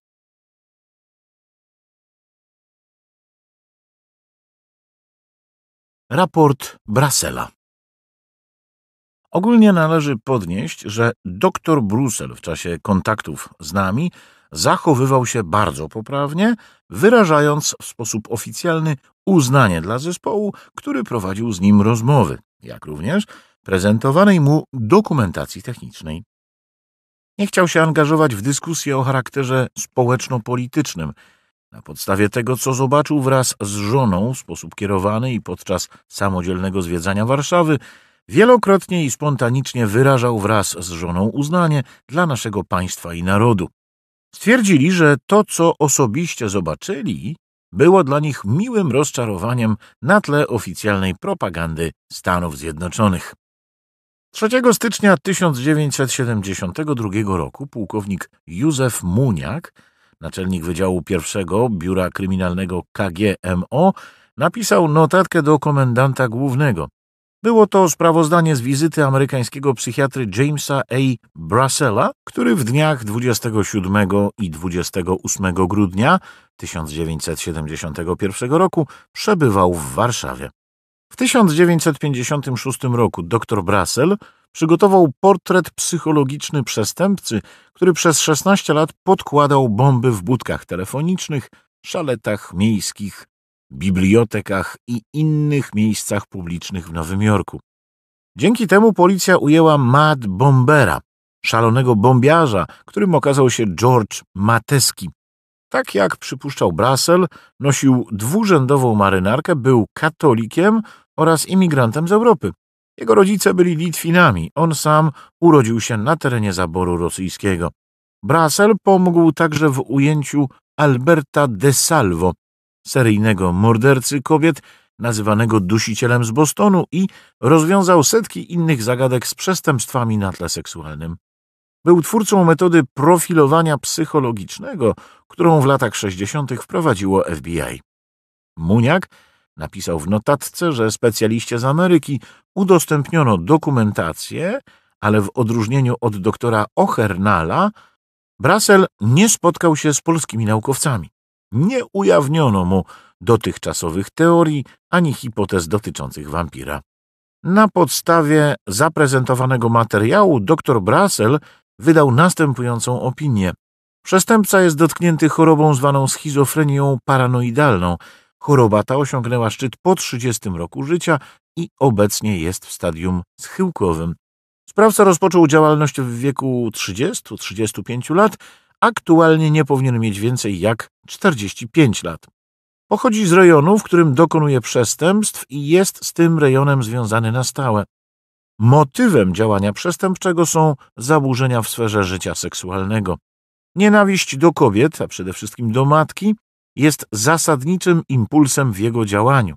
Raport Brasela Ogólnie należy podnieść, że dr Brussel w czasie kontaktów z nami zachowywał się bardzo poprawnie, wyrażając w sposób oficjalny uznanie dla zespołu, który prowadził z nim rozmowy, jak również prezentowanej mu dokumentacji technicznej. Nie chciał się angażować w dyskusję o charakterze społeczno-politycznym. Na podstawie tego, co zobaczył wraz z żoną, sposób kierowany i podczas samodzielnego zwiedzania Warszawy, wielokrotnie i spontanicznie wyrażał wraz z żoną uznanie dla naszego państwa i narodu. Stwierdzili, że to, co osobiście zobaczyli, było dla nich miłym rozczarowaniem na tle oficjalnej propagandy Stanów Zjednoczonych. 3 stycznia 1972 roku pułkownik Józef Muniak, naczelnik Wydziału I Biura Kryminalnego KGMO, napisał notatkę do komendanta głównego. Było to sprawozdanie z wizyty amerykańskiego psychiatry Jamesa A. Brassella, który w dniach 27 i 28 grudnia 1971 roku przebywał w Warszawie. W 1956 roku dr Brassel przygotował portret psychologiczny przestępcy, który przez 16 lat podkładał bomby w budkach telefonicznych, szaletach miejskich, bibliotekach i innych miejscach publicznych w Nowym Jorku. Dzięki temu policja ujęła Mad Bombera, szalonego bombiarza, którym okazał się George Mateski. Tak jak przypuszczał Brassel, nosił dwurzędową marynarkę, był katolikiem oraz imigrantem z Europy. Jego rodzice byli Litwinami, on sam urodził się na terenie zaboru rosyjskiego. Brasel pomógł także w ujęciu Alberta de Salvo, seryjnego mordercy kobiet, nazywanego dusicielem z Bostonu i rozwiązał setki innych zagadek z przestępstwami na tle seksualnym. Był twórcą metody profilowania psychologicznego, którą w latach 60. wprowadziło FBI. Muniak Napisał w notatce, że specjaliście z Ameryki udostępniono dokumentację, ale w odróżnieniu od doktora Ochernala, Brassel nie spotkał się z polskimi naukowcami. Nie ujawniono mu dotychczasowych teorii ani hipotez dotyczących wampira. Na podstawie zaprezentowanego materiału dr Brassel wydał następującą opinię. Przestępca jest dotknięty chorobą zwaną schizofrenią paranoidalną, Choroba ta osiągnęła szczyt po 30 roku życia i obecnie jest w stadium schyłkowym. Sprawca rozpoczął działalność w wieku 30-35 lat, aktualnie nie powinien mieć więcej jak 45 lat. Pochodzi z rejonu, w którym dokonuje przestępstw i jest z tym rejonem związany na stałe. Motywem działania przestępczego są zaburzenia w sferze życia seksualnego. Nienawiść do kobiet, a przede wszystkim do matki, jest zasadniczym impulsem w jego działaniu.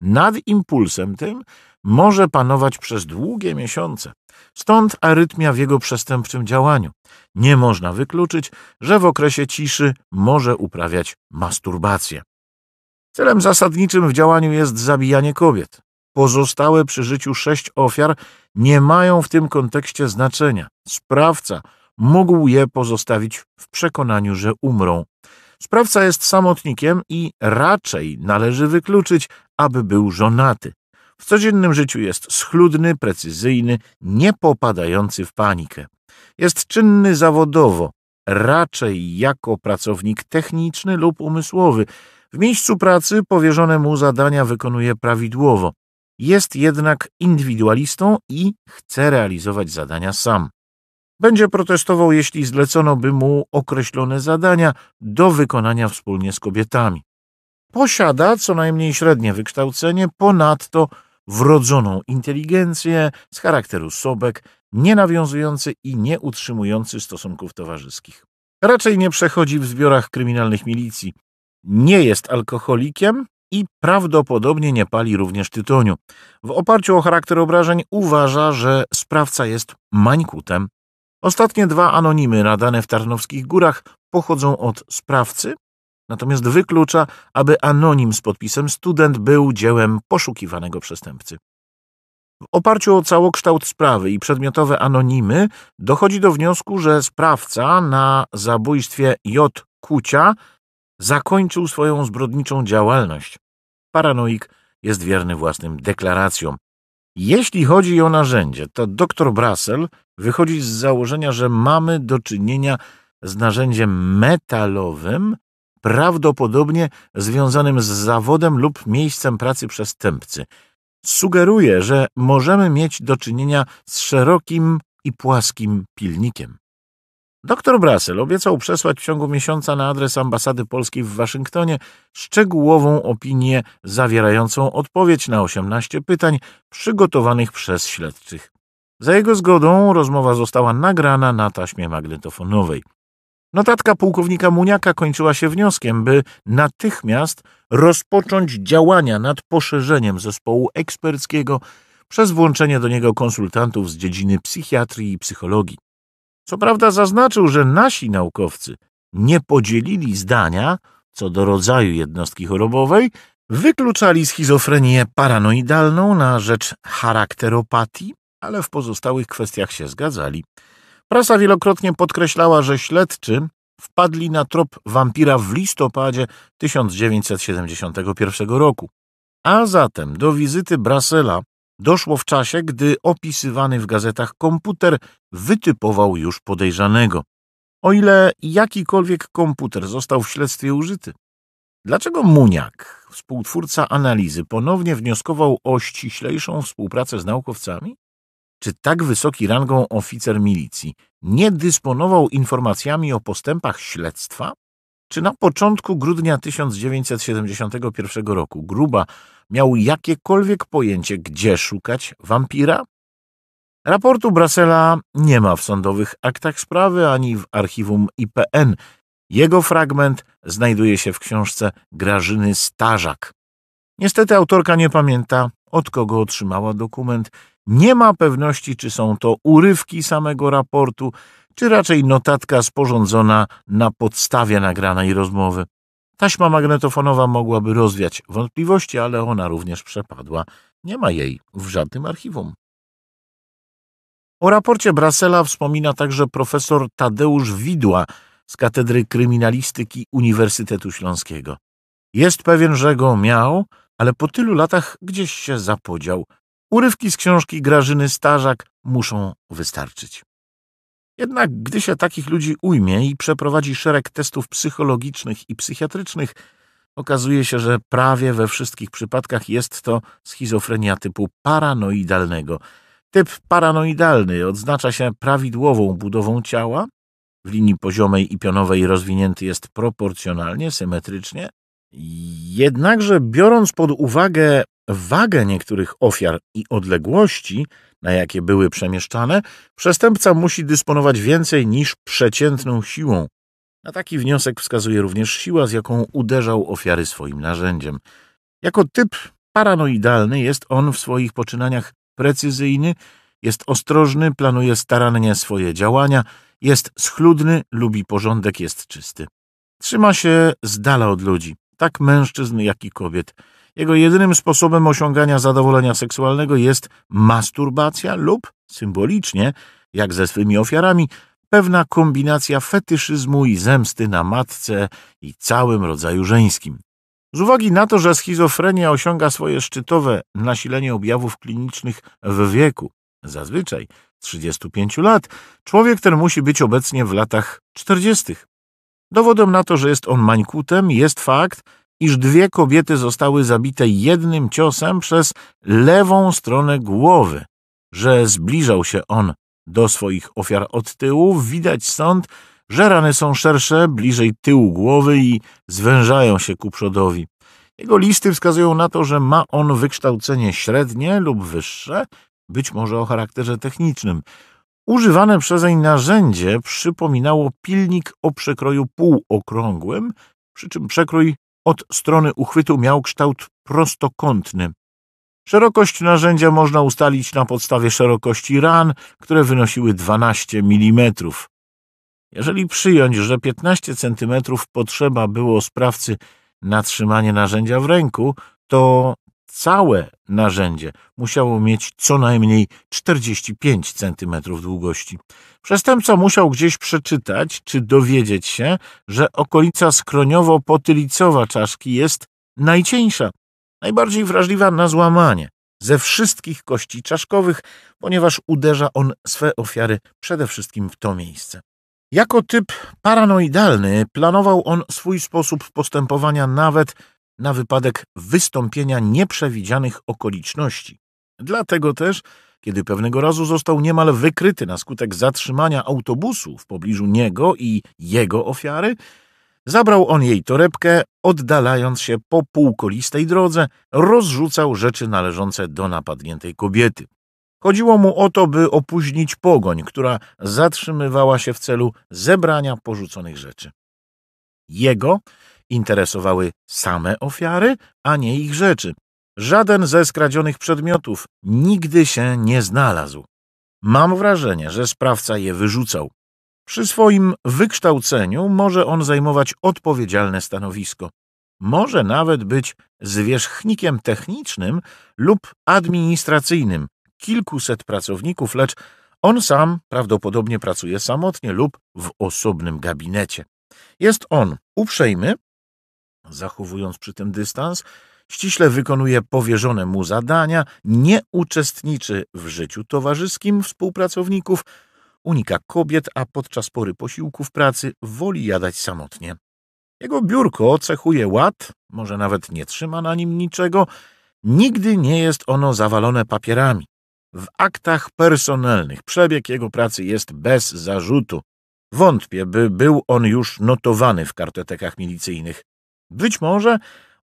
Nad impulsem tym może panować przez długie miesiące. Stąd arytmia w jego przestępczym działaniu. Nie można wykluczyć, że w okresie ciszy może uprawiać masturbację. Celem zasadniczym w działaniu jest zabijanie kobiet. Pozostałe przy życiu sześć ofiar nie mają w tym kontekście znaczenia. Sprawca mógł je pozostawić w przekonaniu, że umrą. Sprawca jest samotnikiem i raczej należy wykluczyć, aby był żonaty. W codziennym życiu jest schludny, precyzyjny, nie popadający w panikę. Jest czynny zawodowo, raczej jako pracownik techniczny lub umysłowy. W miejscu pracy powierzone mu zadania wykonuje prawidłowo. Jest jednak indywidualistą i chce realizować zadania sam. Będzie protestował, jeśli zlecono by mu określone zadania do wykonania wspólnie z kobietami. Posiada co najmniej średnie wykształcenie, ponadto wrodzoną inteligencję z charakteru sobek, nienawiązujący i nieutrzymujący stosunków towarzyskich. Raczej nie przechodzi w zbiorach kryminalnych milicji. Nie jest alkoholikiem i prawdopodobnie nie pali również tytoniu. W oparciu o charakter obrażeń uważa, że sprawca jest mańkutem Ostatnie dwa anonimy nadane w Tarnowskich Górach pochodzą od sprawcy, natomiast wyklucza, aby anonim z podpisem student był dziełem poszukiwanego przestępcy. W oparciu o całokształt sprawy i przedmiotowe anonimy dochodzi do wniosku, że sprawca na zabójstwie J. Kucia zakończył swoją zbrodniczą działalność. Paranoik jest wierny własnym deklaracjom, jeśli chodzi o narzędzie, to dr Brassel wychodzi z założenia, że mamy do czynienia z narzędziem metalowym, prawdopodobnie związanym z zawodem lub miejscem pracy przestępcy. Sugeruje, że możemy mieć do czynienia z szerokim i płaskim pilnikiem. Doktor Brassel obiecał przesłać w ciągu miesiąca na adres ambasady polskiej w Waszyngtonie szczegółową opinię zawierającą odpowiedź na 18 pytań przygotowanych przez śledczych. Za jego zgodą rozmowa została nagrana na taśmie magnetofonowej. Notatka pułkownika Muniaka kończyła się wnioskiem, by natychmiast rozpocząć działania nad poszerzeniem zespołu eksperckiego przez włączenie do niego konsultantów z dziedziny psychiatrii i psychologii. Co prawda zaznaczył, że nasi naukowcy nie podzielili zdania co do rodzaju jednostki chorobowej, wykluczali schizofrenię paranoidalną na rzecz charakteropatii, ale w pozostałych kwestiach się zgadzali. Prasa wielokrotnie podkreślała, że śledczy wpadli na trop wampira w listopadzie 1971 roku. A zatem do wizyty Brasela doszło w czasie, gdy opisywany w gazetach komputer wytypował już podejrzanego. O ile jakikolwiek komputer został w śledztwie użyty. Dlaczego Muniak, współtwórca analizy, ponownie wnioskował o ściślejszą współpracę z naukowcami? Czy tak wysoki rangą oficer milicji nie dysponował informacjami o postępach śledztwa? Czy na początku grudnia 1971 roku Gruba miał jakiekolwiek pojęcie, gdzie szukać wampira? Raportu Brasela nie ma w sądowych aktach sprawy ani w archiwum IPN. Jego fragment znajduje się w książce Grażyny Starzak. Niestety autorka nie pamięta, od kogo otrzymała dokument. Nie ma pewności, czy są to urywki samego raportu, czy raczej notatka sporządzona na podstawie nagranej rozmowy. Taśma magnetofonowa mogłaby rozwiać wątpliwości, ale ona również przepadła. Nie ma jej w żadnym archiwum. O raporcie Brasela wspomina także profesor Tadeusz Widła z Katedry Kryminalistyki Uniwersytetu Śląskiego. Jest pewien, że go miał, ale po tylu latach gdzieś się zapodział. Urywki z książki Grażyny Starzak muszą wystarczyć. Jednak gdy się takich ludzi ujmie i przeprowadzi szereg testów psychologicznych i psychiatrycznych, okazuje się, że prawie we wszystkich przypadkach jest to schizofrenia typu paranoidalnego. Typ paranoidalny odznacza się prawidłową budową ciała, w linii poziomej i pionowej rozwinięty jest proporcjonalnie, symetrycznie. Jednakże biorąc pod uwagę wagę niektórych ofiar i odległości, na jakie były przemieszczane, przestępca musi dysponować więcej niż przeciętną siłą. Na taki wniosek wskazuje również siła, z jaką uderzał ofiary swoim narzędziem. Jako typ paranoidalny jest on w swoich poczynaniach precyzyjny, jest ostrożny, planuje starannie swoje działania, jest schludny, lubi porządek, jest czysty. Trzyma się z dala od ludzi, tak mężczyzn, jak i kobiet. Jego jedynym sposobem osiągania zadowolenia seksualnego jest masturbacja lub, symbolicznie, jak ze swymi ofiarami, pewna kombinacja fetyszyzmu i zemsty na matce i całym rodzaju żeńskim. Z uwagi na to, że schizofrenia osiąga swoje szczytowe nasilenie objawów klinicznych w wieku, zazwyczaj 35 lat, człowiek ten musi być obecnie w latach 40. Dowodem na to, że jest on mańkutem, jest fakt, iż dwie kobiety zostały zabite jednym ciosem przez lewą stronę głowy, że zbliżał się on do swoich ofiar od tyłu, widać stąd, że rany są szersze, bliżej tyłu głowy i zwężają się ku przodowi. Jego listy wskazują na to, że ma on wykształcenie średnie lub wyższe, być może o charakterze technicznym. Używane przezeń narzędzie przypominało pilnik o przekroju półokrągłym, przy czym przekrój od strony uchwytu miał kształt prostokątny. Szerokość narzędzia można ustalić na podstawie szerokości ran, które wynosiły 12 mm. Jeżeli przyjąć, że 15 cm potrzeba było sprawcy na trzymanie narzędzia w ręku, to Całe narzędzie musiało mieć co najmniej 45 cm długości. Przestępca musiał gdzieś przeczytać czy dowiedzieć się, że okolica skroniowo-potylicowa czaszki jest najcieńsza, najbardziej wrażliwa na złamanie ze wszystkich kości czaszkowych, ponieważ uderza on swe ofiary przede wszystkim w to miejsce. Jako typ paranoidalny planował on swój sposób postępowania nawet na wypadek wystąpienia nieprzewidzianych okoliczności. Dlatego też, kiedy pewnego razu został niemal wykryty na skutek zatrzymania autobusu w pobliżu niego i jego ofiary, zabrał on jej torebkę, oddalając się po półkolistej drodze, rozrzucał rzeczy należące do napadniętej kobiety. Chodziło mu o to, by opóźnić pogoń, która zatrzymywała się w celu zebrania porzuconych rzeczy. Jego interesowały same ofiary, a nie ich rzeczy. Żaden ze skradzionych przedmiotów nigdy się nie znalazł. Mam wrażenie, że sprawca je wyrzucał. Przy swoim wykształceniu może on zajmować odpowiedzialne stanowisko. Może nawet być zwierzchnikiem technicznym lub administracyjnym, kilkuset pracowników, lecz on sam prawdopodobnie pracuje samotnie lub w osobnym gabinecie. Jest on uprzejmy, zachowując przy tym dystans, ściśle wykonuje powierzone mu zadania, nie uczestniczy w życiu towarzyskim współpracowników, unika kobiet, a podczas pory posiłków pracy woli jadać samotnie. Jego biurko cechuje ład, może nawet nie trzyma na nim niczego, nigdy nie jest ono zawalone papierami. W aktach personalnych przebieg jego pracy jest bez zarzutu. Wątpię, by był on już notowany w kartotekach milicyjnych. Być może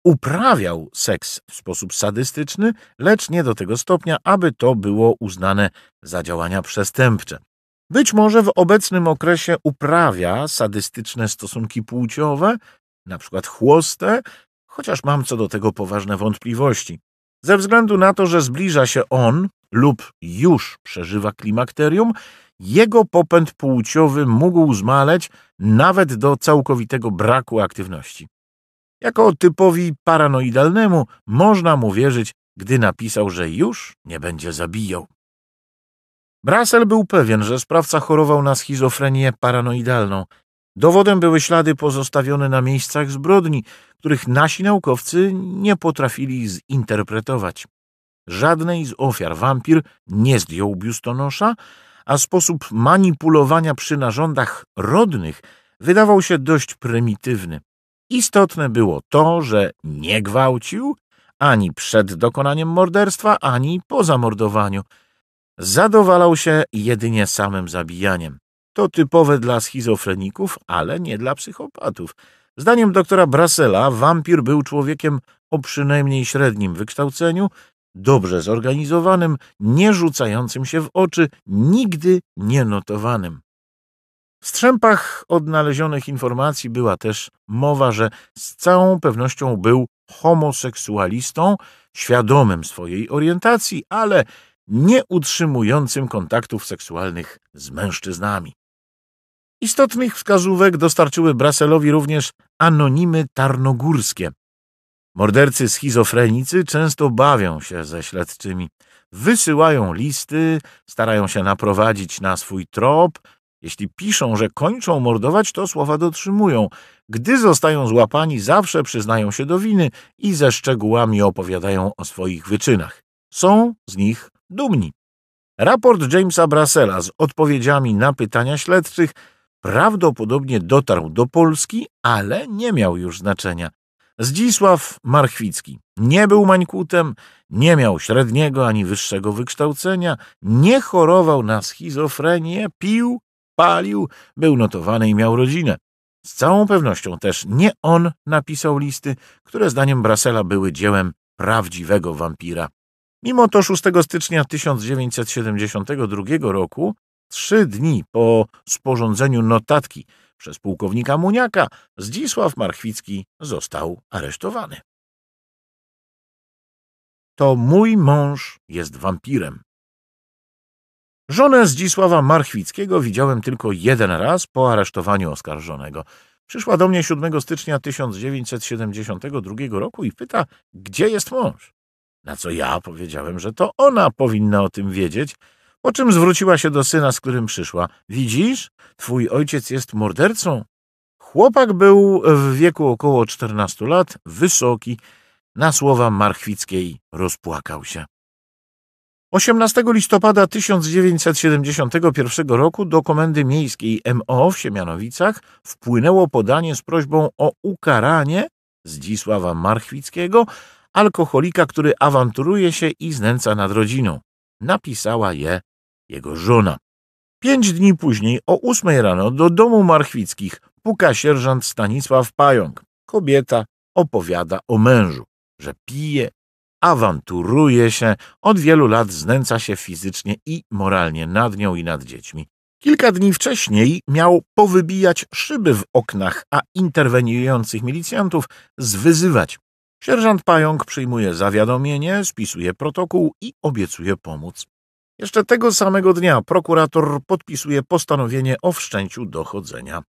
uprawiał seks w sposób sadystyczny, lecz nie do tego stopnia, aby to było uznane za działania przestępcze. Być może w obecnym okresie uprawia sadystyczne stosunki płciowe, na przykład chłostę, chociaż mam co do tego poważne wątpliwości. Ze względu na to, że zbliża się on lub już przeżywa klimakterium, jego popęd płciowy mógł zmaleć nawet do całkowitego braku aktywności. Jako typowi paranoidalnemu można mu wierzyć, gdy napisał, że już nie będzie zabijał. Brassel był pewien, że sprawca chorował na schizofrenię paranoidalną. Dowodem były ślady pozostawione na miejscach zbrodni, których nasi naukowcy nie potrafili zinterpretować. Żadnej z ofiar wampir nie zdjął biustonosza, a sposób manipulowania przy narządach rodnych wydawał się dość prymitywny. Istotne było to, że nie gwałcił ani przed dokonaniem morderstwa, ani po zamordowaniu. Zadowalał się jedynie samym zabijaniem. To typowe dla schizofreników, ale nie dla psychopatów. Zdaniem doktora Brassela wampir był człowiekiem o przynajmniej średnim wykształceniu, dobrze zorganizowanym, nie rzucającym się w oczy, nigdy nie notowanym. W strzępach odnalezionych informacji była też mowa, że z całą pewnością był homoseksualistą, świadomym swojej orientacji, ale nie utrzymującym kontaktów seksualnych z mężczyznami. Istotnych wskazówek dostarczyły Braselowi również anonimy tarnogórskie. Mordercy schizofrenicy często bawią się ze śledczymi. Wysyłają listy, starają się naprowadzić na swój trop, jeśli piszą, że kończą mordować, to słowa dotrzymują. Gdy zostają złapani, zawsze przyznają się do winy i ze szczegółami opowiadają o swoich wyczynach. Są z nich dumni. Raport Jamesa Brasela z odpowiedziami na pytania śledczych prawdopodobnie dotarł do Polski, ale nie miał już znaczenia. Zdzisław Marchwicki nie był mańkutem, nie miał średniego ani wyższego wykształcenia, nie chorował na schizofrenię, pił, palił, był notowany i miał rodzinę. Z całą pewnością też nie on napisał listy, które zdaniem Brasela były dziełem prawdziwego wampira. Mimo to 6 stycznia 1972 roku, trzy dni po sporządzeniu notatki przez pułkownika Muniaka, Zdzisław Marchwicki został aresztowany. To mój mąż jest wampirem, Żonę Zdzisława Marchwickiego widziałem tylko jeden raz po aresztowaniu oskarżonego. Przyszła do mnie 7 stycznia 1972 roku i pyta, gdzie jest mąż. Na co ja powiedziałem, że to ona powinna o tym wiedzieć, po czym zwróciła się do syna, z którym przyszła. Widzisz, twój ojciec jest mordercą. Chłopak był w wieku około 14 lat, wysoki. Na słowa Marchwickiej rozpłakał się. 18 listopada 1971 roku do Komendy Miejskiej MO w Siemianowicach wpłynęło podanie z prośbą o ukaranie Zdzisława Marchwickiego, alkoholika, który awanturuje się i znęca nad rodziną. Napisała je jego żona. Pięć dni później o ósmej rano do domu Marchwickich puka sierżant Stanisław Pająk. Kobieta opowiada o mężu, że pije, awanturuje się, od wielu lat znęca się fizycznie i moralnie nad nią i nad dziećmi. Kilka dni wcześniej miał powybijać szyby w oknach, a interweniujących milicjantów zwyzywać. Sierżant Pająk przyjmuje zawiadomienie, spisuje protokół i obiecuje pomóc. Jeszcze tego samego dnia prokurator podpisuje postanowienie o wszczęciu dochodzenia.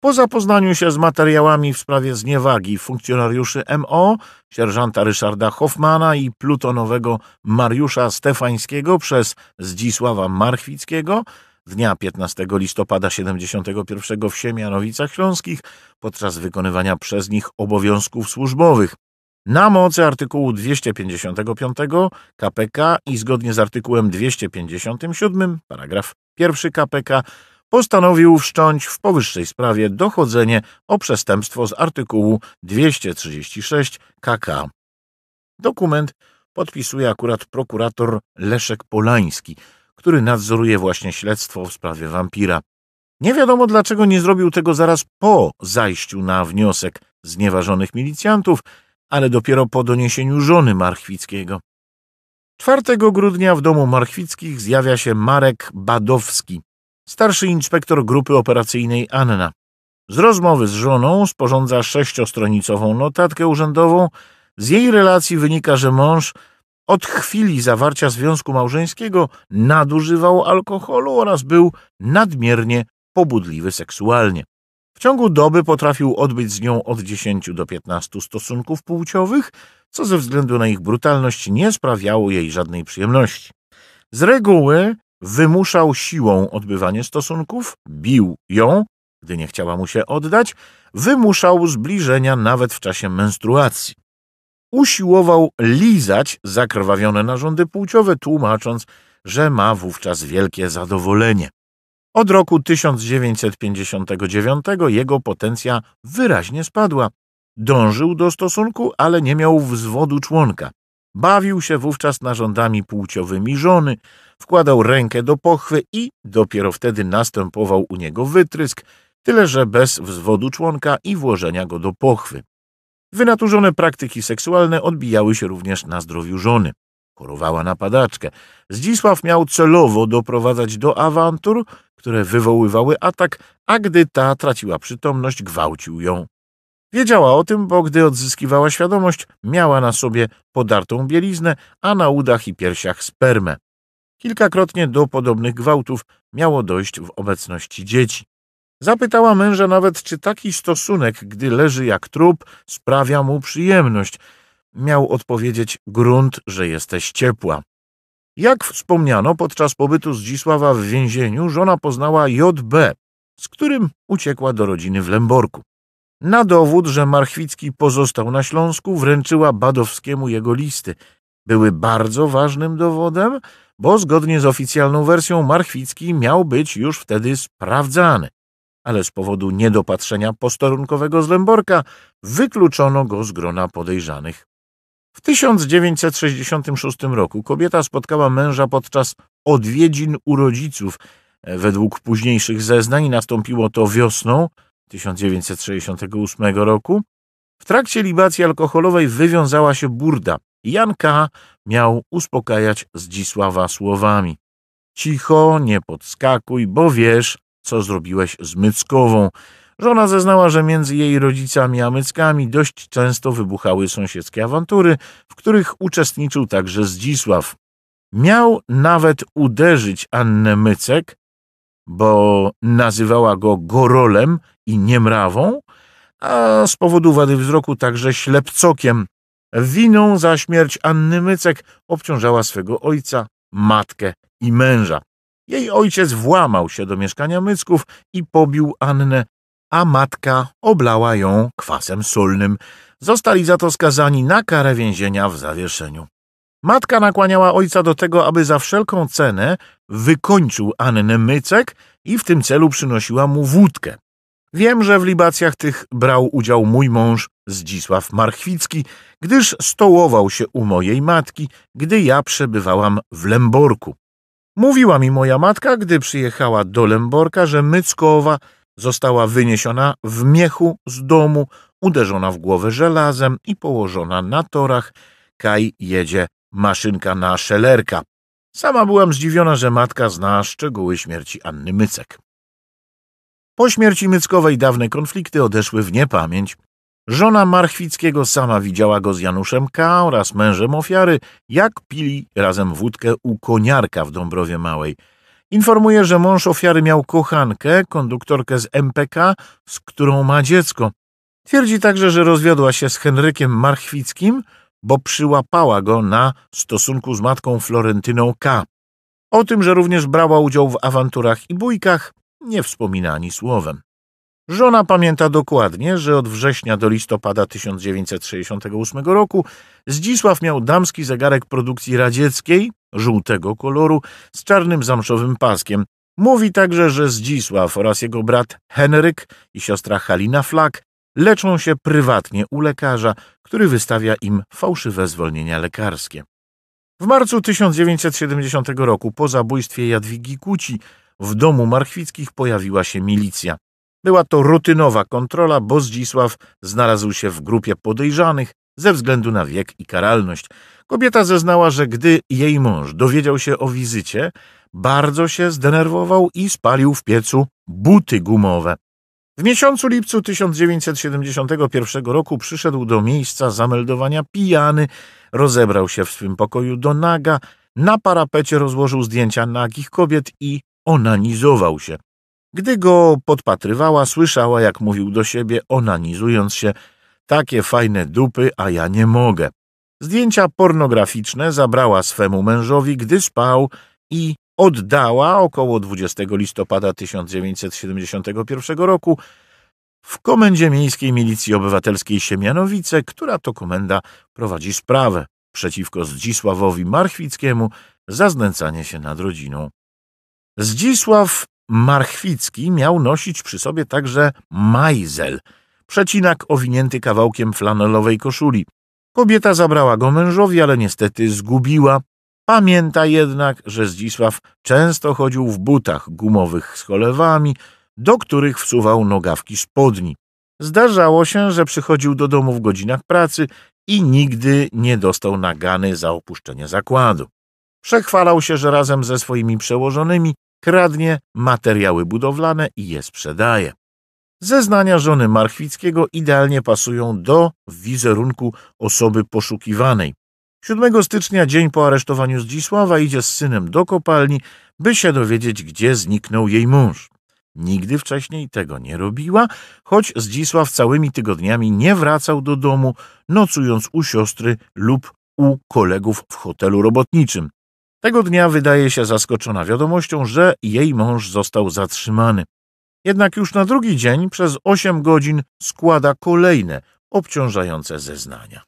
Po zapoznaniu się z materiałami w sprawie zniewagi funkcjonariuszy MO, sierżanta Ryszarda Hoffmana i plutonowego Mariusza Stefańskiego przez Zdzisława Marchwickiego dnia 15 listopada 71 w Siemianowicach Śląskich podczas wykonywania przez nich obowiązków służbowych. Na mocy artykułu 255 KPK i zgodnie z artykułem 257 paragraf 1 KPK postanowił wszcząć w powyższej sprawie dochodzenie o przestępstwo z artykułu 236 KK. Dokument podpisuje akurat prokurator Leszek Polański, który nadzoruje właśnie śledztwo w sprawie wampira. Nie wiadomo dlaczego nie zrobił tego zaraz po zajściu na wniosek znieważonych milicjantów, ale dopiero po doniesieniu żony Marchwickiego. 4 grudnia w domu Marchwickich zjawia się Marek Badowski, starszy inspektor grupy operacyjnej Anna. Z rozmowy z żoną sporządza sześciostronicową notatkę urzędową. Z jej relacji wynika, że mąż od chwili zawarcia związku małżeńskiego nadużywał alkoholu oraz był nadmiernie pobudliwy seksualnie. W ciągu doby potrafił odbyć z nią od 10 do 15 stosunków płciowych, co ze względu na ich brutalność nie sprawiało jej żadnej przyjemności. Z reguły Wymuszał siłą odbywanie stosunków, bił ją, gdy nie chciała mu się oddać, wymuszał zbliżenia nawet w czasie menstruacji. Usiłował lizać zakrwawione narządy płciowe, tłumacząc, że ma wówczas wielkie zadowolenie. Od roku 1959 jego potencja wyraźnie spadła. Dążył do stosunku, ale nie miał wzwodu członka. Bawił się wówczas narządami płciowymi żony, wkładał rękę do pochwy i dopiero wtedy następował u niego wytrysk, tyle że bez wzwodu członka i włożenia go do pochwy. Wynaturzone praktyki seksualne odbijały się również na zdrowiu żony. Chorowała na padaczkę. Zdzisław miał celowo doprowadzać do awantur, które wywoływały atak, a gdy ta traciła przytomność, gwałcił ją. Wiedziała o tym, bo gdy odzyskiwała świadomość, miała na sobie podartą bieliznę, a na udach i piersiach spermę. Kilkakrotnie do podobnych gwałtów miało dojść w obecności dzieci. Zapytała męża nawet, czy taki stosunek, gdy leży jak trup, sprawia mu przyjemność. Miał odpowiedzieć grunt, że jesteś ciepła. Jak wspomniano, podczas pobytu Zdzisława w więzieniu żona poznała JB, z którym uciekła do rodziny w Lęborku. Na dowód, że Marchwicki pozostał na Śląsku, wręczyła Badowskiemu jego listy. Były bardzo ważnym dowodem, bo zgodnie z oficjalną wersją Marchwicki miał być już wtedy sprawdzany. Ale z powodu niedopatrzenia posterunkowego z Lęborka wykluczono go z grona podejrzanych. W 1966 roku kobieta spotkała męża podczas odwiedzin u rodziców. Według późniejszych zeznań nastąpiło to wiosną – 1968 roku w trakcie libacji alkoholowej wywiązała się burda. Jan K. miał uspokajać Zdzisława słowami. Cicho, nie podskakuj, bo wiesz, co zrobiłeś z Myckową. Żona zeznała, że między jej rodzicami a Myckami dość często wybuchały sąsiedzkie awantury, w których uczestniczył także Zdzisław. Miał nawet uderzyć Annę Mycek, bo nazywała go gorolem i niemrawą, a z powodu wady wzroku także ślepcokiem. Winą za śmierć Anny Mycek obciążała swego ojca, matkę i męża. Jej ojciec włamał się do mieszkania Mycków i pobił Annę, a matka oblała ją kwasem solnym. Zostali za to skazani na karę więzienia w zawieszeniu. Matka nakłaniała ojca do tego, aby za wszelką cenę wykończył Annę Mycek i w tym celu przynosiła mu wódkę. Wiem, że w libacjach tych brał udział mój mąż Zdzisław Marchwicki, gdyż stołował się u mojej matki, gdy ja przebywałam w Lemborku. Mówiła mi moja matka, gdy przyjechała do Lemborka, że Myckowa została wyniesiona w miechu z domu, uderzona w głowę żelazem i położona na torach. Kaj jedzie maszynka na szelerka. Sama byłam zdziwiona, że matka zna szczegóły śmierci Anny Mycek. Po śmierci Myckowej dawne konflikty odeszły w niepamięć. Żona Marchwickiego sama widziała go z Januszem K. oraz mężem ofiary, jak pili razem wódkę u koniarka w Dąbrowie Małej. Informuje, że mąż ofiary miał kochankę, konduktorkę z MPK, z którą ma dziecko. Twierdzi także, że rozwiodła się z Henrykiem Marchwickim – bo przyłapała go na stosunku z matką Florentyną K. O tym, że również brała udział w awanturach i bójkach, nie wspomina ani słowem. Żona pamięta dokładnie, że od września do listopada 1968 roku Zdzisław miał damski zegarek produkcji radzieckiej, żółtego koloru, z czarnym zamszowym paskiem. Mówi także, że Zdzisław oraz jego brat Henryk i siostra Halina Flak leczą się prywatnie u lekarza, który wystawia im fałszywe zwolnienia lekarskie. W marcu 1970 roku po zabójstwie Jadwigi Kuci w domu Marchwickich pojawiła się milicja. Była to rutynowa kontrola, bo Zdzisław znalazł się w grupie podejrzanych ze względu na wiek i karalność. Kobieta zeznała, że gdy jej mąż dowiedział się o wizycie, bardzo się zdenerwował i spalił w piecu buty gumowe. W miesiącu lipcu 1971 roku przyszedł do miejsca zameldowania pijany, rozebrał się w swym pokoju do naga, na parapecie rozłożył zdjęcia nagich kobiet i onanizował się. Gdy go podpatrywała, słyszała, jak mówił do siebie, onanizując się, takie fajne dupy, a ja nie mogę. Zdjęcia pornograficzne zabrała swemu mężowi, gdy spał i oddała około 20 listopada 1971 roku w Komendzie Miejskiej Milicji Obywatelskiej Siemianowice, która to komenda prowadzi sprawę przeciwko Zdzisławowi Marchwickiemu za znęcanie się nad rodziną. Zdzisław Marchwicki miał nosić przy sobie także majzel, przecinak owinięty kawałkiem flanelowej koszuli. Kobieta zabrała go mężowi, ale niestety zgubiła Pamięta jednak, że Zdzisław często chodził w butach gumowych z cholewami, do których wsuwał nogawki spodni. Zdarzało się, że przychodził do domu w godzinach pracy i nigdy nie dostał nagany za opuszczenie zakładu. Przechwalał się, że razem ze swoimi przełożonymi kradnie materiały budowlane i je sprzedaje. Zeznania żony Marchwickiego idealnie pasują do wizerunku osoby poszukiwanej. 7 stycznia, dzień po aresztowaniu Zdzisława, idzie z synem do kopalni, by się dowiedzieć, gdzie zniknął jej mąż. Nigdy wcześniej tego nie robiła, choć Zdzisław całymi tygodniami nie wracał do domu, nocując u siostry lub u kolegów w hotelu robotniczym. Tego dnia wydaje się zaskoczona wiadomością, że jej mąż został zatrzymany. Jednak już na drugi dzień przez 8 godzin składa kolejne obciążające zeznania.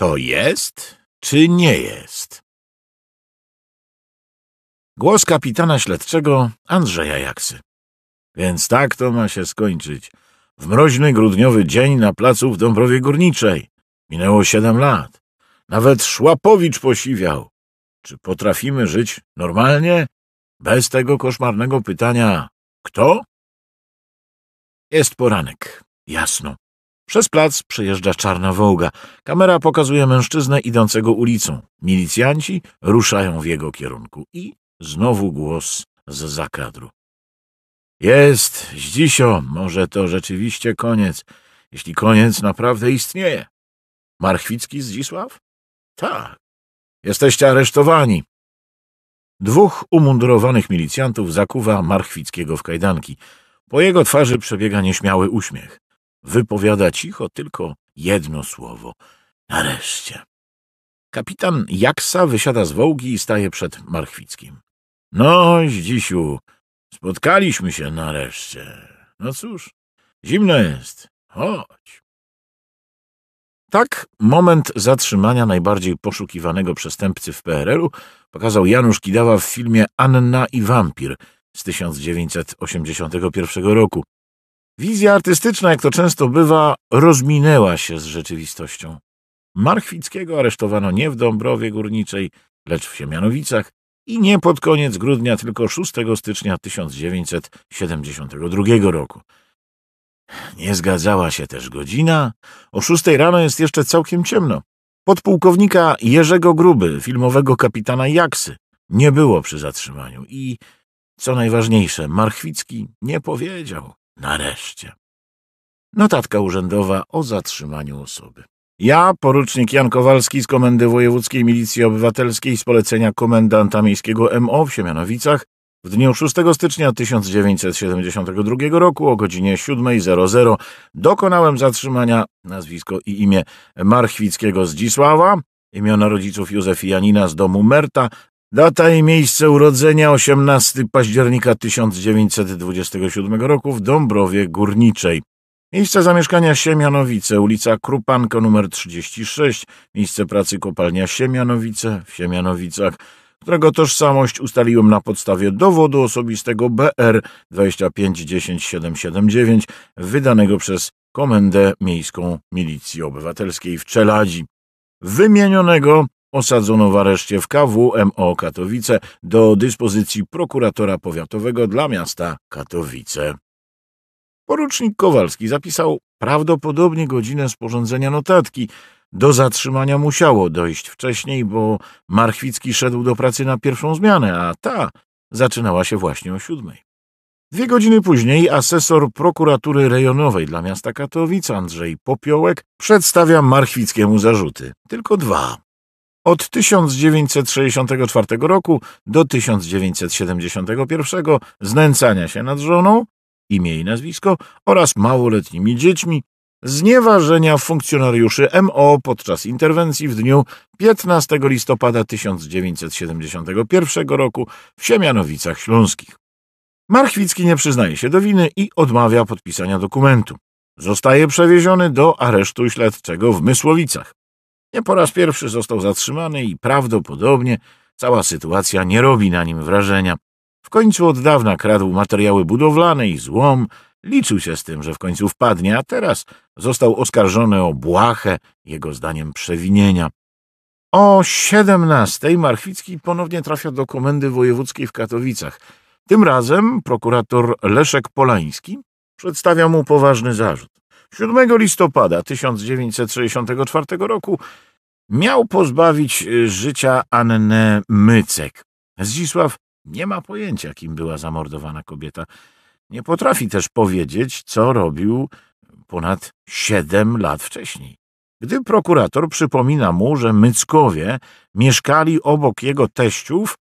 To jest czy nie jest? Głos kapitana śledczego Andrzeja Jaksy. Więc tak to ma się skończyć. W mroźny grudniowy dzień na placu w Dąbrowie Górniczej. Minęło siedem lat. Nawet Szłapowicz posiwiał. Czy potrafimy żyć normalnie? Bez tego koszmarnego pytania. Kto? Jest poranek. Jasno. Przez plac przejeżdża czarna wołga. Kamera pokazuje mężczyznę idącego ulicą. Milicjanci ruszają w jego kierunku i znowu głos z zakadru. Jest, Zdzisio, może to rzeczywiście koniec, jeśli koniec naprawdę istnieje. Marchwicki Zdzisław? Tak. Jesteście aresztowani. Dwóch umundurowanych milicjantów zakuwa Marchwickiego w kajdanki. Po jego twarzy przebiega nieśmiały uśmiech. Wypowiada cicho tylko jedno słowo. Nareszcie. Kapitan Jaksa wysiada z wołgi i staje przed Marchwickim. No, Zdzisiu, spotkaliśmy się nareszcie. No cóż, zimno jest. Chodź. Tak moment zatrzymania najbardziej poszukiwanego przestępcy w PRL-u pokazał Janusz Kidawa w filmie Anna i Wampir z 1981 roku, Wizja artystyczna, jak to często bywa, rozminęła się z rzeczywistością. Marchwickiego aresztowano nie w Dąbrowie Górniczej, lecz w Siemianowicach i nie pod koniec grudnia, tylko 6 stycznia 1972 roku. Nie zgadzała się też godzina. O 6 rano jest jeszcze całkiem ciemno. Podpułkownika Jerzego Gruby, filmowego kapitana Jaksy, nie było przy zatrzymaniu i, co najważniejsze, Marchwicki nie powiedział, Nareszcie. Notatka urzędowa o zatrzymaniu osoby. Ja, porucznik Jan Kowalski z Komendy Wojewódzkiej Milicji Obywatelskiej z polecenia komendanta miejskiego MO w Siemianowicach w dniu 6 stycznia 1972 roku o godzinie 7.00 dokonałem zatrzymania nazwisko i imię Marchwickiego Zdzisława, imiona rodziców Józefi Janina z domu Merta Data i miejsce urodzenia 18 października 1927 roku w Dąbrowie Górniczej. Miejsce zamieszkania Siemianowice, ulica Krupanko nr 36, miejsce pracy kopalnia Siemianowice w Siemianowicach, którego tożsamość ustaliłem na podstawie dowodu osobistego BR 2510779 wydanego przez Komendę Miejską Milicji Obywatelskiej w Czeladzi. Wymienionego Osadzono w areszcie w KWMO Katowice do dyspozycji prokuratora powiatowego dla miasta Katowice. Porucznik Kowalski zapisał prawdopodobnie godzinę sporządzenia notatki. Do zatrzymania musiało dojść wcześniej, bo Marchwicki szedł do pracy na pierwszą zmianę, a ta zaczynała się właśnie o siódmej. Dwie godziny później asesor prokuratury rejonowej dla miasta Katowic Andrzej Popiołek przedstawia Marchwickiemu zarzuty. Tylko dwa. Od 1964 roku do 1971 znęcania się nad żoną, imię i nazwisko oraz małoletnimi dziećmi, znieważenia funkcjonariuszy MO podczas interwencji w dniu 15 listopada 1971 roku w Siemianowicach Śląskich. Marchwicki nie przyznaje się do winy i odmawia podpisania dokumentu. Zostaje przewieziony do aresztu śledczego w Mysłowicach. Nie po raz pierwszy został zatrzymany i prawdopodobnie cała sytuacja nie robi na nim wrażenia. W końcu od dawna kradł materiały budowlane i złom, liczył się z tym, że w końcu wpadnie, a teraz został oskarżony o błahę, jego zdaniem przewinienia. O 17:00 Marchwicki ponownie trafia do komendy wojewódzkiej w Katowicach. Tym razem prokurator Leszek Polański przedstawia mu poważny zarzut. 7 listopada 1964 roku miał pozbawić y, życia Annę Mycek. Zdzisław nie ma pojęcia, kim była zamordowana kobieta. Nie potrafi też powiedzieć, co robił ponad siedem lat wcześniej. Gdy prokurator przypomina mu, że Myckowie mieszkali obok jego teściów,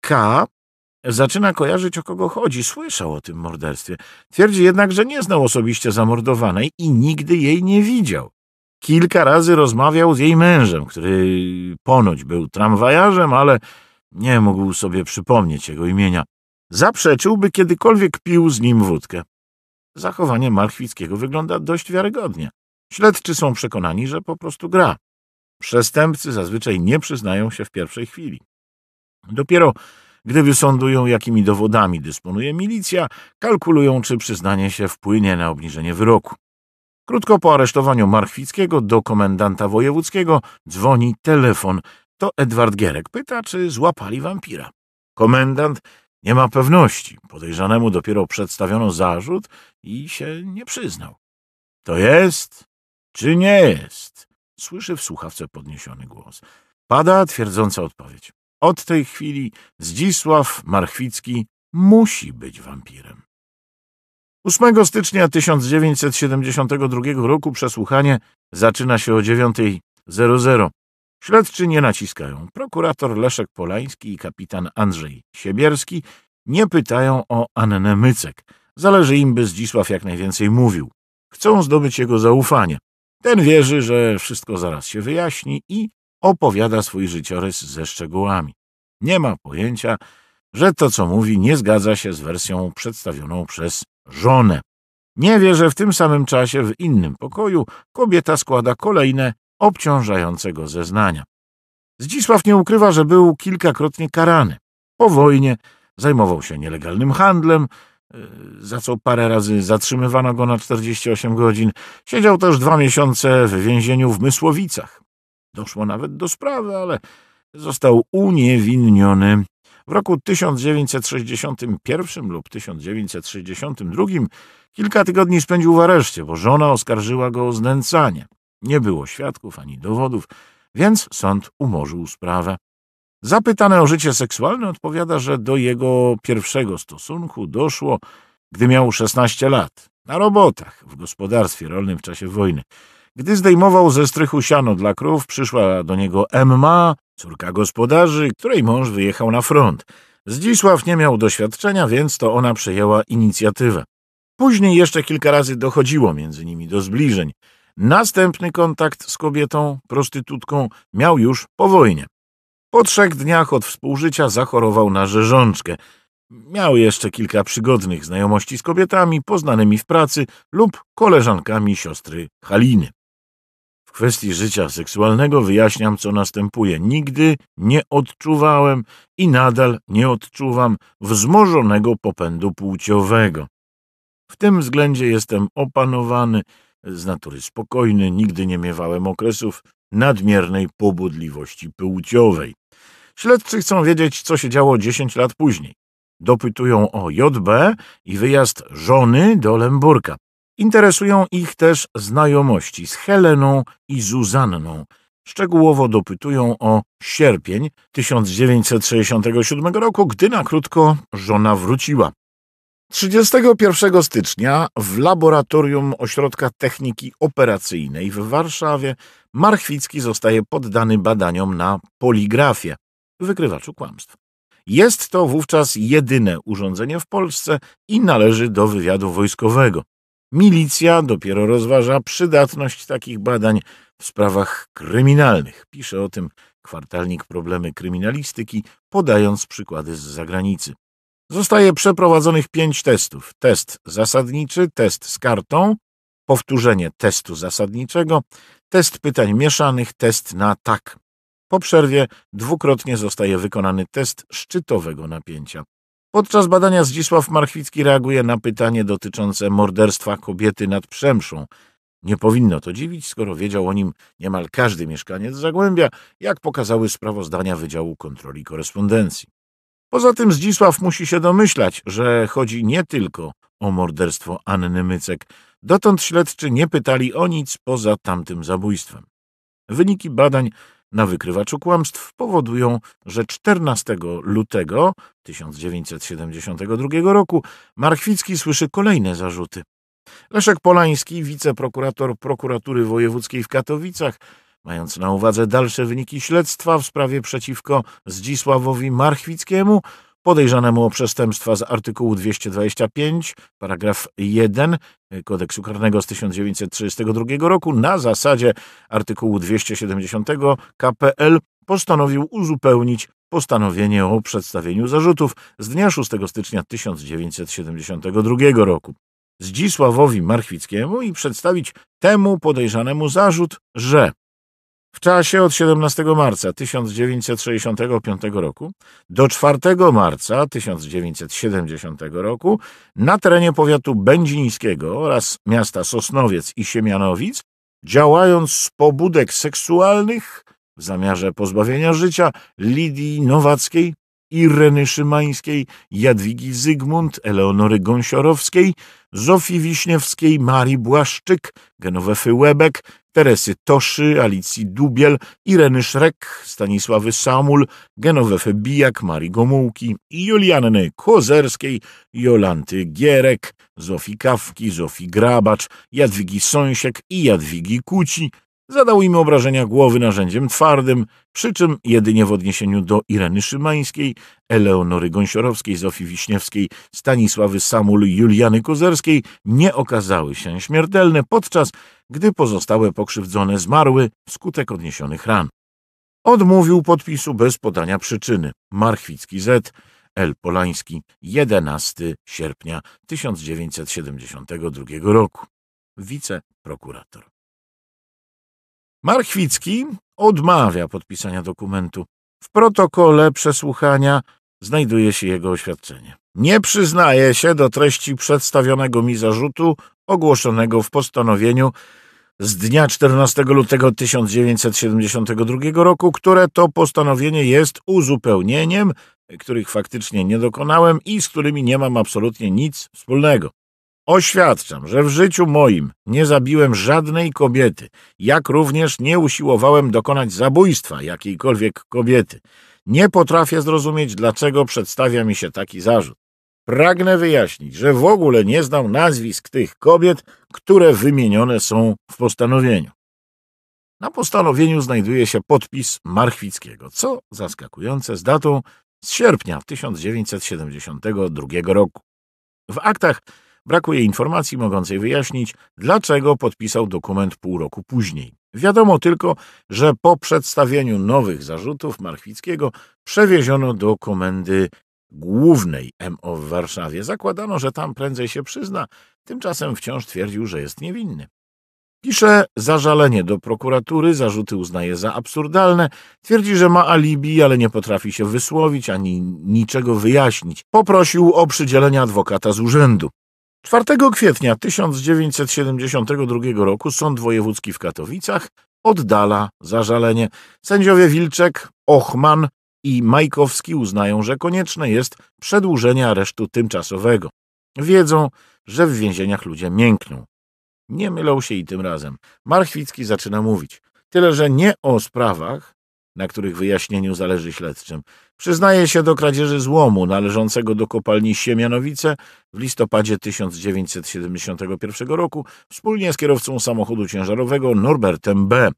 K Zaczyna kojarzyć, o kogo chodzi. Słyszał o tym morderstwie. Twierdzi jednak, że nie znał osobiście zamordowanej i nigdy jej nie widział. Kilka razy rozmawiał z jej mężem, który ponoć był tramwajarzem, ale nie mógł sobie przypomnieć jego imienia. Zaprzeczył, by kiedykolwiek pił z nim wódkę. Zachowanie Marchwickiego wygląda dość wiarygodnie. Śledczy są przekonani, że po prostu gra. Przestępcy zazwyczaj nie przyznają się w pierwszej chwili. Dopiero gdy wysądują, jakimi dowodami dysponuje milicja, kalkulują, czy przyznanie się wpłynie na obniżenie wyroku. Krótko po aresztowaniu Marchwickiego do komendanta wojewódzkiego dzwoni telefon. To Edward Gierek pyta, czy złapali wampira. Komendant nie ma pewności. Podejrzanemu dopiero przedstawiono zarzut i się nie przyznał. To jest, czy nie jest? Słyszy w słuchawce podniesiony głos. Pada twierdząca odpowiedź. Od tej chwili Zdzisław Marchwicki musi być wampirem. 8 stycznia 1972 roku przesłuchanie zaczyna się o 9.00. Śledczy nie naciskają. Prokurator Leszek Polański i kapitan Andrzej Siebierski nie pytają o Annę Mycek. Zależy im, by Zdzisław jak najwięcej mówił. Chcą zdobyć jego zaufanie. Ten wierzy, że wszystko zaraz się wyjaśni i opowiada swój życiorys ze szczegółami. Nie ma pojęcia, że to, co mówi, nie zgadza się z wersją przedstawioną przez żonę. Nie wie, że w tym samym czasie w innym pokoju kobieta składa kolejne obciążające go zeznania. Zdzisław nie ukrywa, że był kilkakrotnie karany. Po wojnie zajmował się nielegalnym handlem, e, za co parę razy zatrzymywano go na 48 godzin. Siedział też dwa miesiące w więzieniu w Mysłowicach. Doszło nawet do sprawy, ale został uniewinniony. W roku 1961 lub 1962 kilka tygodni spędził w areszcie, bo żona oskarżyła go o znęcanie. Nie było świadków ani dowodów, więc sąd umorzył sprawę. Zapytany o życie seksualne odpowiada, że do jego pierwszego stosunku doszło, gdy miał 16 lat, na robotach w gospodarstwie rolnym w czasie wojny. Gdy zdejmował ze strychu siano dla krów, przyszła do niego Emma, córka gospodarzy, której mąż wyjechał na front. Zdzisław nie miał doświadczenia, więc to ona przejęła inicjatywę. Później jeszcze kilka razy dochodziło między nimi do zbliżeń. Następny kontakt z kobietą, prostytutką, miał już po wojnie. Po trzech dniach od współżycia zachorował na rzeżączkę. Miał jeszcze kilka przygodnych znajomości z kobietami poznanymi w pracy lub koleżankami siostry Haliny kwestii życia seksualnego wyjaśniam, co następuje. Nigdy nie odczuwałem i nadal nie odczuwam wzmożonego popędu płciowego. W tym względzie jestem opanowany, z natury spokojny, nigdy nie miewałem okresów nadmiernej pobudliwości płciowej. Śledczy chcą wiedzieć, co się działo 10 lat później. Dopytują o JB i wyjazd żony do Lemburka. Interesują ich też znajomości z Heleną i Zuzanną. Szczegółowo dopytują o sierpień 1967 roku, gdy na krótko żona wróciła. 31 stycznia w laboratorium Ośrodka Techniki Operacyjnej w Warszawie Marchwicki zostaje poddany badaniom na poligrafię, wykrywaczu kłamstw. Jest to wówczas jedyne urządzenie w Polsce i należy do wywiadu wojskowego. Milicja dopiero rozważa przydatność takich badań w sprawach kryminalnych. Pisze o tym kwartalnik Problemy Kryminalistyki, podając przykłady z zagranicy. Zostaje przeprowadzonych pięć testów. Test zasadniczy, test z kartą, powtórzenie testu zasadniczego, test pytań mieszanych, test na tak. Po przerwie dwukrotnie zostaje wykonany test szczytowego napięcia. Podczas badania Zdzisław Marchwicki reaguje na pytanie dotyczące morderstwa kobiety nad Przemszą. Nie powinno to dziwić, skoro wiedział o nim niemal każdy mieszkaniec Zagłębia, jak pokazały sprawozdania Wydziału Kontroli Korespondencji. Poza tym Zdzisław musi się domyślać, że chodzi nie tylko o morderstwo Anny Mycek. Dotąd śledczy nie pytali o nic poza tamtym zabójstwem. Wyniki badań na wykrywaczu kłamstw powodują, że 14 lutego 1972 roku Marchwicki słyszy kolejne zarzuty. Leszek Polański, wiceprokurator prokuratury wojewódzkiej w Katowicach, mając na uwadze dalsze wyniki śledztwa w sprawie przeciwko Zdzisławowi Marchwickiemu, podejrzanemu o przestępstwa z artykułu 225, paragraf 1 Kodeksu Karnego z 1932 roku na zasadzie artykułu 270 KPL postanowił uzupełnić postanowienie o przedstawieniu zarzutów z dnia 6 stycznia 1972 roku. Zdzisławowi Marchwickiemu i przedstawić temu podejrzanemu zarzut, że w czasie od 17 marca 1965 roku do 4 marca 1970 roku na terenie powiatu będzińskiego oraz miasta Sosnowiec i Siemianowic, działając z pobudek seksualnych w zamiarze pozbawienia życia Lidii Nowackiej, Ireny Szymańskiej, Jadwigi Zygmunt, Eleonory Gąsiorowskiej, Zofii Wiśniewskiej, Marii Błaszczyk, Genowefy Łebek, Teresy Toszy, Alicji Dubiel, Ireny Szrek, Stanisławy Samul, Genowefe Bijak, Marii Gomułki, Julianny Kozerskiej, Jolanty Gierek, Zofii Kawki, Zofii Grabacz, Jadwigi Sąsiek i Jadwigi Kuci, Zadał im obrażenia głowy narzędziem twardym, przy czym jedynie w odniesieniu do Ireny Szymańskiej, Eleonory Gąsiorowskiej, Zofii Wiśniewskiej, Stanisławy Samul, Juliany Kuzerskiej nie okazały się śmiertelne, podczas gdy pozostałe pokrzywdzone zmarły wskutek odniesionych ran. Odmówił podpisu bez podania przyczyny. Marchwicki Z. L. Polański, 11 sierpnia 1972 roku. Wiceprokurator. Marchwicki odmawia podpisania dokumentu. W protokole przesłuchania znajduje się jego oświadczenie. Nie przyznaje się do treści przedstawionego mi zarzutu ogłoszonego w postanowieniu z dnia 14 lutego 1972 roku, które to postanowienie jest uzupełnieniem, których faktycznie nie dokonałem i z którymi nie mam absolutnie nic wspólnego. Oświadczam, że w życiu moim nie zabiłem żadnej kobiety, jak również nie usiłowałem dokonać zabójstwa jakiejkolwiek kobiety. Nie potrafię zrozumieć, dlaczego przedstawia mi się taki zarzut. Pragnę wyjaśnić, że w ogóle nie znam nazwisk tych kobiet, które wymienione są w postanowieniu. Na postanowieniu znajduje się podpis Marchwickiego, co zaskakujące z datą z sierpnia 1972 roku. W aktach Brakuje informacji mogącej wyjaśnić, dlaczego podpisał dokument pół roku później. Wiadomo tylko, że po przedstawieniu nowych zarzutów Marchwickiego przewieziono do komendy głównej MO w Warszawie. Zakładano, że tam prędzej się przyzna, tymczasem wciąż twierdził, że jest niewinny. Pisze zażalenie do prokuratury, zarzuty uznaje za absurdalne, twierdzi, że ma alibi, ale nie potrafi się wysłowić ani niczego wyjaśnić. Poprosił o przydzielenie adwokata z urzędu. 4 kwietnia 1972 roku Sąd Wojewódzki w Katowicach oddala zażalenie. Sędziowie Wilczek, Ochman i Majkowski uznają, że konieczne jest przedłużenie aresztu tymczasowego. Wiedzą, że w więzieniach ludzie miękną. Nie mylą się i tym razem. Marchwicki zaczyna mówić. Tyle, że nie o sprawach, na których wyjaśnieniu zależy śledczym. Przyznaje się do kradzieży złomu należącego do kopalni Siemianowice w listopadzie 1971 roku wspólnie z kierowcą samochodu ciężarowego Norbertem B.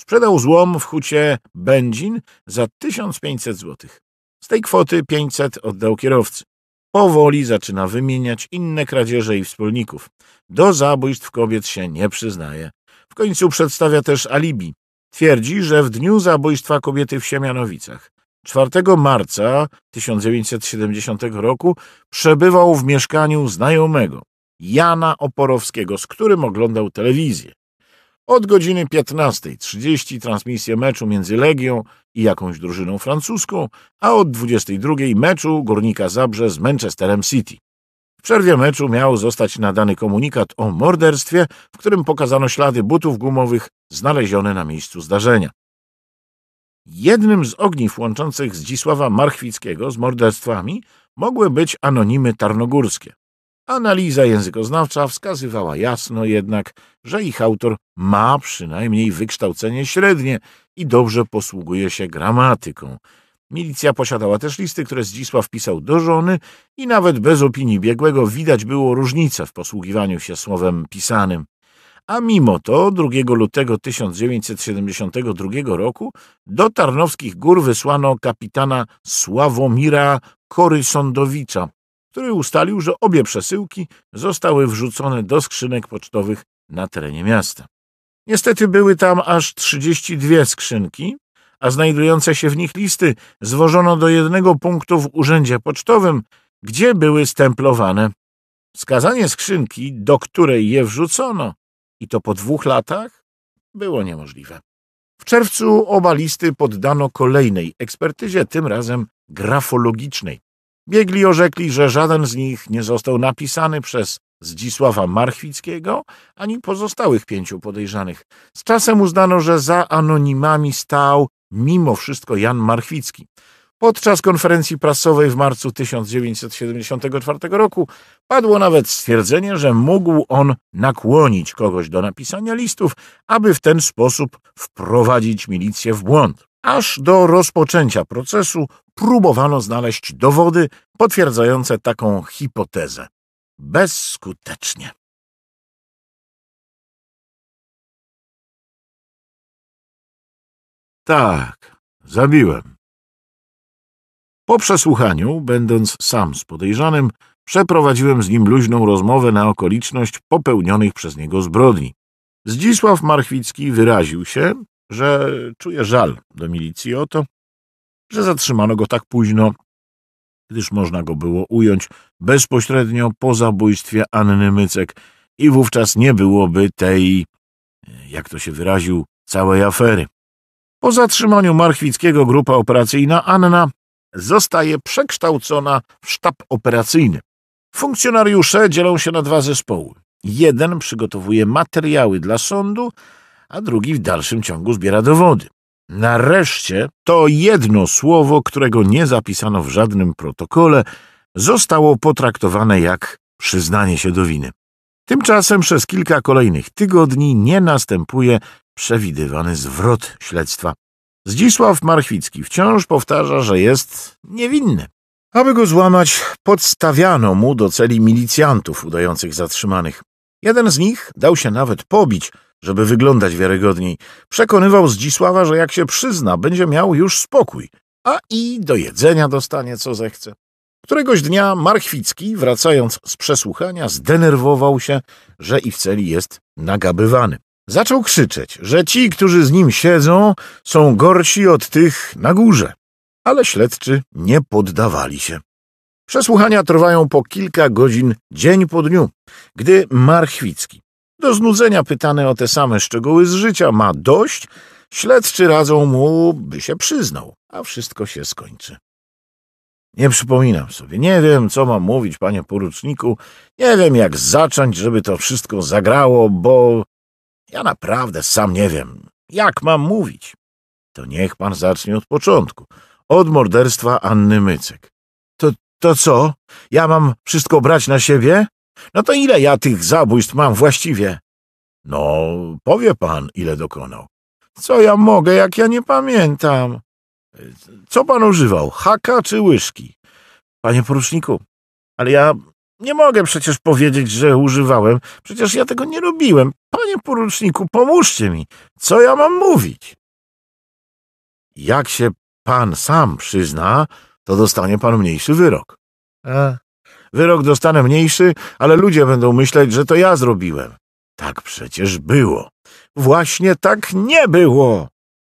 Sprzedał złom w hucie Będzin za 1500 zł. Z tej kwoty 500 oddał kierowcy. Powoli zaczyna wymieniać inne kradzieże i wspólników. Do zabójstw kobiet się nie przyznaje. W końcu przedstawia też alibi twierdzi, że w dniu zabójstwa kobiety w Siemianowicach 4 marca 1970 roku przebywał w mieszkaniu znajomego Jana Oporowskiego, z którym oglądał telewizję. Od godziny 15.30 transmisję meczu między Legią i jakąś drużyną francuską, a od 22.00 meczu Górnika Zabrze z Manchesterem City przerwie meczu miał zostać nadany komunikat o morderstwie, w którym pokazano ślady butów gumowych znalezione na miejscu zdarzenia. Jednym z ogniw łączących Zdzisława Marchwickiego z morderstwami mogły być anonimy tarnogórskie. Analiza językoznawcza wskazywała jasno jednak, że ich autor ma przynajmniej wykształcenie średnie i dobrze posługuje się gramatyką. Milicja posiadała też listy, które Zdzisław pisał do żony i nawet bez opinii biegłego widać było różnicę w posługiwaniu się słowem pisanym. A mimo to 2 lutego 1972 roku do Tarnowskich Gór wysłano kapitana Sławomira Korysondowicza, który ustalił, że obie przesyłki zostały wrzucone do skrzynek pocztowych na terenie miasta. Niestety były tam aż 32 skrzynki, a znajdujące się w nich listy zwożono do jednego punktu w urzędzie pocztowym, gdzie były stemplowane. Wskazanie skrzynki, do której je wrzucono, i to po dwóch latach, było niemożliwe. W czerwcu oba listy poddano kolejnej ekspertyzie, tym razem grafologicznej. Biegli orzekli, że żaden z nich nie został napisany przez Zdzisława Marchwickiego ani pozostałych pięciu podejrzanych. Z czasem uznano, że za anonimami stał mimo wszystko Jan Marchwicki. Podczas konferencji prasowej w marcu 1974 roku padło nawet stwierdzenie, że mógł on nakłonić kogoś do napisania listów, aby w ten sposób wprowadzić milicję w błąd. Aż do rozpoczęcia procesu próbowano znaleźć dowody potwierdzające taką hipotezę. Bezskutecznie. Tak, zabiłem. Po przesłuchaniu, będąc sam z podejrzanym, przeprowadziłem z nim luźną rozmowę na okoliczność popełnionych przez niego zbrodni. Zdzisław Marchwicki wyraził się, że czuje żal do milicji o to, że zatrzymano go tak późno, gdyż można go było ująć bezpośrednio po zabójstwie Anny Mycek i wówczas nie byłoby tej, e, jak to się wyraził, całej afery. Po zatrzymaniu Marchwickiego grupa operacyjna Anna zostaje przekształcona w sztab operacyjny. Funkcjonariusze dzielą się na dwa zespoły. Jeden przygotowuje materiały dla sądu, a drugi w dalszym ciągu zbiera dowody. Nareszcie to jedno słowo, którego nie zapisano w żadnym protokole, zostało potraktowane jak przyznanie się do winy. Tymczasem przez kilka kolejnych tygodni nie następuje przewidywany zwrot śledztwa. Zdzisław Marchwicki wciąż powtarza, że jest niewinny. Aby go złamać, podstawiano mu do celi milicjantów udających zatrzymanych. Jeden z nich dał się nawet pobić, żeby wyglądać wiarygodniej. Przekonywał Zdzisława, że jak się przyzna, będzie miał już spokój, a i do jedzenia dostanie, co zechce. Któregoś dnia Marchwicki, wracając z przesłuchania, zdenerwował się, że i w celi jest nagabywany. Zaczął krzyczeć, że ci, którzy z nim siedzą, są gorsi od tych na górze. Ale śledczy nie poddawali się. Przesłuchania trwają po kilka godzin dzień po dniu, gdy Marchwicki, do znudzenia pytany o te same szczegóły z życia, ma dość, śledczy radzą mu, by się przyznał, a wszystko się skończy. Nie przypominam sobie, nie wiem, co mam mówić, panie poruczniku, nie wiem, jak zacząć, żeby to wszystko zagrało, bo ja naprawdę sam nie wiem, jak mam mówić. To niech pan zacznie od początku, od morderstwa Anny Mycek. To, to co? Ja mam wszystko brać na siebie? No to ile ja tych zabójstw mam właściwie? No, powie pan, ile dokonał. Co ja mogę, jak ja nie pamiętam? Co pan używał, haka czy łyżki? Panie poruczniku, ale ja nie mogę przecież powiedzieć, że używałem. Przecież ja tego nie robiłem. Panie poruczniku, pomóżcie mi. Co ja mam mówić? Jak się pan sam przyzna, to dostanie pan mniejszy wyrok. A. Wyrok dostanę mniejszy, ale ludzie będą myśleć, że to ja zrobiłem. Tak przecież było. Właśnie tak nie było.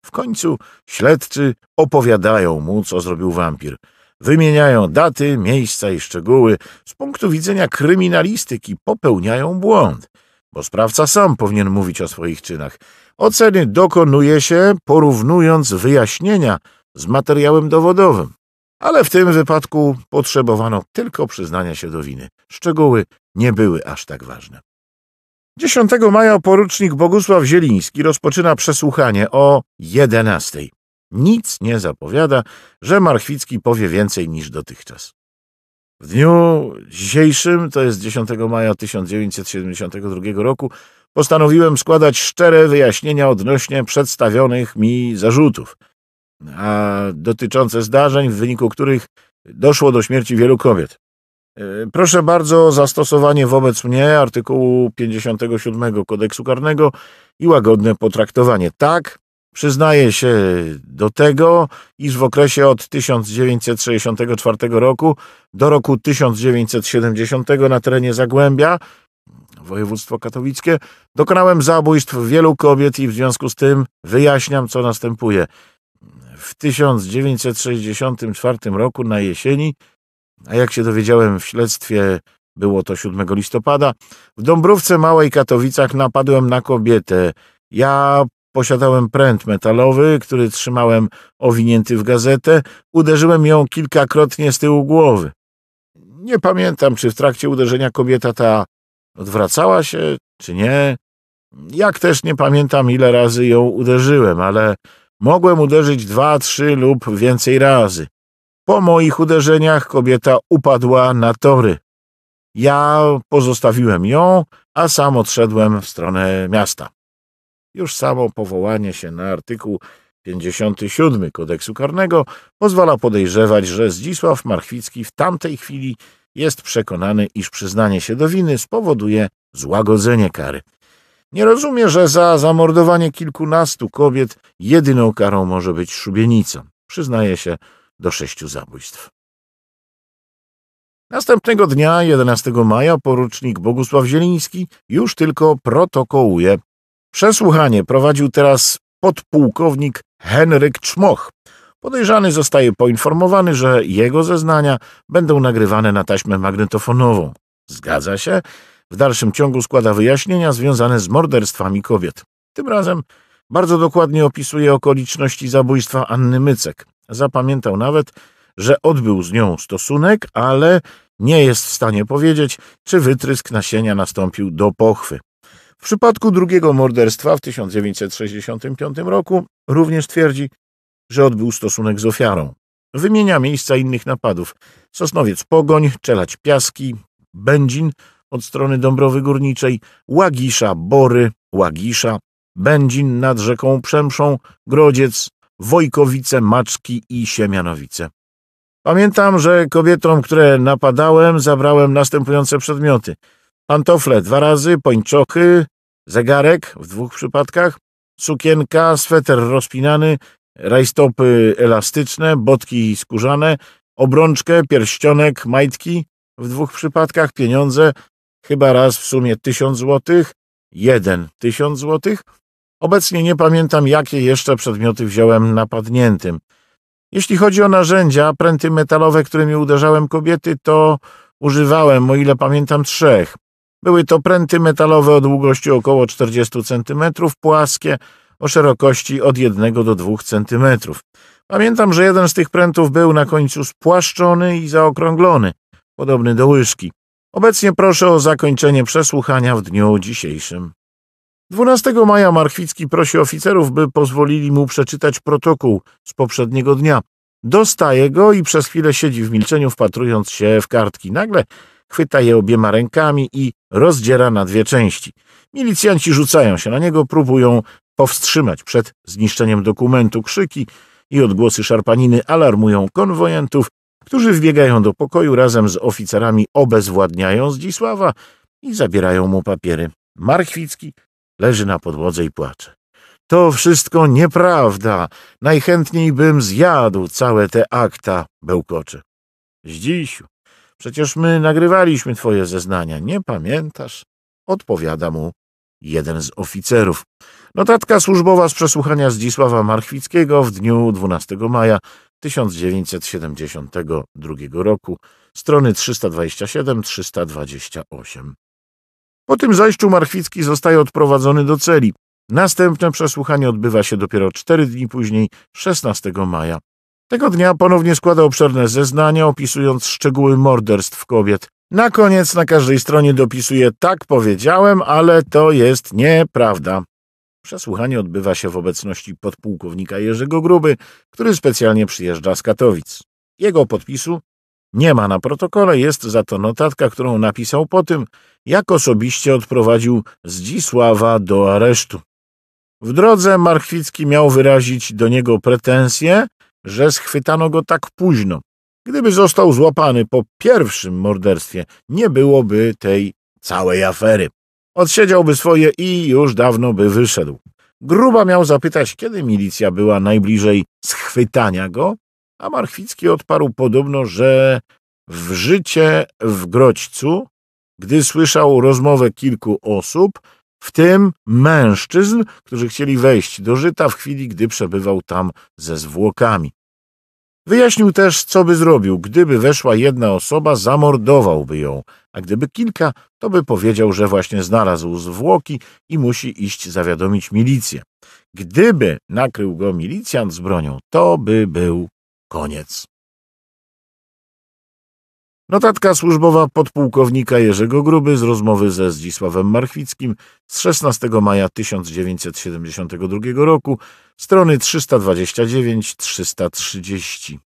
W końcu śledczy opowiadają mu, co zrobił wampir wymieniają daty, miejsca i szczegóły, z punktu widzenia kryminalistyki popełniają błąd, bo sprawca sam powinien mówić o swoich czynach. Oceny dokonuje się porównując wyjaśnienia z materiałem dowodowym. Ale w tym wypadku potrzebowano tylko przyznania się do winy. Szczegóły nie były aż tak ważne. 10 maja porucznik Bogusław Zieliński rozpoczyna przesłuchanie o 11. Nic nie zapowiada, że Marchwicki powie więcej niż dotychczas. W dniu dzisiejszym, to jest 10 maja 1972 roku, postanowiłem składać szczere wyjaśnienia odnośnie przedstawionych mi zarzutów, a dotyczące zdarzeń, w wyniku których doszło do śmierci wielu kobiet. E, proszę bardzo o zastosowanie wobec mnie artykułu 57 kodeksu karnego i łagodne potraktowanie. Tak, przyznaje się do tego, iż w okresie od 1964 roku do roku 1970 na terenie Zagłębia, województwo katowickie, dokonałem zabójstw wielu kobiet i w związku z tym wyjaśniam, co następuje. W 1964 roku na jesieni, a jak się dowiedziałem w śledztwie było to 7 listopada, w Dąbrówce Małej Katowicach napadłem na kobietę. Ja Posiadałem pręt metalowy, który trzymałem owinięty w gazetę. Uderzyłem ją kilkakrotnie z tyłu głowy. Nie pamiętam, czy w trakcie uderzenia kobieta ta odwracała się, czy nie. Jak też nie pamiętam, ile razy ją uderzyłem, ale mogłem uderzyć dwa, trzy lub więcej razy. Po moich uderzeniach kobieta upadła na tory. Ja pozostawiłem ją, a sam odszedłem w stronę miasta. Już samo powołanie się na artykuł 57 kodeksu karnego pozwala podejrzewać, że Zdzisław Marchwicki w tamtej chwili jest przekonany, iż przyznanie się do winy spowoduje złagodzenie kary. Nie rozumie, że za zamordowanie kilkunastu kobiet jedyną karą może być szubienica. Przyznaje się do sześciu zabójstw. Następnego dnia, 11 maja, porucznik Bogusław Zieliński już tylko protokołuje Przesłuchanie prowadził teraz podpułkownik Henryk Czmoch. Podejrzany zostaje poinformowany, że jego zeznania będą nagrywane na taśmę magnetofonową. Zgadza się? W dalszym ciągu składa wyjaśnienia związane z morderstwami kobiet. Tym razem bardzo dokładnie opisuje okoliczności zabójstwa Anny Mycek. Zapamiętał nawet, że odbył z nią stosunek, ale nie jest w stanie powiedzieć, czy wytrysk nasienia nastąpił do pochwy. W przypadku drugiego morderstwa w 1965 roku również twierdzi, że odbył stosunek z ofiarą. Wymienia miejsca innych napadów. Sosnowiec Pogoń, Czelać Piaski, Będzin od strony Dąbrowy Górniczej, Łagisza, Bory, Łagisza, Będzin nad rzeką Przemszą, Grodziec, Wojkowice, Maczki i Siemianowice. Pamiętam, że kobietom, które napadałem, zabrałem następujące przedmioty – pantofle dwa razy, pończochy, zegarek w dwóch przypadkach, sukienka, sweter rozpinany, rajstopy elastyczne, botki skórzane, obrączkę, pierścionek, majtki, w dwóch przypadkach pieniądze, chyba raz w sumie tysiąc złotych, jeden tysiąc złotych. Obecnie nie pamiętam, jakie jeszcze przedmioty wziąłem napadniętym. Jeśli chodzi o narzędzia, pręty metalowe, którymi uderzałem kobiety, to używałem, o ile pamiętam, trzech. Były to pręty metalowe o długości około 40 cm, płaskie, o szerokości od 1 do 2 cm. Pamiętam, że jeden z tych prętów był na końcu spłaszczony i zaokrąglony, podobny do łyżki. Obecnie proszę o zakończenie przesłuchania w dniu dzisiejszym. 12 maja Markwicki prosi oficerów, by pozwolili mu przeczytać protokół z poprzedniego dnia. Dostaje go i przez chwilę siedzi w milczeniu, wpatrując się w kartki. Nagle chwyta je obiema rękami i rozdziera na dwie części. Milicjanci rzucają się na niego, próbują powstrzymać przed zniszczeniem dokumentu. Krzyki i odgłosy szarpaniny alarmują konwojentów, którzy wbiegają do pokoju razem z oficerami, obezwładniają Zdzisława i zabierają mu papiery. Marchwicki leży na podłodze i płacze. To wszystko nieprawda. Najchętniej bym zjadł całe te akta, bełkocze. Zdzisiu, Przecież my nagrywaliśmy twoje zeznania, nie pamiętasz? Odpowiada mu jeden z oficerów. Notatka służbowa z przesłuchania Zdzisława Marchwickiego w dniu 12 maja 1972 roku, strony 327-328. Po tym zajściu Marchwicki zostaje odprowadzony do celi. Następne przesłuchanie odbywa się dopiero cztery dni później, 16 maja tego dnia ponownie składa obszerne zeznania, opisując szczegóły morderstw kobiet. Na koniec na każdej stronie dopisuje tak powiedziałem, ale to jest nieprawda. Przesłuchanie odbywa się w obecności podpułkownika Jerzego Gruby, który specjalnie przyjeżdża z Katowic. Jego podpisu nie ma na protokole, jest za to notatka, którą napisał po tym, jak osobiście odprowadził Zdzisława do aresztu. W drodze Markwicki miał wyrazić do niego pretensje, że schwytano go tak późno. Gdyby został złapany po pierwszym morderstwie, nie byłoby tej całej afery. Odsiedziałby swoje i już dawno by wyszedł. Gruba miał zapytać, kiedy milicja była najbliżej schwytania go, a Marchwicki odparł podobno, że w życie w Grodźcu, gdy słyszał rozmowę kilku osób, w tym mężczyzn, którzy chcieli wejść do Żyta w chwili, gdy przebywał tam ze zwłokami. Wyjaśnił też, co by zrobił. Gdyby weszła jedna osoba, zamordowałby ją, a gdyby kilka, to by powiedział, że właśnie znalazł zwłoki i musi iść zawiadomić milicję. Gdyby nakrył go milicjant z bronią, to by był koniec. Notatka służbowa podpułkownika Jerzego Gruby z rozmowy ze Zdzisławem Marchwickim z 16 maja 1972 roku, strony 329-330.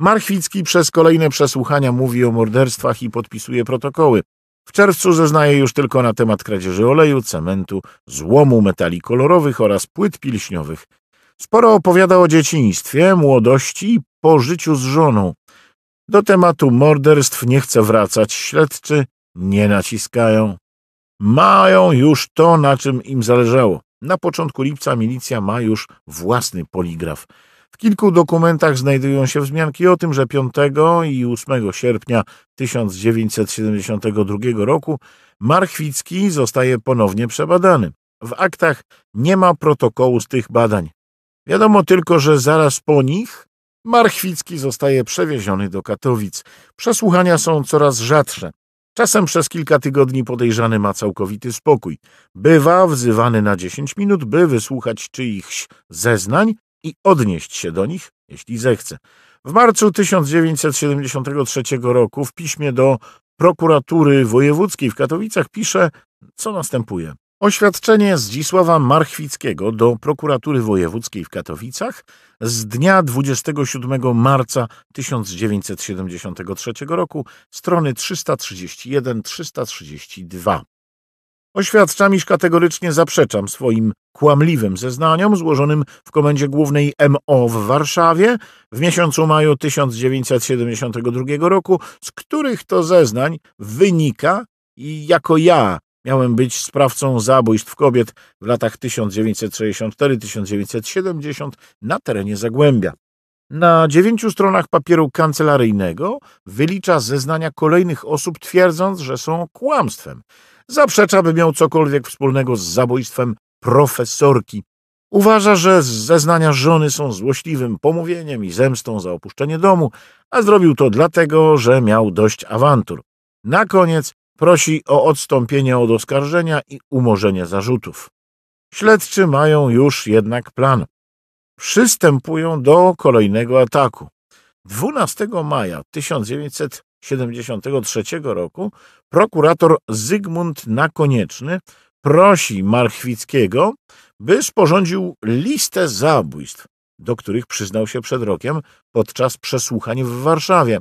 Marchwicki przez kolejne przesłuchania mówi o morderstwach i podpisuje protokoły. W czerwcu zeznaje już tylko na temat kradzieży oleju, cementu, złomu metali kolorowych oraz płyt pilśniowych. Sporo opowiada o dzieciństwie, młodości i po życiu z żoną. Do tematu morderstw nie chce wracać. Śledczy nie naciskają. Mają już to, na czym im zależało. Na początku lipca milicja ma już własny poligraf. W kilku dokumentach znajdują się wzmianki o tym, że 5 i 8 sierpnia 1972 roku Marchwicki zostaje ponownie przebadany. W aktach nie ma protokołu z tych badań. Wiadomo tylko, że zaraz po nich Marchwicki zostaje przewieziony do Katowic. Przesłuchania są coraz rzadsze. Czasem przez kilka tygodni podejrzany ma całkowity spokój. Bywa wzywany na 10 minut, by wysłuchać czyichś zeznań i odnieść się do nich, jeśli zechce. W marcu 1973 roku w piśmie do prokuratury wojewódzkiej w Katowicach pisze, co następuje. Oświadczenie Zdzisława Marchwickiego do prokuratury wojewódzkiej w Katowicach z dnia 27 marca 1973 roku, strony 331-332. iż kategorycznie zaprzeczam swoim kłamliwym zeznaniom złożonym w Komendzie Głównej MO w Warszawie w miesiącu maju 1972 roku, z których to zeznań wynika, jako ja Miałem być sprawcą zabójstw kobiet w latach 1964-1970 na terenie Zagłębia. Na dziewięciu stronach papieru kancelaryjnego wylicza zeznania kolejnych osób, twierdząc, że są kłamstwem. Zaprzecza, by miał cokolwiek wspólnego z zabójstwem profesorki. Uważa, że zeznania żony są złośliwym pomówieniem i zemstą za opuszczenie domu, a zrobił to dlatego, że miał dość awantur. Na koniec Prosi o odstąpienie od oskarżenia i umorzenie zarzutów. Śledczy mają już jednak plan. Przystępują do kolejnego ataku. 12 maja 1973 roku prokurator Zygmunt Nakonieczny prosi Marchwickiego, by sporządził listę zabójstw, do których przyznał się przed rokiem podczas przesłuchań w Warszawie.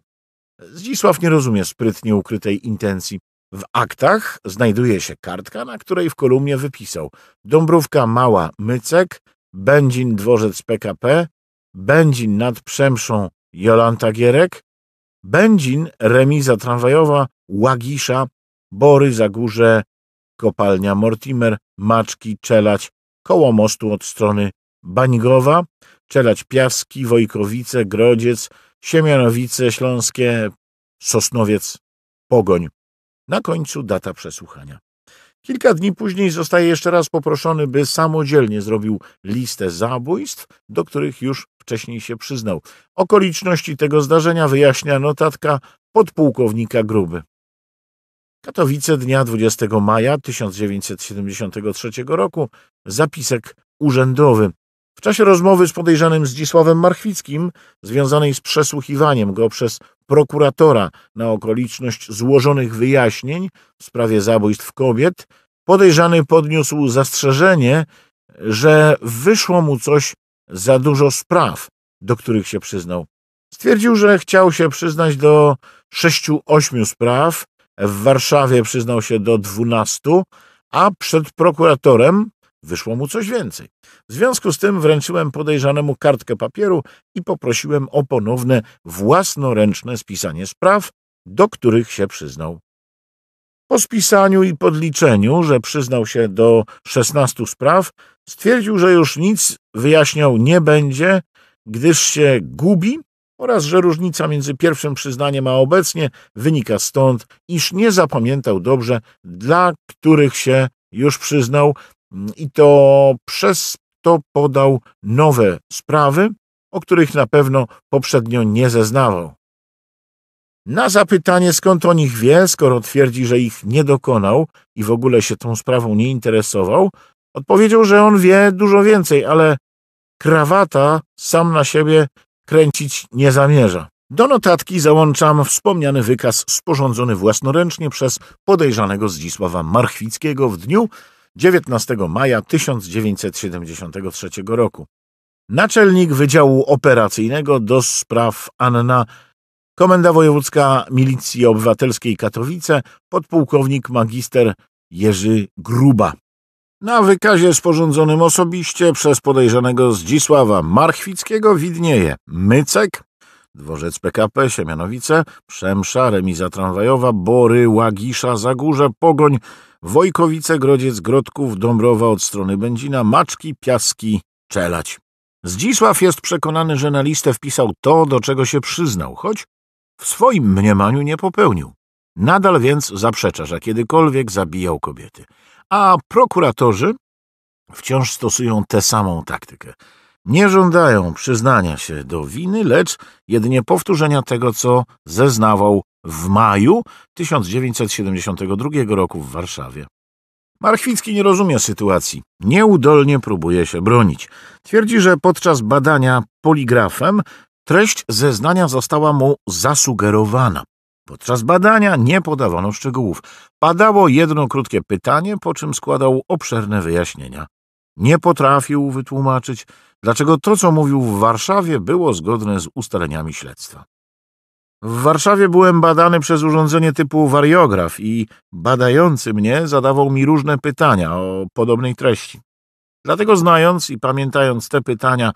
Zdzisław nie rozumie sprytnie ukrytej intencji. W aktach znajduje się kartka, na której w kolumnie wypisał Dąbrówka Mała Mycek, Będzin Dworzec PKP, Będzin nad Przemszą Jolanta Gierek, Będzin Remiza Tramwajowa Łagisza, Bory Zagórze, Kopalnia Mortimer, Maczki, Czelać, koło mostu od strony Bańgowa, Czelać Piaski, Wojkowice, Grodziec, Siemianowice Śląskie, Sosnowiec, Pogoń. Na końcu data przesłuchania. Kilka dni później zostaje jeszcze raz poproszony, by samodzielnie zrobił listę zabójstw, do których już wcześniej się przyznał. Okoliczności tego zdarzenia wyjaśnia notatka podpułkownika Gruby. Katowice dnia 20 maja 1973 roku, zapisek urzędowy. W czasie rozmowy z podejrzanym Zdzisławem Marchwickim, związanej z przesłuchiwaniem go przez prokuratora na okoliczność złożonych wyjaśnień w sprawie zabójstw kobiet, podejrzany podniósł zastrzeżenie, że wyszło mu coś za dużo spraw, do których się przyznał. Stwierdził, że chciał się przyznać do sześciu, ośmiu spraw, w Warszawie przyznał się do dwunastu, a przed prokuratorem Wyszło mu coś więcej. W związku z tym wręczyłem podejrzanemu kartkę papieru i poprosiłem o ponowne własnoręczne spisanie spraw, do których się przyznał. Po spisaniu i podliczeniu, że przyznał się do 16 spraw, stwierdził, że już nic wyjaśniał nie będzie, gdyż się gubi oraz że różnica między pierwszym przyznaniem a obecnie wynika stąd, iż nie zapamiętał dobrze, dla których się już przyznał Mm, i to przez to podał nowe sprawy, o których na pewno poprzednio nie zeznawał. Na zapytanie, skąd o nich wie, skoro twierdzi, że ich nie dokonał i w ogóle się tą sprawą nie interesował, odpowiedział, że on wie dużo więcej, ale krawata sam na siebie kręcić nie zamierza. Do notatki załączam wspomniany wykaz sporządzony własnoręcznie przez podejrzanego Zdzisława Marchwickiego w dniu 19 maja 1973 roku. Naczelnik Wydziału Operacyjnego do spraw Anna, Komenda Wojewódzka Milicji Obywatelskiej Katowice, podpułkownik magister Jerzy Gruba. Na wykazie sporządzonym osobiście przez podejrzanego Zdzisława Marchwickiego widnieje Mycek, Dworzec PKP, Siemianowice, Przemsza, Remiza Tramwajowa, Bory, Łagisza, Zagórze, Pogoń, Wojkowice, Grodziec, Grodków, Dąbrowa od strony Będzina, Maczki, Piaski, Czelać. Zdzisław jest przekonany, że na listę wpisał to, do czego się przyznał, choć w swoim mniemaniu nie popełnił. Nadal więc zaprzecza, że kiedykolwiek zabijał kobiety. A prokuratorzy wciąż stosują tę samą taktykę nie żądają przyznania się do winy, lecz jedynie powtórzenia tego, co zeznawał w maju 1972 roku w Warszawie. Marchwicki nie rozumie sytuacji. Nieudolnie próbuje się bronić. Twierdzi, że podczas badania poligrafem treść zeznania została mu zasugerowana. Podczas badania nie podawano szczegółów. Padało jedno krótkie pytanie, po czym składał obszerne wyjaśnienia. Nie potrafił wytłumaczyć, dlaczego to, co mówił w Warszawie, było zgodne z ustaleniami śledztwa. W Warszawie byłem badany przez urządzenie typu wariograf i badający mnie zadawał mi różne pytania o podobnej treści. Dlatego znając i pamiętając te pytania,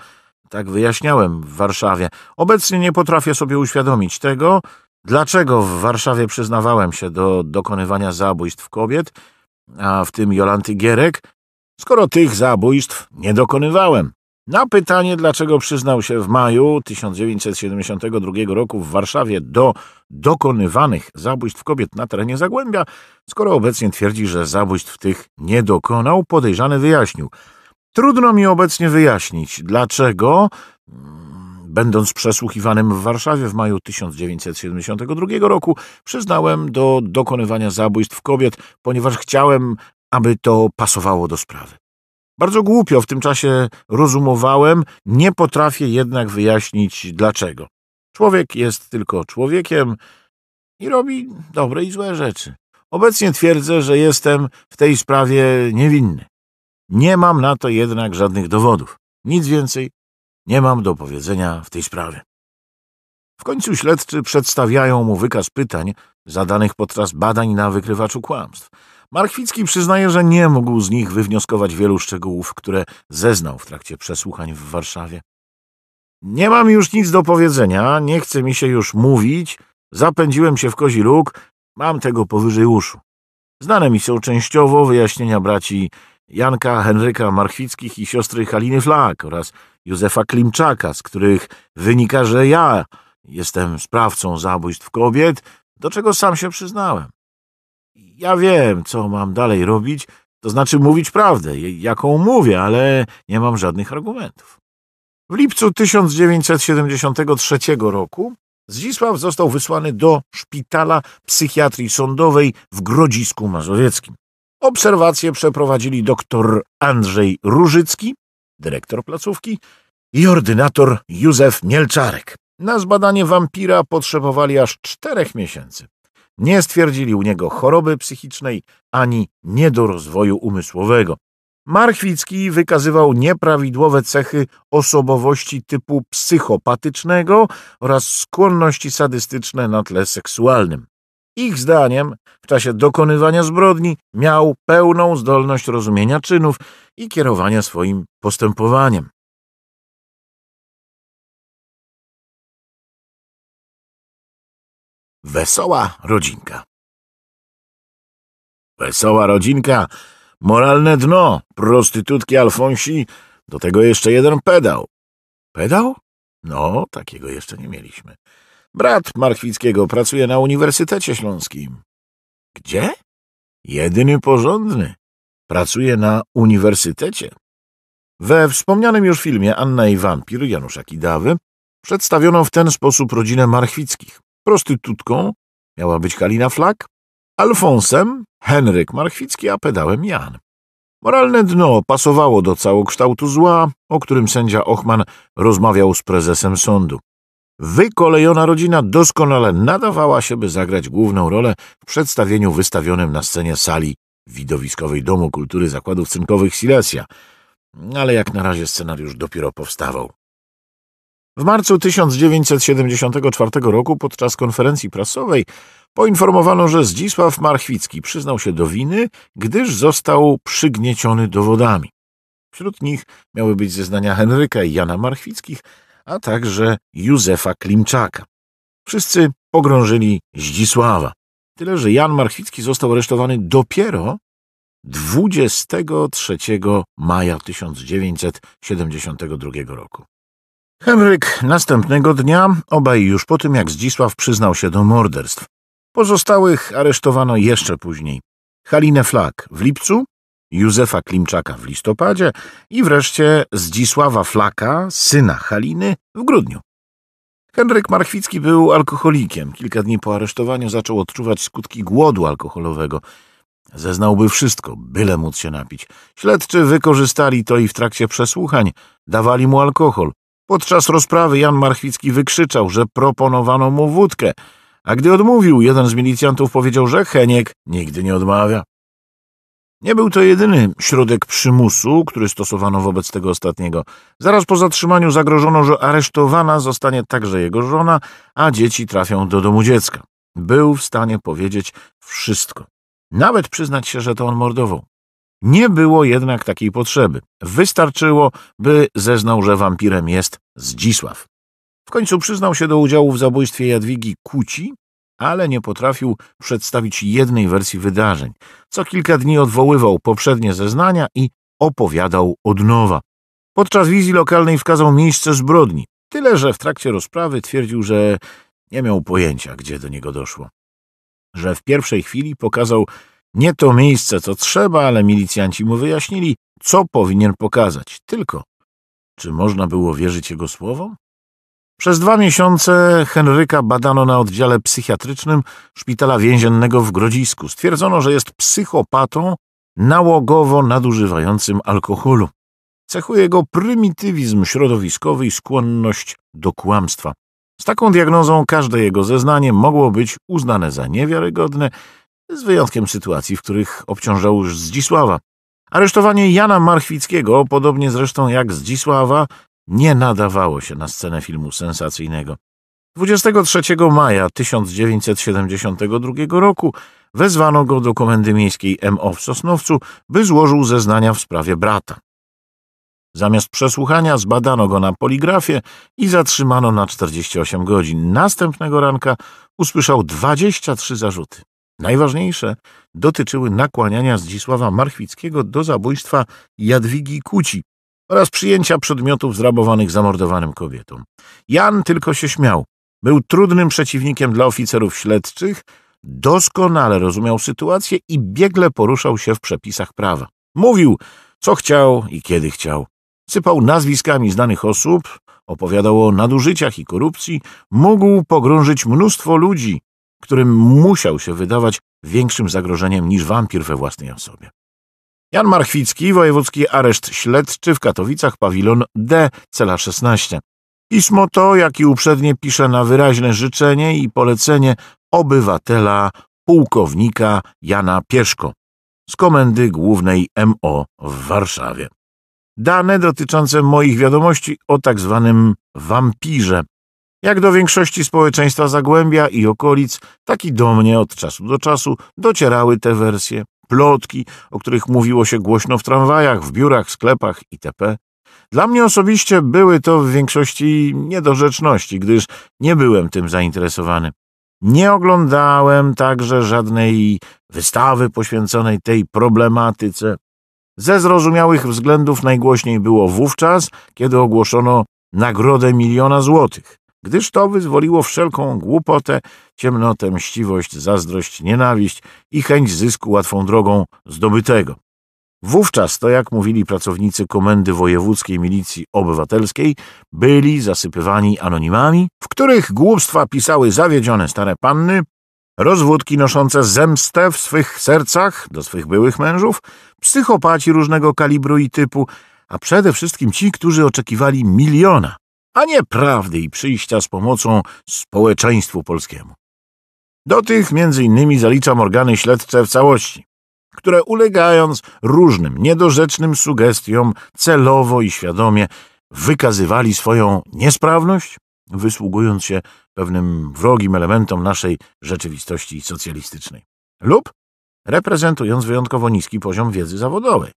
tak wyjaśniałem w Warszawie, obecnie nie potrafię sobie uświadomić tego, dlaczego w Warszawie przyznawałem się do dokonywania zabójstw kobiet, a w tym Jolanty Gierek, skoro tych zabójstw nie dokonywałem. Na pytanie, dlaczego przyznał się w maju 1972 roku w Warszawie do dokonywanych zabójstw kobiet na terenie Zagłębia, skoro obecnie twierdzi, że zabójstw tych nie dokonał, podejrzany wyjaśnił. Trudno mi obecnie wyjaśnić, dlaczego, mm, będąc przesłuchiwanym w Warszawie w maju 1972 roku, przyznałem do dokonywania zabójstw kobiet, ponieważ chciałem, aby to pasowało do sprawy. Bardzo głupio w tym czasie rozumowałem, nie potrafię jednak wyjaśnić dlaczego. Człowiek jest tylko człowiekiem i robi dobre i złe rzeczy. Obecnie twierdzę, że jestem w tej sprawie niewinny. Nie mam na to jednak żadnych dowodów. Nic więcej nie mam do powiedzenia w tej sprawie. W końcu śledczy przedstawiają mu wykaz pytań zadanych podczas badań na wykrywaczu kłamstw. Markwicki przyznaje, że nie mógł z nich wywnioskować wielu szczegółów, które zeznał w trakcie przesłuchań w Warszawie. Nie mam już nic do powiedzenia, nie chce mi się już mówić, zapędziłem się w kozi róg, mam tego powyżej uszu. Znane mi są częściowo wyjaśnienia braci Janka Henryka Markwickich i siostry Haliny Flak oraz Józefa Klimczaka, z których wynika, że ja jestem sprawcą zabójstw kobiet, do czego sam się przyznałem. Ja wiem, co mam dalej robić, to znaczy mówić prawdę, jaką mówię, ale nie mam żadnych argumentów. W lipcu 1973 roku Zdzisław został wysłany do szpitala psychiatrii sądowej w Grodzisku Mazowieckim. Obserwacje przeprowadzili dr Andrzej Różycki, dyrektor placówki, i ordynator Józef Mielczarek. Na zbadanie wampira potrzebowali aż czterech miesięcy nie stwierdzili u niego choroby psychicznej ani niedorozwoju umysłowego. Marchwicki wykazywał nieprawidłowe cechy osobowości typu psychopatycznego oraz skłonności sadystyczne na tle seksualnym. Ich zdaniem w czasie dokonywania zbrodni miał pełną zdolność rozumienia czynów i kierowania swoim postępowaniem. Wesoła rodzinka. Wesoła rodzinka, moralne dno, prostytutki Alfonsi, do tego jeszcze jeden pedał. Pedał? No, takiego jeszcze nie mieliśmy. Brat Markwickiego pracuje na Uniwersytecie Śląskim. Gdzie? Jedyny porządny. Pracuje na uniwersytecie. We wspomnianym już filmie Anna i Wampir Janusza Kidawy przedstawiono w ten sposób rodzinę Marchwickich. Prostytutką miała być Kalina Flak, Alfonsem Henryk Marchwicki, a pedałem Jan. Moralne dno pasowało do całokształtu zła, o którym sędzia Ochman rozmawiał z prezesem sądu. Wykolejona rodzina doskonale nadawała się, by zagrać główną rolę w przedstawieniu wystawionym na scenie sali widowiskowej Domu Kultury Zakładów Cynkowych Silesia, ale jak na razie scenariusz dopiero powstawał. W marcu 1974 roku podczas konferencji prasowej poinformowano, że Zdzisław Marchwicki przyznał się do winy, gdyż został przygnieciony dowodami. Wśród nich miały być zeznania Henryka i Jana Marchwickich, a także Józefa Klimczaka. Wszyscy pogrążyli Zdzisława. Tyle, że Jan Marchwicki został aresztowany dopiero 23 maja 1972 roku. Henryk następnego dnia, obaj już po tym jak Zdzisław przyznał się do morderstw. Pozostałych aresztowano jeszcze później. Halinę Flak w lipcu, Józefa Klimczaka w listopadzie i wreszcie Zdzisława Flaka, syna Haliny, w grudniu. Henryk Marchwicki był alkoholikiem. Kilka dni po aresztowaniu zaczął odczuwać skutki głodu alkoholowego. Zeznałby wszystko, byle móc się napić. Śledczy wykorzystali to i w trakcie przesłuchań dawali mu alkohol. Podczas rozprawy Jan Marchwicki wykrzyczał, że proponowano mu wódkę, a gdy odmówił, jeden z milicjantów powiedział, że Heniek nigdy nie odmawia. Nie był to jedyny środek przymusu, który stosowano wobec tego ostatniego. Zaraz po zatrzymaniu zagrożono, że aresztowana zostanie także jego żona, a dzieci trafią do domu dziecka. Był w stanie powiedzieć wszystko. Nawet przyznać się, że to on mordował. Nie było jednak takiej potrzeby. Wystarczyło, by zeznał, że wampirem jest Zdzisław. W końcu przyznał się do udziału w zabójstwie Jadwigi Kuci, ale nie potrafił przedstawić jednej wersji wydarzeń. Co kilka dni odwoływał poprzednie zeznania i opowiadał od nowa. Podczas wizji lokalnej wskazał miejsce zbrodni, tyle że w trakcie rozprawy twierdził, że nie miał pojęcia, gdzie do niego doszło. Że w pierwszej chwili pokazał nie to miejsce, co trzeba, ale milicjanci mu wyjaśnili, co powinien pokazać. Tylko, czy można było wierzyć jego słowom? Przez dwa miesiące Henryka badano na oddziale psychiatrycznym szpitala więziennego w Grodzisku. Stwierdzono, że jest psychopatą nałogowo nadużywającym alkoholu. Cechuje go prymitywizm środowiskowy i skłonność do kłamstwa. Z taką diagnozą każde jego zeznanie mogło być uznane za niewiarygodne z wyjątkiem sytuacji, w których obciążał już Zdzisława. Aresztowanie Jana Marchwickiego, podobnie zresztą jak Zdzisława, nie nadawało się na scenę filmu sensacyjnego. 23 maja 1972 roku wezwano go do Komendy Miejskiej MO w Sosnowcu, by złożył zeznania w sprawie brata. Zamiast przesłuchania zbadano go na poligrafie i zatrzymano na 48 godzin. Następnego ranka usłyszał 23 zarzuty. Najważniejsze dotyczyły nakłaniania Zdzisława Marchwickiego do zabójstwa Jadwigi Kuci oraz przyjęcia przedmiotów zrabowanych zamordowanym kobietom. Jan tylko się śmiał. Był trudnym przeciwnikiem dla oficerów śledczych, doskonale rozumiał sytuację i biegle poruszał się w przepisach prawa. Mówił, co chciał i kiedy chciał. Sypał nazwiskami znanych osób, opowiadał o nadużyciach i korupcji, mógł pogrążyć mnóstwo ludzi, którym musiał się wydawać większym zagrożeniem niż wampir we własnej osobie. Jan Marchwicki, wojewódzki areszt śledczy w Katowicach, pawilon D, cela 16. Pismo to, jak i uprzednie, pisze na wyraźne życzenie i polecenie obywatela pułkownika Jana Pieszko z Komendy Głównej MO w Warszawie. Dane dotyczące moich wiadomości o tak zwanym wampirze, jak do większości społeczeństwa Zagłębia i okolic, tak i do mnie od czasu do czasu docierały te wersje, plotki, o których mówiło się głośno w tramwajach, w biurach, sklepach itp. Dla mnie osobiście były to w większości niedorzeczności, gdyż nie byłem tym zainteresowany. Nie oglądałem także żadnej wystawy poświęconej tej problematyce. Ze zrozumiałych względów najgłośniej było wówczas, kiedy ogłoszono Nagrodę Miliona Złotych gdyż to wyzwoliło wszelką głupotę, ciemnotę, mściwość, zazdrość, nienawiść i chęć zysku łatwą drogą zdobytego. Wówczas to, jak mówili pracownicy Komendy Wojewódzkiej Milicji Obywatelskiej, byli zasypywani anonimami, w których głupstwa pisały zawiedzione stare panny, rozwódki noszące zemstę w swych sercach do swych byłych mężów, psychopaci różnego kalibru i typu, a przede wszystkim ci, którzy oczekiwali miliona, a nie prawdy i przyjścia z pomocą społeczeństwu polskiemu. Do tych między innymi zaliczam organy śledcze w całości, które ulegając różnym niedorzecznym sugestiom celowo i świadomie wykazywali swoją niesprawność, wysługując się pewnym wrogim elementom naszej rzeczywistości socjalistycznej lub reprezentując wyjątkowo niski poziom wiedzy zawodowej.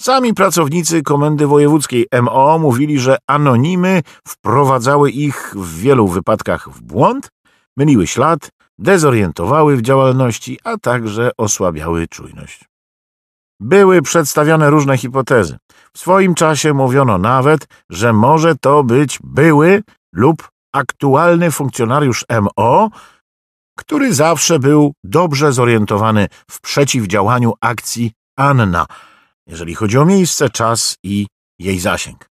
Sami pracownicy Komendy Wojewódzkiej MO mówili, że anonimy wprowadzały ich w wielu wypadkach w błąd, myliły ślad, dezorientowały w działalności, a także osłabiały czujność. Były przedstawiane różne hipotezy. W swoim czasie mówiono nawet, że może to być były lub aktualny funkcjonariusz MO, który zawsze był dobrze zorientowany w przeciwdziałaniu akcji Anna – jeżeli chodzi o miejsce, czas i jej zasięg.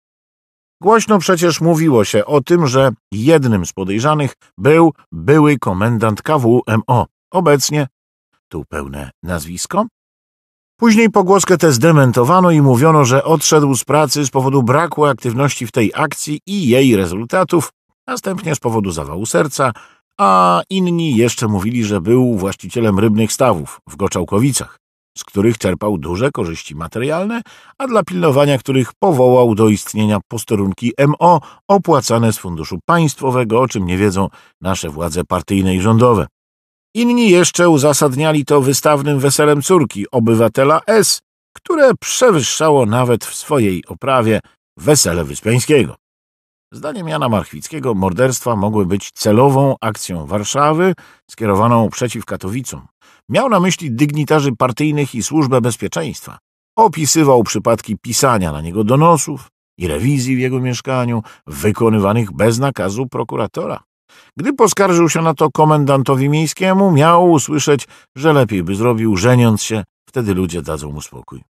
Głośno przecież mówiło się o tym, że jednym z podejrzanych był były komendant KWMO, obecnie tu pełne nazwisko. Później pogłoskę tę zdementowano i mówiono, że odszedł z pracy z powodu braku aktywności w tej akcji i jej rezultatów, następnie z powodu zawału serca, a inni jeszcze mówili, że był właścicielem rybnych stawów w Goczałkowicach z których czerpał duże korzyści materialne, a dla pilnowania których powołał do istnienia posterunki MO opłacane z funduszu państwowego, o czym nie wiedzą nasze władze partyjne i rządowe. Inni jeszcze uzasadniali to wystawnym weselem córki, obywatela S., które przewyższało nawet w swojej oprawie wesele Wyspiańskiego. Zdaniem Jana Marchwickiego morderstwa mogły być celową akcją Warszawy skierowaną przeciw Katowicom. Miał na myśli dygnitarzy partyjnych i służbę bezpieczeństwa. Opisywał przypadki pisania na niego donosów i rewizji w jego mieszkaniu, wykonywanych bez nakazu prokuratora. Gdy poskarżył się na to komendantowi miejskiemu, miał usłyszeć, że lepiej by zrobił, żeniąc się, wtedy ludzie dadzą mu spokój.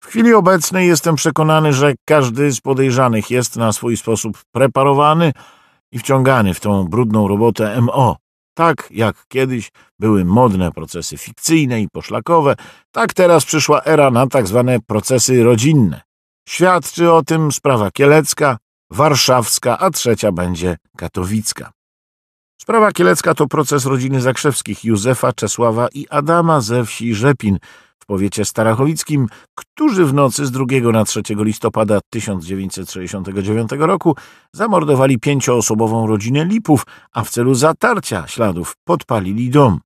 W chwili obecnej jestem przekonany, że każdy z podejrzanych jest na swój sposób preparowany i wciągany w tą brudną robotę MO. Tak jak kiedyś były modne procesy fikcyjne i poszlakowe, tak teraz przyszła era na tak zwane procesy rodzinne. Świadczy o tym sprawa kielecka, warszawska, a trzecia będzie katowicka. Sprawa kielecka to proces rodziny Zakrzewskich Józefa, Czesława i Adama ze wsi Rzepin – w powiecie starachowickim, którzy w nocy z 2 na 3 listopada 1969 roku zamordowali pięcioosobową rodzinę Lipów, a w celu zatarcia śladów podpalili dom.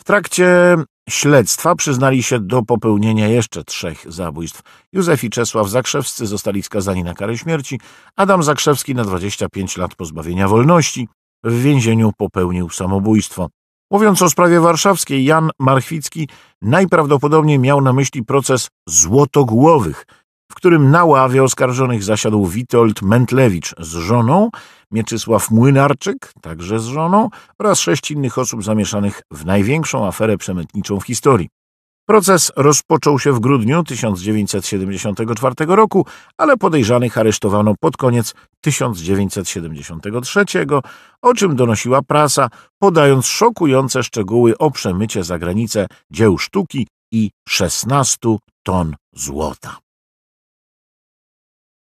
W trakcie śledztwa przyznali się do popełnienia jeszcze trzech zabójstw. Józef i Czesław Zakrzewscy zostali skazani na karę śmierci, Adam Zakrzewski na 25 lat pozbawienia wolności. W więzieniu popełnił samobójstwo. Mówiąc o sprawie warszawskiej, Jan Marchwicki najprawdopodobniej miał na myśli proces złotogłowych, w którym na ławie oskarżonych zasiadł Witold Mentlewicz z żoną, Mieczysław Młynarczyk, także z żoną, oraz sześć innych osób zamieszanych w największą aferę przemytniczą w historii. Proces rozpoczął się w grudniu 1974 roku, ale podejrzanych aresztowano pod koniec 1973, o czym donosiła prasa, podając szokujące szczegóły o przemycie za granicę dzieł sztuki i 16 ton złota.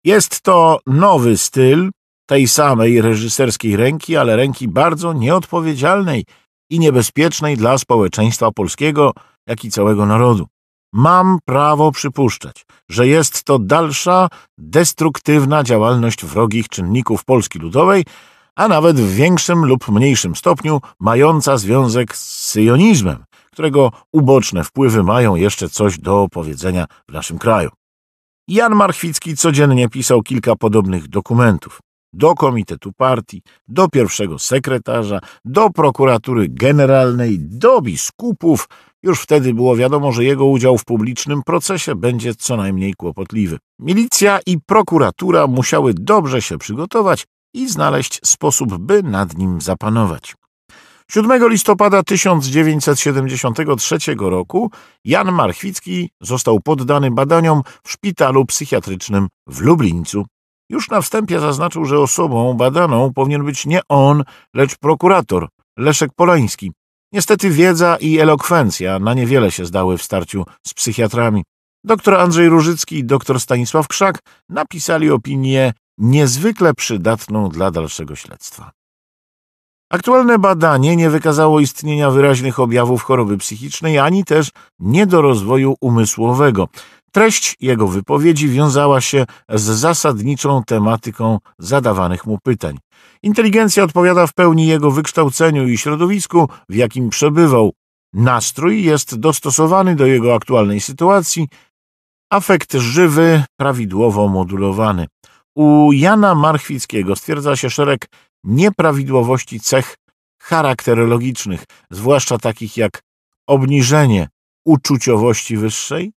Jest to nowy styl tej samej reżyserskiej ręki, ale ręki bardzo nieodpowiedzialnej i niebezpiecznej dla społeczeństwa polskiego – jak i całego narodu. Mam prawo przypuszczać, że jest to dalsza, destruktywna działalność wrogich czynników Polski Ludowej, a nawet w większym lub mniejszym stopniu mająca związek z syjonizmem, którego uboczne wpływy mają jeszcze coś do opowiedzenia w naszym kraju. Jan Marchwicki codziennie pisał kilka podobnych dokumentów. Do Komitetu Partii, do pierwszego sekretarza, do prokuratury generalnej, do biskupów, już wtedy było wiadomo, że jego udział w publicznym procesie będzie co najmniej kłopotliwy. Milicja i prokuratura musiały dobrze się przygotować i znaleźć sposób, by nad nim zapanować. 7 listopada 1973 roku Jan Marchwicki został poddany badaniom w szpitalu psychiatrycznym w Lublińcu. Już na wstępie zaznaczył, że osobą badaną powinien być nie on, lecz prokurator Leszek Polański. Niestety wiedza i elokwencja na niewiele się zdały w starciu z psychiatrami. Doktor Andrzej Różycki i doktor Stanisław Krzak napisali opinię niezwykle przydatną dla dalszego śledztwa. Aktualne badanie nie wykazało istnienia wyraźnych objawów choroby psychicznej ani też niedorozwoju umysłowego. Treść jego wypowiedzi wiązała się z zasadniczą tematyką zadawanych mu pytań. Inteligencja odpowiada w pełni jego wykształceniu i środowisku, w jakim przebywał. Nastrój jest dostosowany do jego aktualnej sytuacji, afekt żywy, prawidłowo modulowany. U Jana Marchwickiego stwierdza się szereg nieprawidłowości cech charakterologicznych, zwłaszcza takich jak obniżenie uczuciowości wyższej,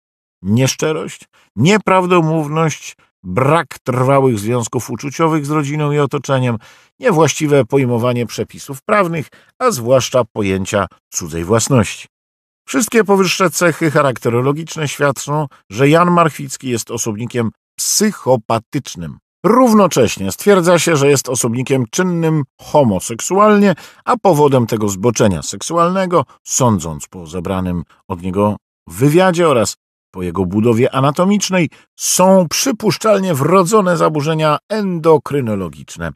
nieszczerość, nieprawdomówność, brak trwałych związków uczuciowych z rodziną i otoczeniem, niewłaściwe pojmowanie przepisów prawnych, a zwłaszcza pojęcia cudzej własności. Wszystkie powyższe cechy charakterologiczne świadczą, że Jan Marchwicki jest osobnikiem psychopatycznym. Równocześnie stwierdza się, że jest osobnikiem czynnym homoseksualnie, a powodem tego zboczenia seksualnego, sądząc po zebranym od niego wywiadzie oraz po jego budowie anatomicznej są przypuszczalnie wrodzone zaburzenia endokrynologiczne.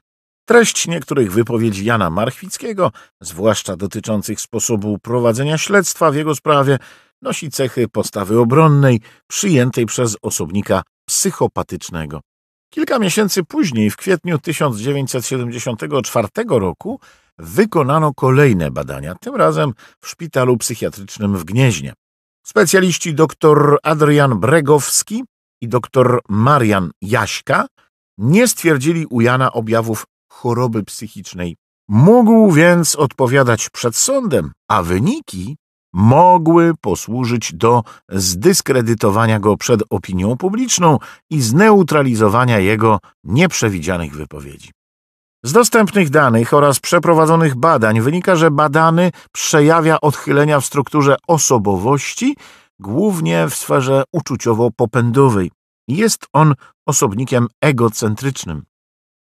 Treść niektórych wypowiedzi Jana Marchwickiego, zwłaszcza dotyczących sposobu prowadzenia śledztwa w jego sprawie, nosi cechy postawy obronnej przyjętej przez osobnika psychopatycznego. Kilka miesięcy później, w kwietniu 1974 roku, wykonano kolejne badania, tym razem w szpitalu psychiatrycznym w Gnieźnie. Specjaliści dr Adrian Bregowski i dr Marian Jaśka nie stwierdzili u Jana objawów choroby psychicznej. Mógł więc odpowiadać przed sądem, a wyniki mogły posłużyć do zdyskredytowania go przed opinią publiczną i zneutralizowania jego nieprzewidzianych wypowiedzi. Z dostępnych danych oraz przeprowadzonych badań wynika, że badany przejawia odchylenia w strukturze osobowości, głównie w sferze uczuciowo-popędowej. Jest on osobnikiem egocentrycznym.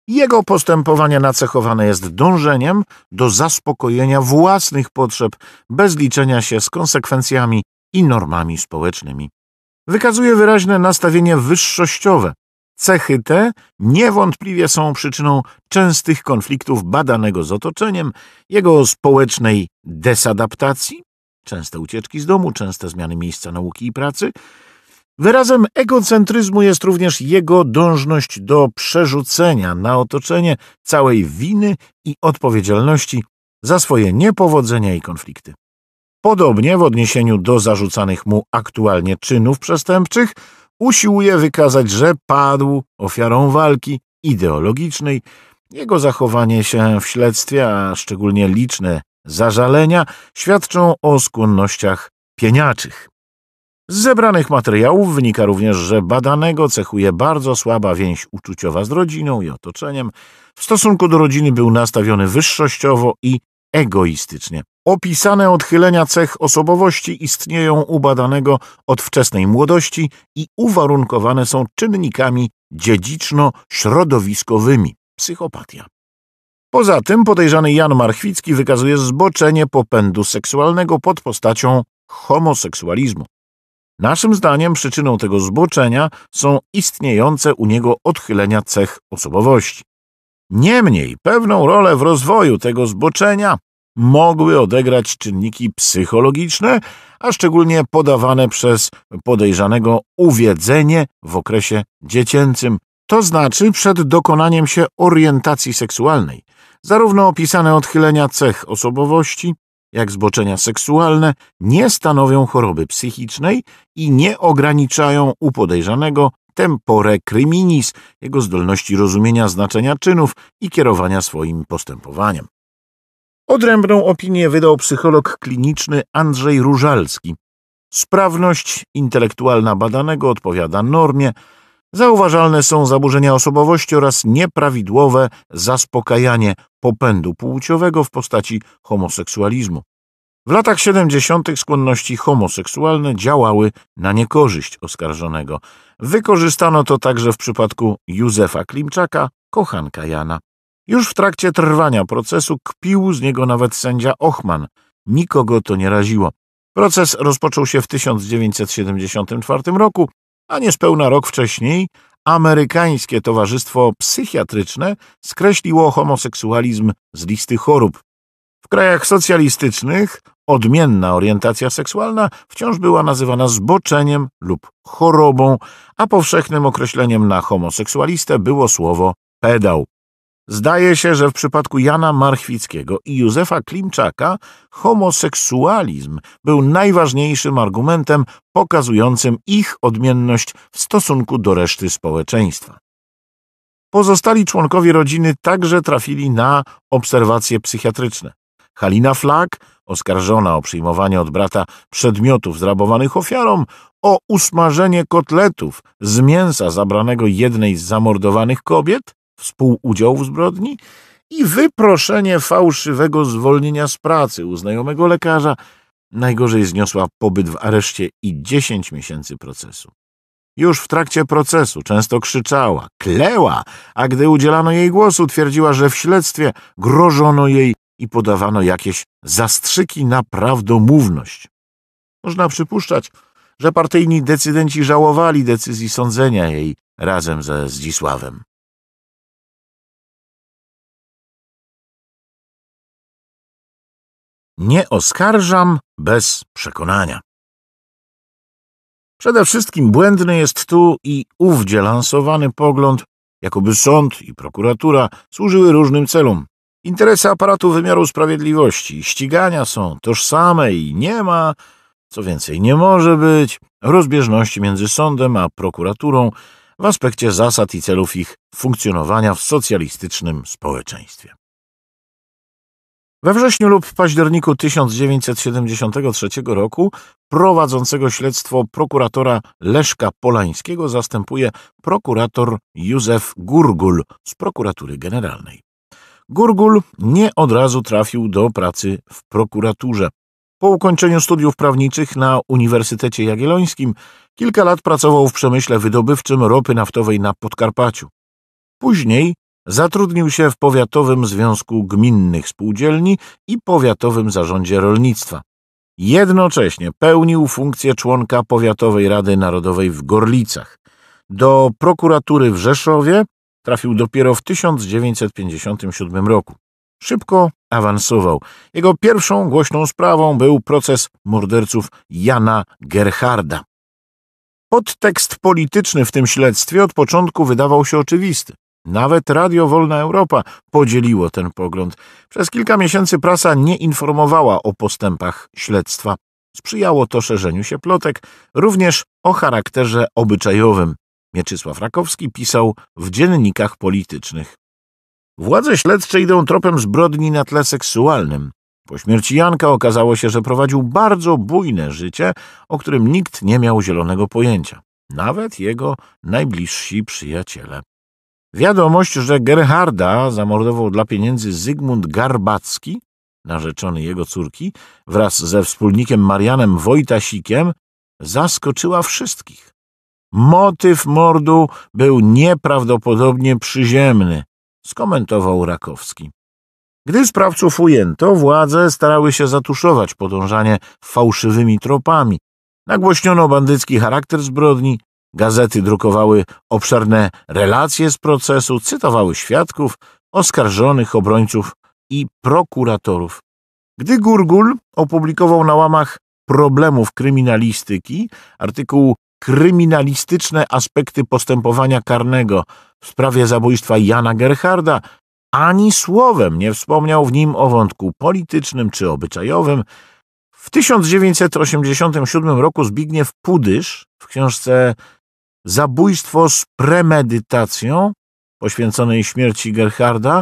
Jego postępowanie nacechowane jest dążeniem do zaspokojenia własnych potrzeb bez liczenia się z konsekwencjami i normami społecznymi. Wykazuje wyraźne nastawienie wyższościowe, Cechy te niewątpliwie są przyczyną częstych konfliktów badanego z otoczeniem, jego społecznej desadaptacji, częste ucieczki z domu, częste zmiany miejsca nauki i pracy. Wyrazem egocentryzmu jest również jego dążność do przerzucenia na otoczenie całej winy i odpowiedzialności za swoje niepowodzenia i konflikty. Podobnie w odniesieniu do zarzucanych mu aktualnie czynów przestępczych – usiłuje wykazać, że padł ofiarą walki ideologicznej. Jego zachowanie się w śledztwie, a szczególnie liczne zażalenia, świadczą o skłonnościach pieniaczych. Z zebranych materiałów wynika również, że badanego cechuje bardzo słaba więź uczuciowa z rodziną i otoczeniem. W stosunku do rodziny był nastawiony wyższościowo i egoistycznie. Opisane odchylenia cech osobowości istnieją u badanego od wczesnej młodości i uwarunkowane są czynnikami dziedziczno-środowiskowymi psychopatia. Poza tym podejrzany Jan Marchwicki wykazuje zboczenie popędu seksualnego pod postacią homoseksualizmu. Naszym zdaniem przyczyną tego zboczenia są istniejące u niego odchylenia cech osobowości. Niemniej pewną rolę w rozwoju tego zboczenia mogły odegrać czynniki psychologiczne, a szczególnie podawane przez podejrzanego uwiedzenie w okresie dziecięcym, to znaczy przed dokonaniem się orientacji seksualnej. Zarówno opisane odchylenia cech osobowości, jak zboczenia seksualne, nie stanowią choroby psychicznej i nie ograniczają u podejrzanego tempore criminis, jego zdolności rozumienia znaczenia czynów i kierowania swoim postępowaniem. Odrębną opinię wydał psycholog kliniczny Andrzej Różalski. Sprawność intelektualna badanego odpowiada normie. Zauważalne są zaburzenia osobowości oraz nieprawidłowe zaspokajanie popędu płciowego w postaci homoseksualizmu. W latach 70. skłonności homoseksualne działały na niekorzyść oskarżonego. Wykorzystano to także w przypadku Józefa Klimczaka, kochanka Jana. Już w trakcie trwania procesu kpił z niego nawet sędzia Ochman. Nikogo to nie raziło. Proces rozpoczął się w 1974 roku, a niespełna rok wcześniej amerykańskie towarzystwo psychiatryczne skreśliło homoseksualizm z listy chorób. W krajach socjalistycznych odmienna orientacja seksualna wciąż była nazywana zboczeniem lub chorobą, a powszechnym określeniem na homoseksualistę było słowo pedał. Zdaje się, że w przypadku Jana Marchwickiego i Józefa Klimczaka homoseksualizm był najważniejszym argumentem pokazującym ich odmienność w stosunku do reszty społeczeństwa. Pozostali członkowie rodziny także trafili na obserwacje psychiatryczne. Halina Flak, oskarżona o przyjmowanie od brata przedmiotów zrabowanych ofiarom, o usmażenie kotletów z mięsa zabranego jednej z zamordowanych kobiet, współudział w zbrodni i wyproszenie fałszywego zwolnienia z pracy u znajomego lekarza. Najgorzej zniosła pobyt w areszcie i 10 miesięcy procesu. Już w trakcie procesu często krzyczała, kleła, a gdy udzielano jej głosu, twierdziła, że w śledztwie grożono jej i podawano jakieś zastrzyki na prawdomówność. Można przypuszczać, że partyjni decydenci żałowali decyzji sądzenia jej razem ze Zdzisławem. Nie oskarżam bez przekonania. Przede wszystkim błędny jest tu i ówdzie lansowany pogląd, jakoby sąd i prokuratura służyły różnym celom. Interesy aparatu wymiaru sprawiedliwości i ścigania są tożsame i nie ma, co więcej nie może być, rozbieżności między sądem a prokuraturą w aspekcie zasad i celów ich funkcjonowania w socjalistycznym społeczeństwie. We wrześniu lub październiku 1973 roku prowadzącego śledztwo prokuratora Leszka Polańskiego zastępuje prokurator Józef Gurgul z prokuratury generalnej. Gurgul nie od razu trafił do pracy w prokuraturze. Po ukończeniu studiów prawniczych na Uniwersytecie Jagiellońskim kilka lat pracował w przemyśle wydobywczym ropy naftowej na Podkarpaciu. Później Zatrudnił się w Powiatowym Związku Gminnych Spółdzielni i Powiatowym Zarządzie Rolnictwa. Jednocześnie pełnił funkcję członka Powiatowej Rady Narodowej w Gorlicach. Do prokuratury w Rzeszowie trafił dopiero w 1957 roku. Szybko awansował. Jego pierwszą głośną sprawą był proces morderców Jana Gerharda. Podtekst polityczny w tym śledztwie od początku wydawał się oczywisty. Nawet Radio Wolna Europa podzieliło ten pogląd. Przez kilka miesięcy prasa nie informowała o postępach śledztwa. Sprzyjało to szerzeniu się plotek, również o charakterze obyczajowym. Mieczysław Rakowski pisał w dziennikach politycznych. Władze śledcze idą tropem zbrodni na tle seksualnym. Po śmierci Janka okazało się, że prowadził bardzo bujne życie, o którym nikt nie miał zielonego pojęcia, nawet jego najbliżsi przyjaciele. Wiadomość, że Gerharda zamordował dla pieniędzy Zygmunt Garbacki, narzeczony jego córki, wraz ze wspólnikiem Marianem Wojtasikiem, zaskoczyła wszystkich. Motyw mordu był nieprawdopodobnie przyziemny, skomentował Rakowski. Gdy sprawców ujęto, władze starały się zatuszować podążanie fałszywymi tropami. Nagłośniono bandycki charakter zbrodni, Gazety drukowały obszerne relacje z procesu, cytowały świadków, oskarżonych, obrońców i prokuratorów. Gdy Gurgul opublikował na łamach problemów kryminalistyki artykuł Kryminalistyczne aspekty postępowania karnego w sprawie zabójstwa Jana Gerharda, ani słowem nie wspomniał w nim o wątku politycznym czy obyczajowym. W 1987 roku Zbigniew Pudysz w książce Zabójstwo z premedytacją poświęconej śmierci Gerharda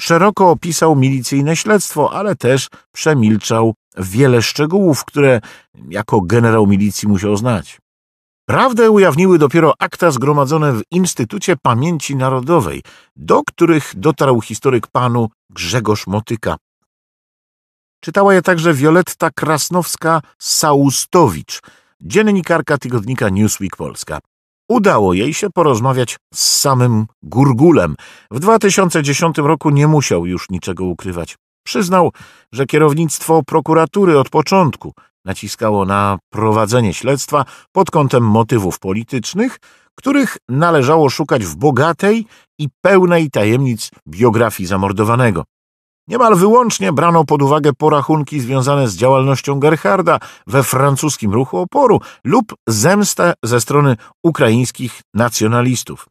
szeroko opisał milicyjne śledztwo, ale też przemilczał wiele szczegółów, które jako generał milicji musiał znać. Prawdę ujawniły dopiero akta zgromadzone w Instytucie Pamięci Narodowej, do których dotarł historyk panu Grzegorz Motyka. Czytała je także Wioletta Krasnowska-Saustowicz, dziennikarka tygodnika Newsweek Polska. Udało jej się porozmawiać z samym Gurgulem. W 2010 roku nie musiał już niczego ukrywać. Przyznał, że kierownictwo prokuratury od początku naciskało na prowadzenie śledztwa pod kątem motywów politycznych, których należało szukać w bogatej i pełnej tajemnic biografii zamordowanego. Niemal wyłącznie brano pod uwagę porachunki związane z działalnością Gerharda we francuskim ruchu oporu lub zemstę ze strony ukraińskich nacjonalistów.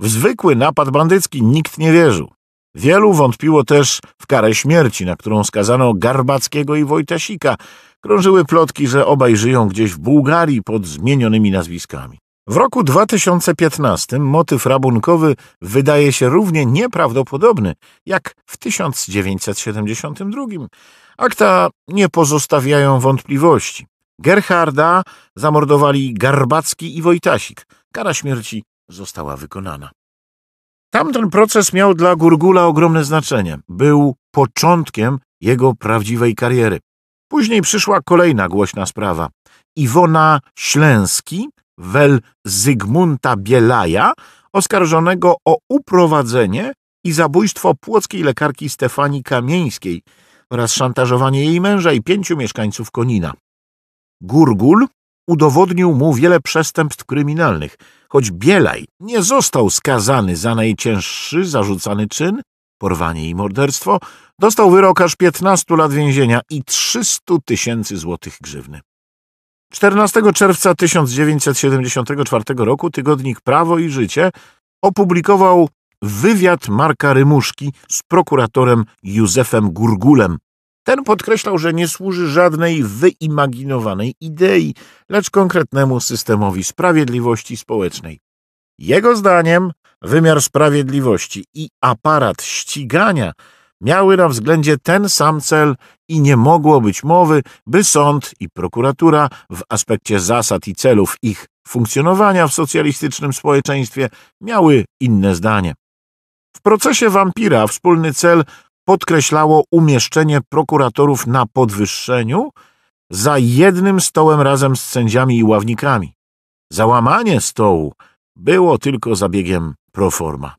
W zwykły napad bandycki nikt nie wierzył. Wielu wątpiło też w karę śmierci, na którą skazano Garbackiego i Wojtasika. Krążyły plotki, że obaj żyją gdzieś w Bułgarii pod zmienionymi nazwiskami. W roku 2015 motyw rabunkowy wydaje się równie nieprawdopodobny jak w 1972. Akta nie pozostawiają wątpliwości. Gerharda zamordowali Garbacki i Wojtasik. Kara śmierci została wykonana. Tamten proces miał dla Gurgula ogromne znaczenie. Był początkiem jego prawdziwej kariery. Później przyszła kolejna głośna sprawa. Iwona Ślęski Wel Zygmunta Bielaja, oskarżonego o uprowadzenie i zabójstwo płockiej lekarki Stefanii Kamieńskiej oraz szantażowanie jej męża i pięciu mieszkańców Konina. Gurgul udowodnił mu wiele przestępstw kryminalnych, choć Bielaj nie został skazany za najcięższy zarzucany czyn, porwanie i morderstwo, dostał wyrok aż 15 lat więzienia i 300 tysięcy złotych grzywny. 14 czerwca 1974 roku tygodnik Prawo i Życie opublikował wywiad Marka Rymuszki z prokuratorem Józefem Gurgulem. Ten podkreślał, że nie służy żadnej wyimaginowanej idei, lecz konkretnemu systemowi sprawiedliwości społecznej. Jego zdaniem wymiar sprawiedliwości i aparat ścigania miały na względzie ten sam cel i nie mogło być mowy, by sąd i prokuratura w aspekcie zasad i celów ich funkcjonowania w socjalistycznym społeczeństwie miały inne zdanie. W procesie wampira wspólny cel podkreślało umieszczenie prokuratorów na podwyższeniu za jednym stołem razem z sędziami i ławnikami. Załamanie stołu było tylko zabiegiem proforma.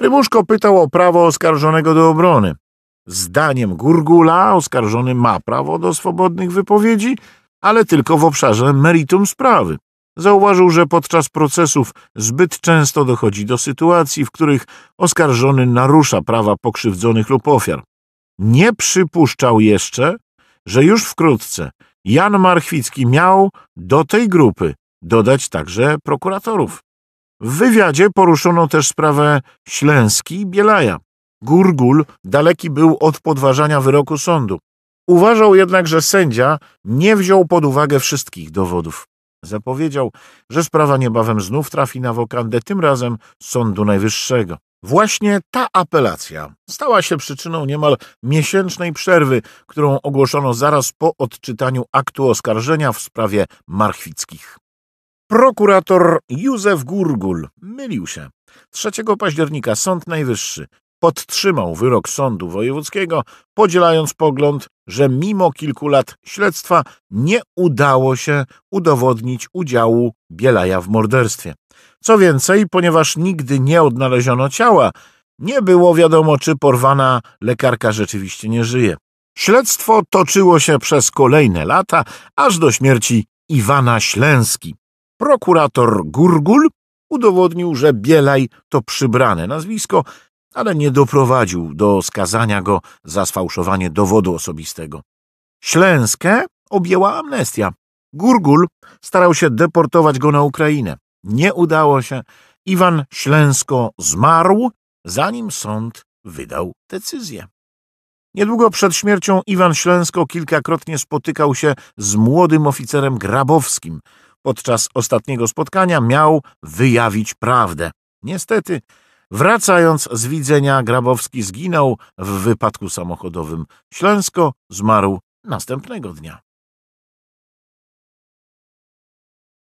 Rybuszko pytał o prawo oskarżonego do obrony. Zdaniem Gurgula oskarżony ma prawo do swobodnych wypowiedzi, ale tylko w obszarze meritum sprawy. Zauważył, że podczas procesów zbyt często dochodzi do sytuacji, w których oskarżony narusza prawa pokrzywdzonych lub ofiar. Nie przypuszczał jeszcze, że już wkrótce Jan Marchwicki miał do tej grupy dodać także prokuratorów. W wywiadzie poruszono też sprawę Ślęski i Bielaja. Gurgul daleki był od podważania wyroku sądu. Uważał jednak, że sędzia nie wziął pod uwagę wszystkich dowodów. Zapowiedział, że sprawa niebawem znów trafi na wokandę, tym razem Sądu Najwyższego. Właśnie ta apelacja stała się przyczyną niemal miesięcznej przerwy, którą ogłoszono zaraz po odczytaniu aktu oskarżenia w sprawie Marchwickich. Prokurator Józef Gurgul mylił się. 3 października Sąd Najwyższy podtrzymał wyrok Sądu Wojewódzkiego, podzielając pogląd, że mimo kilku lat śledztwa nie udało się udowodnić udziału Bielaja w morderstwie. Co więcej, ponieważ nigdy nie odnaleziono ciała, nie było wiadomo, czy porwana lekarka rzeczywiście nie żyje. Śledztwo toczyło się przez kolejne lata, aż do śmierci Iwana Ślęski Prokurator Gurgul udowodnił, że Bielaj to przybrane nazwisko, ale nie doprowadził do skazania go za sfałszowanie dowodu osobistego. Ślęskę objęła amnestia. Gurgul starał się deportować go na Ukrainę. Nie udało się. Iwan Ślęsko zmarł, zanim sąd wydał decyzję. Niedługo przed śmiercią Iwan Ślęsko kilkakrotnie spotykał się z młodym oficerem Grabowskim, podczas ostatniego spotkania miał wyjawić prawdę. Niestety, wracając z widzenia, Grabowski zginął w wypadku samochodowym. Ślęsko zmarł następnego dnia.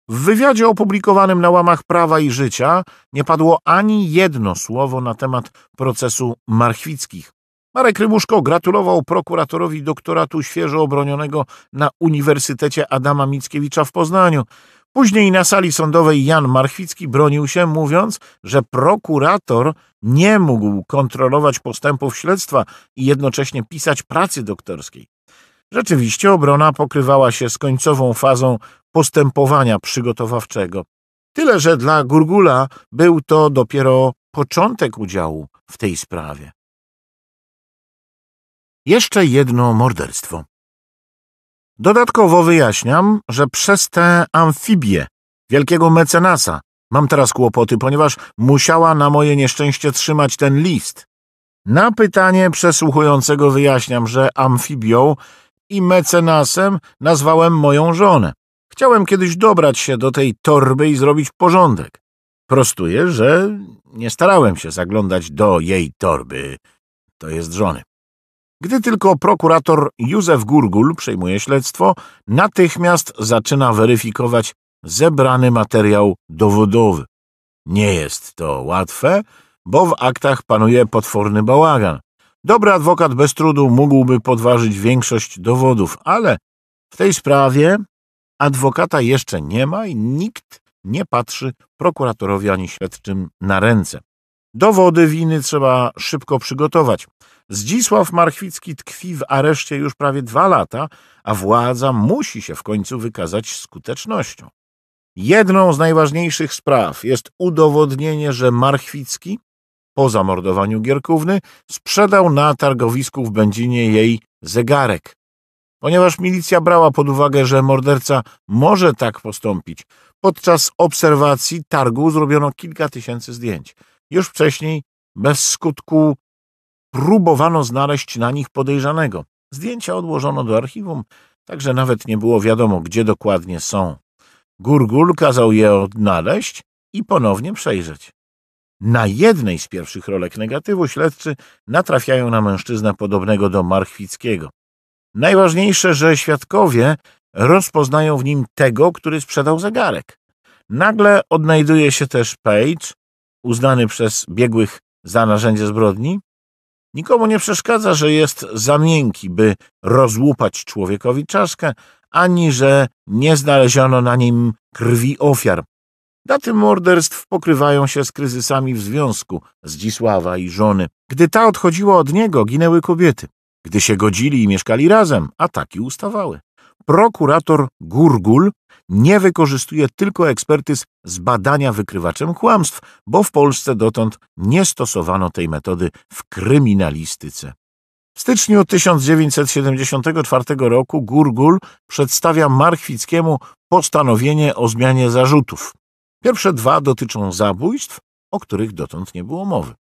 W wywiadzie opublikowanym na łamach prawa i życia nie padło ani jedno słowo na temat procesu marchwickich. Marek Rymuszko gratulował prokuratorowi doktoratu świeżo obronionego na Uniwersytecie Adama Mickiewicza w Poznaniu. Później na sali sądowej Jan Marchwicki bronił się, mówiąc, że prokurator nie mógł kontrolować postępów śledztwa i jednocześnie pisać pracy doktorskiej. Rzeczywiście obrona pokrywała się z końcową fazą postępowania przygotowawczego. Tyle, że dla Gurgula był to dopiero początek udziału w tej sprawie jeszcze jedno morderstwo. Dodatkowo wyjaśniam, że przez tę amfibię wielkiego mecenasa mam teraz kłopoty, ponieważ musiała na moje nieszczęście trzymać ten list. Na pytanie przesłuchującego wyjaśniam, że amfibią i mecenasem nazwałem moją żonę. Chciałem kiedyś dobrać się do tej torby i zrobić porządek. Prostuję, że nie starałem się zaglądać do jej torby, to jest żony. Gdy tylko prokurator Józef Gurgul przejmuje śledztwo, natychmiast zaczyna weryfikować zebrany materiał dowodowy. Nie jest to łatwe, bo w aktach panuje potworny bałagan. Dobry adwokat bez trudu mógłby podważyć większość dowodów, ale w tej sprawie adwokata jeszcze nie ma i nikt nie patrzy prokuratorowi ani śledczym na ręce. Dowody winy trzeba szybko przygotować. Zdzisław Marchwicki tkwi w areszcie już prawie dwa lata, a władza musi się w końcu wykazać skutecznością. Jedną z najważniejszych spraw jest udowodnienie, że Marchwicki, po zamordowaniu Gierkówny, sprzedał na targowisku w Będzinie jej zegarek. Ponieważ milicja brała pod uwagę, że morderca może tak postąpić, podczas obserwacji targu zrobiono kilka tysięcy zdjęć. Już wcześniej bez skutku próbowano znaleźć na nich podejrzanego. Zdjęcia odłożono do archiwum, także nawet nie było wiadomo, gdzie dokładnie są. Gurgul kazał je odnaleźć i ponownie przejrzeć. Na jednej z pierwszych rolek negatywu śledczy natrafiają na mężczyznę podobnego do Marchwickiego. Najważniejsze, że świadkowie rozpoznają w nim tego, który sprzedał zegarek. Nagle odnajduje się też Page, uznany przez biegłych za narzędzie zbrodni, Nikomu nie przeszkadza, że jest za miękki, by rozłupać człowiekowi czaszkę, ani że nie znaleziono na nim krwi ofiar. Daty morderstw pokrywają się z kryzysami w związku Zdzisława i żony. Gdy ta odchodziła od niego, ginęły kobiety. Gdy się godzili i mieszkali razem, ataki ustawały prokurator Gurgul nie wykorzystuje tylko ekspertyz z badania wykrywaczem kłamstw, bo w Polsce dotąd nie stosowano tej metody w kryminalistyce. W styczniu 1974 roku Gurgul przedstawia Marchwickiemu postanowienie o zmianie zarzutów. Pierwsze dwa dotyczą zabójstw, o których dotąd nie było mowy.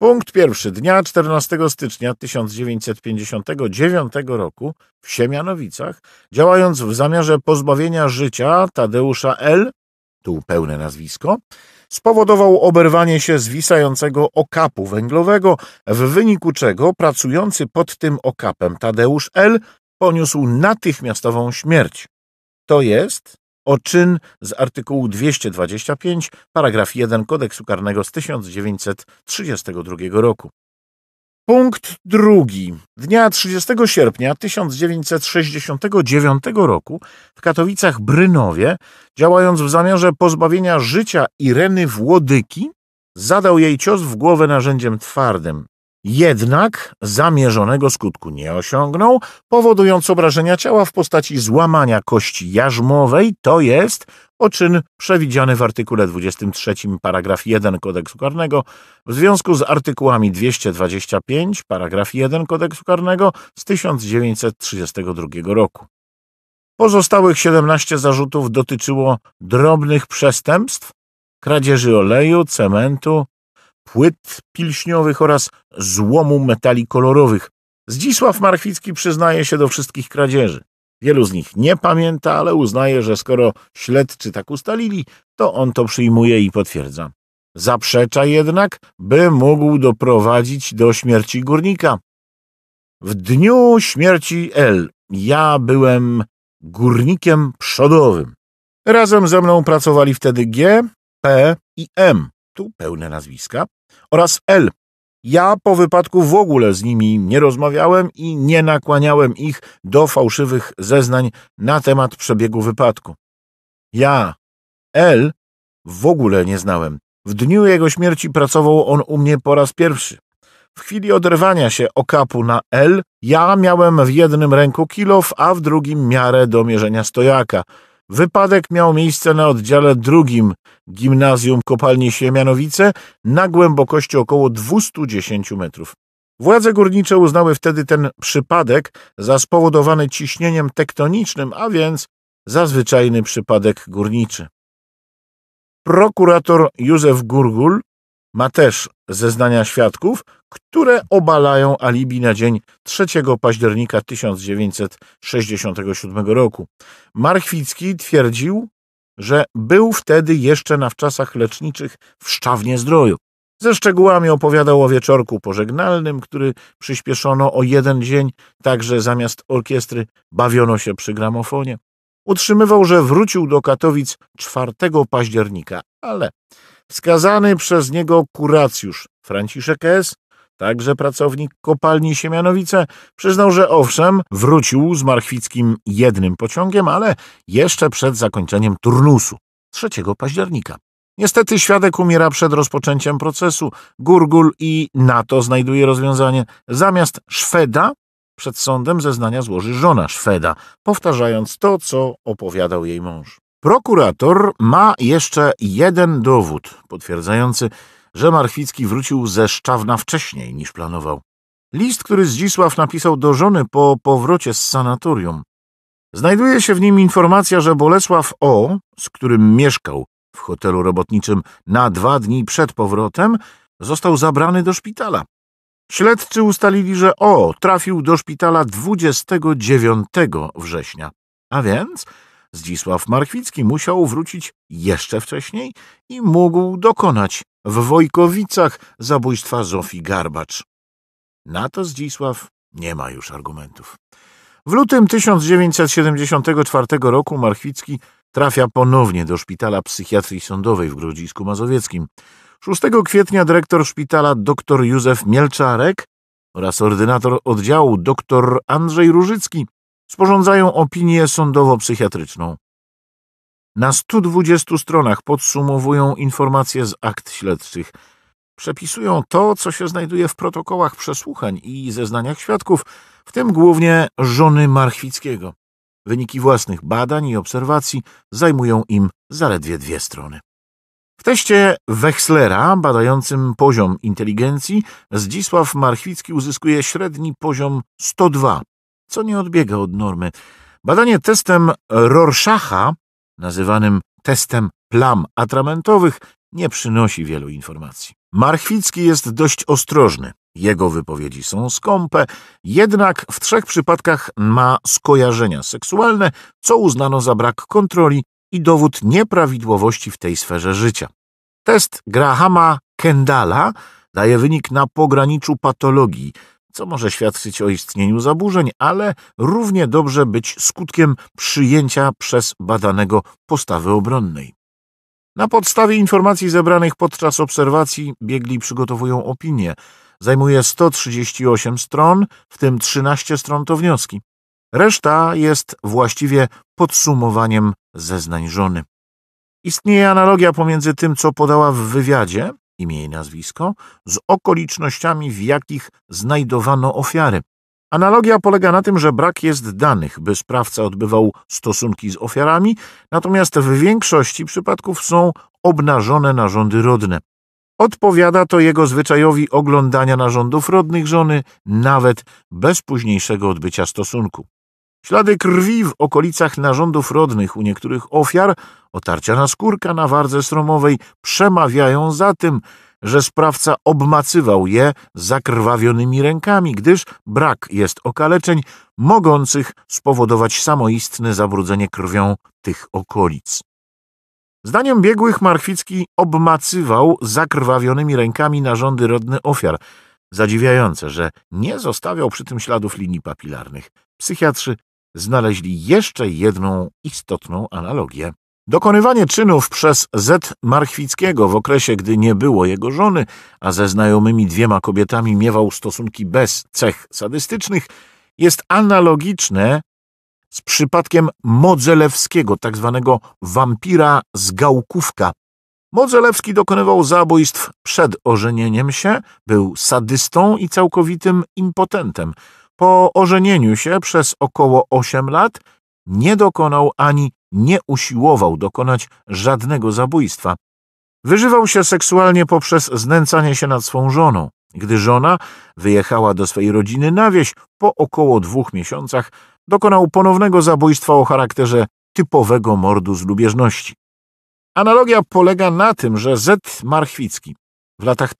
Punkt pierwszy. Dnia 14 stycznia 1959 roku w Siemianowicach, działając w zamiarze pozbawienia życia Tadeusza L., tu pełne nazwisko, spowodował oberwanie się zwisającego okapu węglowego, w wyniku czego pracujący pod tym okapem Tadeusz L. poniósł natychmiastową śmierć. To jest, o czyn z artykułu 225, paragraf 1 Kodeksu Karnego z 1932 roku. Punkt drugi. Dnia 30 sierpnia 1969 roku w Katowicach Brynowie, działając w zamiarze pozbawienia życia Ireny Włodyki, zadał jej cios w głowę narzędziem twardym. Jednak zamierzonego skutku nie osiągnął, powodując obrażenia ciała w postaci złamania kości jarzmowej, to jest o czyn przewidziany w artykule 23 paragraf 1 kodeksu karnego w związku z artykułami 225 paragraf 1 kodeksu karnego z 1932 roku. Pozostałych 17 zarzutów dotyczyło drobnych przestępstw, kradzieży oleju, cementu, płyt pilśniowych oraz złomu metali kolorowych. Zdzisław Marchwicki przyznaje się do wszystkich kradzieży. Wielu z nich nie pamięta, ale uznaje, że skoro śledczy tak ustalili, to on to przyjmuje i potwierdza. Zaprzecza jednak, by mógł doprowadzić do śmierci górnika. W dniu śmierci L ja byłem górnikiem przodowym. Razem ze mną pracowali wtedy G, P i M tu pełne nazwiska, oraz L. Ja po wypadku w ogóle z nimi nie rozmawiałem i nie nakłaniałem ich do fałszywych zeznań na temat przebiegu wypadku. Ja, L, w ogóle nie znałem. W dniu jego śmierci pracował on u mnie po raz pierwszy. W chwili oderwania się okapu na L, ja miałem w jednym ręku kilof, a w drugim miarę do mierzenia stojaka – Wypadek miał miejsce na oddziale drugim Gimnazjum Kopalni Siemianowice na głębokości około 210 metrów. Władze górnicze uznały wtedy ten przypadek za spowodowany ciśnieniem tektonicznym, a więc za zwyczajny przypadek górniczy. Prokurator Józef Gurgul ma też zeznania świadków, które obalają alibi na dzień 3 października 1967 roku. Marchwicki twierdził, że był wtedy jeszcze na wczasach leczniczych w Szczawnie Zdroju. Ze szczegółami opowiadał o wieczorku pożegnalnym, który przyspieszono o jeden dzień, także zamiast orkiestry bawiono się przy gramofonie. Utrzymywał, że wrócił do Katowic 4 października, ale wskazany przez niego kuracjusz Franciszek S. Także pracownik kopalni Siemianowice przyznał, że owszem, wrócił z Marchwickim jednym pociągiem, ale jeszcze przed zakończeniem turnusu 3 października. Niestety świadek umiera przed rozpoczęciem procesu. Gurgul i na to znajduje rozwiązanie. Zamiast Szweda przed sądem zeznania złoży żona Szweda, powtarzając to, co opowiadał jej mąż. Prokurator ma jeszcze jeden dowód potwierdzający, że Marchwicki wrócił ze Szczawna wcześniej niż planował. List, który Zdzisław napisał do żony po powrocie z sanatorium. Znajduje się w nim informacja, że Bolesław O., z którym mieszkał w hotelu robotniczym na dwa dni przed powrotem, został zabrany do szpitala. Śledczy ustalili, że O trafił do szpitala 29 września, a więc Zdzisław Markwicki musiał wrócić jeszcze wcześniej i mógł dokonać w Wojkowicach zabójstwa Zofii Garbacz. Na to Zdzisław nie ma już argumentów. W lutym 1974 roku Markwicki trafia ponownie do szpitala psychiatrii sądowej w Grodzisku Mazowieckim. 6 kwietnia dyrektor szpitala dr Józef Mielczarek oraz ordynator oddziału dr Andrzej Różycki sporządzają opinię sądowo-psychiatryczną. Na 120 stronach podsumowują informacje z akt śledczych. Przepisują to, co się znajduje w protokołach przesłuchań i zeznaniach świadków, w tym głównie żony Marchwickiego. Wyniki własnych badań i obserwacji zajmują im zaledwie dwie strony. W teście Wechslera badającym poziom inteligencji Zdzisław Marchwicki uzyskuje średni poziom 102 co nie odbiega od normy. Badanie testem Rorschacha, nazywanym testem plam atramentowych, nie przynosi wielu informacji. Marchwicki jest dość ostrożny. Jego wypowiedzi są skąpe, jednak w trzech przypadkach ma skojarzenia seksualne, co uznano za brak kontroli i dowód nieprawidłowości w tej sferze życia. Test Grahama Kendala daje wynik na pograniczu patologii, co może świadczyć o istnieniu zaburzeń, ale równie dobrze być skutkiem przyjęcia przez badanego postawy obronnej. Na podstawie informacji zebranych podczas obserwacji biegli przygotowują opinię. Zajmuje 138 stron, w tym 13 stron to wnioski. Reszta jest właściwie podsumowaniem zeznań żony. Istnieje analogia pomiędzy tym, co podała w wywiadzie, imię i nazwisko, z okolicznościami, w jakich znajdowano ofiary. Analogia polega na tym, że brak jest danych, by sprawca odbywał stosunki z ofiarami, natomiast w większości przypadków są obnażone narządy rodne. Odpowiada to jego zwyczajowi oglądania narządów rodnych żony, nawet bez późniejszego odbycia stosunku. Ślady krwi w okolicach narządów rodnych u niektórych ofiar, otarcia na skórka na wardze stromowej przemawiają za tym, że sprawca obmacywał je zakrwawionymi rękami, gdyż brak jest okaleczeń mogących spowodować samoistne zabrudzenie krwią tych okolic. Zdaniem biegłych Markwicki obmacywał zakrwawionymi rękami narządy rodne ofiar. Zadziwiające, że nie zostawiał przy tym śladów linii papilarnych. Psychiatrzy znaleźli jeszcze jedną istotną analogię. Dokonywanie czynów przez Z. Marchwickiego w okresie, gdy nie było jego żony, a ze znajomymi dwiema kobietami miewał stosunki bez cech sadystycznych, jest analogiczne z przypadkiem Modzelewskiego, tak zwanego wampira z Gałkówka. Modzelewski dokonywał zabójstw przed ożenieniem się, był sadystą i całkowitym impotentem. Po ożenieniu się przez około 8 lat nie dokonał ani nie usiłował dokonać żadnego zabójstwa. Wyżywał się seksualnie poprzez znęcanie się nad swą żoną. Gdy żona wyjechała do swojej rodziny na wieś po około dwóch miesiącach, dokonał ponownego zabójstwa o charakterze typowego mordu z lubieżności. Analogia polega na tym, że Z. Marchwicki w latach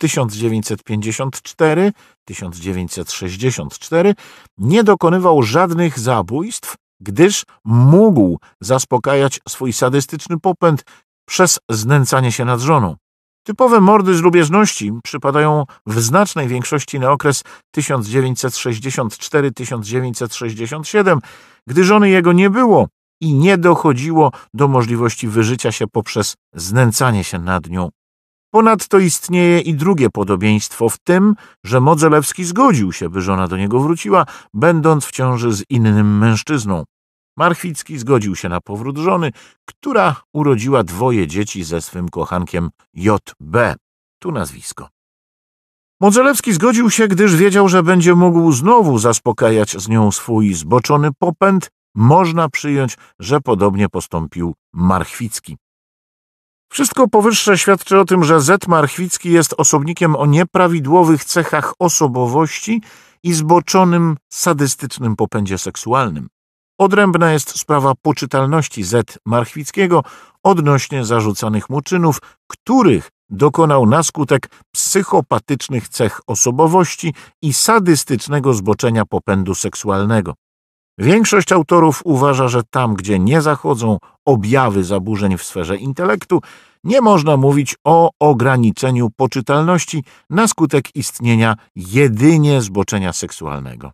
1954-1964 nie dokonywał żadnych zabójstw, gdyż mógł zaspokajać swój sadystyczny popęd przez znęcanie się nad żoną. Typowe mordy z lubieżności przypadają w znacznej większości na okres 1964-1967, gdy żony jego nie było i nie dochodziło do możliwości wyżycia się poprzez znęcanie się nad nią. Ponadto istnieje i drugie podobieństwo w tym, że Modzelewski zgodził się, by żona do niego wróciła, będąc w ciąży z innym mężczyzną. Marchwicki zgodził się na powrót żony, która urodziła dwoje dzieci ze swym kochankiem J.B. Tu nazwisko. Modzelewski zgodził się, gdyż wiedział, że będzie mógł znowu zaspokajać z nią swój zboczony popęd. Można przyjąć, że podobnie postąpił Marchwicki. Wszystko powyższe świadczy o tym, że Z. Marchwicki jest osobnikiem o nieprawidłowych cechach osobowości i zboczonym, sadystycznym popędzie seksualnym. Odrębna jest sprawa poczytalności Z. Marchwickiego odnośnie zarzucanych mu czynów, których dokonał na skutek psychopatycznych cech osobowości i sadystycznego zboczenia popędu seksualnego. Większość autorów uważa, że tam, gdzie nie zachodzą objawy zaburzeń w sferze intelektu, nie można mówić o ograniczeniu poczytalności na skutek istnienia jedynie zboczenia seksualnego.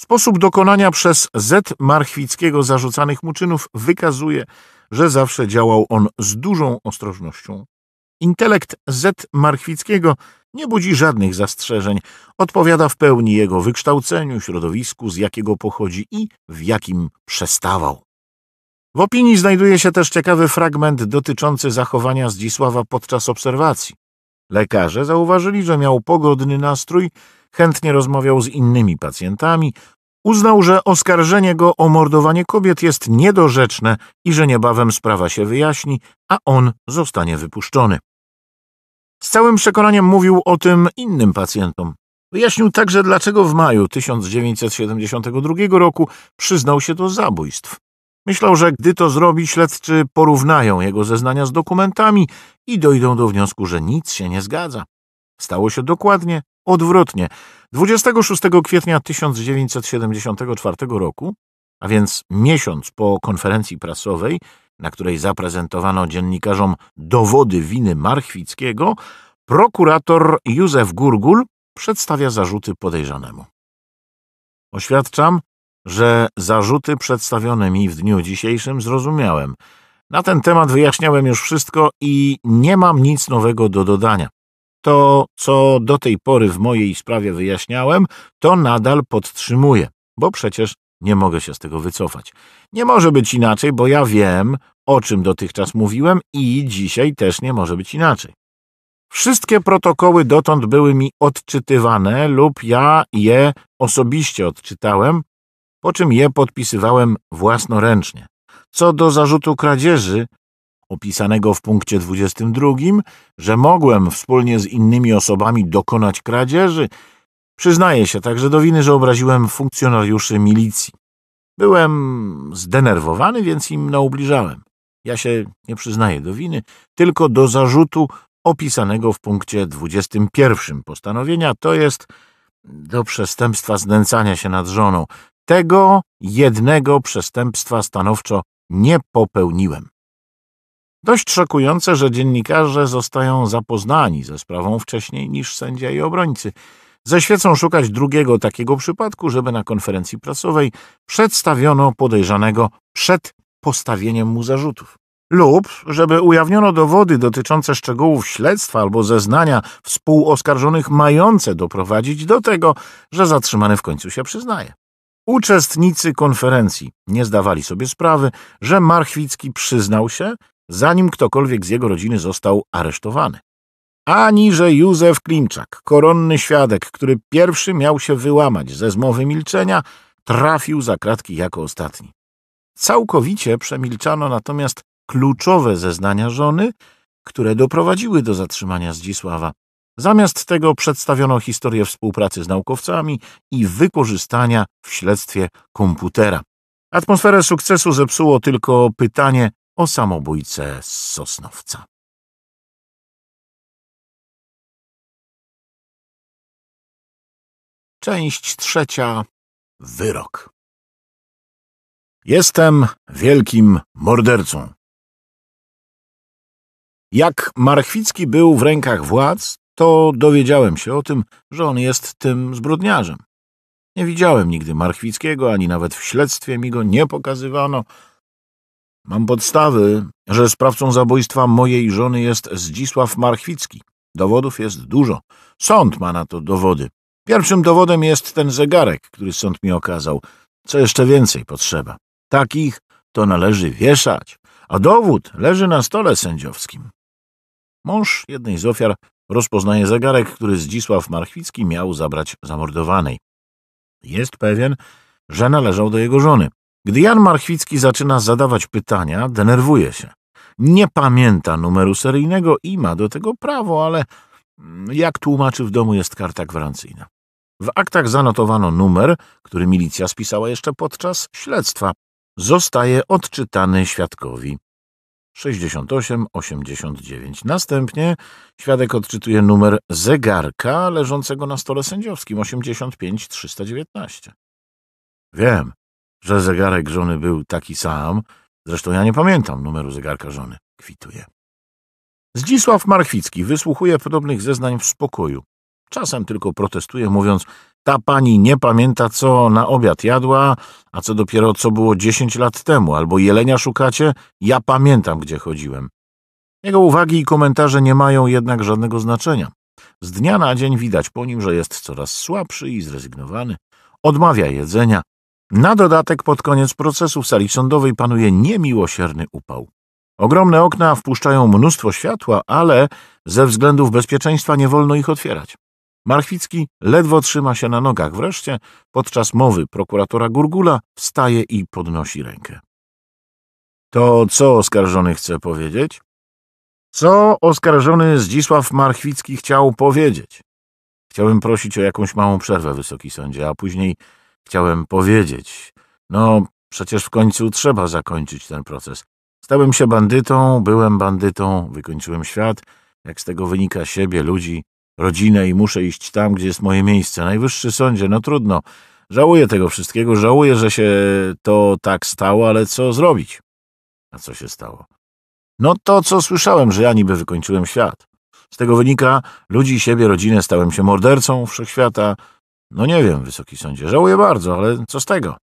Sposób dokonania przez Z. Marchwickiego zarzucanych mu czynów wykazuje, że zawsze działał on z dużą ostrożnością. Intelekt Z. Marchwickiego nie budzi żadnych zastrzeżeń, odpowiada w pełni jego wykształceniu, środowisku, z jakiego pochodzi i w jakim przestawał. W opinii znajduje się też ciekawy fragment dotyczący zachowania Zdzisława podczas obserwacji. Lekarze zauważyli, że miał pogodny nastrój, chętnie rozmawiał z innymi pacjentami, uznał, że oskarżenie go o mordowanie kobiet jest niedorzeczne i że niebawem sprawa się wyjaśni, a on zostanie wypuszczony. Z całym przekonaniem mówił o tym innym pacjentom. Wyjaśnił także, dlaczego w maju 1972 roku przyznał się do zabójstw. Myślał, że gdy to zrobi, śledczy porównają jego zeznania z dokumentami i dojdą do wniosku, że nic się nie zgadza. Stało się dokładnie odwrotnie. 26 kwietnia 1974 roku, a więc miesiąc po konferencji prasowej, na której zaprezentowano dziennikarzom dowody winy Marchwickiego, prokurator Józef Gurgul przedstawia zarzuty podejrzanemu. Oświadczam, że zarzuty przedstawione mi w dniu dzisiejszym zrozumiałem. Na ten temat wyjaśniałem już wszystko i nie mam nic nowego do dodania. To, co do tej pory w mojej sprawie wyjaśniałem, to nadal podtrzymuję, bo przecież nie mogę się z tego wycofać. Nie może być inaczej, bo ja wiem, o czym dotychczas mówiłem i dzisiaj też nie może być inaczej. Wszystkie protokoły dotąd były mi odczytywane lub ja je osobiście odczytałem, po czym je podpisywałem własnoręcznie. Co do zarzutu kradzieży, opisanego w punkcie 22, że mogłem wspólnie z innymi osobami dokonać kradzieży, Przyznaję się także do winy, że obraziłem funkcjonariuszy milicji. Byłem zdenerwowany, więc im naubliżałem. Ja się nie przyznaję do winy, tylko do zarzutu opisanego w punkcie 21 postanowienia, to jest do przestępstwa znęcania się nad żoną. Tego jednego przestępstwa stanowczo nie popełniłem. Dość szokujące, że dziennikarze zostają zapoznani ze sprawą wcześniej niż sędzia i obrońcy – ze świecą szukać drugiego takiego przypadku, żeby na konferencji prasowej przedstawiono podejrzanego przed postawieniem mu zarzutów. Lub żeby ujawniono dowody dotyczące szczegółów śledztwa albo zeznania współoskarżonych mające doprowadzić do tego, że zatrzymany w końcu się przyznaje. Uczestnicy konferencji nie zdawali sobie sprawy, że Marchwicki przyznał się, zanim ktokolwiek z jego rodziny został aresztowany ani że Józef Klimczak, koronny świadek, który pierwszy miał się wyłamać ze zmowy milczenia, trafił za kratki jako ostatni. Całkowicie przemilczano natomiast kluczowe zeznania żony, które doprowadziły do zatrzymania Zdzisława. Zamiast tego przedstawiono historię współpracy z naukowcami i wykorzystania w śledztwie komputera. Atmosferę sukcesu zepsuło tylko pytanie o samobójcę z Sosnowca. Część trzecia. Wyrok. Jestem wielkim mordercą. Jak Marchwicki był w rękach władz, to dowiedziałem się o tym, że on jest tym zbrodniarzem. Nie widziałem nigdy Marchwickiego, ani nawet w śledztwie mi go nie pokazywano. Mam podstawy, że sprawcą zabójstwa mojej żony jest Zdzisław Marchwicki. Dowodów jest dużo. Sąd ma na to dowody. Pierwszym dowodem jest ten zegarek, który sąd mi okazał. Co jeszcze więcej potrzeba? Takich to należy wieszać, a dowód leży na stole sędziowskim. Mąż jednej z ofiar rozpoznaje zegarek, który Zdzisław Marchwicki miał zabrać zamordowanej. Jest pewien, że należał do jego żony. Gdy Jan Marchwicki zaczyna zadawać pytania, denerwuje się. Nie pamięta numeru seryjnego i ma do tego prawo, ale mm, jak tłumaczy w domu jest karta gwarancyjna. W aktach zanotowano numer, który milicja spisała jeszcze podczas śledztwa. Zostaje odczytany świadkowi. 68-89. Następnie świadek odczytuje numer zegarka leżącego na stole sędziowskim 85-319. Wiem, że zegarek żony był taki sam, zresztą ja nie pamiętam numeru zegarka żony. Kwituje. Zdzisław Marchwicki wysłuchuje podobnych zeznań w spokoju. Czasem tylko protestuje, mówiąc, ta pani nie pamięta, co na obiad jadła, a co dopiero co było 10 lat temu, albo jelenia szukacie, ja pamiętam, gdzie chodziłem. Jego uwagi i komentarze nie mają jednak żadnego znaczenia. Z dnia na dzień widać po nim, że jest coraz słabszy i zrezygnowany. Odmawia jedzenia. Na dodatek pod koniec procesu w sali sądowej panuje niemiłosierny upał. Ogromne okna wpuszczają mnóstwo światła, ale ze względów bezpieczeństwa nie wolno ich otwierać. Marchwicki ledwo trzyma się na nogach. Wreszcie, podczas mowy prokuratora Gurgula wstaje i podnosi rękę. To co oskarżony chce powiedzieć? Co oskarżony Zdzisław Marchwicki chciał powiedzieć? Chciałem prosić o jakąś małą przerwę, wysoki sądzie, a później chciałem powiedzieć. No, przecież w końcu trzeba zakończyć ten proces. Stałem się bandytą, byłem bandytą, wykończyłem świat. Jak z tego wynika siebie, ludzi, rodzinę i muszę iść tam, gdzie jest moje miejsce. Najwyższy sądzie, no trudno. Żałuję tego wszystkiego, żałuję, że się to tak stało, ale co zrobić? A co się stało? No to, co słyszałem, że ja niby wykończyłem świat. Z tego wynika, ludzi, siebie, rodzinę, stałem się mordercą wszechświata. No nie wiem, wysoki sądzie, żałuję bardzo, ale co z tego?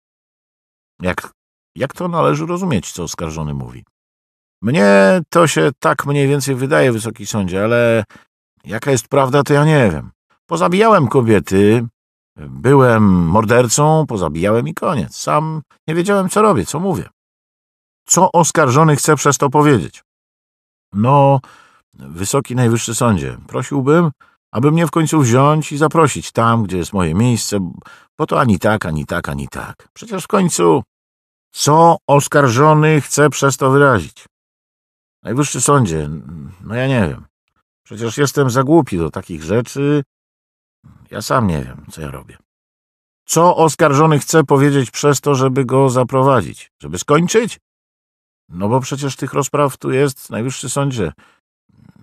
Jak, jak to należy rozumieć, co oskarżony mówi? Mnie to się tak mniej więcej wydaje, wysoki sądzie, ale Jaka jest prawda, to ja nie wiem. Pozabijałem kobiety, byłem mordercą, pozabijałem i koniec. Sam nie wiedziałem, co robię, co mówię. Co oskarżony chce przez to powiedzieć? No, wysoki najwyższy sądzie, prosiłbym, aby mnie w końcu wziąć i zaprosić tam, gdzie jest moje miejsce, bo to ani tak, ani tak, ani tak. Przecież w końcu co oskarżony chce przez to wyrazić? Najwyższy sądzie, no ja nie wiem. Przecież jestem za głupi do takich rzeczy. Ja sam nie wiem, co ja robię. Co oskarżony chce powiedzieć przez to, żeby go zaprowadzić? Żeby skończyć? No bo przecież tych rozpraw tu jest w najwyższy sądzie.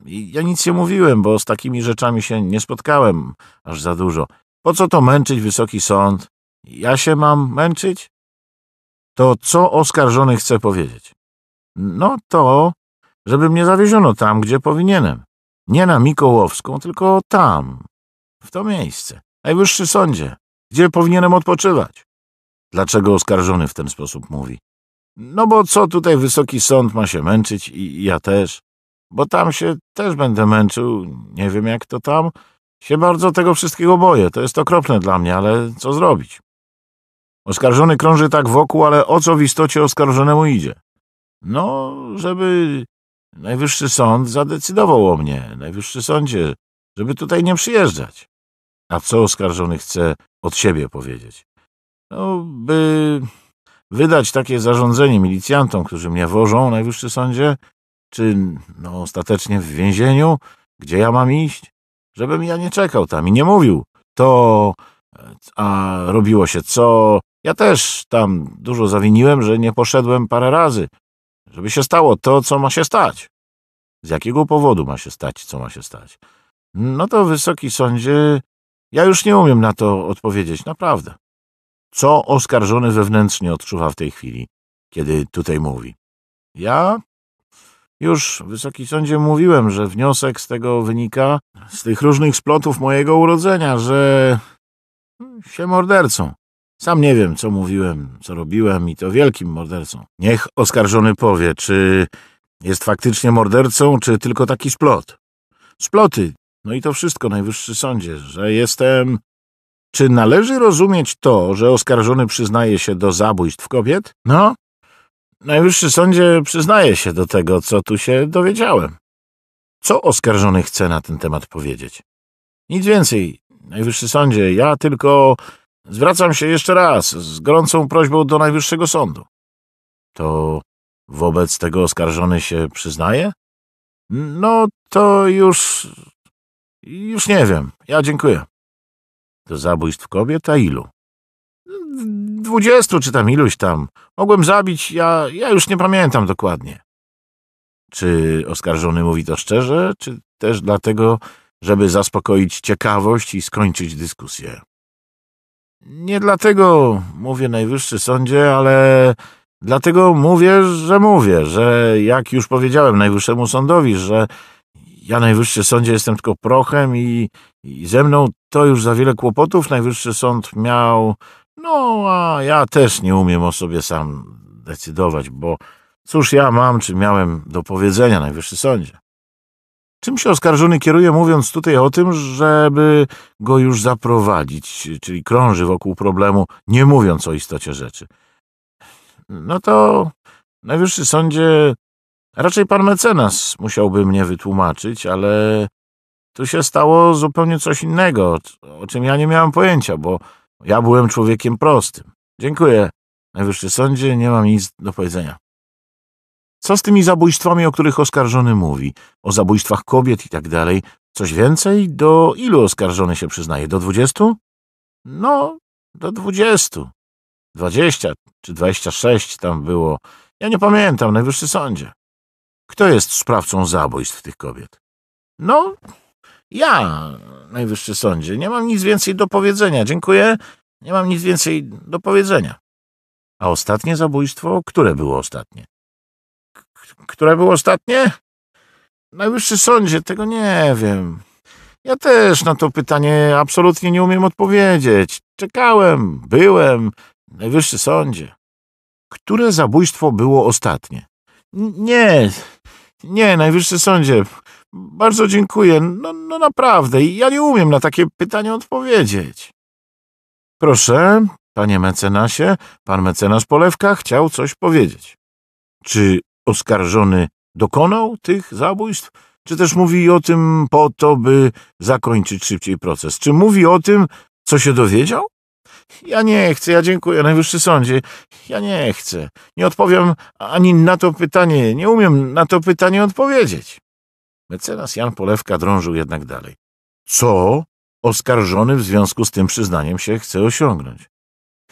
I ja nic nie mówiłem, bo z takimi rzeczami się nie spotkałem aż za dużo. Po co to męczyć wysoki sąd? Ja się mam męczyć? To co oskarżony chce powiedzieć? No to, żeby mnie zawieziono tam, gdzie powinienem. Nie na Mikołowską, tylko tam, w to miejsce, najwyższy sądzie, gdzie powinienem odpoczywać. Dlaczego oskarżony w ten sposób mówi? No bo co tutaj wysoki sąd ma się męczyć i ja też? Bo tam się też będę męczył, nie wiem jak to tam. Się bardzo tego wszystkiego boję, to jest okropne dla mnie, ale co zrobić? Oskarżony krąży tak wokół, ale o co w istocie oskarżonemu idzie? No, żeby Najwyższy sąd zadecydował o mnie, najwyższy sądzie, żeby tutaj nie przyjeżdżać. A co oskarżony chce od siebie powiedzieć? No, by wydać takie zarządzenie milicjantom, którzy mnie wożą, najwyższy sądzie, czy no, ostatecznie w więzieniu, gdzie ja mam iść, żebym ja nie czekał tam i nie mówił to, a robiło się co. Ja też tam dużo zawiniłem, że nie poszedłem parę razy, żeby się stało to, co ma się stać. Z jakiego powodu ma się stać, co ma się stać? No to, wysoki sądzie, ja już nie umiem na to odpowiedzieć, naprawdę. Co oskarżony wewnętrznie odczuwa w tej chwili, kiedy tutaj mówi? Ja już, Wysoki Sądzie, mówiłem, że wniosek z tego wynika, z tych różnych splotów mojego urodzenia, że się mordercą. Sam nie wiem, co mówiłem, co robiłem i to wielkim mordercą. Niech oskarżony powie, czy jest faktycznie mordercą, czy tylko taki splot. Sploty, no i to wszystko, najwyższy sądzie, że jestem... Czy należy rozumieć to, że oskarżony przyznaje się do zabójstw kobiet? No, najwyższy sądzie przyznaje się do tego, co tu się dowiedziałem. Co oskarżony chce na ten temat powiedzieć? Nic więcej, najwyższy sądzie, ja tylko... Zwracam się jeszcze raz z gorącą prośbą do Najwyższego Sądu. To wobec tego oskarżony się przyznaje? No to już... już nie wiem. Ja dziękuję. Do zabójstw kobiet, a ilu? Dwudziestu czy tam iluś tam. Mogłem zabić, ja, ja już nie pamiętam dokładnie. Czy oskarżony mówi to szczerze, czy też dlatego, żeby zaspokoić ciekawość i skończyć dyskusję? Nie dlatego mówię najwyższy sądzie, ale dlatego mówię, że mówię, że jak już powiedziałem najwyższemu sądowi, że ja najwyższy sądzie jestem tylko prochem i, i ze mną to już za wiele kłopotów najwyższy sąd miał. No, a ja też nie umiem o sobie sam decydować, bo cóż ja mam, czy miałem do powiedzenia najwyższy sądzie. Czym się oskarżony kieruje, mówiąc tutaj o tym, żeby go już zaprowadzić, czyli krąży wokół problemu, nie mówiąc o istocie rzeczy? No to najwyższy sądzie raczej pan mecenas musiałby mnie wytłumaczyć, ale tu się stało zupełnie coś innego, o czym ja nie miałem pojęcia, bo ja byłem człowiekiem prostym. Dziękuję. Najwyższy sądzie, nie mam nic do powiedzenia. Co z tymi zabójstwami, o których oskarżony mówi? O zabójstwach kobiet i tak dalej. Coś więcej? Do ilu oskarżony się przyznaje? Do dwudziestu? No, do dwudziestu. Dwadzieścia czy dwadzieścia sześć tam było. Ja nie pamiętam, najwyższy sądzie. Kto jest sprawcą zabójstw tych kobiet? No, ja, najwyższy sądzie. Nie mam nic więcej do powiedzenia. Dziękuję. Nie mam nic więcej do powiedzenia. A ostatnie zabójstwo? Które było ostatnie? Które było ostatnie? Najwyższy sądzie, tego nie wiem. Ja też na to pytanie absolutnie nie umiem odpowiedzieć. Czekałem, byłem, najwyższy sądzie. Które zabójstwo było ostatnie? Nie, nie, najwyższy sądzie. Bardzo dziękuję. No, no naprawdę, ja nie umiem na takie pytanie odpowiedzieć. Proszę, panie mecenasie, pan mecenas Polewka chciał coś powiedzieć. Czy oskarżony dokonał tych zabójstw, czy też mówi o tym po to, by zakończyć szybciej proces? Czy mówi o tym, co się dowiedział? Ja nie chcę, ja dziękuję, Najwyższy Sądzie. Ja nie chcę. Nie odpowiem ani na to pytanie, nie umiem na to pytanie odpowiedzieć. Mecenas Jan Polewka drążył jednak dalej. Co oskarżony w związku z tym przyznaniem się chce osiągnąć?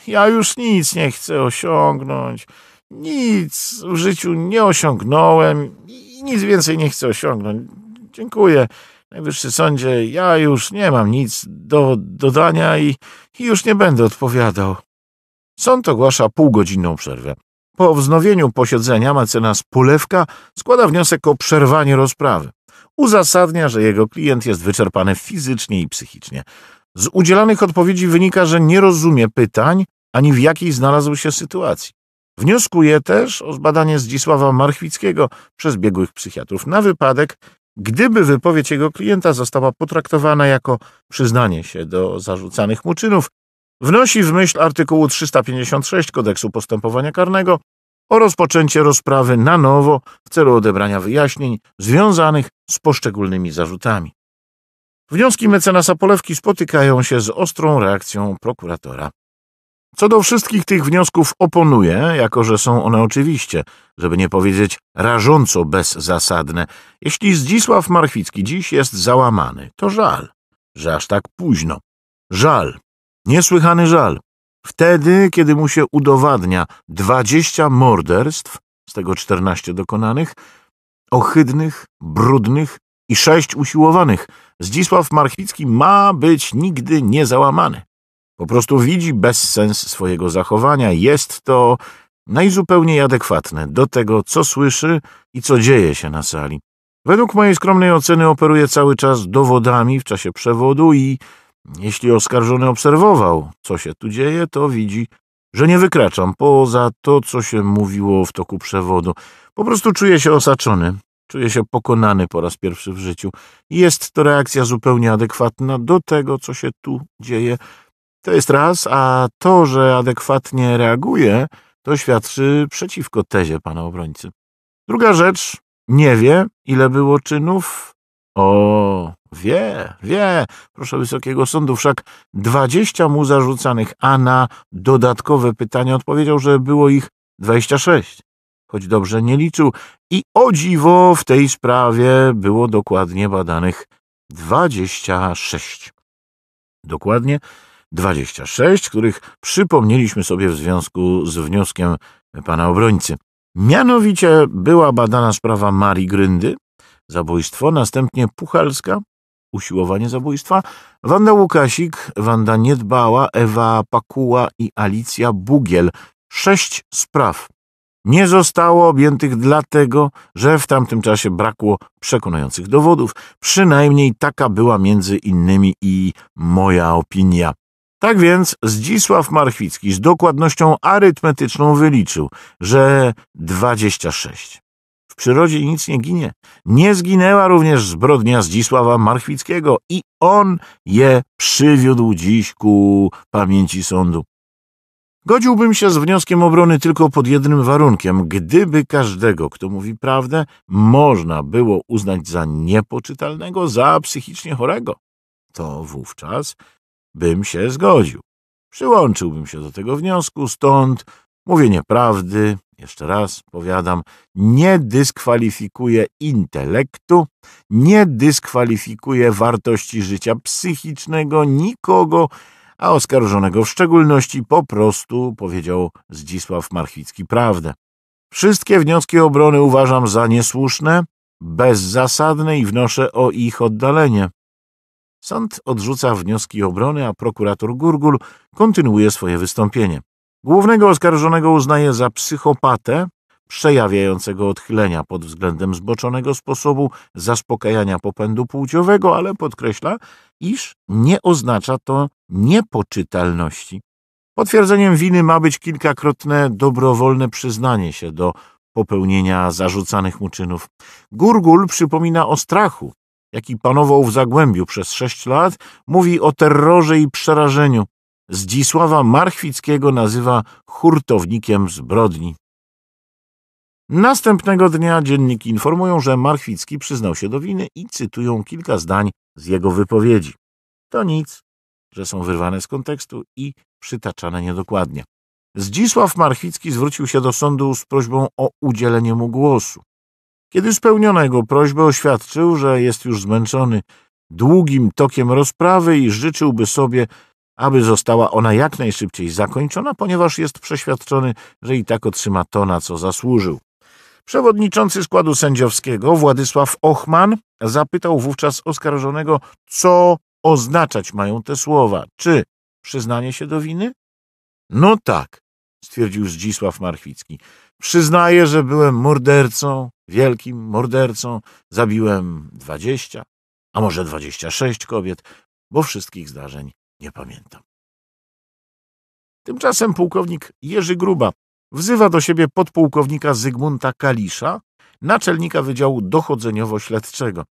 Ja już nic nie chcę osiągnąć. Nic w życiu nie osiągnąłem i nic więcej nie chcę osiągnąć. Dziękuję. Najwyższy sądzie, ja już nie mam nic do dodania i, i już nie będę odpowiadał. Sąd ogłasza półgodzinną przerwę. Po wznowieniu posiedzenia mecenas Pulewka składa wniosek o przerwanie rozprawy. Uzasadnia, że jego klient jest wyczerpany fizycznie i psychicznie. Z udzielanych odpowiedzi wynika, że nie rozumie pytań ani w jakiej znalazł się sytuacji. Wnioskuję też o zbadanie Zdzisława Marchwickiego przez biegłych psychiatrów na wypadek, gdyby wypowiedź jego klienta została potraktowana jako przyznanie się do zarzucanych mu czynów, wnosi w myśl artykułu 356 kodeksu postępowania karnego o rozpoczęcie rozprawy na nowo w celu odebrania wyjaśnień związanych z poszczególnymi zarzutami. Wnioski mecenasa Polewki spotykają się z ostrą reakcją prokuratora. Co do wszystkich tych wniosków oponuję, jako że są one oczywiście, żeby nie powiedzieć rażąco bezzasadne. Jeśli Zdzisław Marchwicki dziś jest załamany, to żal, że aż tak późno. Żal, niesłychany żal. Wtedy, kiedy mu się udowadnia dwadzieścia morderstw, z tego czternaście dokonanych, ohydnych, brudnych i sześć usiłowanych, Zdzisław Marchwicki ma być nigdy niezałamany. Po prostu widzi bezsens swojego zachowania. Jest to najzupełniej adekwatne do tego, co słyszy i co dzieje się na sali. Według mojej skromnej oceny operuje cały czas dowodami w czasie przewodu i jeśli oskarżony obserwował, co się tu dzieje, to widzi, że nie wykraczam poza to, co się mówiło w toku przewodu. Po prostu czuję się osaczony, czuję się pokonany po raz pierwszy w życiu. Jest to reakcja zupełnie adekwatna do tego, co się tu dzieje. To jest raz, a to, że adekwatnie reaguje, to świadczy przeciwko tezie pana obrońcy. Druga rzecz, nie wie, ile było czynów. O, wie, wie, proszę Wysokiego Sądu, wszak dwadzieścia mu zarzucanych, a na dodatkowe pytania odpowiedział, że było ich 26. sześć, choć dobrze nie liczył. I o dziwo w tej sprawie było dokładnie badanych dwadzieścia sześć. Dokładnie 26, których przypomnieliśmy sobie w związku z wnioskiem pana obrońcy. Mianowicie była badana sprawa Marii Gryndy, zabójstwo, następnie Puchalska, usiłowanie zabójstwa, Wanda Łukasik, Wanda Niedbała, Ewa Pakuła i Alicja Bugiel. Sześć spraw nie zostało objętych dlatego, że w tamtym czasie brakło przekonujących dowodów. Przynajmniej taka była między innymi i moja opinia. Tak więc Zdzisław Marchwicki z dokładnością arytmetyczną wyliczył, że 26. W przyrodzie nic nie ginie. Nie zginęła również zbrodnia Zdzisława Marchwickiego i on je przywiódł dziś ku pamięci sądu. Godziłbym się z wnioskiem obrony tylko pod jednym warunkiem. Gdyby każdego, kto mówi prawdę, można było uznać za niepoczytalnego, za psychicznie chorego, to wówczas bym się zgodził. Przyłączyłbym się do tego wniosku, stąd mówienie prawdy, jeszcze raz powiadam, nie dyskwalifikuje intelektu, nie dyskwalifikuje wartości życia psychicznego nikogo, a oskarżonego w szczególności po prostu powiedział Zdzisław Marchwicki prawdę. Wszystkie wnioski obrony uważam za niesłuszne, bezzasadne i wnoszę o ich oddalenie. Sąd odrzuca wnioski obrony, a prokurator Gurgul kontynuuje swoje wystąpienie. Głównego oskarżonego uznaje za psychopatę, przejawiającego odchylenia pod względem zboczonego sposobu zaspokajania popędu płciowego, ale podkreśla, iż nie oznacza to niepoczytalności. Potwierdzeniem winy ma być kilkakrotne dobrowolne przyznanie się do popełnienia zarzucanych mu czynów. Gurgul przypomina o strachu, jaki panował w Zagłębiu przez sześć lat, mówi o terrorze i przerażeniu. Zdzisława Marchwickiego nazywa hurtownikiem zbrodni. Następnego dnia dzienniki informują, że Marchwicki przyznał się do winy i cytują kilka zdań z jego wypowiedzi. To nic, że są wyrwane z kontekstu i przytaczane niedokładnie. Zdzisław Marchwicki zwrócił się do sądu z prośbą o udzielenie mu głosu. Kiedy spełniona jego prośbę, oświadczył, że jest już zmęczony długim tokiem rozprawy i życzyłby sobie, aby została ona jak najszybciej zakończona, ponieważ jest przeświadczony, że i tak otrzyma to, na co zasłużył. Przewodniczący składu sędziowskiego Władysław Ochman zapytał wówczas oskarżonego, co oznaczać mają te słowa. Czy przyznanie się do winy? No tak, stwierdził Zdzisław Marchwicki. Przyznaję, że byłem mordercą, wielkim mordercą, zabiłem dwadzieścia, a może dwadzieścia sześć kobiet, bo wszystkich zdarzeń nie pamiętam. Tymczasem pułkownik Jerzy Gruba wzywa do siebie podpułkownika Zygmunta Kalisza, naczelnika Wydziału Dochodzeniowo-Śledczego.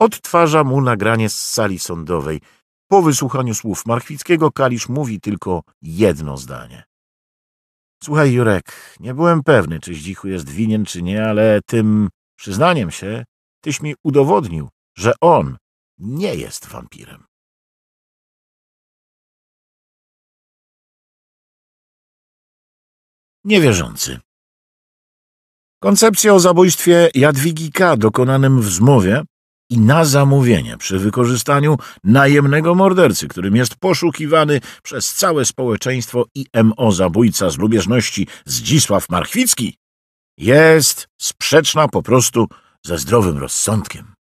Odtwarza mu nagranie z sali sądowej. Po wysłuchaniu słów Marchwickiego Kalisz mówi tylko jedno zdanie. Słuchaj, Jurek, nie byłem pewny, czy Zdzichu jest winien, czy nie, ale tym przyznaniem się tyś mi udowodnił, że on nie jest wampirem. Niewierzący Koncepcja o zabójstwie Jadwigi K. dokonanym w zmowie i na zamówienie przy wykorzystaniu najemnego mordercy, którym jest poszukiwany przez całe społeczeństwo IMO zabójca z lubieżności Zdzisław Marchwicki, jest sprzeczna po prostu ze zdrowym rozsądkiem.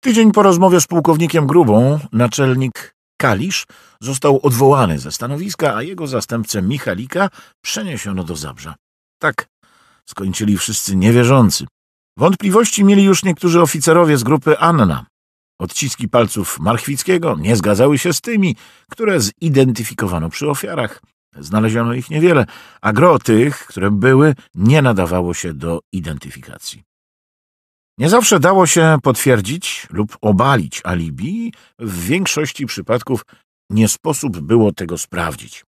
Tydzień po rozmowie z pułkownikiem Grubą naczelnik Kalisz został odwołany ze stanowiska, a jego zastępcę Michalika przeniesiono do Zabrza. Tak skończyli wszyscy niewierzący, Wątpliwości mieli już niektórzy oficerowie z grupy Anna. Odciski palców Marchwickiego nie zgadzały się z tymi, które zidentyfikowano przy ofiarach. Znaleziono ich niewiele, a gro tych, które były, nie nadawało się do identyfikacji. Nie zawsze dało się potwierdzić lub obalić alibi, w większości przypadków nie sposób było tego sprawdzić.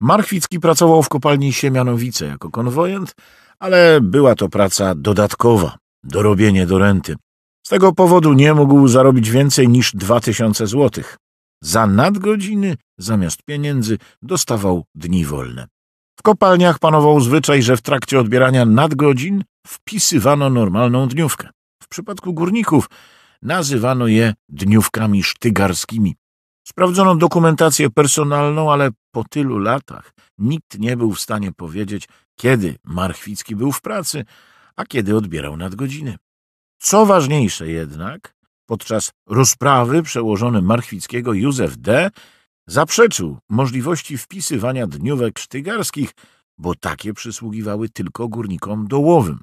Marchwicki pracował w kopalni Siemianowice jako konwojent, ale była to praca dodatkowa, dorobienie do renty. Z tego powodu nie mógł zarobić więcej niż dwa tysiące złotych. Za nadgodziny zamiast pieniędzy dostawał dni wolne. W kopalniach panował zwyczaj, że w trakcie odbierania nadgodzin wpisywano normalną dniówkę. W przypadku górników nazywano je dniówkami sztygarskimi. Sprawdzono dokumentację personalną, ale po tylu latach nikt nie był w stanie powiedzieć, kiedy Marchwicki był w pracy, a kiedy odbierał nadgodziny. Co ważniejsze jednak, podczas rozprawy przełożony Marchwickiego Józef D. zaprzeczył możliwości wpisywania dniówek sztygarskich, bo takie przysługiwały tylko górnikom dołowym.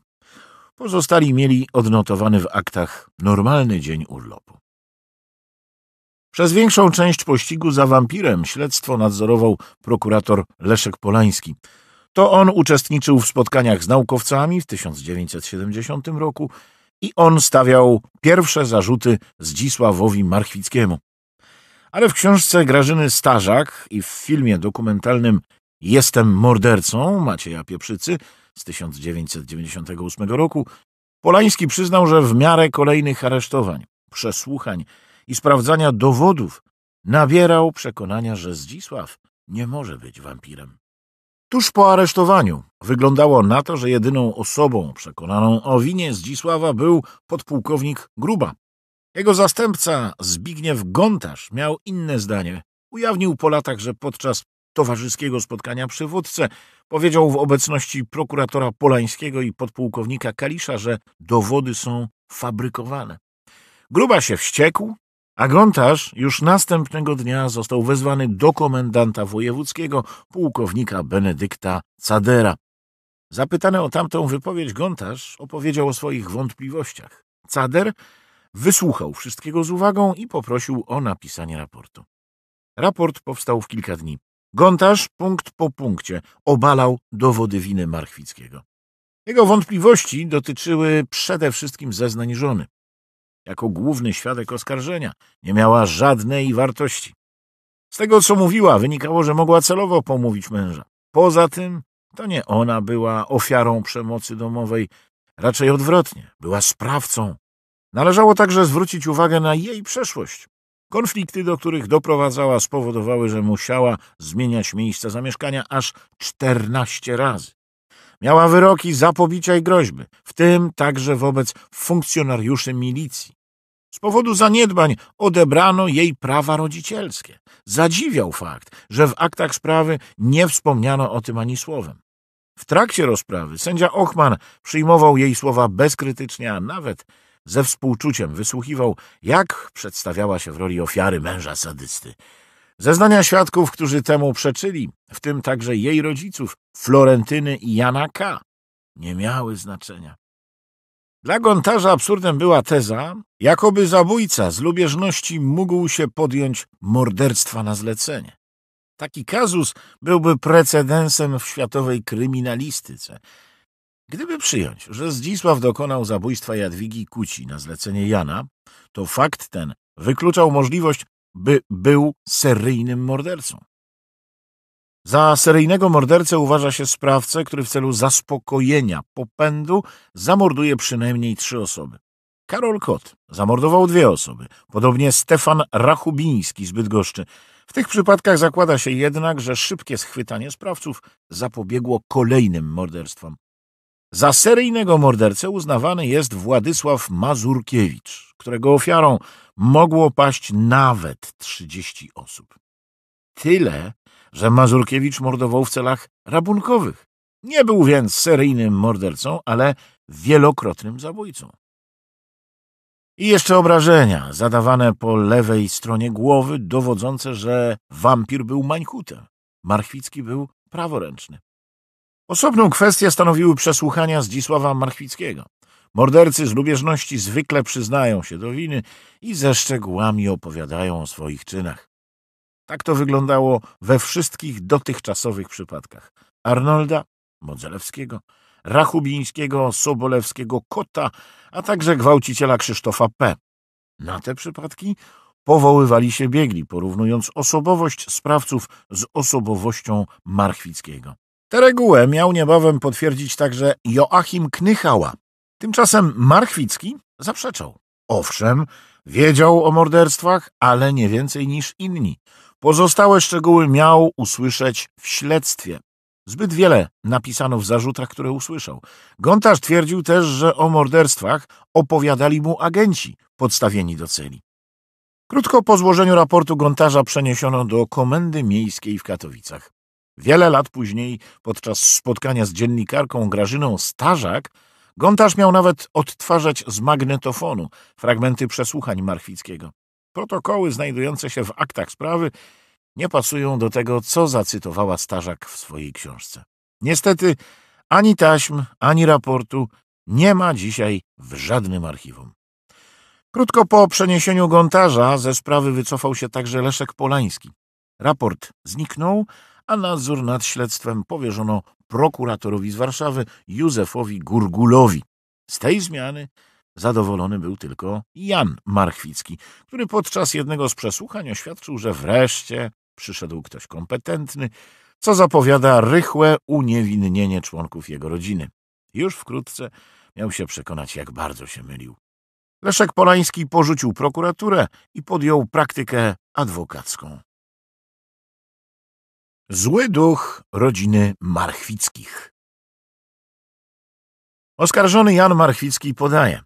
Pozostali mieli odnotowany w aktach normalny dzień urlopu. Przez większą część pościgu za wampirem śledztwo nadzorował prokurator Leszek Polański – to on uczestniczył w spotkaniach z naukowcami w 1970 roku i on stawiał pierwsze zarzuty Zdzisławowi Marchwickiemu. Ale w książce Grażyny Starzak i w filmie dokumentalnym Jestem mordercą Macieja Pieprzycy z 1998 roku Polański przyznał, że w miarę kolejnych aresztowań, przesłuchań i sprawdzania dowodów nabierał przekonania, że Zdzisław nie może być wampirem. Tuż po aresztowaniu wyglądało na to, że jedyną osobą przekonaną o winie Zdzisława był podpułkownik Gruba. Jego zastępca Zbigniew Gontarz miał inne zdanie. Ujawnił po latach, że podczas towarzyskiego spotkania przy powiedział w obecności prokuratora Polańskiego i podpułkownika Kalisza, że dowody są fabrykowane. Gruba się wściekł, a Gontarz już następnego dnia został wezwany do komendanta wojewódzkiego pułkownika Benedykta Cadera. Zapytany o tamtą wypowiedź Gontarz opowiedział o swoich wątpliwościach. Cader wysłuchał wszystkiego z uwagą i poprosił o napisanie raportu. Raport powstał w kilka dni. Gontarz punkt po punkcie obalał dowody winy Marchwickiego. Jego wątpliwości dotyczyły przede wszystkim zeznań żony jako główny świadek oskarżenia. Nie miała żadnej wartości. Z tego, co mówiła, wynikało, że mogła celowo pomówić męża. Poza tym, to nie ona była ofiarą przemocy domowej, raczej odwrotnie, była sprawcą. Należało także zwrócić uwagę na jej przeszłość. Konflikty, do których doprowadzała, spowodowały, że musiała zmieniać miejsce zamieszkania aż czternaście razy. Miała wyroki za pobicia i groźby, w tym także wobec funkcjonariuszy milicji. Z powodu zaniedbań odebrano jej prawa rodzicielskie. Zadziwiał fakt, że w aktach sprawy nie wspomniano o tym ani słowem. W trakcie rozprawy sędzia Ochman przyjmował jej słowa bezkrytycznie, a nawet ze współczuciem wysłuchiwał, jak przedstawiała się w roli ofiary męża sadysty. Zeznania świadków, którzy temu przeczyli, w tym także jej rodziców, Florentyny i Jana K., nie miały znaczenia. Dla Gontarza absurdem była teza, jakoby zabójca z lubieżności mógł się podjąć morderstwa na zlecenie. Taki kazus byłby precedensem w światowej kryminalistyce. Gdyby przyjąć, że Zdzisław dokonał zabójstwa Jadwigi Kuci na zlecenie Jana, to fakt ten wykluczał możliwość by był seryjnym mordercą. Za seryjnego mordercę uważa się sprawcę, który w celu zaspokojenia popędu zamorduje przynajmniej trzy osoby. Karol Kot zamordował dwie osoby, podobnie Stefan Rachubiński z Bydgoszczy. W tych przypadkach zakłada się jednak, że szybkie schwytanie sprawców zapobiegło kolejnym morderstwom. Za seryjnego mordercę uznawany jest Władysław Mazurkiewicz, którego ofiarą mogło paść nawet 30 osób. Tyle, że Mazurkiewicz mordował w celach rabunkowych. Nie był więc seryjnym mordercą, ale wielokrotnym zabójcą. I jeszcze obrażenia zadawane po lewej stronie głowy dowodzące, że wampir był mańkutem. Marchwicki był praworęczny. Osobną kwestię stanowiły przesłuchania Zdzisława Marchwickiego. Mordercy z lubieżności zwykle przyznają się do winy i ze szczegółami opowiadają o swoich czynach. Tak to wyglądało we wszystkich dotychczasowych przypadkach. Arnolda, Modzelewskiego, Rachubińskiego, Sobolewskiego, Kota, a także gwałciciela Krzysztofa P. Na te przypadki powoływali się biegli, porównując osobowość sprawców z osobowością Marchwickiego. Tę regułę miał niebawem potwierdzić także Joachim Knychała. Tymczasem Marchwicki zaprzeczał. Owszem, wiedział o morderstwach, ale nie więcej niż inni. Pozostałe szczegóły miał usłyszeć w śledztwie. Zbyt wiele napisano w zarzutach, które usłyszał. Gontarz twierdził też, że o morderstwach opowiadali mu agenci podstawieni do celi. Krótko po złożeniu raportu Gontarza przeniesiono do Komendy Miejskiej w Katowicach. Wiele lat później, podczas spotkania z dziennikarką Grażyną Starzak, Gontarz miał nawet odtwarzać z magnetofonu fragmenty przesłuchań Marchwickiego. Protokoły znajdujące się w aktach sprawy nie pasują do tego, co zacytowała Starzak w swojej książce. Niestety ani taśm, ani raportu nie ma dzisiaj w żadnym archiwum. Krótko po przeniesieniu Gontarza ze sprawy wycofał się także Leszek Polański. Raport zniknął, a nadzór nad śledztwem powierzono prokuratorowi z Warszawy Józefowi Gurgulowi. Z tej zmiany zadowolony był tylko Jan Marchwicki, który podczas jednego z przesłuchań oświadczył, że wreszcie przyszedł ktoś kompetentny, co zapowiada rychłe uniewinnienie członków jego rodziny. Już wkrótce miał się przekonać, jak bardzo się mylił. Leszek Polański porzucił prokuraturę i podjął praktykę adwokacką. Zły duch rodziny Marchwickich. Oskarżony Jan Marchwicki podaje.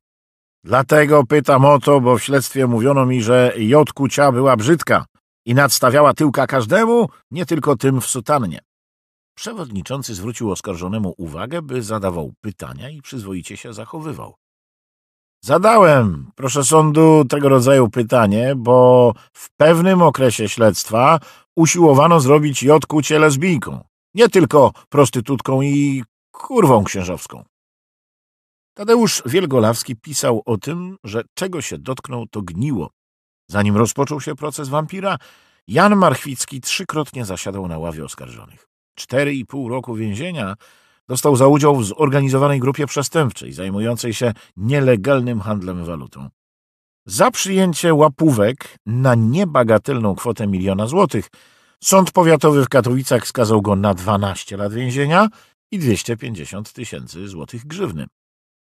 Dlatego pytam o to, bo w śledztwie mówiono mi, że J. była brzydka i nadstawiała tyłka każdemu, nie tylko tym w sutannie. Przewodniczący zwrócił oskarżonemu uwagę, by zadawał pytania i przyzwoicie się zachowywał. Zadałem, proszę sądu, tego rodzaju pytanie, bo w pewnym okresie śledztwa usiłowano zrobić Jotku cię lesbijką, nie tylko prostytutką i kurwą księżowską. Tadeusz Wielgolawski pisał o tym, że czego się dotknął, to gniło. Zanim rozpoczął się proces wampira, Jan Marchwicki trzykrotnie zasiadał na ławie oskarżonych. Cztery i pół roku więzienia dostał za udział w zorganizowanej grupie przestępczej zajmującej się nielegalnym handlem walutą. Za przyjęcie łapówek na niebagatelną kwotę miliona złotych sąd powiatowy w Katowicach skazał go na 12 lat więzienia i 250 tysięcy złotych grzywny.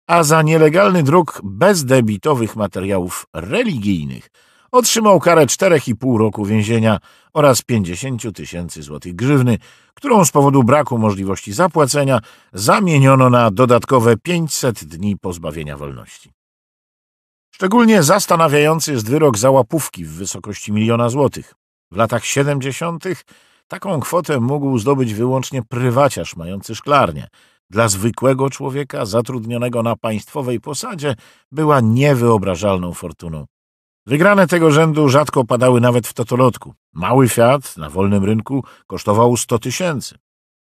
A za nielegalny druk bezdebitowych materiałów religijnych otrzymał karę 4,5 roku więzienia oraz 50 tysięcy złotych grzywny, którą z powodu braku możliwości zapłacenia zamieniono na dodatkowe 500 dni pozbawienia wolności. Szczególnie zastanawiający jest wyrok za łapówki w wysokości miliona złotych. W latach 70. taką kwotę mógł zdobyć wyłącznie prywaciarz mający szklarnię. Dla zwykłego człowieka zatrudnionego na państwowej posadzie była niewyobrażalną fortuną. Wygrane tego rzędu rzadko padały nawet w totolotku. Mały Fiat na wolnym rynku kosztował 100 tysięcy.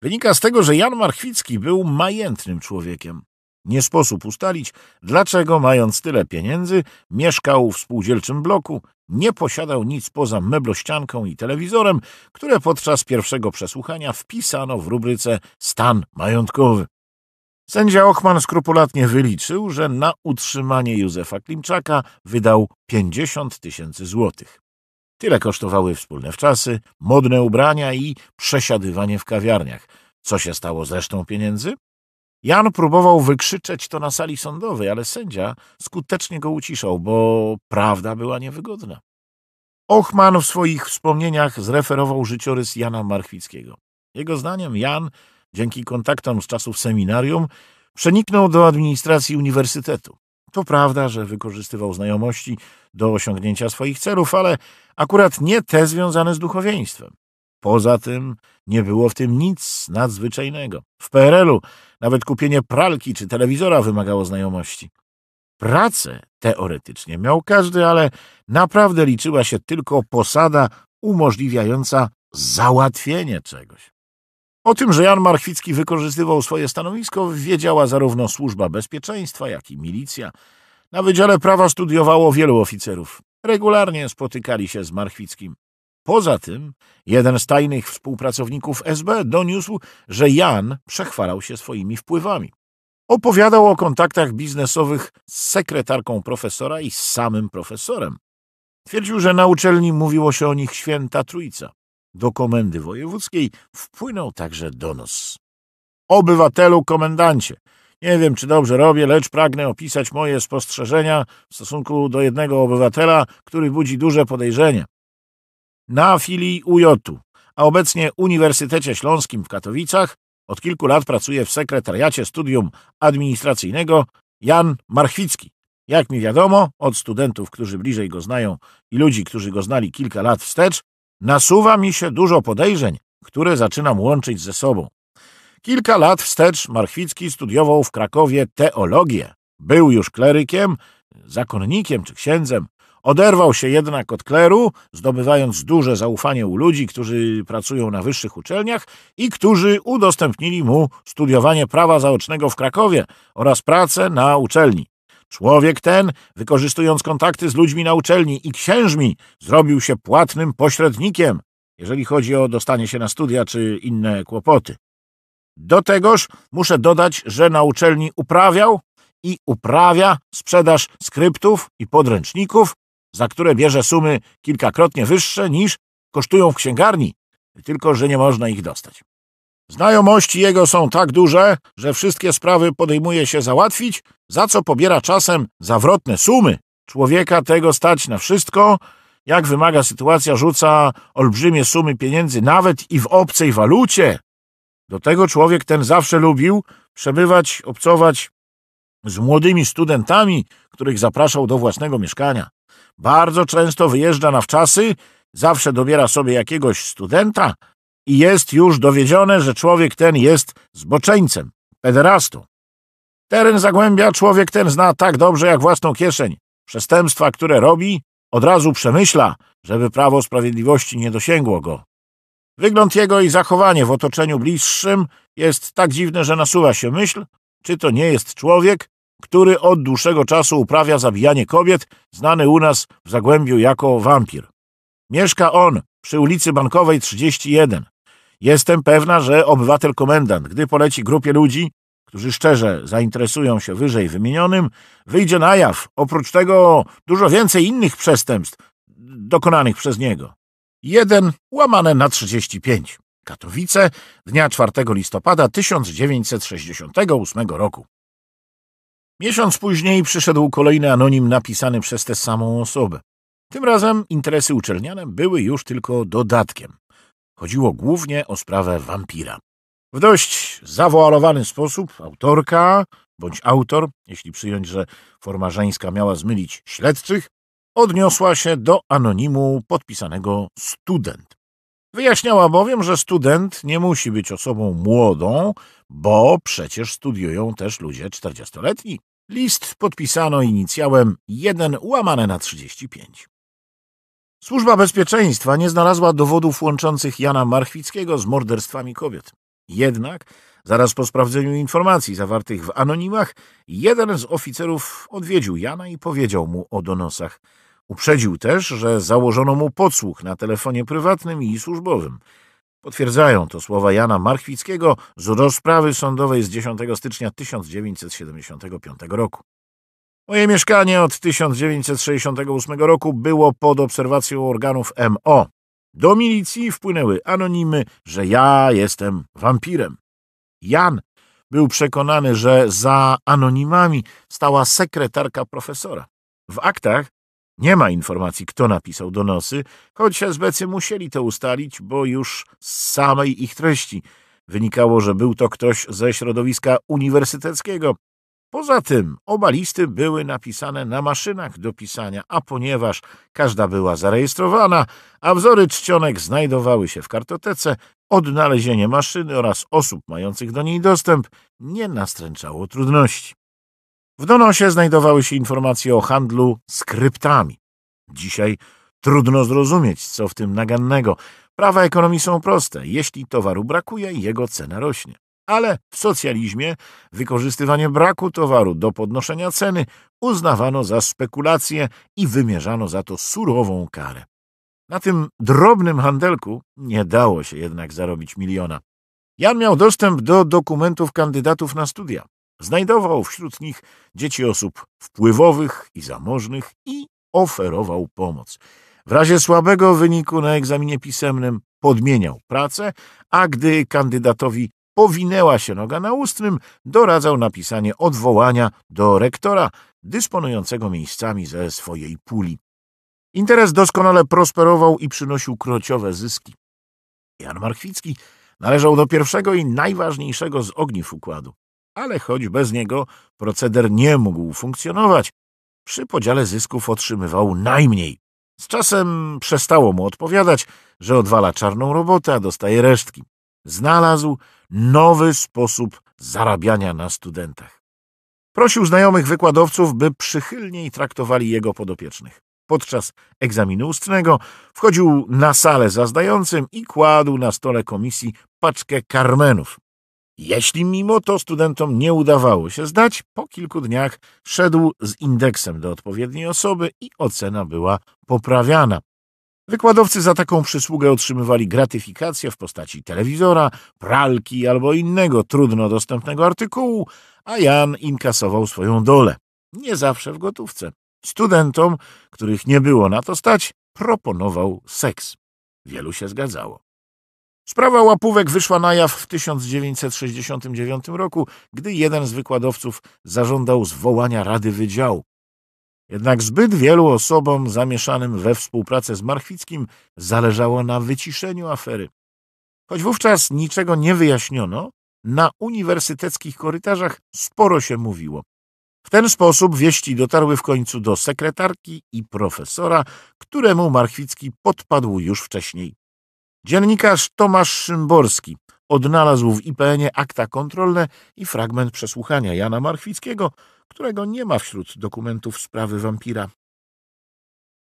Wynika z tego, że Jan Marchwicki był majętnym człowiekiem. Nie sposób ustalić, dlaczego mając tyle pieniędzy, mieszkał w spółdzielczym bloku, nie posiadał nic poza meblościanką i telewizorem, które podczas pierwszego przesłuchania wpisano w rubryce stan majątkowy. Sędzia Ochman skrupulatnie wyliczył, że na utrzymanie Józefa Klimczaka wydał 50 tysięcy złotych. Tyle kosztowały wspólne wczasy, modne ubrania i przesiadywanie w kawiarniach. Co się stało z resztą pieniędzy? Jan próbował wykrzyczeć to na sali sądowej, ale sędzia skutecznie go uciszał, bo prawda była niewygodna. Ochman w swoich wspomnieniach zreferował życiorys Jana Marchwickiego. Jego zdaniem Jan, dzięki kontaktom z czasów seminarium, przeniknął do administracji uniwersytetu. To prawda, że wykorzystywał znajomości do osiągnięcia swoich celów, ale akurat nie te związane z duchowieństwem. Poza tym nie było w tym nic nadzwyczajnego. W PRL-u nawet kupienie pralki czy telewizora wymagało znajomości. Pracę teoretycznie miał każdy, ale naprawdę liczyła się tylko posada umożliwiająca załatwienie czegoś. O tym, że Jan Marchwicki wykorzystywał swoje stanowisko, wiedziała zarówno Służba Bezpieczeństwa, jak i milicja. Na Wydziale Prawa studiowało wielu oficerów. Regularnie spotykali się z Marchwickim. Poza tym jeden z tajnych współpracowników SB doniósł, że Jan przechwalał się swoimi wpływami. Opowiadał o kontaktach biznesowych z sekretarką profesora i z samym profesorem. Twierdził, że na uczelni mówiło się o nich święta trójca. Do komendy wojewódzkiej wpłynął także donos. Obywatelu komendancie, nie wiem, czy dobrze robię, lecz pragnę opisać moje spostrzeżenia w stosunku do jednego obywatela, który budzi duże podejrzenie na filii UJ, a obecnie Uniwersytecie Śląskim w Katowicach. Od kilku lat pracuje w sekretariacie studium administracyjnego Jan Marchwicki. Jak mi wiadomo, od studentów, którzy bliżej go znają i ludzi, którzy go znali kilka lat wstecz, nasuwa mi się dużo podejrzeń, które zaczynam łączyć ze sobą. Kilka lat wstecz Marchwicki studiował w Krakowie teologię. Był już klerykiem, zakonnikiem czy księdzem. Oderwał się jednak od kleru, zdobywając duże zaufanie u ludzi, którzy pracują na wyższych uczelniach i którzy udostępnili mu studiowanie prawa zaocznego w Krakowie oraz pracę na uczelni. Człowiek ten, wykorzystując kontakty z ludźmi na uczelni i księżmi, zrobił się płatnym pośrednikiem, jeżeli chodzi o dostanie się na studia czy inne kłopoty. Do tegoż muszę dodać, że na uczelni uprawiał i uprawia sprzedaż skryptów i podręczników za które bierze sumy kilkakrotnie wyższe niż kosztują w księgarni, tylko że nie można ich dostać. Znajomości jego są tak duże, że wszystkie sprawy podejmuje się załatwić, za co pobiera czasem zawrotne sumy. Człowieka tego stać na wszystko, jak wymaga sytuacja, rzuca olbrzymie sumy pieniędzy nawet i w obcej walucie. Do tego człowiek ten zawsze lubił przebywać, obcować z młodymi studentami, których zapraszał do własnego mieszkania. Bardzo często wyjeżdża na wczasy, zawsze dobiera sobie jakiegoś studenta i jest już dowiedzione, że człowiek ten jest zboczeńcem, pederastą. Teren Zagłębia człowiek ten zna tak dobrze jak własną kieszeń. Przestępstwa, które robi, od razu przemyśla, żeby prawo sprawiedliwości nie dosięgło go. Wygląd jego i zachowanie w otoczeniu bliższym jest tak dziwne, że nasuwa się myśl, czy to nie jest człowiek, który od dłuższego czasu uprawia zabijanie kobiet, znany u nas w Zagłębiu jako wampir. Mieszka on przy ulicy Bankowej 31. Jestem pewna, że obywatel komendant, gdy poleci grupie ludzi, którzy szczerze zainteresują się wyżej wymienionym, wyjdzie na jaw, oprócz tego dużo więcej innych przestępstw dokonanych przez niego. Jeden, łamane na 35. Katowice dnia 4 listopada 1968 roku. Miesiąc później przyszedł kolejny anonim napisany przez tę samą osobę. Tym razem interesy uczelniane były już tylko dodatkiem. Chodziło głównie o sprawę wampira. W dość zawoalowany sposób autorka, bądź autor, jeśli przyjąć, że forma żeńska miała zmylić śledczych, odniosła się do anonimu podpisanego student. Wyjaśniała bowiem, że student nie musi być osobą młodą, bo przecież studiują też ludzie 40-letni. List podpisano inicjałem 1 łamane na 35. Służba Bezpieczeństwa nie znalazła dowodów łączących Jana Marchwickiego z morderstwami kobiet. Jednak, zaraz po sprawdzeniu informacji zawartych w anonimach, jeden z oficerów odwiedził Jana i powiedział mu o donosach. Uprzedził też, że założono mu podsłuch na telefonie prywatnym i służbowym. Potwierdzają to słowa Jana Markwickiego z rozprawy sądowej z 10 stycznia 1975 roku. Moje mieszkanie od 1968 roku było pod obserwacją organów MO. Do milicji wpłynęły anonimy, że ja jestem wampirem. Jan był przekonany, że za anonimami stała sekretarka profesora. W aktach nie ma informacji, kto napisał donosy, choć SBC musieli to ustalić, bo już z samej ich treści wynikało, że był to ktoś ze środowiska uniwersyteckiego. Poza tym oba listy były napisane na maszynach do pisania, a ponieważ każda była zarejestrowana, a wzory czcionek znajdowały się w kartotece, odnalezienie maszyny oraz osób mających do niej dostęp nie nastręczało trudności. W donosie znajdowały się informacje o handlu skryptami. Dzisiaj trudno zrozumieć, co w tym nagannego. Prawa ekonomii są proste. Jeśli towaru brakuje, jego cena rośnie. Ale w socjalizmie wykorzystywanie braku towaru do podnoszenia ceny uznawano za spekulację i wymierzano za to surową karę. Na tym drobnym handelku nie dało się jednak zarobić miliona. Jan miał dostęp do dokumentów kandydatów na studia. Znajdował wśród nich dzieci osób wpływowych i zamożnych i oferował pomoc. W razie słabego wyniku na egzaminie pisemnym podmieniał pracę, a gdy kandydatowi powinęła się noga na ustnym, doradzał napisanie odwołania do rektora dysponującego miejscami ze swojej puli. Interes doskonale prosperował i przynosił krociowe zyski. Jan Markwicki należał do pierwszego i najważniejszego z ogniw układu ale choć bez niego proceder nie mógł funkcjonować, przy podziale zysków otrzymywał najmniej. Z czasem przestało mu odpowiadać, że odwala czarną robotę, a dostaje resztki. Znalazł nowy sposób zarabiania na studentach. Prosił znajomych wykładowców, by przychylniej traktowali jego podopiecznych. Podczas egzaminu ustnego wchodził na salę za zdającym i kładł na stole komisji paczkę karmenów. Jeśli mimo to studentom nie udawało się zdać, po kilku dniach szedł z indeksem do odpowiedniej osoby i ocena była poprawiana. Wykładowcy za taką przysługę otrzymywali gratyfikację w postaci telewizora, pralki albo innego trudno dostępnego artykułu, a Jan inkasował swoją dolę. Nie zawsze w gotówce. Studentom, których nie było na to stać, proponował seks. Wielu się zgadzało. Sprawa łapówek wyszła na jaw w 1969 roku, gdy jeden z wykładowców zażądał zwołania Rady Wydziału. Jednak zbyt wielu osobom zamieszanym we współpracę z Marchwickim zależało na wyciszeniu afery. Choć wówczas niczego nie wyjaśniono, na uniwersyteckich korytarzach sporo się mówiło. W ten sposób wieści dotarły w końcu do sekretarki i profesora, któremu Marchwicki podpadł już wcześniej. Dziennikarz Tomasz Szymborski odnalazł w IPN-ie akta kontrolne i fragment przesłuchania Jana Marchwickiego, którego nie ma wśród dokumentów sprawy wampira.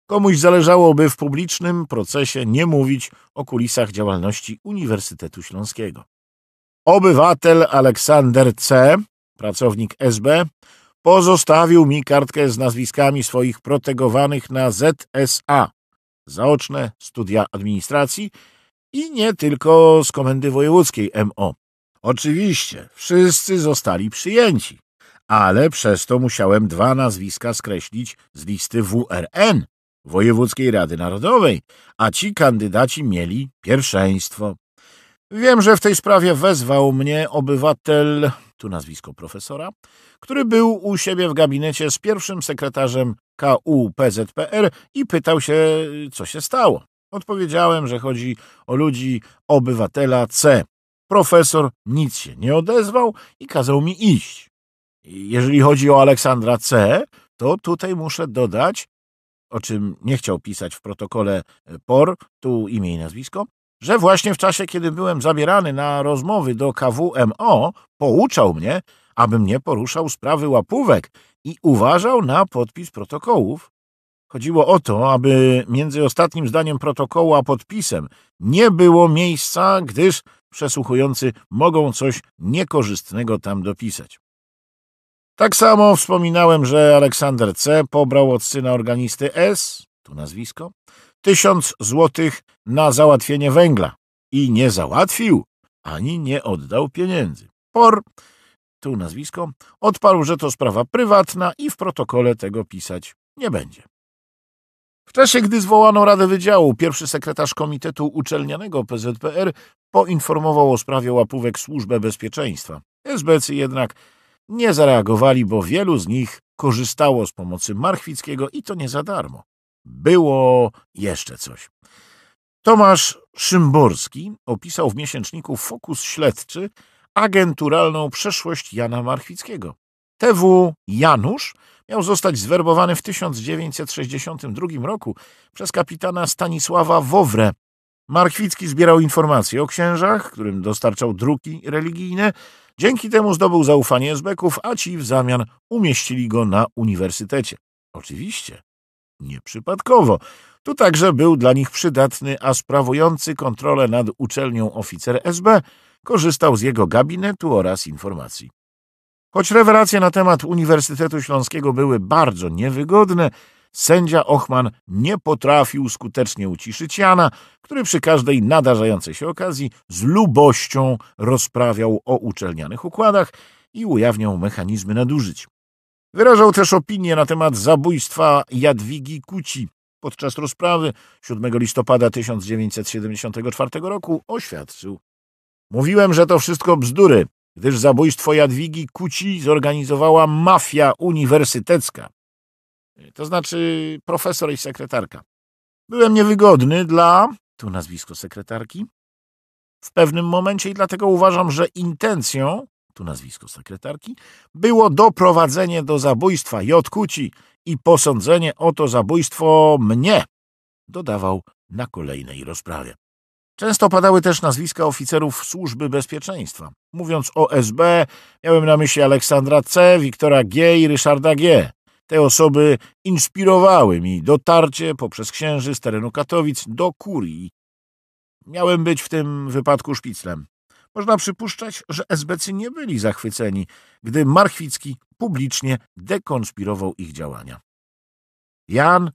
Komuś zależałoby w publicznym procesie nie mówić o kulisach działalności Uniwersytetu Śląskiego. Obywatel Aleksander C., pracownik SB, pozostawił mi kartkę z nazwiskami swoich protegowanych na ZSA, zaoczne studia administracji, i nie tylko z Komendy Wojewódzkiej MO. Oczywiście, wszyscy zostali przyjęci, ale przez to musiałem dwa nazwiska skreślić z listy WRN, Wojewódzkiej Rady Narodowej, a ci kandydaci mieli pierwszeństwo. Wiem, że w tej sprawie wezwał mnie obywatel, tu nazwisko profesora, który był u siebie w gabinecie z pierwszym sekretarzem KU PZPR i pytał się, co się stało. Odpowiedziałem, że chodzi o ludzi obywatela C. Profesor nic się nie odezwał i kazał mi iść. Jeżeli chodzi o Aleksandra C., to tutaj muszę dodać, o czym nie chciał pisać w protokole e, POR, tu imię i nazwisko, że właśnie w czasie, kiedy byłem zabierany na rozmowy do KWMO, pouczał mnie, abym nie poruszał sprawy łapówek i uważał na podpis protokołów, Chodziło o to, aby między ostatnim zdaniem protokołu a podpisem nie było miejsca, gdyż przesłuchujący mogą coś niekorzystnego tam dopisać. Tak samo wspominałem, że Aleksander C. pobrał od syna organisty S., tu nazwisko, tysiąc złotych na załatwienie węgla i nie załatwił, ani nie oddał pieniędzy. Por, tu nazwisko, odparł, że to sprawa prywatna i w protokole tego pisać nie będzie. W czasie, gdy zwołano Radę Wydziału, pierwszy sekretarz Komitetu Uczelnianego PZPR poinformował o sprawie łapówek Służbę Bezpieczeństwa. SBC jednak nie zareagowali, bo wielu z nich korzystało z pomocy Marchwickiego i to nie za darmo. Było jeszcze coś. Tomasz Szymborski opisał w miesięczniku Fokus Śledczy agenturalną przeszłość Jana Marchwickiego. TW Janusz miał zostać zwerbowany w 1962 roku przez kapitana Stanisława Wowrę. Markwicki zbierał informacje o księżach, którym dostarczał druki religijne. Dzięki temu zdobył zaufanie Ezbeków, a ci w zamian umieścili go na uniwersytecie. Oczywiście, nieprzypadkowo. Tu także był dla nich przydatny, a sprawujący kontrolę nad uczelnią oficer SB korzystał z jego gabinetu oraz informacji. Choć rewelacje na temat Uniwersytetu Śląskiego były bardzo niewygodne, sędzia Ochman nie potrafił skutecznie uciszyć Jana, który przy każdej nadarzającej się okazji z lubością rozprawiał o uczelnianych układach i ujawniał mechanizmy nadużyć. Wyrażał też opinię na temat zabójstwa Jadwigi Kuci. Podczas rozprawy 7 listopada 1974 roku oświadczył: Mówiłem, że to wszystko bzdury gdyż zabójstwo Jadwigi Kuci zorganizowała mafia uniwersytecka, to znaczy profesor i sekretarka. Byłem niewygodny dla, tu nazwisko sekretarki, w pewnym momencie i dlatego uważam, że intencją, tu nazwisko sekretarki, było doprowadzenie do zabójstwa J. Kuci i posądzenie o to zabójstwo mnie, dodawał na kolejnej rozprawie. Często padały też nazwiska oficerów służby bezpieczeństwa. Mówiąc o SB, miałem na myśli Aleksandra C., Wiktora G. i Ryszarda G. Te osoby inspirowały mi dotarcie poprzez księży z terenu Katowic do kurii. Miałem być w tym wypadku szpiclem. Można przypuszczać, że SBC nie byli zachwyceni, gdy Marchwicki publicznie dekonspirował ich działania. Jan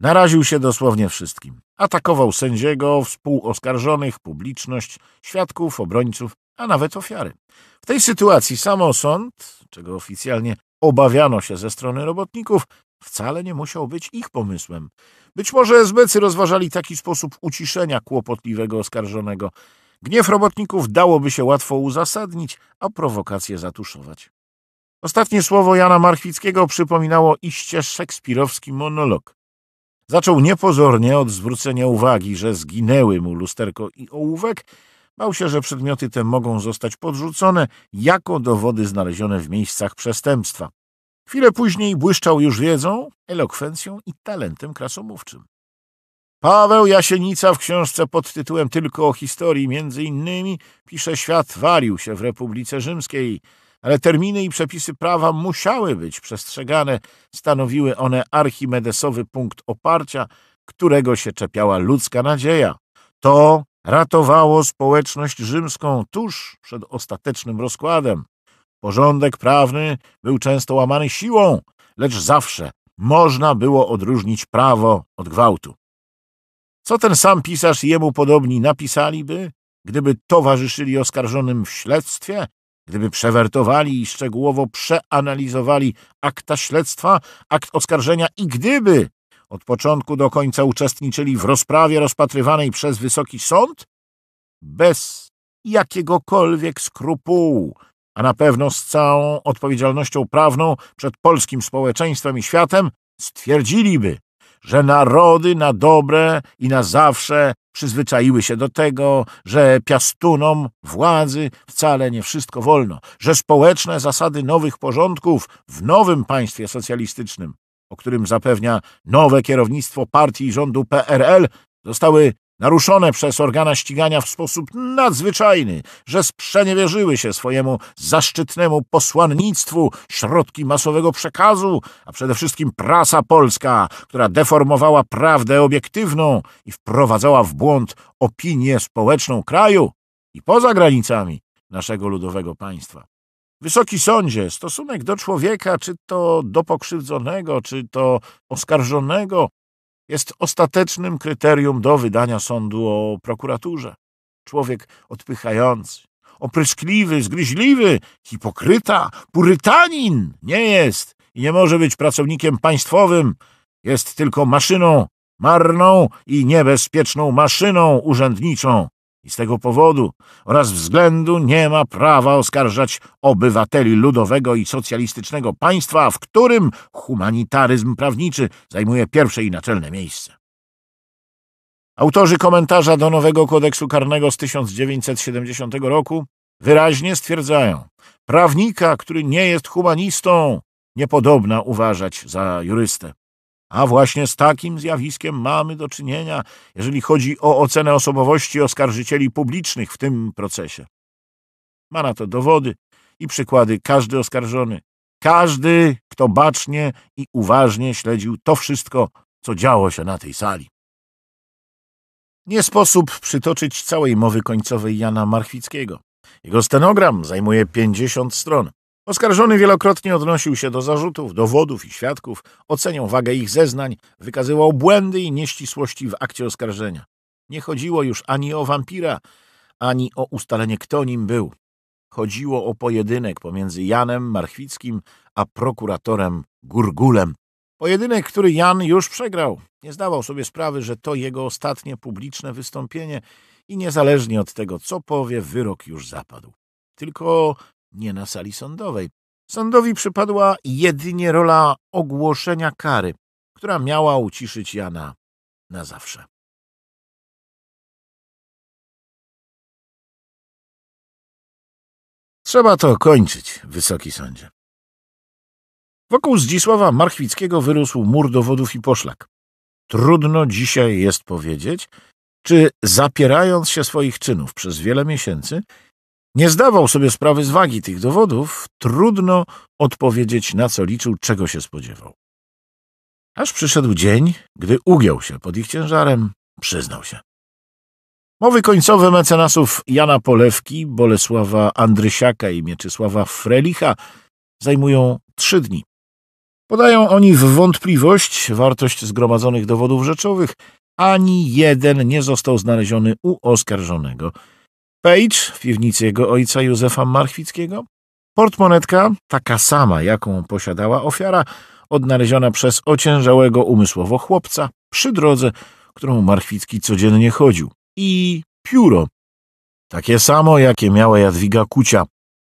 Naraził się dosłownie wszystkim. Atakował sędziego, współoskarżonych, publiczność, świadków, obrońców, a nawet ofiary. W tej sytuacji samo sąd, czego oficjalnie obawiano się ze strony robotników, wcale nie musiał być ich pomysłem. Być może SBC rozważali taki sposób uciszenia kłopotliwego oskarżonego. Gniew robotników dałoby się łatwo uzasadnić, a prowokacje zatuszować. Ostatnie słowo Jana Marchwickiego przypominało iście szekspirowski monolog. Zaczął niepozornie od zwrócenia uwagi, że zginęły mu lusterko i ołówek. Bał się, że przedmioty te mogą zostać podrzucone jako dowody znalezione w miejscach przestępstwa. Chwilę później błyszczał już wiedzą, elokwencją i talentem krasomówczym. Paweł Jasienica w książce pod tytułem Tylko o historii między innymi pisze Świat walił się w Republice Rzymskiej – ale terminy i przepisy prawa musiały być przestrzegane. Stanowiły one archimedesowy punkt oparcia, którego się czepiała ludzka nadzieja. To ratowało społeczność rzymską tuż przed ostatecznym rozkładem. Porządek prawny był często łamany siłą, lecz zawsze można było odróżnić prawo od gwałtu. Co ten sam pisarz jemu podobni napisaliby, gdyby towarzyszyli oskarżonym w śledztwie Gdyby przewertowali i szczegółowo przeanalizowali akta śledztwa, akt oskarżenia i gdyby od początku do końca uczestniczyli w rozprawie rozpatrywanej przez Wysoki Sąd, bez jakiegokolwiek skrupułu, a na pewno z całą odpowiedzialnością prawną przed polskim społeczeństwem i światem, stwierdziliby, że narody na dobre i na zawsze Przyzwyczaiły się do tego, że piastunom władzy wcale nie wszystko wolno, że społeczne zasady nowych porządków w nowym państwie socjalistycznym, o którym zapewnia nowe kierownictwo partii i rządu PRL, zostały naruszone przez organa ścigania w sposób nadzwyczajny, że sprzeniewierzyły się swojemu zaszczytnemu posłannictwu, środki masowego przekazu, a przede wszystkim prasa polska, która deformowała prawdę obiektywną i wprowadzała w błąd opinię społeczną kraju i poza granicami naszego ludowego państwa. Wysoki sądzie, stosunek do człowieka, czy to do pokrzywdzonego, czy to oskarżonego, jest ostatecznym kryterium do wydania sądu o prokuraturze. Człowiek odpychający, opryskliwy, zgryźliwy, hipokryta, purytanin nie jest i nie może być pracownikiem państwowym. Jest tylko maszyną, marną i niebezpieczną maszyną urzędniczą i z tego powodu oraz względu nie ma prawa oskarżać obywateli ludowego i socjalistycznego państwa, w którym humanitaryzm prawniczy zajmuje pierwsze i naczelne miejsce. Autorzy komentarza do nowego kodeksu karnego z 1970 roku wyraźnie stwierdzają, prawnika, który nie jest humanistą, niepodobna uważać za jurystę. A właśnie z takim zjawiskiem mamy do czynienia, jeżeli chodzi o ocenę osobowości oskarżycieli publicznych w tym procesie. Ma na to dowody i przykłady każdy oskarżony, każdy, kto bacznie i uważnie śledził to wszystko, co działo się na tej sali. Nie sposób przytoczyć całej mowy końcowej Jana Marchwickiego. Jego stenogram zajmuje 50 stron. Oskarżony wielokrotnie odnosił się do zarzutów, dowodów i świadków, oceniał wagę ich zeznań, wykazywał błędy i nieścisłości w akcie oskarżenia. Nie chodziło już ani o wampira, ani o ustalenie, kto nim był. Chodziło o pojedynek pomiędzy Janem Marchwickim a prokuratorem Gurgulem. Pojedynek, który Jan już przegrał. Nie zdawał sobie sprawy, że to jego ostatnie publiczne wystąpienie i niezależnie od tego, co powie, wyrok już zapadł. Tylko nie na sali sądowej. Sądowi przypadła jedynie rola ogłoszenia kary, która miała uciszyć Jana na zawsze. Trzeba to kończyć, wysoki sądzie. Wokół Zdzisława Marchwickiego wyrósł mur dowodów i poszlak. Trudno dzisiaj jest powiedzieć, czy zapierając się swoich czynów przez wiele miesięcy, nie zdawał sobie sprawy z wagi tych dowodów, trudno odpowiedzieć na co liczył, czego się spodziewał. Aż przyszedł dzień, gdy ugiął się pod ich ciężarem, przyznał się. Mowy końcowe mecenasów Jana Polewki, Bolesława Andrysiaka i Mieczysława Frelicha zajmują trzy dni. Podają oni w wątpliwość wartość zgromadzonych dowodów rzeczowych. Ani jeden nie został znaleziony u oskarżonego. Page w piwnicy jego ojca Józefa Marchwickiego, portmonetka, taka sama, jaką posiadała ofiara, odnaleziona przez ociężałego umysłowo chłopca przy drodze, którą Marchwicki codziennie chodził, i pióro, takie samo, jakie miała Jadwiga Kucia.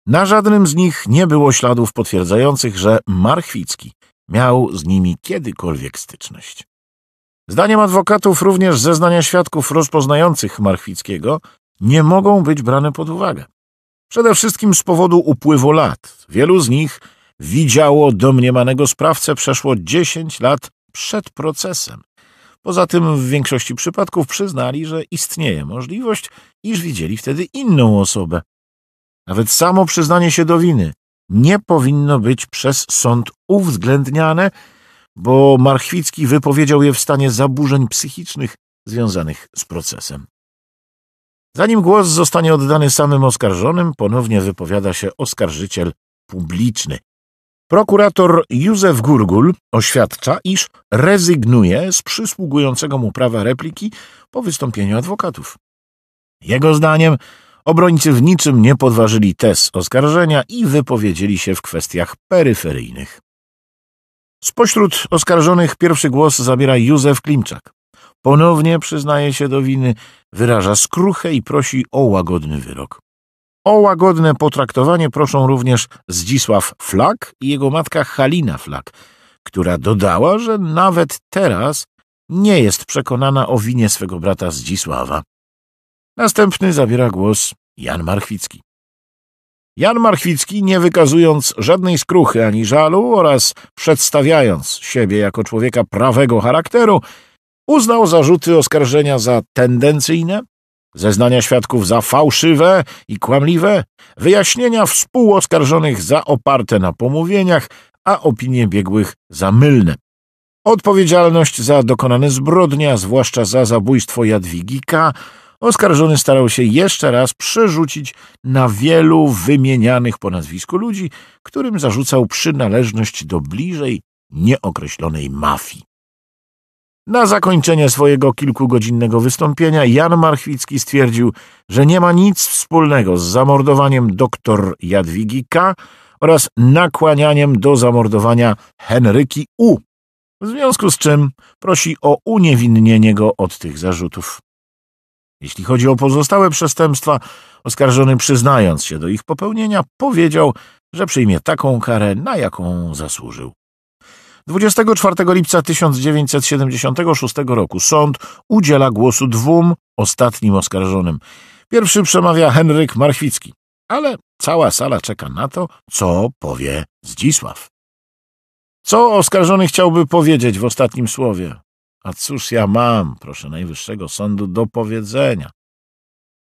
Na żadnym z nich nie było śladów potwierdzających, że Marchwicki miał z nimi kiedykolwiek styczność. Zdaniem adwokatów również zeznania świadków rozpoznających Marchwickiego nie mogą być brane pod uwagę. Przede wszystkim z powodu upływu lat. Wielu z nich widziało domniemanego sprawcę przeszło 10 lat przed procesem. Poza tym w większości przypadków przyznali, że istnieje możliwość, iż widzieli wtedy inną osobę. Nawet samo przyznanie się do winy nie powinno być przez sąd uwzględniane, bo Marchwicki wypowiedział je w stanie zaburzeń psychicznych związanych z procesem. Zanim głos zostanie oddany samym oskarżonym, ponownie wypowiada się oskarżyciel publiczny. Prokurator Józef Gurgul oświadcza, iż rezygnuje z przysługującego mu prawa repliki po wystąpieniu adwokatów. Jego zdaniem obrońcy w niczym nie podważyli tez oskarżenia i wypowiedzieli się w kwestiach peryferyjnych. Spośród oskarżonych pierwszy głos zabiera Józef Klimczak. Ponownie przyznaje się do winy, wyraża skruchę i prosi o łagodny wyrok. O łagodne potraktowanie proszą również Zdzisław Flak i jego matka Halina Flak, która dodała, że nawet teraz nie jest przekonana o winie swego brata Zdzisława. Następny zabiera głos Jan Marchwicki. Jan Marchwicki, nie wykazując żadnej skruchy ani żalu oraz przedstawiając siebie jako człowieka prawego charakteru, Uznał zarzuty oskarżenia za tendencyjne, zeznania świadków za fałszywe i kłamliwe, wyjaśnienia współoskarżonych za oparte na pomówieniach, a opinie biegłych za mylne. Odpowiedzialność za dokonane zbrodnie, a zwłaszcza za zabójstwo Jadwigi K., oskarżony starał się jeszcze raz przerzucić na wielu wymienianych po nazwisku ludzi, którym zarzucał przynależność do bliżej nieokreślonej mafii. Na zakończenie swojego kilkugodzinnego wystąpienia Jan Marchwicki stwierdził, że nie ma nic wspólnego z zamordowaniem dr Jadwigi K. oraz nakłanianiem do zamordowania Henryki U. W związku z czym prosi o uniewinnienie go od tych zarzutów. Jeśli chodzi o pozostałe przestępstwa, oskarżony przyznając się do ich popełnienia, powiedział, że przyjmie taką karę, na jaką zasłużył. 24 lipca 1976 roku sąd udziela głosu dwóm ostatnim oskarżonym. Pierwszy przemawia Henryk Marchwicki, ale cała sala czeka na to, co powie Zdzisław. Co oskarżony chciałby powiedzieć w ostatnim słowie? A cóż ja mam, proszę Najwyższego Sądu, do powiedzenia?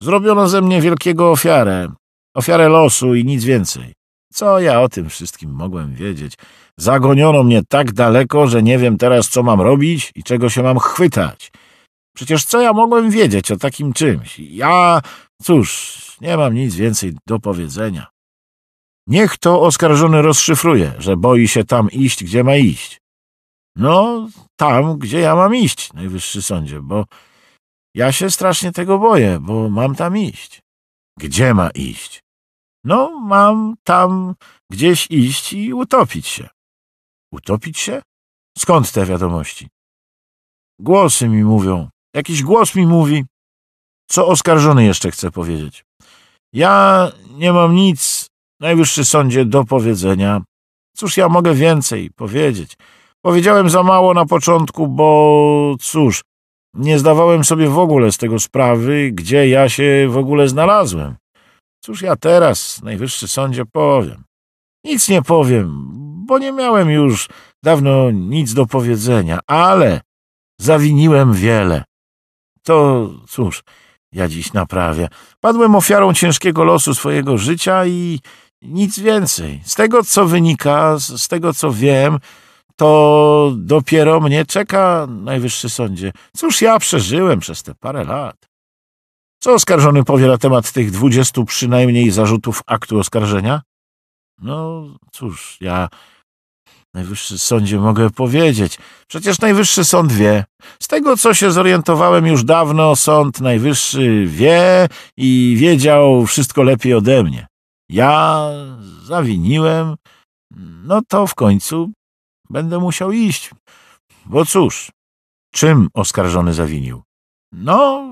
Zrobiono ze mnie wielkiego ofiarę, ofiarę losu i nic więcej. Co ja o tym wszystkim mogłem wiedzieć? Zagoniono mnie tak daleko, że nie wiem teraz, co mam robić i czego się mam chwytać. Przecież co ja mogłem wiedzieć o takim czymś? Ja, cóż, nie mam nic więcej do powiedzenia. Niech to oskarżony rozszyfruje, że boi się tam iść, gdzie ma iść. No, tam, gdzie ja mam iść, najwyższy sądzie, bo ja się strasznie tego boję, bo mam tam iść. Gdzie ma iść? No, mam tam gdzieś iść i utopić się. Utopić się? Skąd te wiadomości? Głosy mi mówią. Jakiś głos mi mówi. Co oskarżony jeszcze chce powiedzieć? Ja nie mam nic, najwyższy sądzie, do powiedzenia. Cóż ja mogę więcej powiedzieć? Powiedziałem za mało na początku, bo cóż, nie zdawałem sobie w ogóle z tego sprawy, gdzie ja się w ogóle znalazłem. Cóż ja teraz, najwyższy sądzie, powiem? Nic nie powiem, bo nie miałem już dawno nic do powiedzenia, ale zawiniłem wiele. To cóż, ja dziś naprawię. Padłem ofiarą ciężkiego losu swojego życia i nic więcej. Z tego, co wynika, z tego, co wiem, to dopiero mnie czeka, najwyższy sądzie. Cóż ja przeżyłem przez te parę lat? Co oskarżony powie na temat tych dwudziestu przynajmniej zarzutów aktu oskarżenia? No cóż, ja Najwyższy sądzie mogę powiedzieć. Przecież Najwyższy Sąd wie. Z tego, co się zorientowałem już dawno, Sąd Najwyższy wie i wiedział wszystko lepiej ode mnie. Ja zawiniłem, no to w końcu będę musiał iść. Bo cóż, czym oskarżony zawinił? No,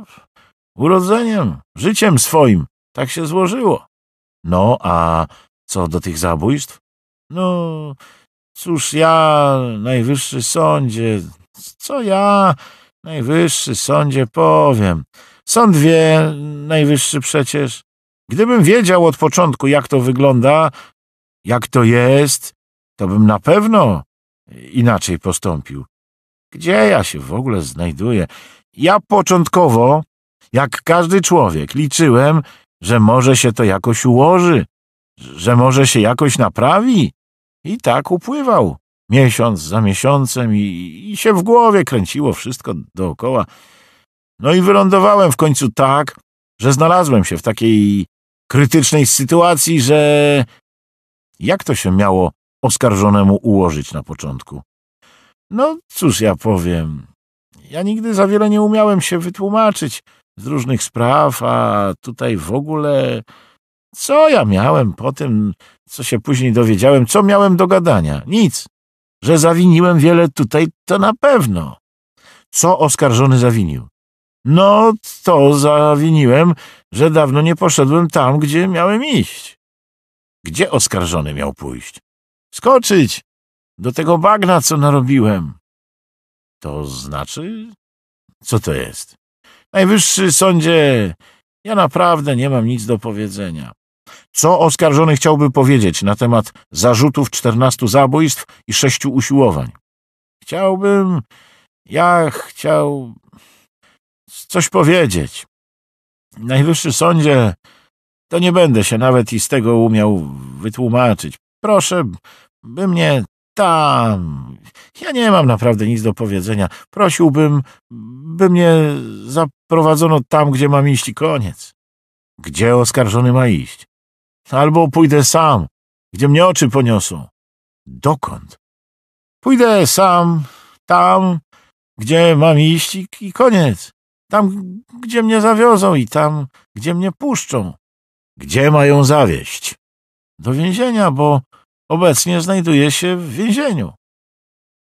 Urodzeniem, życiem swoim. Tak się złożyło. No, a co do tych zabójstw? No, cóż ja, najwyższy sądzie, co ja, najwyższy sądzie powiem. Sąd wie, najwyższy przecież. Gdybym wiedział od początku, jak to wygląda, jak to jest, to bym na pewno inaczej postąpił. Gdzie ja się w ogóle znajduję? Ja początkowo jak każdy człowiek liczyłem, że może się to jakoś ułoży, że może się jakoś naprawi. I tak upływał. Miesiąc za miesiącem i, i się w głowie kręciło wszystko dookoła. No i wylądowałem w końcu tak, że znalazłem się w takiej krytycznej sytuacji, że... Jak to się miało oskarżonemu ułożyć na początku? No cóż ja powiem. Ja nigdy za wiele nie umiałem się wytłumaczyć z różnych spraw, a tutaj w ogóle co ja miałem po tym, co się później dowiedziałem, co miałem do gadania? Nic. Że zawiniłem wiele tutaj, to na pewno. Co oskarżony zawinił? No, to zawiniłem, że dawno nie poszedłem tam, gdzie miałem iść. Gdzie oskarżony miał pójść? Skoczyć! Do tego bagna, co narobiłem. To znaczy? Co to jest? Najwyższy sądzie, ja naprawdę nie mam nic do powiedzenia. Co oskarżony chciałby powiedzieć na temat zarzutów 14 zabójstw i sześciu usiłowań? Chciałbym, ja chciał coś powiedzieć. Najwyższy sądzie, to nie będę się nawet i z tego umiał wytłumaczyć. Proszę, by mnie tam. Ja nie mam naprawdę nic do powiedzenia. Prosiłbym, by mnie zaprowadzono tam, gdzie mam iść i koniec. Gdzie oskarżony ma iść? Albo pójdę sam, gdzie mnie oczy poniosą. Dokąd? Pójdę sam, tam, gdzie mam iść i, i koniec. Tam, gdzie mnie zawiozą i tam, gdzie mnie puszczą. Gdzie mają zawieść? Do więzienia, bo obecnie znajduje się w więzieniu.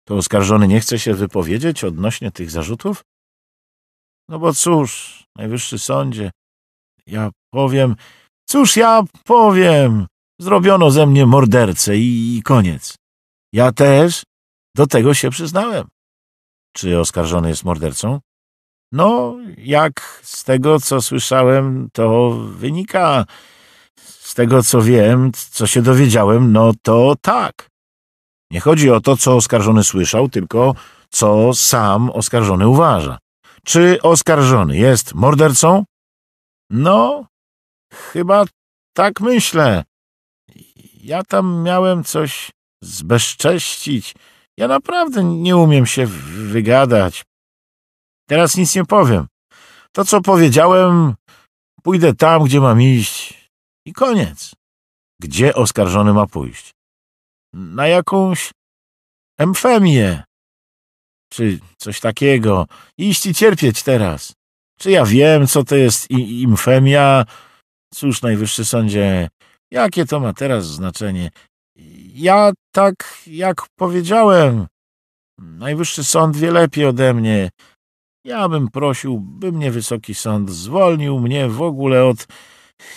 To oskarżony nie chce się wypowiedzieć odnośnie tych zarzutów? No bo cóż, najwyższy sądzie, ja powiem, cóż ja powiem, zrobiono ze mnie mordercę i, i koniec. Ja też do tego się przyznałem. Czy oskarżony jest mordercą? No, jak z tego, co słyszałem, to wynika, tego, co wiem, co się dowiedziałem, no to tak. Nie chodzi o to, co oskarżony słyszał, tylko co sam oskarżony uważa. Czy oskarżony jest mordercą? No, chyba tak myślę. Ja tam miałem coś zbezcześcić. Ja naprawdę nie umiem się wygadać. Teraz nic nie powiem. To, co powiedziałem, pójdę tam, gdzie mam iść. I koniec. Gdzie oskarżony ma pójść? Na jakąś emfemię. Czy coś takiego. Iść i cierpieć teraz. Czy ja wiem, co to jest emfemia? Cóż, najwyższy sądzie, jakie to ma teraz znaczenie? Ja tak, jak powiedziałem, najwyższy sąd wie lepiej ode mnie. Ja bym prosił, by mnie wysoki sąd zwolnił mnie w ogóle od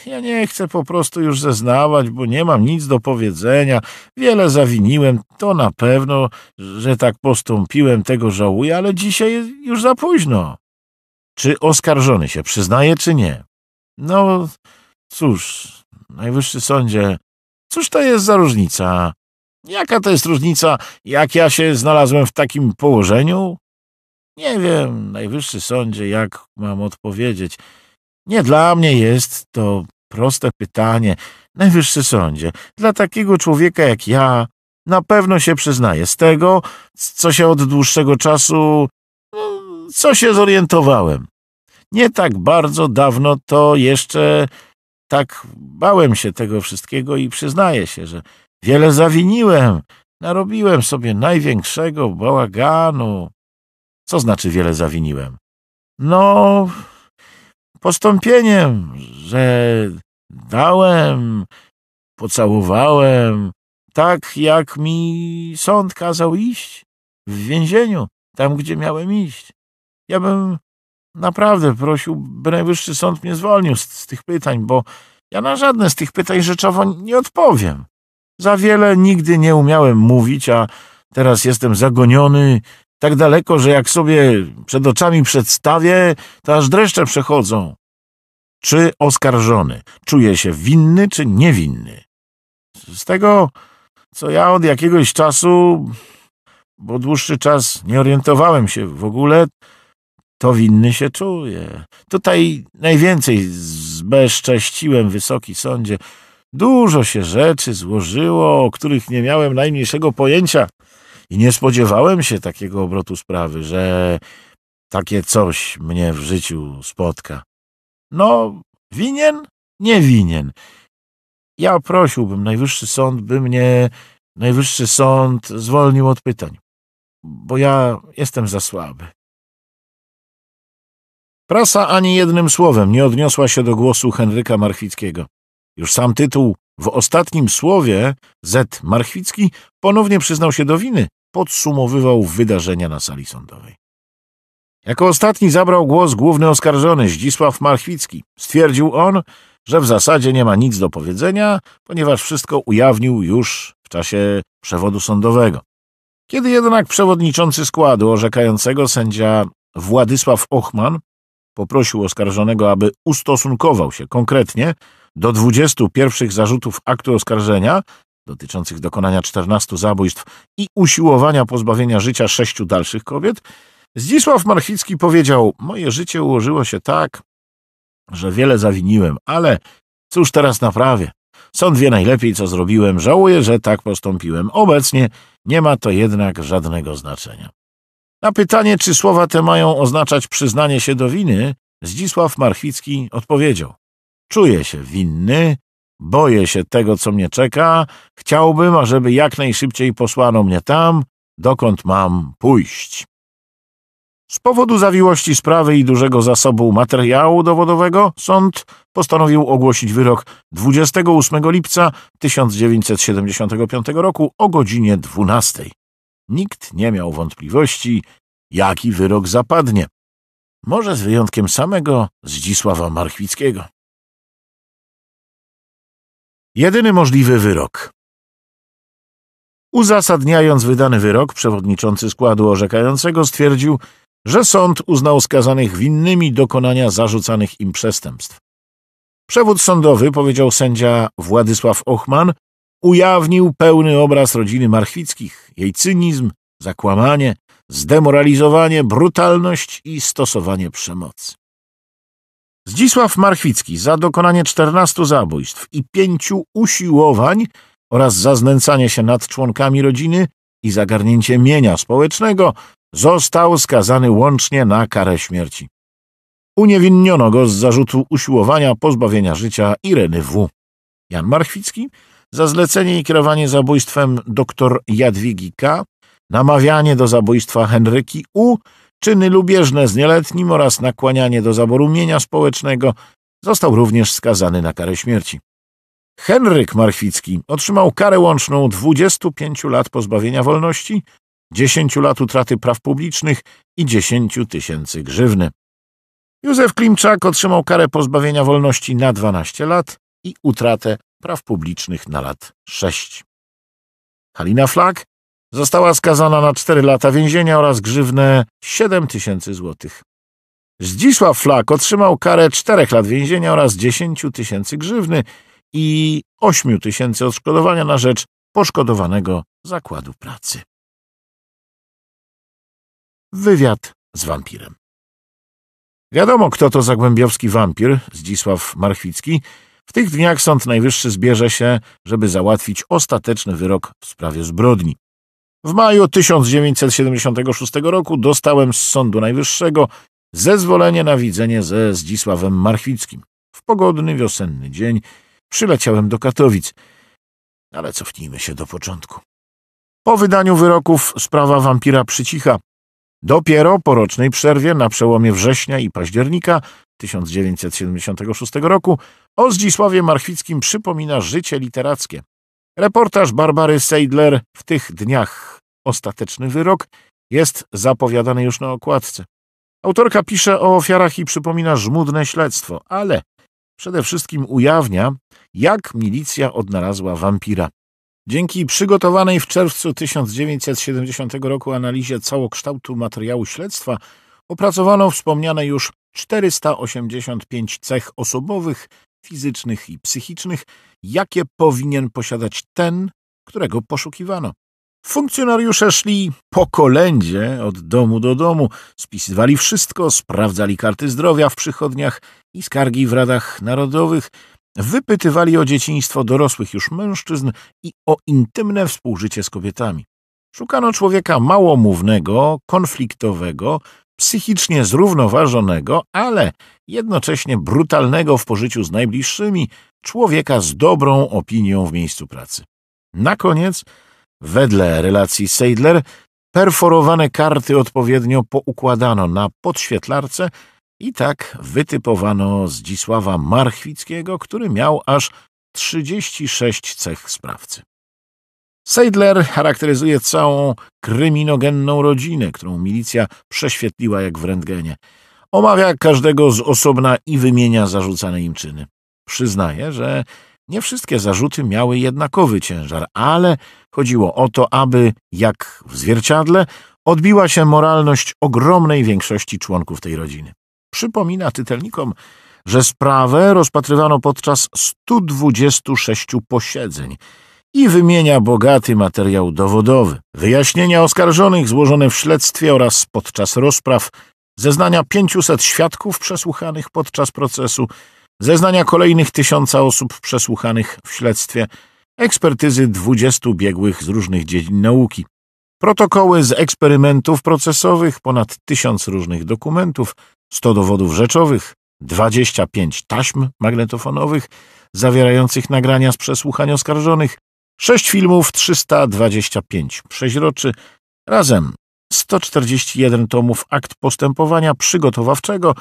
ja nie chcę po prostu już zeznawać, bo nie mam nic do powiedzenia. Wiele zawiniłem, to na pewno, że tak postąpiłem, tego żałuję, ale dzisiaj jest już za późno. Czy oskarżony się przyznaje, czy nie? No, cóż, najwyższy sądzie, cóż to jest za różnica? Jaka to jest różnica, jak ja się znalazłem w takim położeniu? Nie wiem, najwyższy sądzie, jak mam odpowiedzieć. Nie dla mnie jest to proste pytanie, najwyższy sądzie. Dla takiego człowieka jak ja na pewno się przyznaję z tego, co się od dłuższego czasu, mm, co się zorientowałem. Nie tak bardzo dawno to jeszcze tak bałem się tego wszystkiego i przyznaję się, że wiele zawiniłem. Narobiłem sobie największego bałaganu. Co znaczy wiele zawiniłem? No, postąpieniem, że dałem, pocałowałem, tak jak mi sąd kazał iść, w więzieniu, tam gdzie miałem iść. Ja bym naprawdę prosił, by Najwyższy Sąd mnie zwolnił z, z tych pytań, bo ja na żadne z tych pytań rzeczowo nie odpowiem. Za wiele nigdy nie umiałem mówić, a teraz jestem zagoniony tak daleko, że jak sobie przed oczami przedstawię, to aż dreszcze przechodzą. Czy oskarżony czuje się winny, czy niewinny? Z tego, co ja od jakiegoś czasu, bo dłuższy czas nie orientowałem się w ogóle, to winny się czuje. Tutaj najwięcej zbezcześciłem wysoki sądzie. Dużo się rzeczy złożyło, o których nie miałem najmniejszego pojęcia. I nie spodziewałem się takiego obrotu sprawy, że takie coś mnie w życiu spotka. No, winien? Nie winien. Ja prosiłbym Najwyższy Sąd, by mnie Najwyższy Sąd zwolnił od pytań, bo ja jestem za słaby. Prasa ani jednym słowem nie odniosła się do głosu Henryka Marchwickiego. Już sam tytuł w ostatnim słowie Z. Marchwicki ponownie przyznał się do winy podsumowywał wydarzenia na sali sądowej. Jako ostatni zabrał głos główny oskarżony Zdzisław Marchwicki. Stwierdził on, że w zasadzie nie ma nic do powiedzenia, ponieważ wszystko ujawnił już w czasie przewodu sądowego. Kiedy jednak przewodniczący składu orzekającego sędzia Władysław Ochman poprosił oskarżonego, aby ustosunkował się konkretnie do 21 pierwszych zarzutów aktu oskarżenia, dotyczących dokonania 14 zabójstw i usiłowania pozbawienia życia sześciu dalszych kobiet, Zdzisław Marchicki powiedział: Moje życie ułożyło się tak, że wiele zawiniłem, ale cóż teraz naprawię? Sąd wie najlepiej, co zrobiłem. Żałuję, że tak postąpiłem. Obecnie nie ma to jednak żadnego znaczenia. Na pytanie, czy słowa te mają oznaczać przyznanie się do winy, Zdzisław Marchwicki odpowiedział: Czuję się winny, Boję się tego, co mnie czeka. Chciałbym, ażeby jak najszybciej posłano mnie tam, dokąd mam pójść. Z powodu zawiłości sprawy i dużego zasobu materiału dowodowego sąd postanowił ogłosić wyrok 28 lipca 1975 roku o godzinie 12. Nikt nie miał wątpliwości, jaki wyrok zapadnie. Może z wyjątkiem samego Zdzisława Marchwickiego. Jedyny możliwy wyrok. Uzasadniając wydany wyrok, przewodniczący składu orzekającego stwierdził, że sąd uznał skazanych winnymi dokonania zarzucanych im przestępstw. Przewód sądowy, powiedział sędzia Władysław Ochman, ujawnił pełny obraz rodziny Marchwickich, jej cynizm, zakłamanie, zdemoralizowanie, brutalność i stosowanie przemocy. Zdzisław Marchwicki za dokonanie 14 zabójstw i pięciu usiłowań oraz za znęcanie się nad członkami rodziny i zagarnięcie mienia społecznego został skazany łącznie na karę śmierci. Uniewinniono go z zarzutu usiłowania pozbawienia życia Ireny W. Jan Marchwicki za zlecenie i kierowanie zabójstwem dr Jadwigi K., namawianie do zabójstwa Henryki U., czyny lubieżne z nieletnim oraz nakłanianie do zaboru mienia społecznego, został również skazany na karę śmierci. Henryk Marchwicki otrzymał karę łączną 25 lat pozbawienia wolności, 10 lat utraty praw publicznych i 10 tysięcy grzywny. Józef Klimczak otrzymał karę pozbawienia wolności na 12 lat i utratę praw publicznych na lat 6. Halina Flak Została skazana na 4 lata więzienia oraz grzywnę 7 tysięcy złotych. Zdzisław Flak otrzymał karę 4 lat więzienia oraz 10 tysięcy grzywny i 8 tysięcy odszkodowania na rzecz poszkodowanego zakładu pracy. Wywiad z wampirem. Wiadomo, kto to zagłębiowski wampir, Zdzisław Marchwicki. W tych dniach Sąd Najwyższy zbierze się, żeby załatwić ostateczny wyrok w sprawie zbrodni. W maju 1976 roku dostałem z Sądu Najwyższego zezwolenie na widzenie ze Zdzisławem Marchwickim. W pogodny wiosenny dzień przyleciałem do Katowic, ale cofnijmy się do początku. Po wydaniu wyroków sprawa wampira przycicha. Dopiero po rocznej przerwie na przełomie września i października 1976 roku o Zdzisławie Marchwickim przypomina życie literackie. Reportaż Barbary Seidler w tych dniach. Ostateczny wyrok jest zapowiadany już na okładce. Autorka pisze o ofiarach i przypomina żmudne śledztwo, ale przede wszystkim ujawnia, jak milicja odnalazła wampira. Dzięki przygotowanej w czerwcu 1970 roku analizie całokształtu materiału śledztwa opracowano wspomniane już 485 cech osobowych, fizycznych i psychicznych, jakie powinien posiadać ten, którego poszukiwano. Funkcjonariusze szli po kolędzie od domu do domu, spisywali wszystko, sprawdzali karty zdrowia w przychodniach i skargi w radach narodowych, wypytywali o dzieciństwo dorosłych już mężczyzn i o intymne współżycie z kobietami. Szukano człowieka małomównego, konfliktowego, psychicznie zrównoważonego, ale jednocześnie brutalnego w pożyciu z najbliższymi, człowieka z dobrą opinią w miejscu pracy. Na koniec, wedle relacji Seidler, perforowane karty odpowiednio poukładano na podświetlarce i tak wytypowano Zdzisława Marchwickiego, który miał aż 36 cech sprawcy. Seidler charakteryzuje całą kryminogenną rodzinę, którą milicja prześwietliła jak w rentgenie. Omawia każdego z osobna i wymienia zarzucane im czyny. Przyznaję, że nie wszystkie zarzuty miały jednakowy ciężar, ale chodziło o to, aby, jak w zwierciadle, odbiła się moralność ogromnej większości członków tej rodziny. Przypomina tytelnikom, że sprawę rozpatrywano podczas 126 posiedzeń i wymienia bogaty materiał dowodowy, wyjaśnienia oskarżonych złożone w śledztwie oraz podczas rozpraw, zeznania 500 świadków przesłuchanych podczas procesu, zeznania kolejnych tysiąca osób przesłuchanych w śledztwie, ekspertyzy dwudziestu biegłych z różnych dziedzin nauki, protokoły z eksperymentów procesowych, ponad tysiąc różnych dokumentów, sto dowodów rzeczowych, dwadzieścia pięć taśm magnetofonowych zawierających nagrania z przesłuchań oskarżonych, sześć filmów 325 przeźroczy, razem 141 tomów akt postępowania przygotowawczego,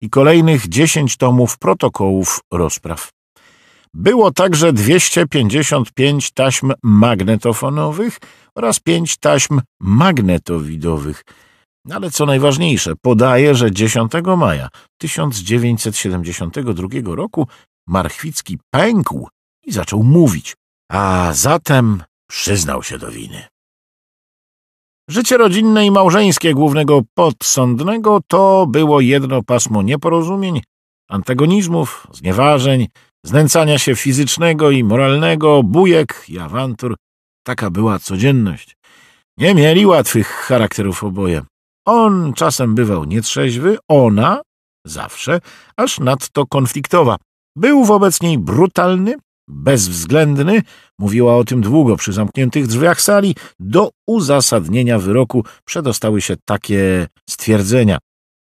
i kolejnych 10 tomów protokołów rozpraw. Było także 255 taśm magnetofonowych oraz 5 taśm magnetowidowych. No ale co najważniejsze, podaje, że 10 maja 1972 roku Marchwicki pękł i zaczął mówić, a zatem przyznał się do winy. Życie rodzinne i małżeńskie głównego podsądnego to było jedno pasmo nieporozumień, antagonizmów, znieważeń, znęcania się fizycznego i moralnego, bujek i awantur. Taka była codzienność. Nie mieli łatwych charakterów oboje. On czasem bywał nietrzeźwy, ona zawsze, aż nadto konfliktowa. Był wobec niej brutalny, bezwzględny, mówiła o tym długo przy zamkniętych drzwiach sali, do uzasadnienia wyroku przedostały się takie stwierdzenia.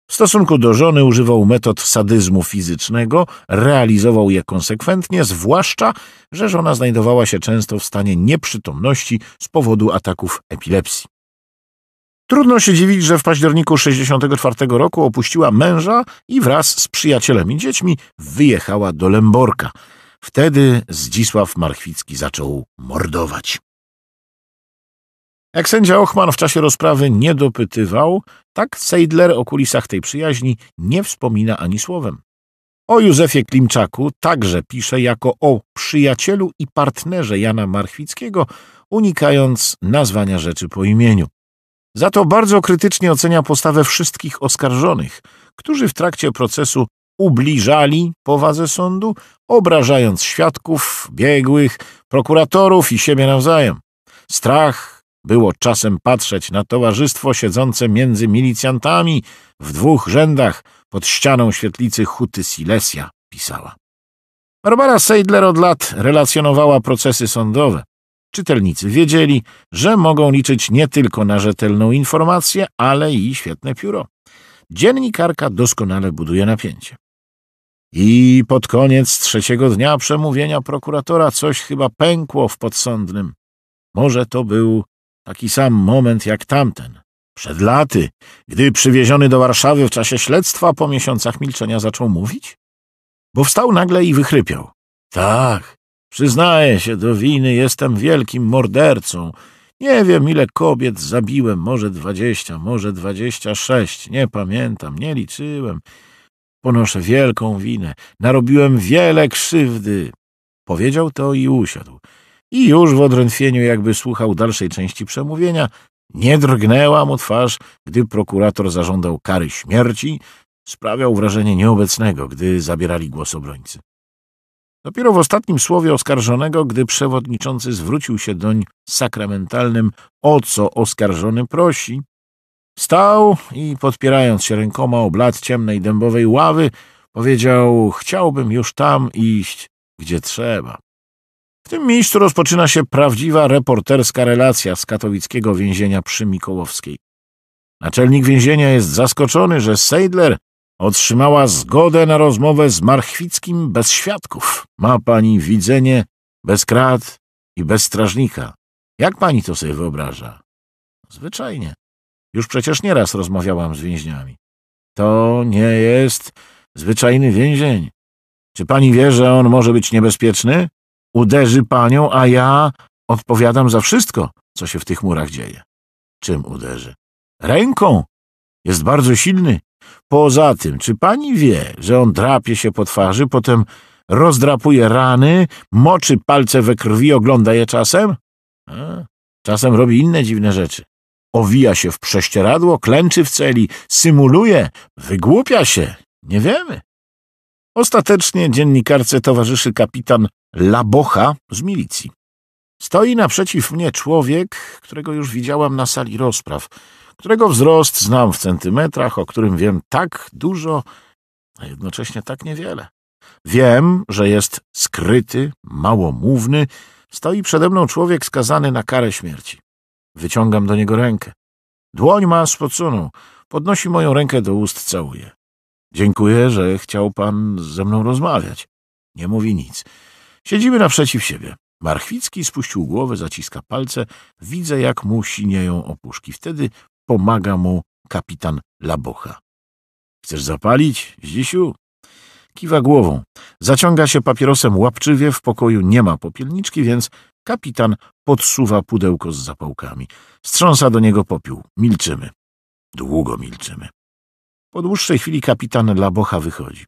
W stosunku do żony używał metod sadyzmu fizycznego, realizował je konsekwentnie, zwłaszcza, że żona znajdowała się często w stanie nieprzytomności z powodu ataków epilepsji. Trudno się dziwić, że w październiku 1964 roku opuściła męża i wraz z przyjacielem i dziećmi wyjechała do Lemborka. Wtedy Zdzisław Marchwicki zaczął mordować. Jak sędzia Ochman w czasie rozprawy nie dopytywał, tak Seidler o kulisach tej przyjaźni nie wspomina ani słowem. O Józefie Klimczaku także pisze jako o przyjacielu i partnerze Jana Marchwickiego, unikając nazwania rzeczy po imieniu. Za to bardzo krytycznie ocenia postawę wszystkich oskarżonych, którzy w trakcie procesu ubliżali powadze sądu, obrażając świadków, biegłych, prokuratorów i siebie nawzajem. Strach było czasem patrzeć na towarzystwo siedzące między milicjantami w dwóch rzędach pod ścianą świetlicy huty Silesia, pisała. Barbara Seidler od lat relacjonowała procesy sądowe. Czytelnicy wiedzieli, że mogą liczyć nie tylko na rzetelną informację, ale i świetne pióro. Dziennikarka doskonale buduje napięcie. I pod koniec trzeciego dnia przemówienia prokuratora coś chyba pękło w podsądnym. Może to był taki sam moment jak tamten. Przed laty, gdy przywieziony do Warszawy w czasie śledztwa po miesiącach milczenia zaczął mówić? Bo wstał nagle i wychrypiał. Tak, przyznaję się do winy, jestem wielkim mordercą. Nie wiem, ile kobiet zabiłem, może dwadzieścia, może dwadzieścia sześć, nie pamiętam, nie liczyłem. Ponoszę wielką winę. Narobiłem wiele krzywdy. Powiedział to i usiadł. I już w odrętwieniu, jakby słuchał dalszej części przemówienia, nie drgnęła mu twarz, gdy prokurator zażądał kary śmierci, sprawiał wrażenie nieobecnego, gdy zabierali głos obrońcy. Dopiero w ostatnim słowie oskarżonego, gdy przewodniczący zwrócił się doń sakramentalnym, o co oskarżony prosi, Stał i podpierając się rękoma o blat ciemnej dębowej ławy, powiedział — chciałbym już tam iść, gdzie trzeba. W tym miejscu rozpoczyna się prawdziwa reporterska relacja z katowickiego więzienia przy Mikołowskiej. Naczelnik więzienia jest zaskoczony, że Seidler otrzymała zgodę na rozmowę z Marchwickim bez świadków. Ma pani widzenie bez krat i bez strażnika. Jak pani to sobie wyobraża? Zwyczajnie. Już przecież nieraz rozmawiałam z więźniami. To nie jest zwyczajny więzień. Czy pani wie, że on może być niebezpieczny? Uderzy panią, a ja odpowiadam za wszystko, co się w tych murach dzieje. Czym uderzy? Ręką. Jest bardzo silny. Poza tym, czy pani wie, że on drapie się po twarzy, potem rozdrapuje rany, moczy palce we krwi, ogląda je czasem? A, czasem robi inne dziwne rzeczy. Owija się w prześcieradło, klęczy w celi, symuluje, wygłupia się. Nie wiemy. Ostatecznie dziennikarce towarzyszy kapitan Labocha z milicji. Stoi naprzeciw mnie człowiek, którego już widziałam na sali rozpraw, którego wzrost znam w centymetrach, o którym wiem tak dużo, a jednocześnie tak niewiele. Wiem, że jest skryty, małomówny. Stoi przede mną człowiek skazany na karę śmierci. Wyciągam do niego rękę. Dłoń ma z Podnosi moją rękę do ust, całuje. Dziękuję, że chciał pan ze mną rozmawiać. Nie mówi nic. Siedzimy naprzeciw siebie. Marchwicki spuścił głowę, zaciska palce. Widzę, jak mu sinieją opuszki. Wtedy pomaga mu kapitan Labocha. Chcesz zapalić, Zdzisiu? Kiwa głową. Zaciąga się papierosem łapczywie. W pokoju nie ma popielniczki, więc kapitan podsuwa pudełko z zapałkami. Strząsa do niego popiół. Milczymy. Długo milczymy. Po dłuższej chwili kapitan Labocha wychodzi.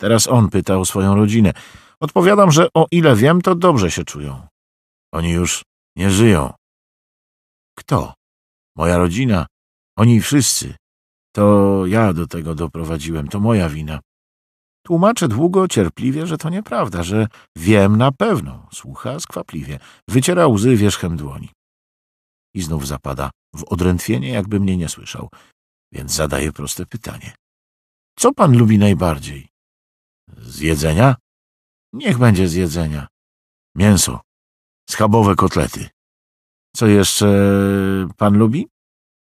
Teraz on pyta o swoją rodzinę. Odpowiadam, że o ile wiem, to dobrze się czują. Oni już nie żyją. Kto? Moja rodzina. Oni wszyscy. To ja do tego doprowadziłem. To moja wina. Tłumaczę długo, cierpliwie, że to nieprawda, że wiem na pewno. Słucha skwapliwie. Wyciera łzy wierzchem dłoni. I znów zapada w odrętwienie, jakby mnie nie słyszał. Więc zadaje proste pytanie. Co pan lubi najbardziej? Z jedzenia? Niech będzie z jedzenia. Mięso. Schabowe kotlety. Co jeszcze pan lubi?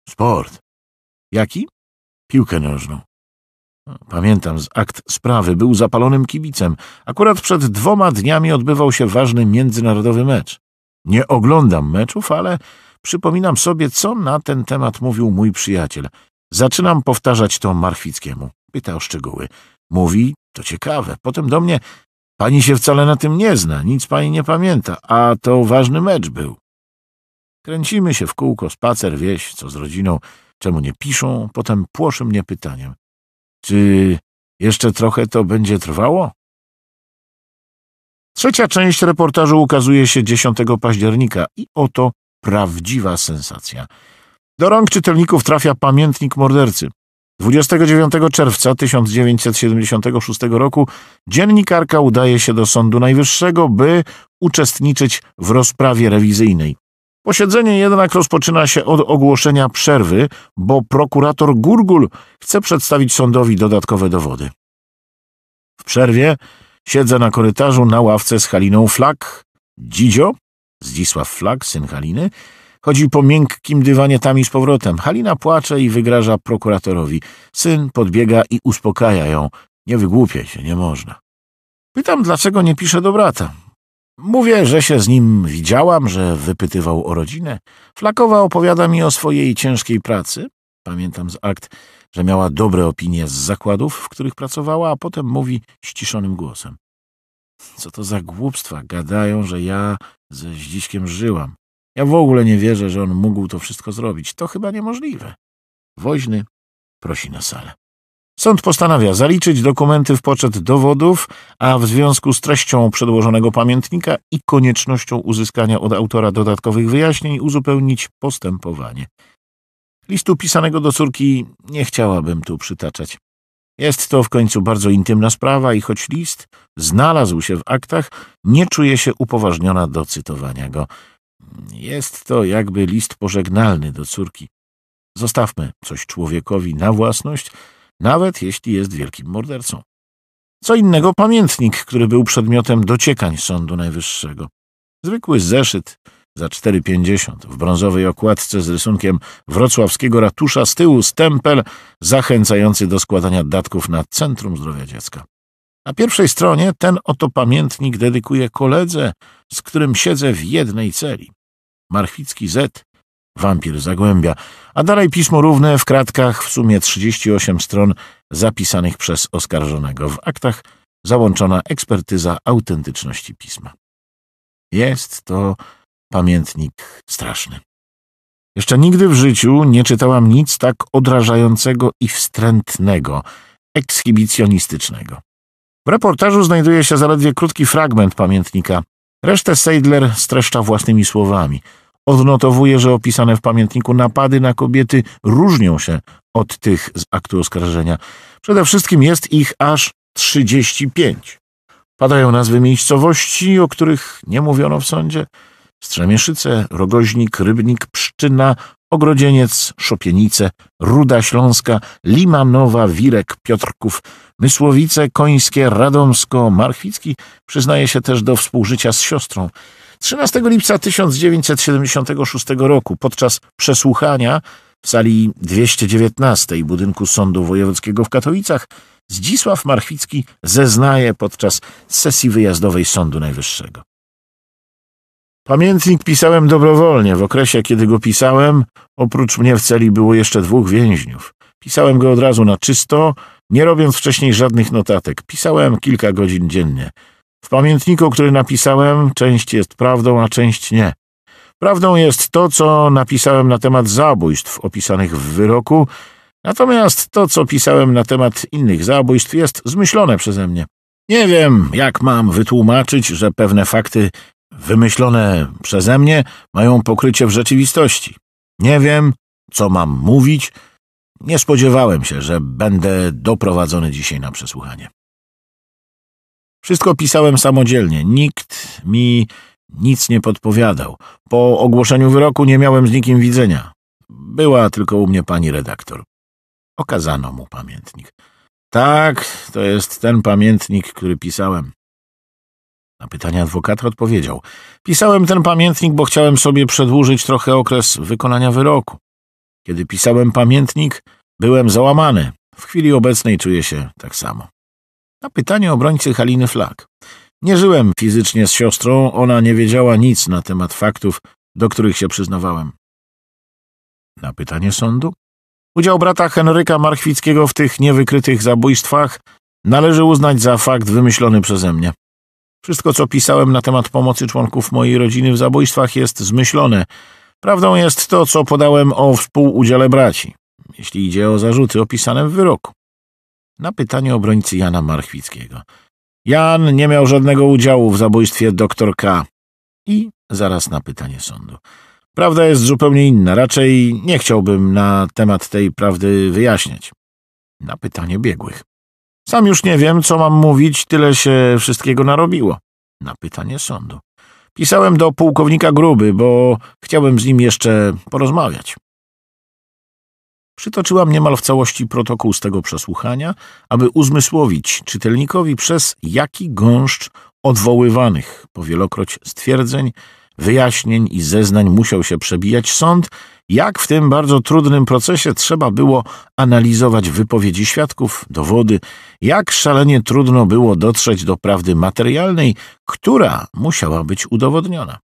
Sport. Jaki? Piłkę nożną. Pamiętam z akt sprawy, był zapalonym kibicem. Akurat przed dwoma dniami odbywał się ważny międzynarodowy mecz. Nie oglądam meczów, ale przypominam sobie, co na ten temat mówił mój przyjaciel. Zaczynam powtarzać to Marchwickiemu. Pyta o szczegóły. Mówi, to ciekawe. Potem do mnie, pani się wcale na tym nie zna, nic pani nie pamięta, a to ważny mecz był. Kręcimy się w kółko, spacer, wieś, co z rodziną, czemu nie piszą, potem płoszy mnie pytaniem. Czy jeszcze trochę to będzie trwało? Trzecia część reportażu ukazuje się 10 października i oto prawdziwa sensacja. Do rąk czytelników trafia pamiętnik mordercy. 29 czerwca 1976 roku dziennikarka udaje się do Sądu Najwyższego, by uczestniczyć w rozprawie rewizyjnej. Posiedzenie jednak rozpoczyna się od ogłoszenia przerwy, bo prokurator Gurgul chce przedstawić sądowi dodatkowe dowody. W przerwie siedzę na korytarzu na ławce z Haliną Flak. Dzidzio, Zdzisław Flak, syn Haliny, chodzi po miękkim dywanie tam i z powrotem. Halina płacze i wygraża prokuratorowi. Syn podbiega i uspokaja ją. Nie wygłupiaj się, nie można. Pytam, dlaczego nie pisze do brata. Mówię, że się z nim widziałam, że wypytywał o rodzinę. Flakowa opowiada mi o swojej ciężkiej pracy. Pamiętam z akt, że miała dobre opinie z zakładów, w których pracowała, a potem mówi ściszonym głosem. Co to za głupstwa? Gadają, że ja ze Zdziśkiem żyłam. Ja w ogóle nie wierzę, że on mógł to wszystko zrobić. To chyba niemożliwe. Woźny prosi na salę. Sąd postanawia zaliczyć dokumenty w poczet dowodów, a w związku z treścią przedłożonego pamiętnika i koniecznością uzyskania od autora dodatkowych wyjaśnień uzupełnić postępowanie. Listu pisanego do córki nie chciałabym tu przytaczać. Jest to w końcu bardzo intymna sprawa i choć list znalazł się w aktach, nie czuję się upoważniona do cytowania go. Jest to jakby list pożegnalny do córki. Zostawmy coś człowiekowi na własność – nawet jeśli jest wielkim mordercą. Co innego pamiętnik, który był przedmiotem dociekań Sądu Najwyższego. Zwykły zeszyt za 4,50 w brązowej okładce z rysunkiem wrocławskiego ratusza z tyłu stempel zachęcający do składania datków na Centrum Zdrowia Dziecka. Na pierwszej stronie ten oto pamiętnik dedykuje koledze, z którym siedzę w jednej celi. Marchwicki Z Wampir Zagłębia, a dalej pismo równe w kratkach w sumie 38 stron zapisanych przez oskarżonego. W aktach załączona ekspertyza autentyczności pisma. Jest to pamiętnik straszny. Jeszcze nigdy w życiu nie czytałam nic tak odrażającego i wstrętnego, ekshibicjonistycznego. W reportażu znajduje się zaledwie krótki fragment pamiętnika. Resztę Seidler streszcza własnymi słowami – Odnotowuje, że opisane w pamiętniku napady na kobiety różnią się od tych z aktu oskarżenia. Przede wszystkim jest ich aż 35. Padają nazwy miejscowości, o których nie mówiono w sądzie. Strzemieszyce, Rogoźnik, Rybnik, Pszczyna, Ogrodzieniec, Szopienice, Ruda Śląska, Limanowa, Wirek, Piotrków, Mysłowice, Końskie, Radomsko, Marchwicki przyznaje się też do współżycia z siostrą. 13 lipca 1976 roku podczas przesłuchania w sali 219 budynku Sądu Wojewódzkiego w Katowicach Zdzisław Marchwicki zeznaje podczas sesji wyjazdowej Sądu Najwyższego. Pamiętnik pisałem dobrowolnie. W okresie, kiedy go pisałem, oprócz mnie w celi było jeszcze dwóch więźniów. Pisałem go od razu na czysto, nie robiąc wcześniej żadnych notatek. Pisałem kilka godzin dziennie. W pamiętniku, który napisałem, część jest prawdą, a część nie. Prawdą jest to, co napisałem na temat zabójstw opisanych w wyroku, natomiast to, co pisałem na temat innych zabójstw, jest zmyślone przeze mnie. Nie wiem, jak mam wytłumaczyć, że pewne fakty wymyślone przeze mnie mają pokrycie w rzeczywistości. Nie wiem, co mam mówić. Nie spodziewałem się, że będę doprowadzony dzisiaj na przesłuchanie. Wszystko pisałem samodzielnie. Nikt mi nic nie podpowiadał. Po ogłoszeniu wyroku nie miałem z nikim widzenia. Była tylko u mnie pani redaktor. Okazano mu pamiętnik. Tak, to jest ten pamiętnik, który pisałem. Na pytanie adwokata odpowiedział. Pisałem ten pamiętnik, bo chciałem sobie przedłużyć trochę okres wykonania wyroku. Kiedy pisałem pamiętnik, byłem załamany. W chwili obecnej czuję się tak samo. Na pytanie obrońcy Haliny Flak. Nie żyłem fizycznie z siostrą, ona nie wiedziała nic na temat faktów, do których się przyznawałem. Na pytanie sądu? Udział brata Henryka Marchwickiego w tych niewykrytych zabójstwach należy uznać za fakt wymyślony przeze mnie. Wszystko, co pisałem na temat pomocy członków mojej rodziny w zabójstwach, jest zmyślone. Prawdą jest to, co podałem o współudziale braci, jeśli idzie o zarzuty opisane w wyroku na pytanie obrońcy Jana Marchwickiego. Jan nie miał żadnego udziału w zabójstwie dr K. I zaraz na pytanie sądu. Prawda jest zupełnie inna. Raczej nie chciałbym na temat tej prawdy wyjaśniać. Na pytanie biegłych. Sam już nie wiem, co mam mówić, tyle się wszystkiego narobiło. Na pytanie sądu. Pisałem do pułkownika Gruby, bo chciałem z nim jeszcze porozmawiać. Przytoczyłam niemal w całości protokół z tego przesłuchania, aby uzmysłowić czytelnikowi przez jaki gąszcz odwoływanych po wielokroć stwierdzeń, wyjaśnień i zeznań musiał się przebijać sąd, jak w tym bardzo trudnym procesie trzeba było analizować wypowiedzi świadków, dowody, jak szalenie trudno było dotrzeć do prawdy materialnej, która musiała być udowodniona.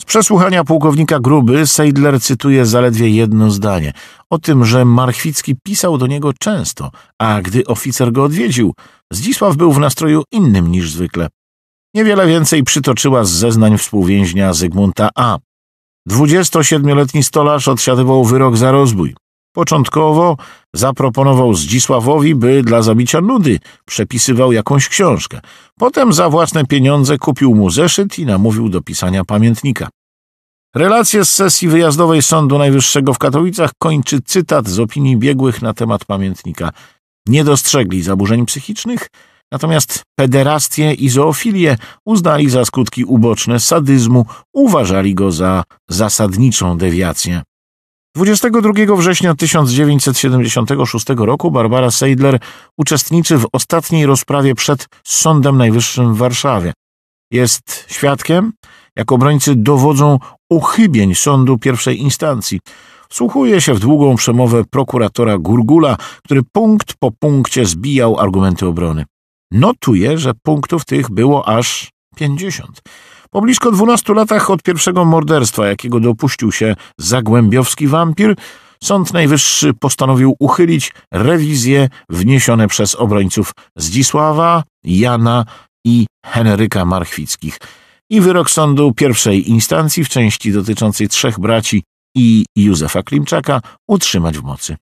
Z przesłuchania pułkownika Gruby Seidler cytuje zaledwie jedno zdanie o tym, że Marchwicki pisał do niego często, a gdy oficer go odwiedził, Zdzisław był w nastroju innym niż zwykle. Niewiele więcej przytoczyła z zeznań współwięźnia Zygmunta A. 27-letni stolarz odsiadywał wyrok za rozbój. Początkowo zaproponował Zdzisławowi, by dla zabicia nudy przepisywał jakąś książkę. Potem za własne pieniądze kupił mu zeszyt i namówił do pisania pamiętnika. Relacje z sesji wyjazdowej Sądu Najwyższego w Katowicach kończy cytat z opinii biegłych na temat pamiętnika. Nie dostrzegli zaburzeń psychicznych, natomiast pederastię i zoofilię uznali za skutki uboczne sadyzmu, uważali go za zasadniczą dewiację. 22 września 1976 roku Barbara Seidler uczestniczy w ostatniej rozprawie przed Sądem Najwyższym w Warszawie. Jest świadkiem, jak obrońcy dowodzą uchybień sądu pierwszej instancji. Wsłuchuje się w długą przemowę prokuratora Gurgula, który punkt po punkcie zbijał argumenty obrony. Notuje, że punktów tych było aż 50. Po blisko dwunastu latach od pierwszego morderstwa, jakiego dopuścił się zagłębiowski wampir, Sąd Najwyższy postanowił uchylić rewizje wniesione przez obrońców Zdzisława, Jana i Henryka Marchwickich i wyrok sądu pierwszej instancji w części dotyczącej trzech braci i Józefa Klimczaka utrzymać w mocy.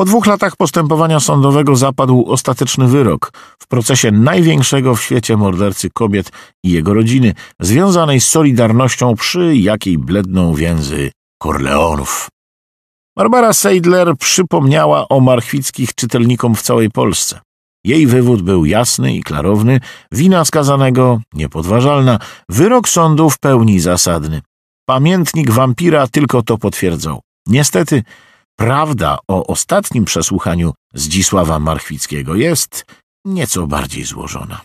Po dwóch latach postępowania sądowego zapadł ostateczny wyrok w procesie największego w świecie mordercy kobiet i jego rodziny, związanej z solidarnością, przy jakiej bledną więzy Korleonów. Barbara Seidler przypomniała o marchwickich czytelnikom w całej Polsce. Jej wywód był jasny i klarowny, wina skazanego niepodważalna, wyrok sądu w pełni zasadny. Pamiętnik wampira tylko to potwierdzał. Niestety, Prawda o ostatnim przesłuchaniu Zdzisława Marchwickiego jest nieco bardziej złożona.